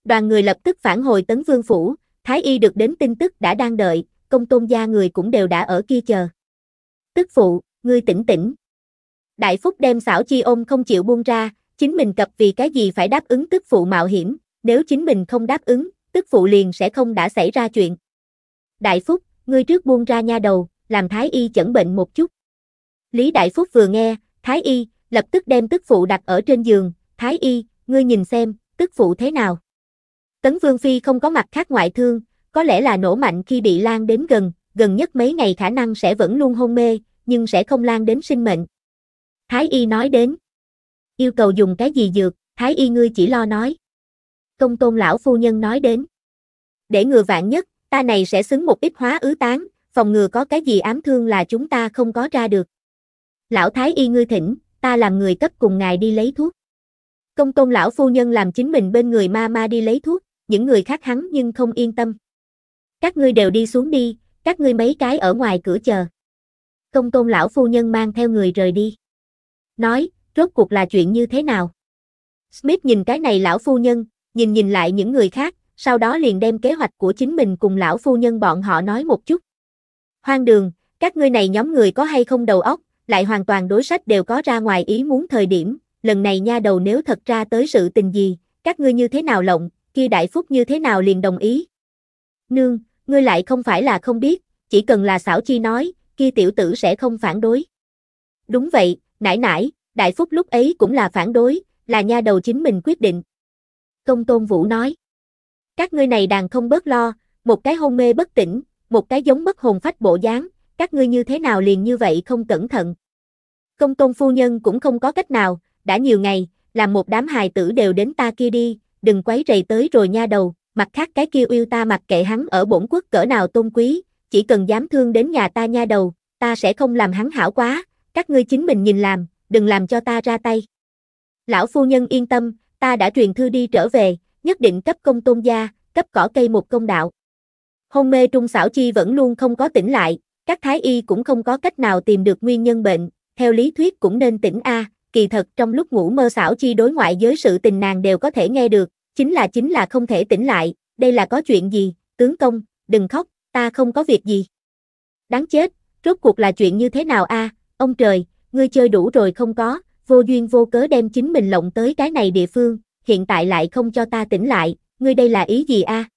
Đoàn người lập tức phản hồi tấn vương phủ, thái y được đến tin tức đã đang đợi, công tôn gia người cũng đều đã ở kia chờ. Tức phụ, ngươi tỉnh tỉnh, Đại Phúc đem xảo chi ôm không chịu buông ra, chính mình cập vì cái gì phải đáp ứng tức phụ mạo hiểm, nếu chính mình không đáp ứng, tức phụ liền sẽ không đã xảy ra chuyện. Đại Phúc, ngươi trước buông ra nha đầu, làm Thái Y chẩn bệnh một chút. Lý Đại Phúc vừa nghe, Thái Y, lập tức đem tức phụ đặt ở trên giường, Thái Y, ngươi nhìn xem, tức phụ thế nào. Tấn Vương Phi không có mặt khác ngoại thương, có lẽ là nổ mạnh khi bị lan đến gần, gần nhất mấy ngày khả năng sẽ vẫn luôn hôn mê, nhưng sẽ không lan đến sinh mệnh. Thái y nói đến. Yêu cầu dùng cái gì dược, Thái y ngươi chỉ lo nói. Công tôn lão phu nhân nói đến. Để ngừa vạn nhất, ta này sẽ xứng một ít hóa ứ tán, phòng ngừa có cái gì ám thương là chúng ta không có ra được. Lão Thái y ngươi thỉnh, ta làm người cấp cùng ngài đi lấy thuốc. Công tôn lão phu nhân làm chính mình bên người ma ma đi lấy thuốc, những người khác hắn nhưng không yên tâm. Các ngươi đều đi xuống đi, các ngươi mấy cái ở ngoài cửa chờ. Công tôn lão phu nhân mang theo người rời đi nói, rốt cuộc là chuyện như thế nào? Smith nhìn cái này lão phu nhân, nhìn nhìn lại những người khác, sau đó liền đem kế hoạch của chính mình cùng lão phu nhân bọn họ nói một chút. Hoang đường, các ngươi này nhóm người có hay không đầu óc, lại hoàn toàn đối sách đều có ra ngoài ý muốn thời điểm, lần này nha đầu nếu thật ra tới sự tình gì, các ngươi như thế nào lộng, kia đại phúc như thế nào liền đồng ý. Nương, ngươi lại không phải là không biết, chỉ cần là xảo chi nói, kia tiểu tử sẽ không phản đối. Đúng vậy, nãi nãi, đại phúc lúc ấy cũng là phản đối, là nha đầu chính mình quyết định. Công tôn vũ nói, các ngươi này đàn không bớt lo, một cái hôn mê bất tỉnh, một cái giống mất hồn phách bộ dáng, các ngươi như thế nào liền như vậy không cẩn thận. Công tôn phu nhân cũng không có cách nào, đã nhiều ngày, làm một đám hài tử đều đến ta kia đi, đừng quấy rầy tới rồi nha đầu, mặt khác cái kia yêu ta mặc kệ hắn ở bổn quốc cỡ nào tôn quý, chỉ cần dám thương đến nhà ta nha đầu, ta sẽ không làm hắn hảo quá, các ngươi chính mình nhìn làm, đừng làm cho ta ra tay. Lão phu nhân yên tâm, ta đã truyền thư đi trở về, nhất định cấp công tôn gia, cấp cỏ cây một công đạo. Hôn mê trung xảo chi vẫn luôn không có tỉnh lại, các thái y cũng không có cách nào tìm được nguyên nhân bệnh, theo lý thuyết cũng nên tỉnh A, kỳ thật trong lúc ngủ mơ xảo chi đối ngoại giới sự tình nàng đều có thể nghe được, chính là chính là không thể tỉnh lại, đây là có chuyện gì, tướng công, đừng khóc, ta không có việc gì. Đáng chết, rốt cuộc là chuyện như thế nào A, à? Ông trời, ngươi chơi đủ rồi không có, vô duyên vô cớ đem chính mình lộng tới cái này địa phương, hiện tại lại không cho ta tỉnh lại, ngươi đây là ý gì a? À?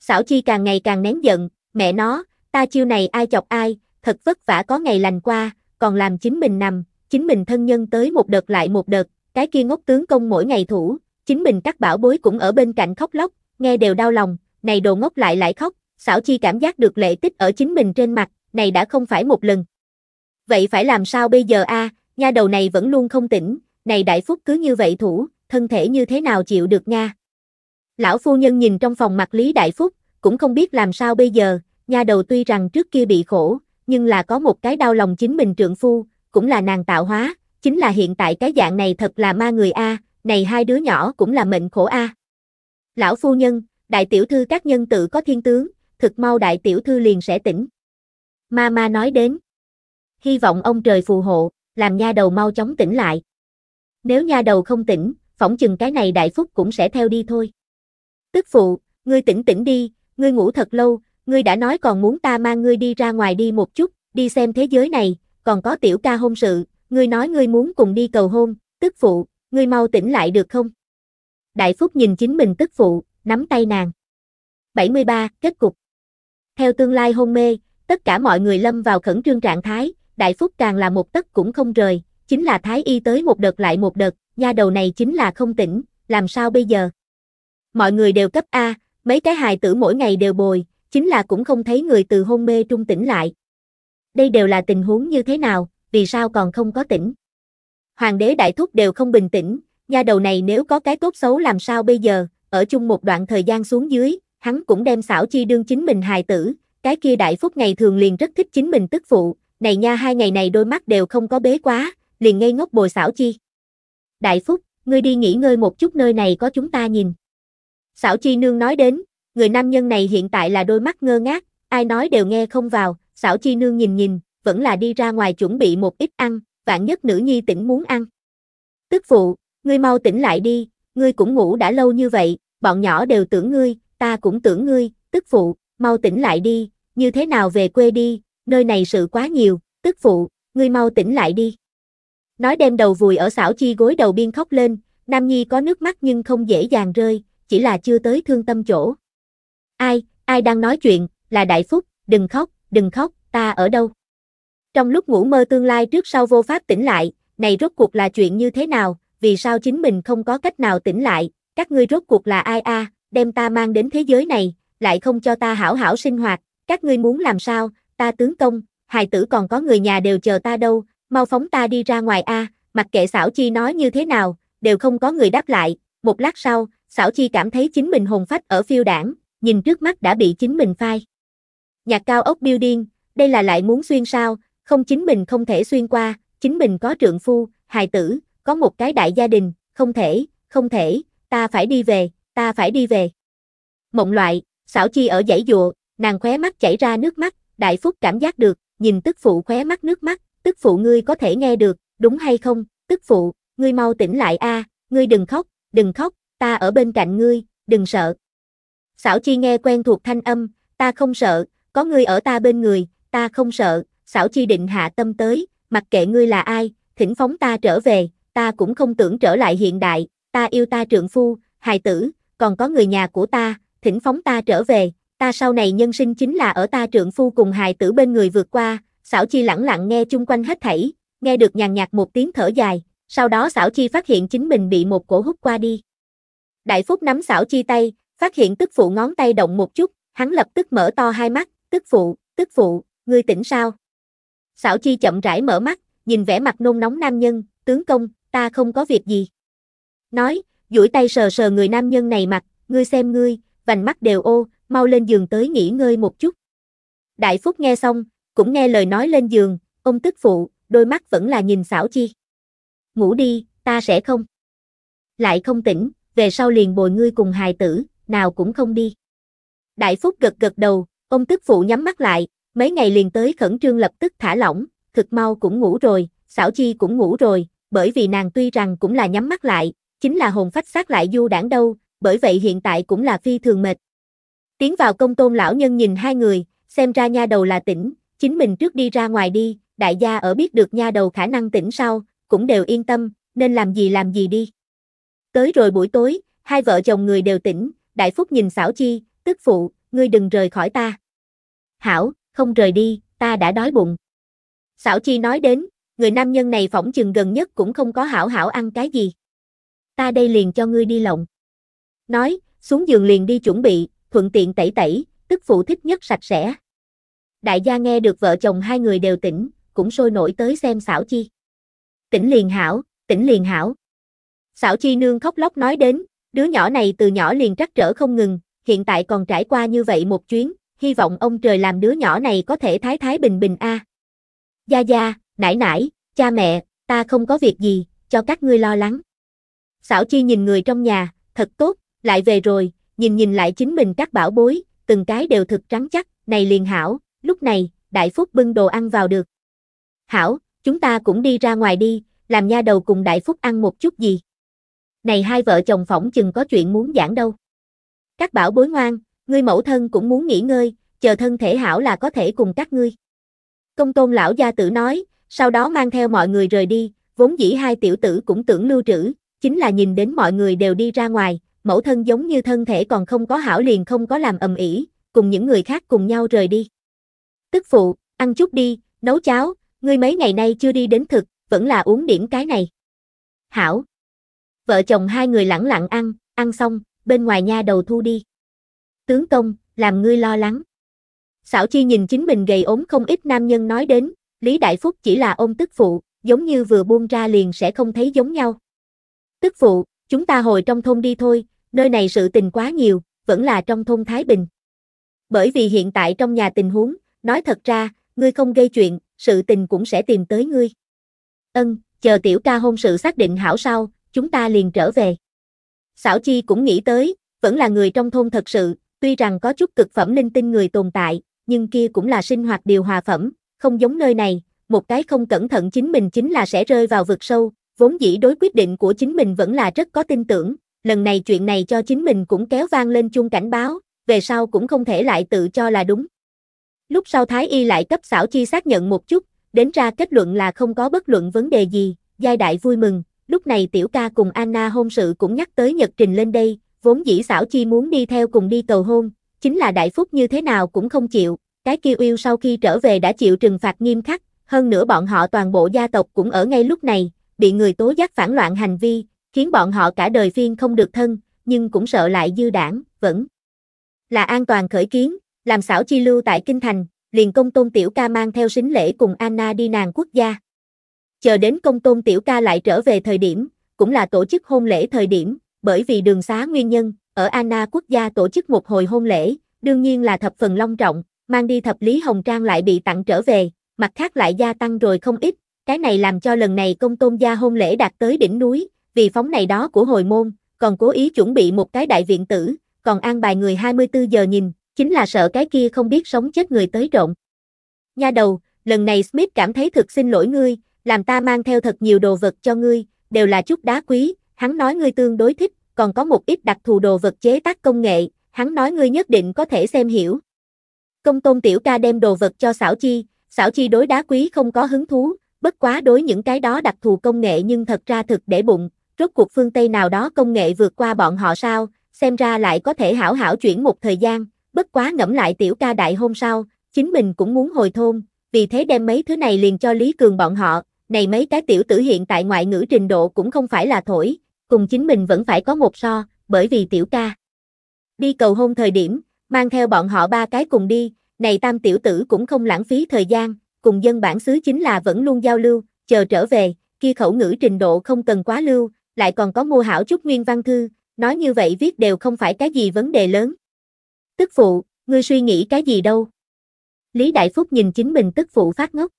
Xảo chi càng ngày càng nén giận, mẹ nó, ta chiêu này ai chọc ai, thật vất vả có ngày lành qua, còn làm chính mình nằm, chính mình thân nhân tới một đợt lại một đợt, cái kia ngốc tướng công mỗi ngày thủ, chính mình các bảo bối cũng ở bên cạnh khóc lóc, nghe đều đau lòng, này đồ ngốc lại lại khóc, xảo chi cảm giác được lệ tích ở chính mình trên mặt, này đã không phải một lần, Vậy phải làm sao bây giờ a? nha đầu này vẫn luôn không tỉnh, này đại phúc cứ như vậy thủ, thân thể như thế nào chịu được nha. Lão phu nhân nhìn trong phòng mặt Lý Đại Phúc, cũng không biết làm sao bây giờ, nha đầu tuy rằng trước kia bị khổ, nhưng là có một cái đau lòng chính mình trượng phu, cũng là nàng tạo hóa, chính là hiện tại cái dạng này thật là ma người A, này hai đứa nhỏ cũng là mệnh khổ A. Lão phu nhân, đại tiểu thư các nhân tự có thiên tướng, thực mau đại tiểu thư liền sẽ tỉnh. Ma ma nói đến hy vọng ông trời phù hộ, làm nha đầu mau chóng tỉnh lại. Nếu nha đầu không tỉnh, phỏng chừng cái này đại phúc cũng sẽ theo đi thôi. Tức phụ, ngươi tỉnh tỉnh đi, ngươi ngủ thật lâu, ngươi đã nói còn muốn ta mang ngươi đi ra ngoài đi một chút, đi xem thế giới này, còn có tiểu ca hôn sự, ngươi nói ngươi muốn cùng đi cầu hôn, tức phụ, ngươi mau tỉnh lại được không? Đại Phúc nhìn chính mình tức phụ, nắm tay nàng. 73. Kết cục Theo tương lai hôn mê, tất cả mọi người lâm vào khẩn trương trạng thái, đại phúc càng là một tấc cũng không rời, chính là thái y tới một đợt lại một đợt, nha đầu này chính là không tỉnh, làm sao bây giờ? Mọi người đều cấp A, mấy cái hài tử mỗi ngày đều bồi, chính là cũng không thấy người từ hôn mê trung tỉnh lại. Đây đều là tình huống như thế nào, vì sao còn không có tỉnh? Hoàng đế đại thúc đều không bình tĩnh, nha đầu này nếu có cái tốt xấu làm sao bây giờ, ở chung một đoạn thời gian xuống dưới, hắn cũng đem xảo chi đương chính mình hài tử, cái kia đại phúc ngày thường liền rất thích chính mình tức phụ, này nha hai ngày này đôi mắt đều không có bế quá, liền ngây ngốc bồi xảo chi. Đại Phúc, ngươi đi nghỉ ngơi một chút nơi này có chúng ta nhìn. Xảo chi nương nói đến, người nam nhân này hiện tại là đôi mắt ngơ ngác, ai nói đều nghe không vào, xảo chi nương nhìn nhìn, vẫn là đi ra ngoài chuẩn bị một ít ăn, vạn nhất nữ nhi tỉnh muốn ăn. Tức phụ, ngươi mau tỉnh lại đi, ngươi cũng ngủ đã lâu như vậy, bọn nhỏ đều tưởng ngươi, ta cũng tưởng ngươi, tức phụ, mau tỉnh lại đi, như thế nào về quê đi, nơi này sự quá nhiều, tức phụ, ngươi mau tỉnh lại đi. Nói đem đầu vùi ở xảo chi gối đầu biên khóc lên, Nam Nhi có nước mắt nhưng không dễ dàng rơi, chỉ là chưa tới thương tâm chỗ. Ai, ai đang nói chuyện, là Đại Phúc, đừng khóc, đừng khóc, ta ở đâu. Trong lúc ngủ mơ tương lai trước sau vô pháp tỉnh lại, này rốt cuộc là chuyện như thế nào, vì sao chính mình không có cách nào tỉnh lại, các ngươi rốt cuộc là ai a, đem ta mang đến thế giới này, lại không cho ta hảo hảo sinh hoạt, các ngươi muốn làm sao, ta tướng công, hài tử còn có người nhà đều chờ ta đâu, mau phóng ta đi ra ngoài a, mặc kệ xảo chi nói như thế nào, đều không có người đáp lại, một lát sau, xảo chi cảm thấy chính mình hồn phách ở phiêu đảng, nhìn trước mắt đã bị chính mình phai. Nhạc cao ốc building, đây là lại muốn xuyên sao, không chính mình không thể xuyên qua, chính mình có trượng phu, hài tử, có một cái đại gia đình, không thể, không thể, ta phải đi về, ta phải đi về. Mộng loại, xảo chi ở dãy dụa, nàng khóe mắt chảy ra nước mắt, Đại Phúc cảm giác được, nhìn tức phụ khóe mắt nước mắt, tức phụ ngươi có thể nghe được, đúng hay không, tức phụ, ngươi mau tỉnh lại a, ngươi đừng khóc, đừng khóc, ta ở bên cạnh ngươi, đừng sợ. Sảo Chi nghe quen thuộc thanh âm, ta không sợ, có ngươi ở ta bên người, ta không sợ, Sảo Chi định hạ tâm tới, mặc kệ ngươi là ai, thỉnh phóng ta trở về, ta cũng không tưởng trở lại hiện đại, ta yêu ta trượng phu, hài tử, còn có người nhà của ta, thỉnh phóng ta trở về, ta sau này nhân sinh chính là ở ta trượng phu cùng hài tử bên người vượt qua, xảo chi lẳng lặng nghe chung quanh hết thảy, nghe được nhàn nhạt một tiếng thở dài, sau đó xảo chi phát hiện chính mình bị một cổ hút qua đi. Đại Phúc nắm xảo chi tay, phát hiện tức phụ ngón tay động một chút, hắn lập tức mở to hai mắt, tức phụ, tức phụ, ngươi tỉnh sao? Xảo chi chậm rãi mở mắt, nhìn vẻ mặt nôn nóng nam nhân, tướng công, ta không có việc gì. Nói, duỗi tay sờ sờ người nam nhân này mặt, ngươi xem ngươi, vành mắt đều ô, mau lên giường tới nghỉ ngơi một chút. Đại Phúc nghe xong, cũng nghe lời nói lên giường, ông tức phụ, đôi mắt vẫn là nhìn xảo chi. Ngủ đi, ta sẽ không. Lại không tỉnh, về sau liền bồi ngươi cùng hài tử, nào cũng không đi. Đại Phúc gật gật đầu, ông tức phụ nhắm mắt lại, mấy ngày liền tới khẩn trương lập tức thả lỏng, thực mau cũng ngủ rồi, xảo chi cũng ngủ rồi, bởi vì nàng tuy rằng cũng là nhắm mắt lại, chính là hồn phách xác lại du đảng đâu, bởi vậy hiện tại cũng là phi thường mệt, Tiến vào công tôn lão nhân nhìn hai người, xem ra nha đầu là tỉnh, chính mình trước đi ra ngoài đi, đại gia ở biết được nha đầu khả năng tỉnh sau, cũng đều yên tâm, nên làm gì làm gì đi. Tới rồi buổi tối, hai vợ chồng người đều tỉnh, đại phúc nhìn xảo chi, tức phụ, ngươi đừng rời khỏi ta. Hảo, không rời đi, ta đã đói bụng. Xảo chi nói đến, người nam nhân này phỏng chừng gần nhất cũng không có hảo hảo ăn cái gì. Ta đây liền cho ngươi đi lộng. Nói, xuống giường liền đi chuẩn bị, thuận tiện tẩy tẩy, tức phụ thích nhất sạch sẽ. Đại gia nghe được vợ chồng hai người đều tỉnh, cũng sôi nổi tới xem xảo chi. Tỉnh liền hảo, tỉnh liền hảo. Xảo chi nương khóc lóc nói đến, đứa nhỏ này từ nhỏ liền trắc trở không ngừng, hiện tại còn trải qua như vậy một chuyến, hy vọng ông trời làm đứa nhỏ này có thể thái thái bình bình a. À. Gia gia, nãi nãi, cha mẹ, ta không có việc gì, cho các ngươi lo lắng. Xảo chi nhìn người trong nhà, thật tốt, lại về rồi, nhìn nhìn lại chính mình các bảo bối, từng cái đều thực trắng chắc, này liền hảo, lúc này, đại phúc bưng đồ ăn vào được. Hảo, chúng ta cũng đi ra ngoài đi, làm nha đầu cùng đại phúc ăn một chút gì. Này hai vợ chồng phỏng chừng có chuyện muốn giảng đâu. Các bảo bối ngoan, ngươi mẫu thân cũng muốn nghỉ ngơi, chờ thân thể hảo là có thể cùng các ngươi. Công tôn lão gia tử nói, sau đó mang theo mọi người rời đi, vốn dĩ hai tiểu tử cũng tưởng lưu trữ, chính là nhìn đến mọi người đều đi ra ngoài, mẫu thân giống như thân thể còn không có hảo liền không có làm ầm ĩ, cùng những người khác cùng nhau rời đi. Tức phụ, ăn chút đi, nấu cháo, ngươi mấy ngày nay chưa đi đến thực, vẫn là uống điểm cái này. Hảo. Vợ chồng hai người lẳng lặng ăn, ăn xong, bên ngoài nha đầu thu đi. Tướng công, làm ngươi lo lắng. Xảo chi nhìn chính mình gầy ốm không ít nam nhân nói đến, Lý Đại Phúc chỉ là ôm tức phụ, giống như vừa buông ra liền sẽ không thấy giống nhau. Tức phụ, chúng ta hồi trong thôn đi thôi, nơi này sự tình quá nhiều, vẫn là trong thôn Thái Bình. Bởi vì hiện tại trong nhà tình huống, nói thật ra, ngươi không gây chuyện, sự tình cũng sẽ tìm tới ngươi. Ân, chờ tiểu ca hôn sự xác định hảo sau, chúng ta liền trở về. Xảo Chi cũng nghĩ tới, vẫn là người trong thôn thật sự, tuy rằng có chút cực phẩm linh tinh người tồn tại, nhưng kia cũng là sinh hoạt điều hòa phẩm, không giống nơi này, một cái không cẩn thận chính mình chính là sẽ rơi vào vực sâu, vốn dĩ đối quyết định của chính mình vẫn là rất có tin tưởng, lần này chuyện này cho chính mình cũng kéo vang lên chung cảnh báo, về sau cũng không thể lại tự cho là đúng. Lúc sau Thái Y lại cấp xảo chi xác nhận một chút, đến ra kết luận là không có bất luận vấn đề gì, giai đại vui mừng, lúc này tiểu ca cùng Anna hôn sự cũng nhắc tới nhật trình lên đây, vốn dĩ xảo chi muốn đi theo cùng đi cầu hôn, chính là đại phúc như thế nào cũng không chịu, cái kia yêu sau khi trở về đã chịu trừng phạt nghiêm khắc, hơn nữa bọn họ toàn bộ gia tộc cũng ở ngay lúc này, bị người tố giác phản loạn hành vi, khiến bọn họ cả đời phiên không được thân, nhưng cũng sợ lại dư đảng, vẫn là an toàn khởi kiến, làm xảo chi lưu tại Kinh Thành, liền công tôn tiểu ca mang theo sính lễ cùng Anna đi nàng quốc gia. Chờ đến công tôn tiểu ca lại trở về thời điểm, cũng là tổ chức hôn lễ thời điểm, bởi vì đường xá nguyên nhân, ở Anna quốc gia tổ chức một hồi hôn lễ, đương nhiên là thập phần long trọng, mang đi thập lý hồng trang lại bị tặng trở về, mặt khác lại gia tăng rồi không ít, cái này làm cho lần này công tôn gia hôn lễ đạt tới đỉnh núi, vì phóng này đó của hồi môn, còn cố ý chuẩn bị một cái đại viện tử, còn an bài người 24 giờ nhìn, chính là sợ cái kia không biết sống chết người tới rộng. Nha đầu, lần này Smith cảm thấy thực xin lỗi ngươi, làm ta mang theo thật nhiều đồ vật cho ngươi, đều là chút đá quý, hắn nói ngươi tương đối thích, còn có một ít đặc thù đồ vật chế tác công nghệ, hắn nói ngươi nhất định có thể xem hiểu. Công tôn tiểu ca đem đồ vật cho xảo chi, xảo chi đối đá quý không có hứng thú, bất quá đối những cái đó đặc thù công nghệ nhưng thật ra thực để bụng, rốt cuộc phương Tây nào đó công nghệ vượt qua bọn họ sao, xem ra lại có thể hảo hảo chuyển một thời gian, bất quá ngẫm lại tiểu ca đại hôm sau, chính mình cũng muốn hồi thôn, vì thế đem mấy thứ này liền cho Lý Cường bọn họ, này mấy cái tiểu tử hiện tại ngoại ngữ trình độ cũng không phải là thổi, cùng chính mình vẫn phải có một so, bởi vì tiểu ca. Đi cầu hôn thời điểm, mang theo bọn họ ba cái cùng đi, này tam tiểu tử cũng không lãng phí thời gian, cùng dân bản xứ chính là vẫn luôn giao lưu, chờ trở về, kia khẩu ngữ trình độ không cần quá lưu, lại còn có mua hảo chút nguyên văn thư, nói như vậy viết đều không phải cái gì vấn đề lớn. Tức phụ, ngươi suy nghĩ cái gì đâu? Lý Đại Phúc nhìn chính mình tức phụ phát ngốc.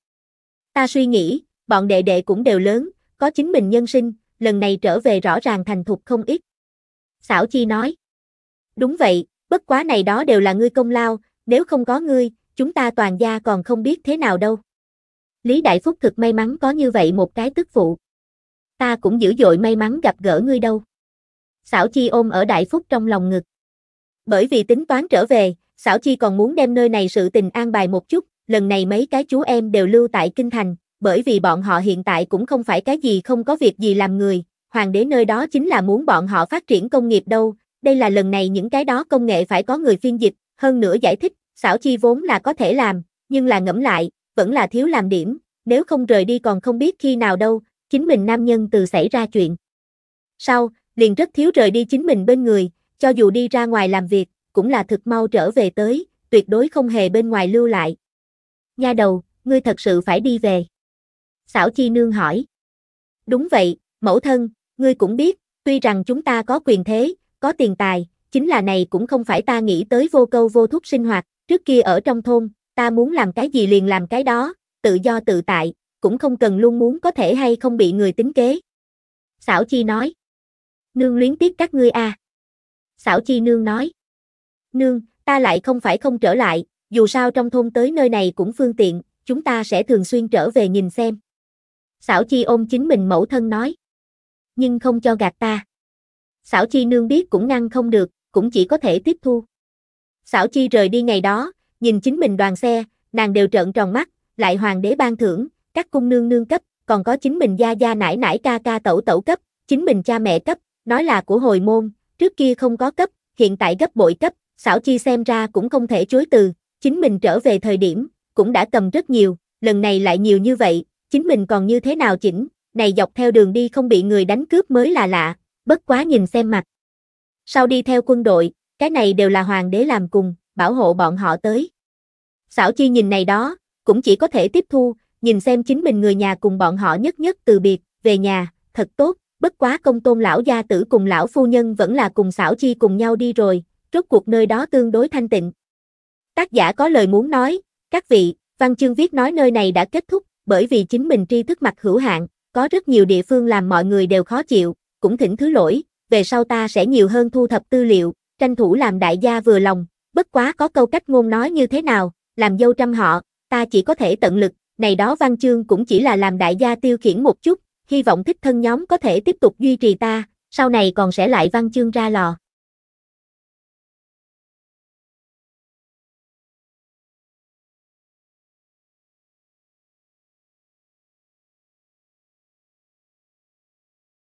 Ta suy nghĩ, bọn đệ đệ cũng đều lớn, có chính mình nhân sinh, lần này trở về rõ ràng thành thục không ít. Xảo Chi nói. Đúng vậy, bất quá này đó đều là ngươi công lao, nếu không có ngươi, chúng ta toàn gia còn không biết thế nào đâu. Lý Đại Phúc thực may mắn có như vậy một cái tức phụ ta cũng dữ dội may mắn gặp gỡ ngươi đâu. Xảo Chi ôm ở Đại Phúc trong lòng ngực. Bởi vì tính toán trở về, Xảo Chi còn muốn đem nơi này sự tình an bài một chút, lần này mấy cái chú em đều lưu tại Kinh Thành, bởi vì bọn họ hiện tại cũng không phải cái gì không có việc gì làm người, hoàng đế nơi đó chính là muốn bọn họ phát triển công nghiệp đâu, đây là lần này những cái đó công nghệ phải có người phiên dịch, hơn nữa giải thích, Xảo Chi vốn là có thể làm, nhưng là ngẫm lại, vẫn là thiếu làm điểm, nếu không rời đi còn không biết khi nào đâu, chính mình nam nhân từ xảy ra chuyện. Sau, liền rất thiếu rời đi chính mình bên người, cho dù đi ra ngoài làm việc, cũng là thực mau trở về tới, tuyệt đối không hề bên ngoài lưu lại. Nha đầu, ngươi thật sự phải đi về. Xảo Chi Nương hỏi. Đúng vậy, mẫu thân, ngươi cũng biết, tuy rằng chúng ta có quyền thế, có tiền tài, chính là này cũng không phải ta nghĩ tới vô câu vô thúc sinh hoạt, trước kia ở trong thôn, ta muốn làm cái gì liền làm cái đó, tự do tự tại, cũng không cần luôn muốn có thể hay không bị người tính kế. Xảo Chi nói. Nương luyến tiếc các ngươi à. Xảo Chi nương nói. Nương, ta lại không phải không trở lại, dù sao trong thôn tới nơi này cũng phương tiện, chúng ta sẽ thường xuyên trở về nhìn xem. Xảo Chi ôm chính mình mẫu thân nói. Nhưng không cho gạt ta. Xảo Chi nương biết cũng ngăn không được, cũng chỉ có thể tiếp thu. Xảo Chi rời đi ngày đó, nhìn chính mình đoàn xe, nàng đều trợn tròn mắt, lại hoàng đế ban thưởng, các cung nương nương cấp, còn có chính mình gia gia nải nải ca ca tẩu tẩu cấp, chính mình cha mẹ cấp, nói là của hồi môn, trước kia không có cấp, hiện tại gấp bội cấp, xảo chi xem ra cũng không thể chối từ, chính mình trở về thời điểm, cũng đã cầm rất nhiều, lần này lại nhiều như vậy, chính mình còn như thế nào chỉnh, này dọc theo đường đi không bị người đánh cướp mới là lạ, bất quá nhìn xem mặt. Sau đi theo quân đội, cái này đều là hoàng đế làm cùng, bảo hộ bọn họ tới. Xảo chi nhìn này đó, cũng chỉ có thể tiếp thu, nhìn xem chính mình người nhà cùng bọn họ nhất nhất từ biệt, về nhà, thật tốt, bất quá công tôn lão gia tử cùng lão phu nhân vẫn là cùng xảo chi cùng nhau đi rồi, rốt cuộc nơi đó tương đối thanh tịnh. Tác giả có lời muốn nói, các vị, văn chương viết nói nơi này đã kết thúc, bởi vì chính mình tri thức mặt hữu hạn, có rất nhiều địa phương làm mọi người đều khó chịu, cũng thỉnh thứ lỗi, về sau ta sẽ nhiều hơn thu thập tư liệu, tranh thủ làm đại gia vừa lòng, bất quá có câu cách ngôn nói như thế nào, làm dâu trăm họ, ta chỉ có thể tận lực, này đó văn chương cũng chỉ là làm đại gia tiêu khiển một chút, hy vọng thích thân nhóm có thể tiếp tục duy trì ta, sau này còn sẽ lại văn chương ra lò.